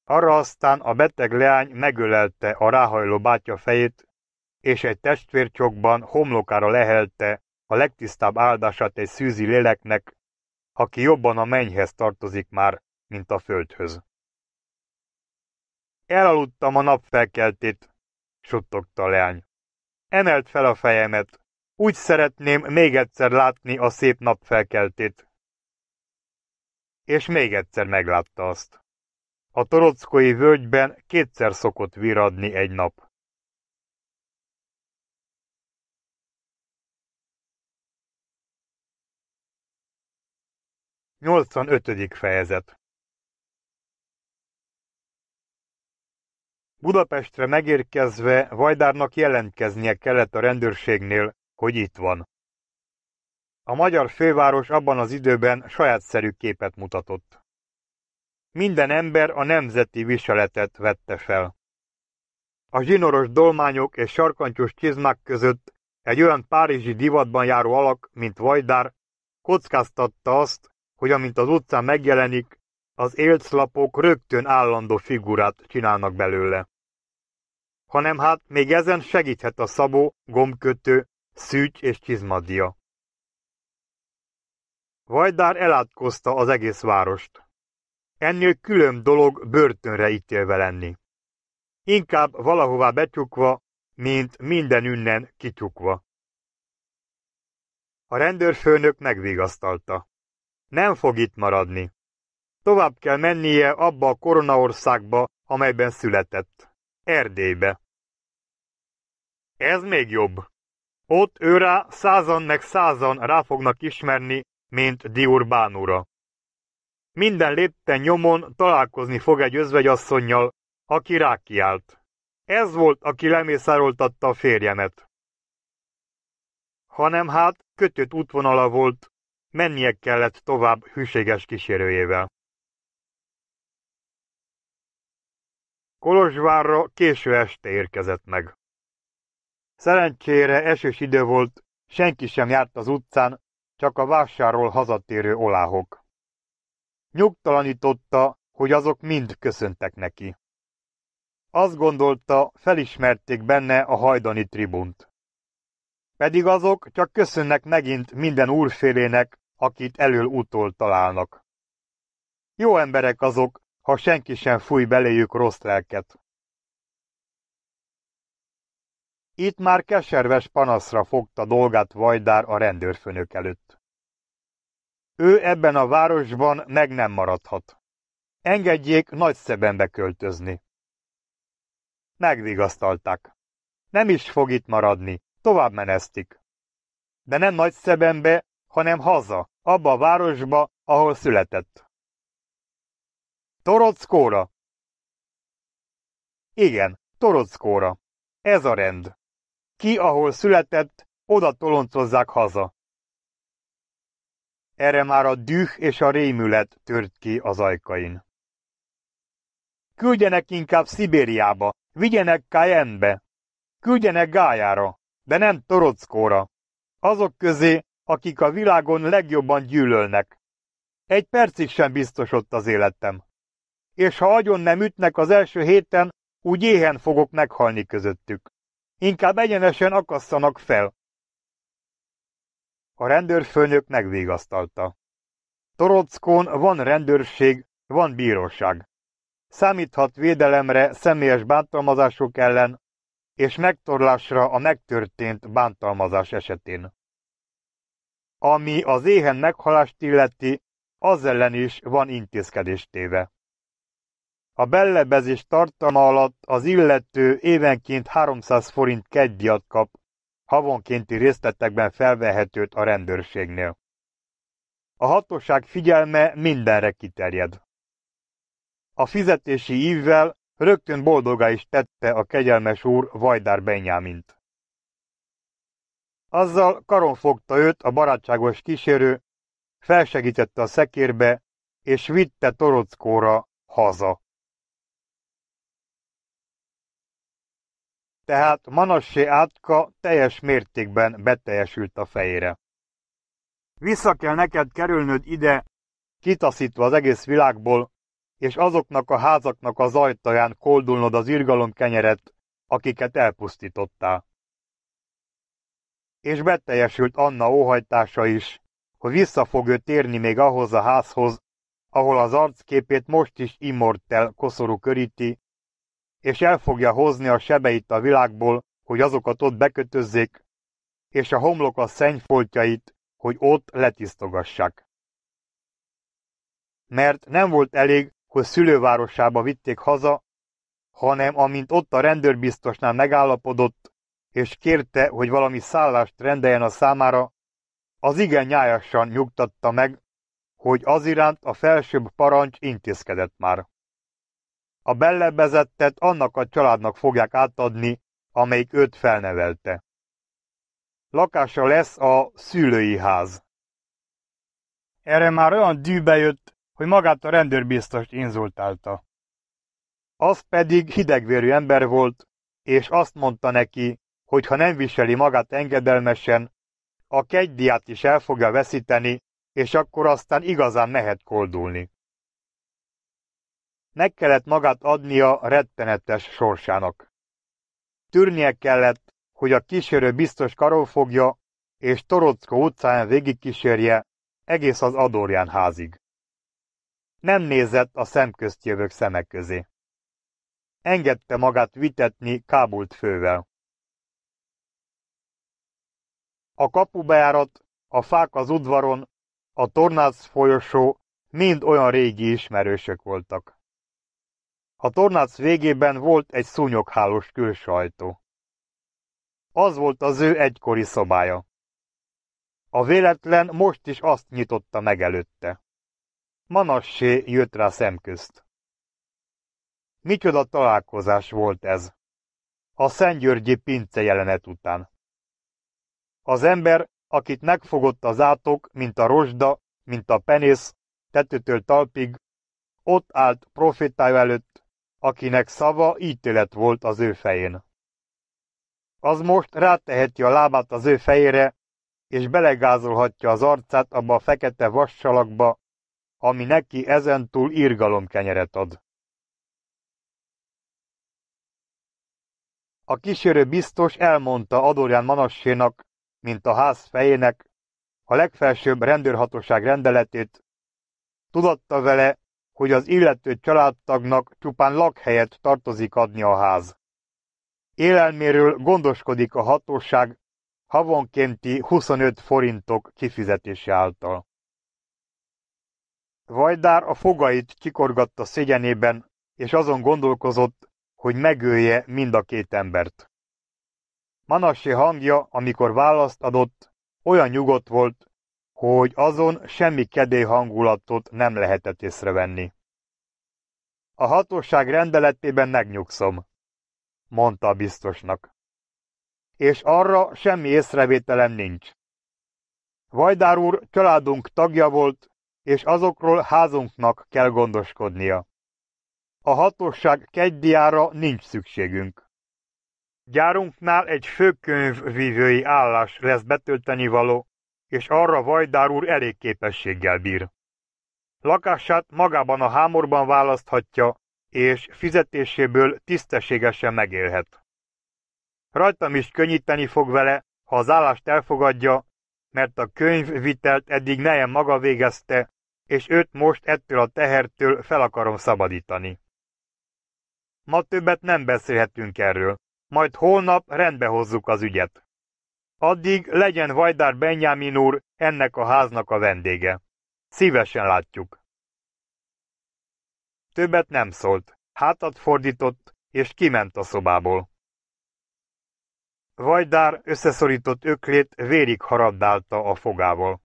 Arra aztán a beteg leány megölelte a ráhajló bátya fejét, és egy testvércsokban homlokára lehelte a legtisztább áldását egy szűzi léleknek, aki jobban a mennyhez tartozik már, mint a földhöz. Elaludtam a nap felkeltét, suttogta a leány. Emelt fel a fejemet, úgy szeretném még egyszer látni a szép nap felkeltét. És még egyszer meglátta azt. A torockói völgyben kétszer szokott viradni egy nap. Nyolcvanötödik fejezet Budapestre megérkezve Vajdárnak jelentkeznie kellett a rendőrségnél, hogy itt van. A magyar főváros abban az időben sajátszerű képet mutatott. Minden ember a nemzeti viseletet vette fel. A zsinoros dolmányok és sarkantyos csizmák között egy olyan párizsi divatban járó alak, mint Vajdár, kockáztatta azt, hogy amint az utcán megjelenik, az élclapok rögtön állandó figurát csinálnak belőle. Hanem hát még ezen segíthet a szabó, gombkötő, szűcs és csizmadia. Vajdár elátkozta az egész várost. Ennél külön dolog börtönre ítélve lenni. Inkább valahová becsukva, mint minden ünnen kicsukva. A rendőrfőnök megvigasztalta. Nem fog itt maradni. Tovább kell mennie abba a koronaországba, amelyben született. Erdélybe. Ez még jobb. Ott őrá százan meg százan rá fognak ismerni, mint Diurbánura. Minden lépten nyomon találkozni fog egy özvegyasszonynal, aki rákiált. Ez volt, aki lemészároltatta a férjemet. Hanem hát kötött útvonala volt, mennie kellett tovább hűséges kísérőjével. Kolozsvárra késő este érkezett meg. Szerencsére esős idő volt, senki sem járt az utcán, csak a vásárról hazatérő oláhok. Nyugtalanította, hogy azok mind köszöntek neki. Azt gondolta, felismerték benne a hajdani tribunt. Pedig azok csak köszönnek megint minden úrfélének, akit elől utól találnak. Jó emberek azok, ha senki sem fúj beléjük rossz lelket. Itt már keserves panaszra fogta dolgát Vajdár a rendőrfőnök előtt. Ő ebben a városban meg nem maradhat. Engedjék nagy szebenbe költözni. Megvigasztalták. Nem is fog itt maradni, tovább menesztik. De nem nagy szebenbe, hanem haza, abba a városba, ahol született. Torockóra! Igen, Torockóra. Ez a rend. Ki, ahol született, oda toloncozzák haza. Erre már a düh és a rémület tört ki az ajkain. Küldjenek inkább Szibériába, vigyenek Kajenbe, küldjenek Gájára, de nem Torockóra. Azok közé, akik a világon legjobban gyűlölnek. Egy percig sem biztosott az életem és ha agyon nem ütnek az első héten, úgy éhen fogok meghalni közöttük. Inkább egyenesen akasszanak fel. A rendőrfőnök megvégasztalta. Torockón van rendőrség, van bíróság. Számíthat védelemre személyes bántalmazások ellen, és megtorlásra a megtörtént bántalmazás esetén. Ami az éhen meghalást illeti, az ellen is van intézkedéstéve. téve. A bellebezés tartalma alatt az illető évenként 300 forint kedjdíjat kap, havonkénti részletekben felvehetőt a rendőrségnél. A hatóság figyelme mindenre kiterjed. A fizetési ívvel rögtön boldogá is tette a kegyelmes úr Vajdár Benyámint. Azzal karon fogta őt a barátságos kísérő, felsegítette a szekérbe, és vitte Torockóra haza. Tehát Manassé átka teljes mértékben beteljesült a fejére. Vissza kell neked kerülnöd ide, kitaszítva az egész világból, és azoknak a házaknak az ajtaján koldulnod az irgalom kenyeret, akiket elpusztítottál. És beteljesült Anna óhajtása is, hogy vissza fog ő térni még ahhoz a házhoz, ahol az arcképét most is immortel koszorú köríti, és el fogja hozni a sebeit a világból, hogy azokat ott bekötözzék, és a homlok a szennyfoltjait, hogy ott letisztogassák. Mert nem volt elég, hogy szülővárosába vitték haza, hanem amint ott a rendőrbiztosnál megállapodott, és kérte, hogy valami szállást rendeljen a számára, az igen nyájasan nyugtatta meg, hogy iránt a felsőbb parancs intézkedett már. A bellebezettet annak a családnak fogják átadni, amelyik őt felnevelte. Lakása lesz a szülői ház. Erre már olyan dűbe jött, hogy magát a rendőrbiztost inzultálta. Az pedig hidegvérű ember volt, és azt mondta neki, hogy ha nem viseli magát engedelmesen, a kegydiát is el fogja veszíteni, és akkor aztán igazán mehet koldulni meg kellett magát adnia a rettenetes sorsának. Tűrnie kellett, hogy a kísérő biztos karol fogja, és Torockó utcán végigkísérje egész az Adorján házig. Nem nézett a szemközt jövők szemek közé. Engedte magát vitetni kábult fővel. A kapubejárat, a fák az udvaron, a tornász folyosó mind olyan régi ismerősök voltak. A tornác végében volt egy szúnyoghálós külső ajtó. Az volt az ő egykori szobája. A véletlen most is azt nyitotta meg előtte. Manassé jött rá szemközt. Micsoda találkozás volt ez. A Szentgyörgyi pince jelenet után. Az ember, akit megfogott az átok, mint a rozsda, mint a penész, tetőtől talpig, ott állt profétája előtt, akinek szava ítélet volt az ő fején. Az most ráteheti a lábát az ő fejére, és belegázolhatja az arcát abba a fekete vassalakba, ami neki ezentúl kenyeret ad. A kísérő biztos elmondta Adorján Manassénak, mint a ház fejének, a legfelsőbb rendőrhatóság rendeletét, tudatta vele, hogy az illető családtagnak csupán lakhelyet tartozik adni a ház. Élelméről gondoskodik a hatóság havonkénti 25 forintok kifizetése által. Vajdár a fogait kikorgatta szégyenében, és azon gondolkozott, hogy megölje mind a két embert. Manassi hangja, amikor választ adott, olyan nyugodt volt, hogy azon semmi kedély hangulatot nem lehetett észrevenni. A hatóság rendeletében megnyugszom, mondta a biztosnak. És arra semmi észrevételem nincs. Vajdár úr családunk tagja volt, és azokról házunknak kell gondoskodnia. A hatóság keddiára nincs szükségünk. Gyárunknál egy főkönyvvívői állás lesz betölteni való, és arra Vajdár úr elég képességgel bír. Lakását magában a hámorban választhatja, és fizetéséből tisztességesen megélhet. Rajtam is könnyíteni fog vele, ha az állást elfogadja, mert a könyvvitelt eddig nejem maga végezte, és őt most ettől a tehertől fel akarom szabadítani. Ma többet nem beszélhetünk erről, majd holnap rendbe hozzuk az ügyet. Addig legyen Vajdár Benyámin úr ennek a háznak a vendége. Szívesen látjuk. Többet nem szólt, hátat fordított, és kiment a szobából. Vajdár összeszorított öklét vérig haraddálta a fogával.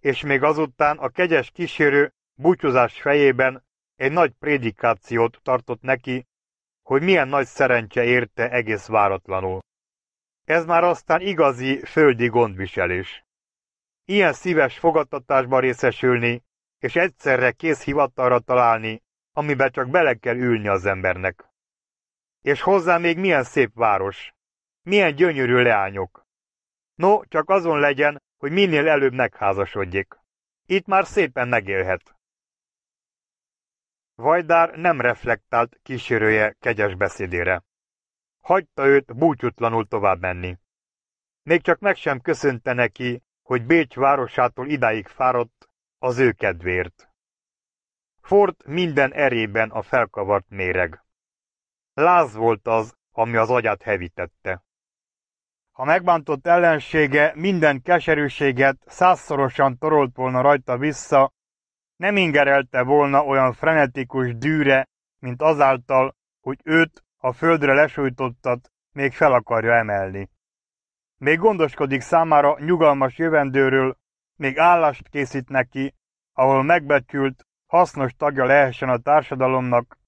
És még azután a kegyes kísérő búcsúzás fejében egy nagy prédikációt tartott neki, hogy milyen nagy szerencse érte egész váratlanul. Ez már aztán igazi, földi gondviselés. Ilyen szíves fogadtatásban részesülni, és egyszerre kész hivatalra találni, amiben csak bele kell ülni az embernek. És hozzá még milyen szép város, milyen gyönyörű leányok. No, csak azon legyen, hogy minél előbb megházasodjék. Itt már szépen megélhet. Vajdár nem reflektált kísérője kegyes beszédére. Hagyta őt bútyutlanul tovább menni. Még csak meg sem köszönte neki, hogy Bécs városától idáig fáradt az ő kedvért. Ford minden erében a felkavart méreg. Láz volt az, ami az agyát hevítette. A megbántott ellensége minden keserűséget százszorosan torolt volna rajta vissza, nem ingerelte volna olyan frenetikus dűre, mint azáltal, hogy őt a földre lesújtottat még fel akarja emelni. Még gondoskodik számára nyugalmas jövendőről, még állást készít neki, ahol megbecsült, hasznos tagja lehessen a társadalomnak,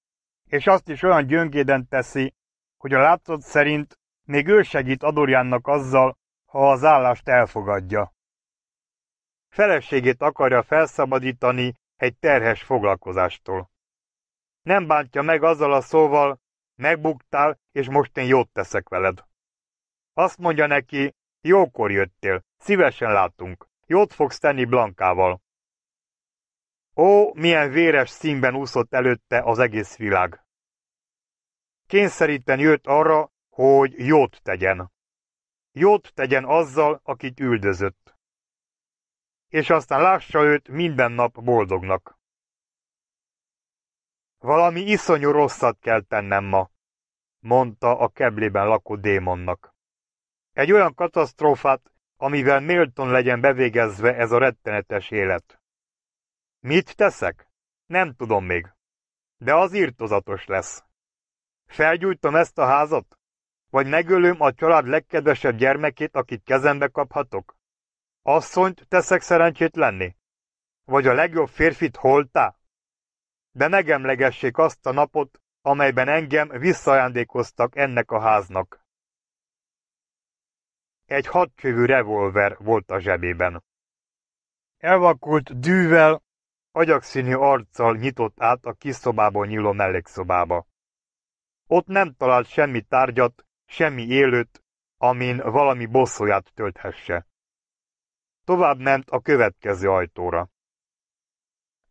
és azt is olyan gyöngéden teszi, hogy a látszott szerint még ő segít Adorjánnak azzal, ha az állást elfogadja. Feleségét akarja felszabadítani egy terhes foglalkozástól. Nem bántja meg azzal a szóval, Megbuktál, és most én jót teszek veled. Azt mondja neki, jókor jöttél, szívesen látunk, jót fogsz tenni Blankával. Ó, milyen véres színben úszott előtte az egész világ. Kényszeríten jött arra, hogy jót tegyen. Jót tegyen azzal, akit üldözött. És aztán lássa őt minden nap boldognak. Valami iszonyú rosszat kell tennem ma, mondta a kebliben lakó démonnak. Egy olyan katasztrófát, amivel méltón legyen bevégezve ez a rettenetes élet. Mit teszek? Nem tudom még. De az írtozatos lesz. Felgyújtom ezt a házat? Vagy megölöm a család legkedvesebb gyermekét, akit kezembe kaphatok? Asszonyt teszek szerencsét lenni? Vagy a legjobb férfit holtá? de megemlegessék azt a napot, amelyben engem visszaajándékoztak ennek a háznak. Egy hadcsövű revolver volt a zsebében. Elvakult dűvel, agyakszínű arccal nyitott át a kis szobából nyíló mellékszobába. Ott nem talált semmi tárgyat, semmi élőt, amin valami bosszúját tölthesse. Tovább ment a következő ajtóra.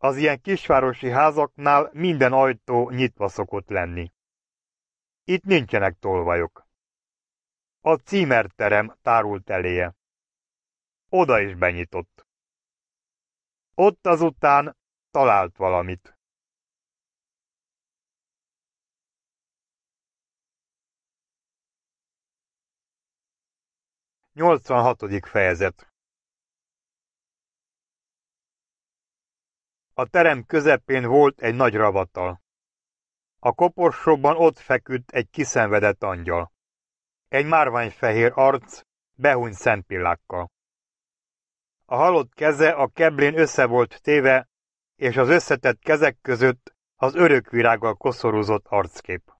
Az ilyen kisvárosi házaknál minden ajtó nyitva szokott lenni. Itt nincsenek tolvajok. A címerterem tárult eléje. Oda is benyitott. Ott azután talált valamit. Nyolcvanhatodik fejezet A terem közepén volt egy nagy ravatal. A koporsóban ott feküdt egy kiszenvedett angyal. Egy márványfehér arc, behúny szempillákkal. A halott keze a keblén össze volt téve, és az összetett kezek között az örök virággal koszorúzott arckép.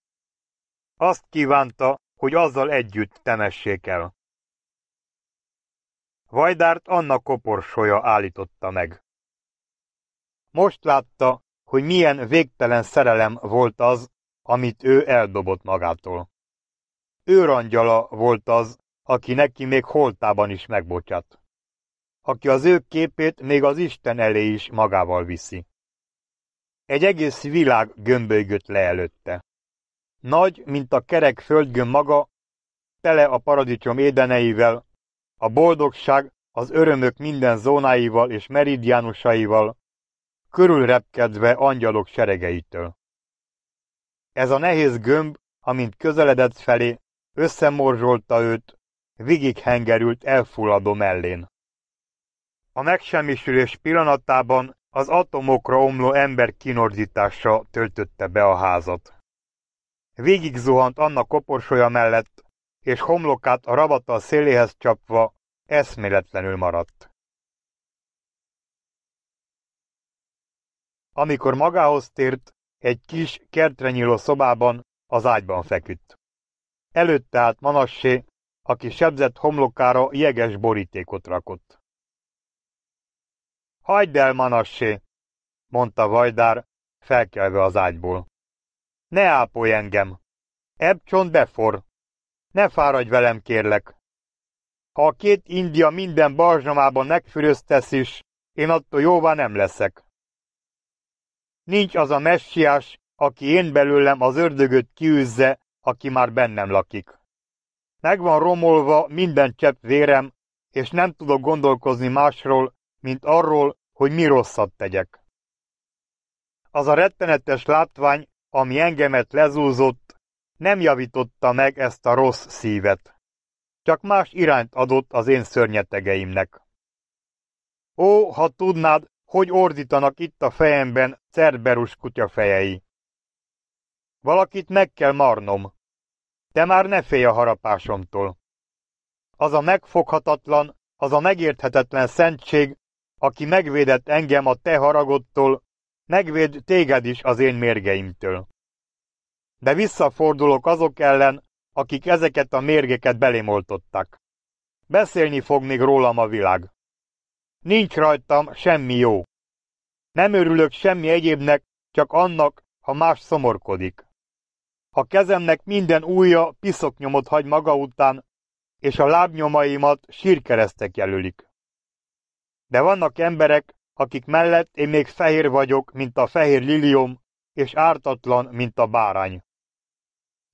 Azt kívánta, hogy azzal együtt temessék el. Vajdárt Anna koporsója állította meg. Most látta, hogy milyen végtelen szerelem volt az, amit ő eldobott magától. Ő volt az, aki neki még holtában is megbocsát. Aki az ő képét még az Isten elé is magával viszi. Egy egész világ gömbölygött le előtte. Nagy, mint a kerek földgöm maga, tele a paradicsom édeneivel, a boldogság az örömök minden zónáival és meridiánusaival, körülrepkedve angyalok seregeitől. Ez a nehéz gömb, amint közeledett felé, összemorzsolta őt, végighengerült elfulladó mellén. A megsemmisülés pillanatában az atomokra omló ember kinorzítása töltötte be a házat. Végig zuhant anna koporsója mellett, és homlokát a rabattal széléhez csapva eszméletlenül maradt. Amikor magához tért, egy kis nyíló szobában az ágyban feküdt. Előtte állt Manassé, aki sebzett homlokára jeges borítékot rakott. Hagyd el, Manassé, mondta Vajdár, felkelve az ágyból. Ne ápolj engem! Ebcsont befor! Ne fáradj velem, kérlek! Ha a két india minden barzsomában megfüröztesz is, én attól jóvá nem leszek. Nincs az a messiás, aki én belőlem az ördögöt kiűzze, aki már bennem lakik. Meg van romolva minden csepp vérem, és nem tudok gondolkozni másról, mint arról, hogy mi rosszat tegyek. Az a rettenetes látvány, ami engemet lezúzott, nem javította meg ezt a rossz szívet. Csak más irányt adott az én szörnyetegeimnek. Ó, ha tudnád, hogy ordítanak itt a fejemben cerberus kutya fejei. Valakit meg kell marnom. Te már ne félj a harapásomtól. Az a megfoghatatlan, az a megérthetetlen szentség, aki megvédett engem a te haragodtól, megvéd téged is az én mérgeimtől. De visszafordulok azok ellen, akik ezeket a mérgeket belémoltották. Beszélni fog még rólam a világ. Nincs rajtam semmi jó. Nem örülök semmi egyébnek, csak annak, ha más szomorkodik. A kezemnek minden újja piszoknyomot hagy maga után, és a lábnyomaimat sírkeresztek jelölik. De vannak emberek, akik mellett én még fehér vagyok, mint a fehér lilium, és ártatlan, mint a bárány.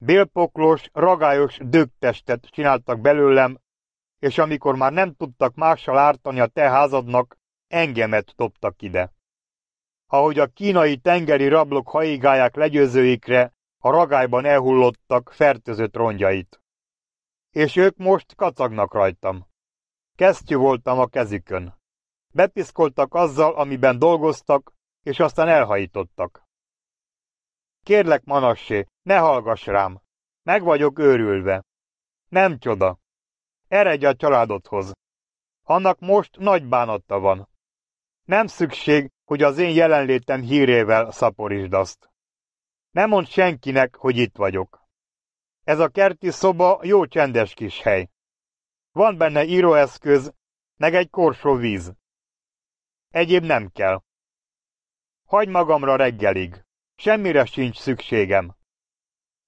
Bélpoklós, ragályos dögtestet csináltak belőlem, és amikor már nem tudtak mással ártani a te házadnak, engemet dobtak ide. Ahogy a kínai tengeri rablok haigálják legyőzőikre, a ragályban elhullottak fertőzött rongyait. És ők most kacagnak rajtam. Kesztyű voltam a kezükön. Bepiszkoltak azzal, amiben dolgoztak, és aztán elhajítottak. Kérlek, Manassé, ne hallgass rám! Meg vagyok őrülve. Nem csoda eredj a családodhoz. Annak most nagy bánatta van. Nem szükség, hogy az én jelenlétem hírével szaporítsd azt. Nem mond senkinek, hogy itt vagyok. Ez a kerti szoba jó csendes kis hely. Van benne íróeszköz, meg egy korsó víz. Egyéb nem kell. Hagy magamra reggelig. Semmire sincs szükségem.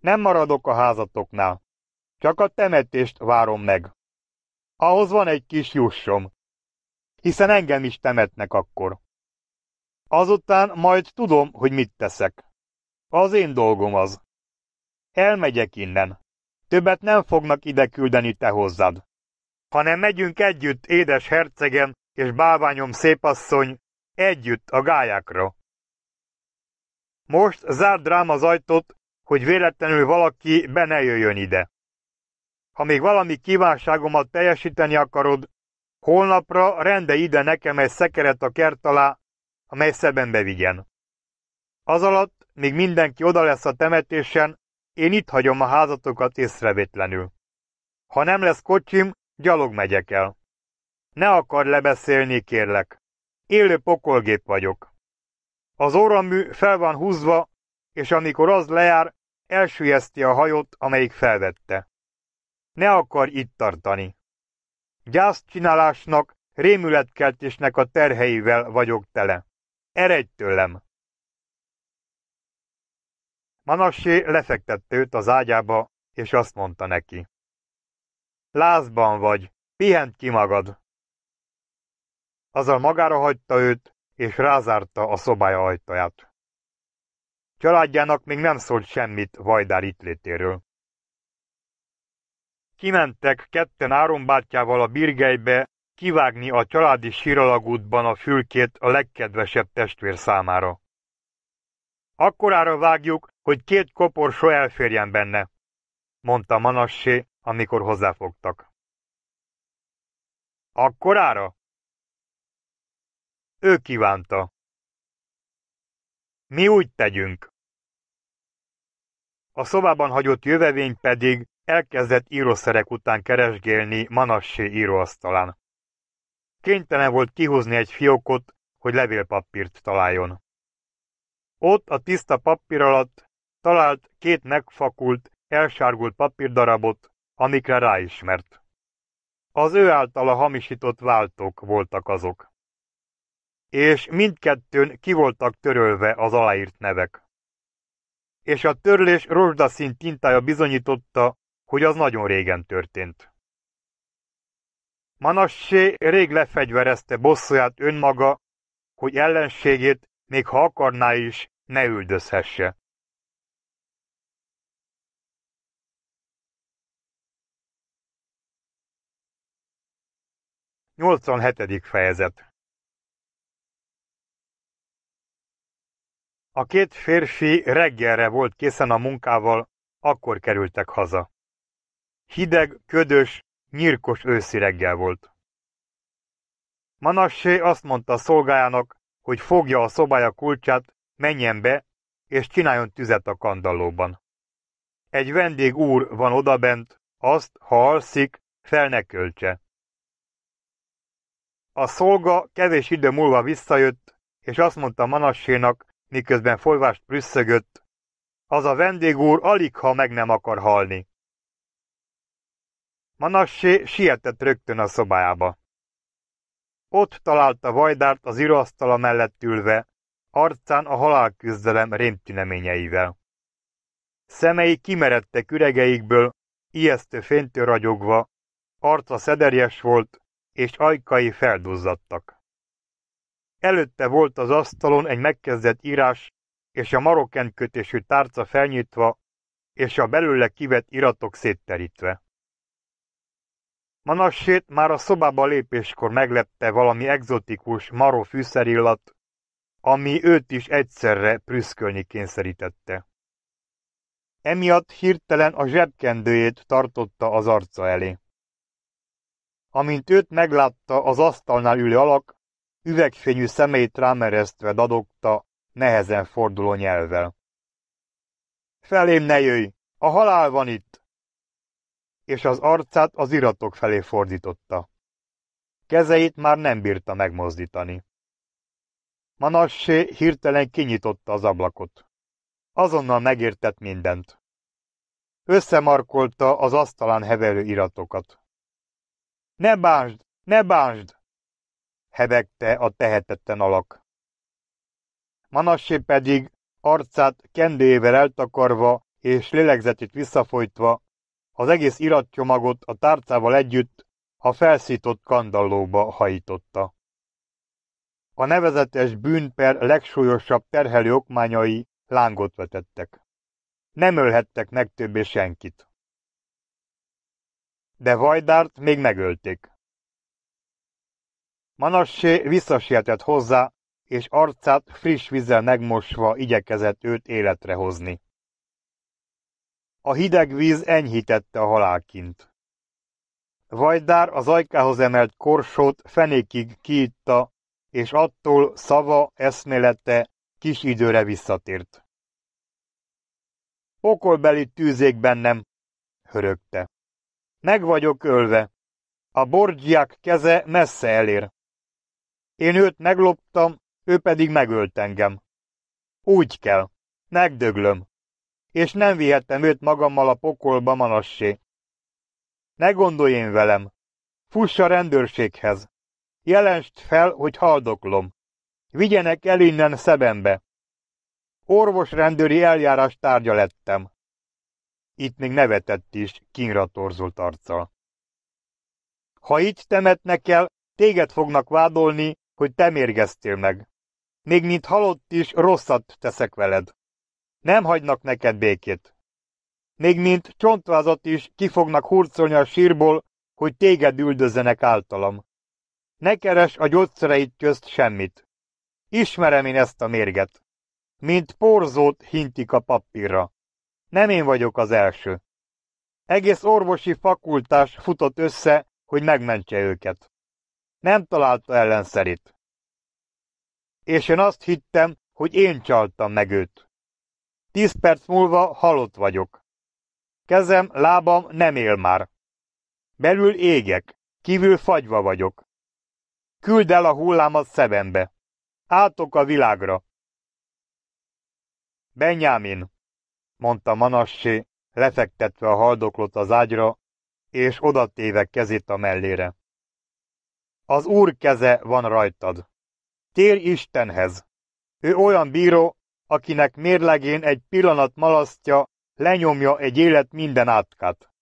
Nem maradok a házatoknál. Csak a temetést várom meg. Ahhoz van egy kis jussom, hiszen engem is temetnek akkor. Azután majd tudom, hogy mit teszek. Az én dolgom az. Elmegyek innen. Többet nem fognak ide küldeni te hozzád. Hanem megyünk együtt, édes hercegem és báványom szépasszony, együtt a gályákra. Most zárd rám az ajtót, hogy véletlenül valaki be ne jöjjön ide. Ha még valami kívánságomat teljesíteni akarod, holnapra rende ide nekem egy szekeret a kert alá, amely szeben bevigyen. Az alatt, még mindenki oda lesz a temetésen, én itt hagyom a házatokat észrevétlenül. Ha nem lesz kocsim, gyalog megyek el. Ne akar lebeszélni, kérlek. Élő pokolgép vagyok. Az óramű fel van húzva, és amikor az lejár, elsülyezti a hajót, amelyik felvette ne akar itt tartani. Gyászcsinálásnak, rémületkeltésnek a terheivel vagyok tele. Eredj tőlem! Manassé lefektette őt az ágyába, és azt mondta neki. Lázban vagy, pihent ki magad! Azzal magára hagyta őt, és rázárta a szobája ajtaját. Családjának még nem szólt semmit Vajdár létéről. Kimentek ketten árombátyával a birgelybe kivágni a családi síralagútban a fülkét a legkedvesebb testvér számára. Akkorára vágjuk, hogy két kopor so elférjen benne, mondta Manassé, amikor hozzáfogtak. Akkorára? Ő kívánta. Mi úgy tegyünk. A szobában hagyott jövevény pedig Elkezdett írószerek után keresgélni Manassé íróasztalán. Kénytelen volt kihúzni egy fiókot, hogy levélpapírt találjon. Ott a tiszta papír alatt talált két megfakult, elsárgult papírdarabot, amikre ráismert. Az ő általa hamisított váltók voltak azok. És mindkettőn ki voltak törölve az aláírt nevek. És a törlés rozsdaszín tintája bizonyította, hogy az nagyon régen történt. Manassé rég lefegyverezte bosszúját önmaga, hogy ellenségét, még ha akarná is, ne üldözhesse. Nyolcvanhetedik fejezet A két férfi reggelre volt készen a munkával, akkor kerültek haza. Hideg, ködös, nyírkos őszi reggel volt. Manassé azt mondta a szolgájának, hogy fogja a szobája kulcsát, menjen be, és csináljon tüzet a kandallóban. Egy vendég úr van odabent, azt, ha alszik, fel ne költse. A szolga kevés idő múlva visszajött, és azt mondta Manassénak, miközben folyvást prüsszögött, az a vendég úr alig, ha meg nem akar halni. Manassé sietett rögtön a szobájába. Ott találta Vajdárt az íróasztala mellett ülve, arcán a halálküzdelem rémtüneményeivel. Szemei kimeredtek üregeikből, ijesztő fénytől ragyogva, arca szederjes volt, és ajkai felduzzadtak. Előtte volt az asztalon egy megkezdett írás, és a marokkent kötésű tárca felnyitva, és a belőle kivett iratok szétterítve. Manassét már a szobába lépéskor meglepte valami egzotikus maró fűszerillat, ami őt is egyszerre prüszkölni kényszerítette. Emiatt hirtelen a zsebkendőjét tartotta az arca elé. Amint őt meglátta az asztalnál ülő alak, üvegfényű szemeit rámeresztve dadogta, nehezen forduló nyelvvel. Felém ne jöjj! A halál van itt! és az arcát az iratok felé fordította. Kezeit már nem bírta megmozdítani. Manassé hirtelen kinyitotta az ablakot. Azonnal megértett mindent. Összemarkolta az asztalán heverő iratokat. Ne bánsd, ne bánsd! hevegte a tehetetlen alak. Manassé pedig arcát kendőjével eltakarva és lélegzetét visszafolytva az egész iratcsomagot a tárcával együtt a felszított kandallóba hajtotta. A nevezetes bűnper legsúlyosabb terhelő okmányai lángot vetettek. Nem ölhettek meg többé senkit. De Vajdárt még megölték. Manassé visszasietett hozzá, és arcát friss vízzel megmosva igyekezett őt életre hozni. A hideg víz enyhítette a halálkint. Vajdár az ajkához emelt korsót fenékig kiitta, és attól szava, eszmélete kis időre visszatért. Pokolbeli tűzék bennem, hörögte. Meg vagyok ölve. A borgyák keze messze elér. Én őt megloptam, ő pedig megölt engem. Úgy kell. Megdöglöm és nem vihettem őt magammal a pokolba manassé. Ne gondolj én velem! Fuss a rendőrséghez! Jelensd fel, hogy haldoklom! Vigyenek el innen szemembe! Orvos-rendőri eljárás tárgya lettem. Itt még nevetett is, kínra torzult arccal. Ha így temetnek el, téged fognak vádolni, hogy te mérgeztél meg. Még mint halott is rosszat teszek veled nem hagynak neked békét. Még mint csontvázat is ki fognak hurcolni a sírból, hogy téged üldözzenek általam. Ne keres a gyógyszereid közt semmit. Ismerem én ezt a mérget. Mint porzót hintik a papírra. Nem én vagyok az első. Egész orvosi fakultás futott össze, hogy megmentse őket. Nem találta ellenszerit. És én azt hittem, hogy én csaltam meg őt. Tíz perc múlva halott vagyok. Kezem, lábam nem él már. Belül égek, kívül fagyva vagyok. Küld el a hullámat szemembe. Átok a világra. Benyámin, mondta Manassé, lefektetve a haldoklót az ágyra, és odatéve kezét a mellére. Az Úr keze van rajtad. Tér Istenhez. Ő olyan bíró, akinek mérlegén egy pillanat malasztja lenyomja egy élet minden átkát.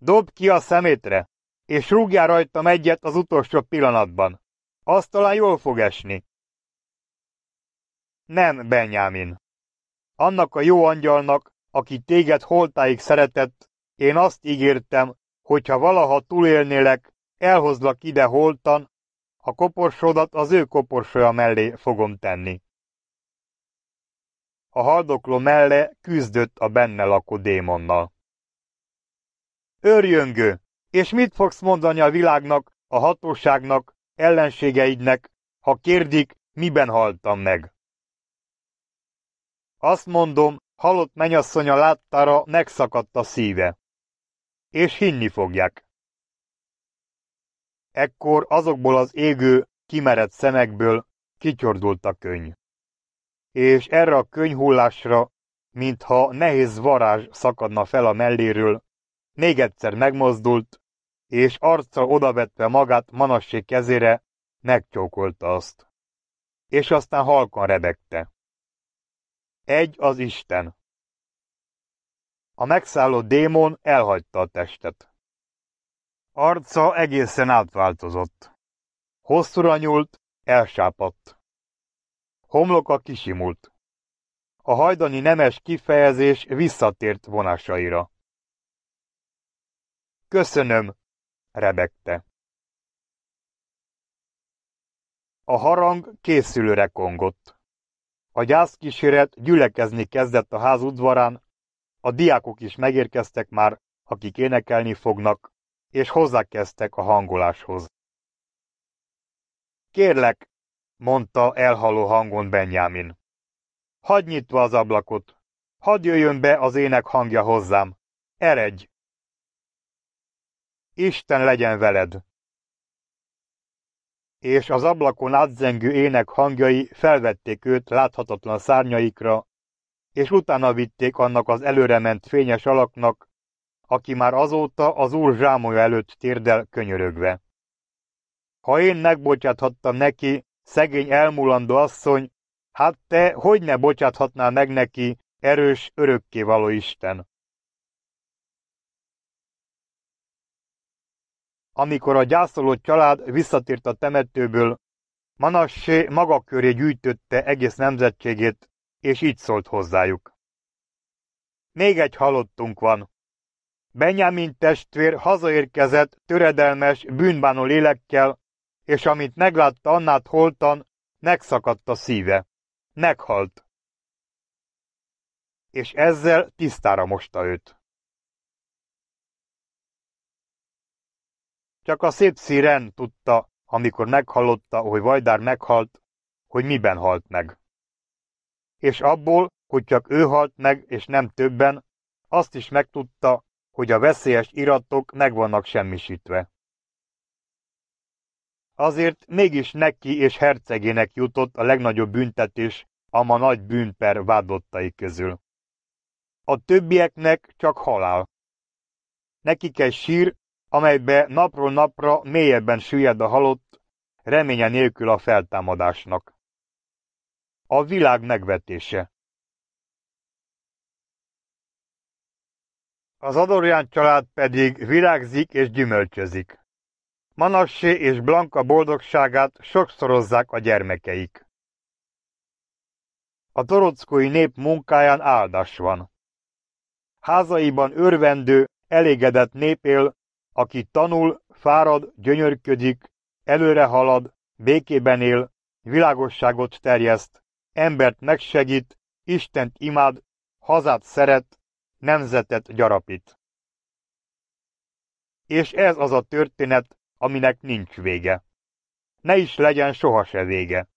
Dobd ki a szemétre, és rúgjál rajtam egyet az utolsó pillanatban. Azt talán jól fog esni. Nem, Benjamin. Annak a jó angyalnak, aki téged holtáig szeretett, én azt ígértem, hogy ha valaha túlélnélek, elhozlak ide holtan, a koporsodat az ő koporsója mellé fogom tenni a haldokló melle küzdött a benne lakó démonnal. Örjöngő, és mit fogsz mondani a világnak, a hatóságnak, ellenségeidnek, ha kérdik, miben haltam meg? Azt mondom, halott mennyasszonya láttára megszakadt a szíve. És hinni fogják. Ekkor azokból az égő, kimerett szemekből kicsordult a könyv és erre a könyhullásra, mintha nehéz varázs szakadna fel a melléről, még egyszer megmozdult, és arccal odavetve magát Manassé kezére, megcsókolta azt. És aztán halkan rebegte. Egy az Isten. A megszállott démon elhagyta a testet. Arca egészen átváltozott. Hosszúra nyúlt, elsápadt. Homloka kisimult. A hajdani nemes kifejezés visszatért vonásaira. Köszönöm, rebegte. A harang készülőre kongott. A gyászkíséret gyülekezni kezdett a ház udvarán, a diákok is megérkeztek már, akik énekelni fognak, és hozzákezdtek a hangoláshoz. Kérlek, mondta elhaló hangon Benjamin. Hagy nyitva az ablakot, hadd jöjjön be az ének hangja hozzám, eredj! Isten legyen veled! És az ablakon átzengő ének hangjai felvették őt láthatatlan szárnyaikra, és utána vitték annak az előrement fényes alaknak, aki már azóta az úr zsámolja előtt térdel könyörögve. Ha én megbocsáthattam neki, Szegény elmulandó asszony, hát te hogy ne bocsáthatnál meg neki, erős, örökkévaló Isten? Amikor a gyászoló család visszatért a temetőből, Manassé maga köré gyűjtötte egész nemzetségét, és így szólt hozzájuk. Még egy halottunk van. Benjamin testvér hazaérkezett töredelmes, bűnbánó lélekkel, és amint meglátta Annát holtan, megszakadt a szíve. Meghalt. És ezzel tisztára mosta őt. Csak a szép szíren tudta, amikor meghallotta, hogy Vajdár meghalt, hogy miben halt meg. És abból, hogy csak ő halt meg, és nem többen, azt is megtudta, hogy a veszélyes iratok meg vannak semmisítve. Azért mégis neki és hercegének jutott a legnagyobb büntetés a ma nagy bűnper vádottai közül. A többieknek csak halál. Nekik egy sír, amelybe napról napra mélyebben süllyed a halott, reménye nélkül a feltámadásnak. A világ megvetése Az Adorján család pedig virágzik és gyümölcsözik. Manassé és Blanka boldogságát sokszorozzák a gyermekeik. A torockói nép munkáján áldás van. Házaiban örvendő, elégedett nép él, aki tanul, fárad, gyönyörködik, előre halad, békében él, világosságot terjeszt, embert megsegít, Istent imád, hazát szeret, nemzetet gyarapít. És ez az a történet, aminek nincs vége. Ne is legyen sohasem vége.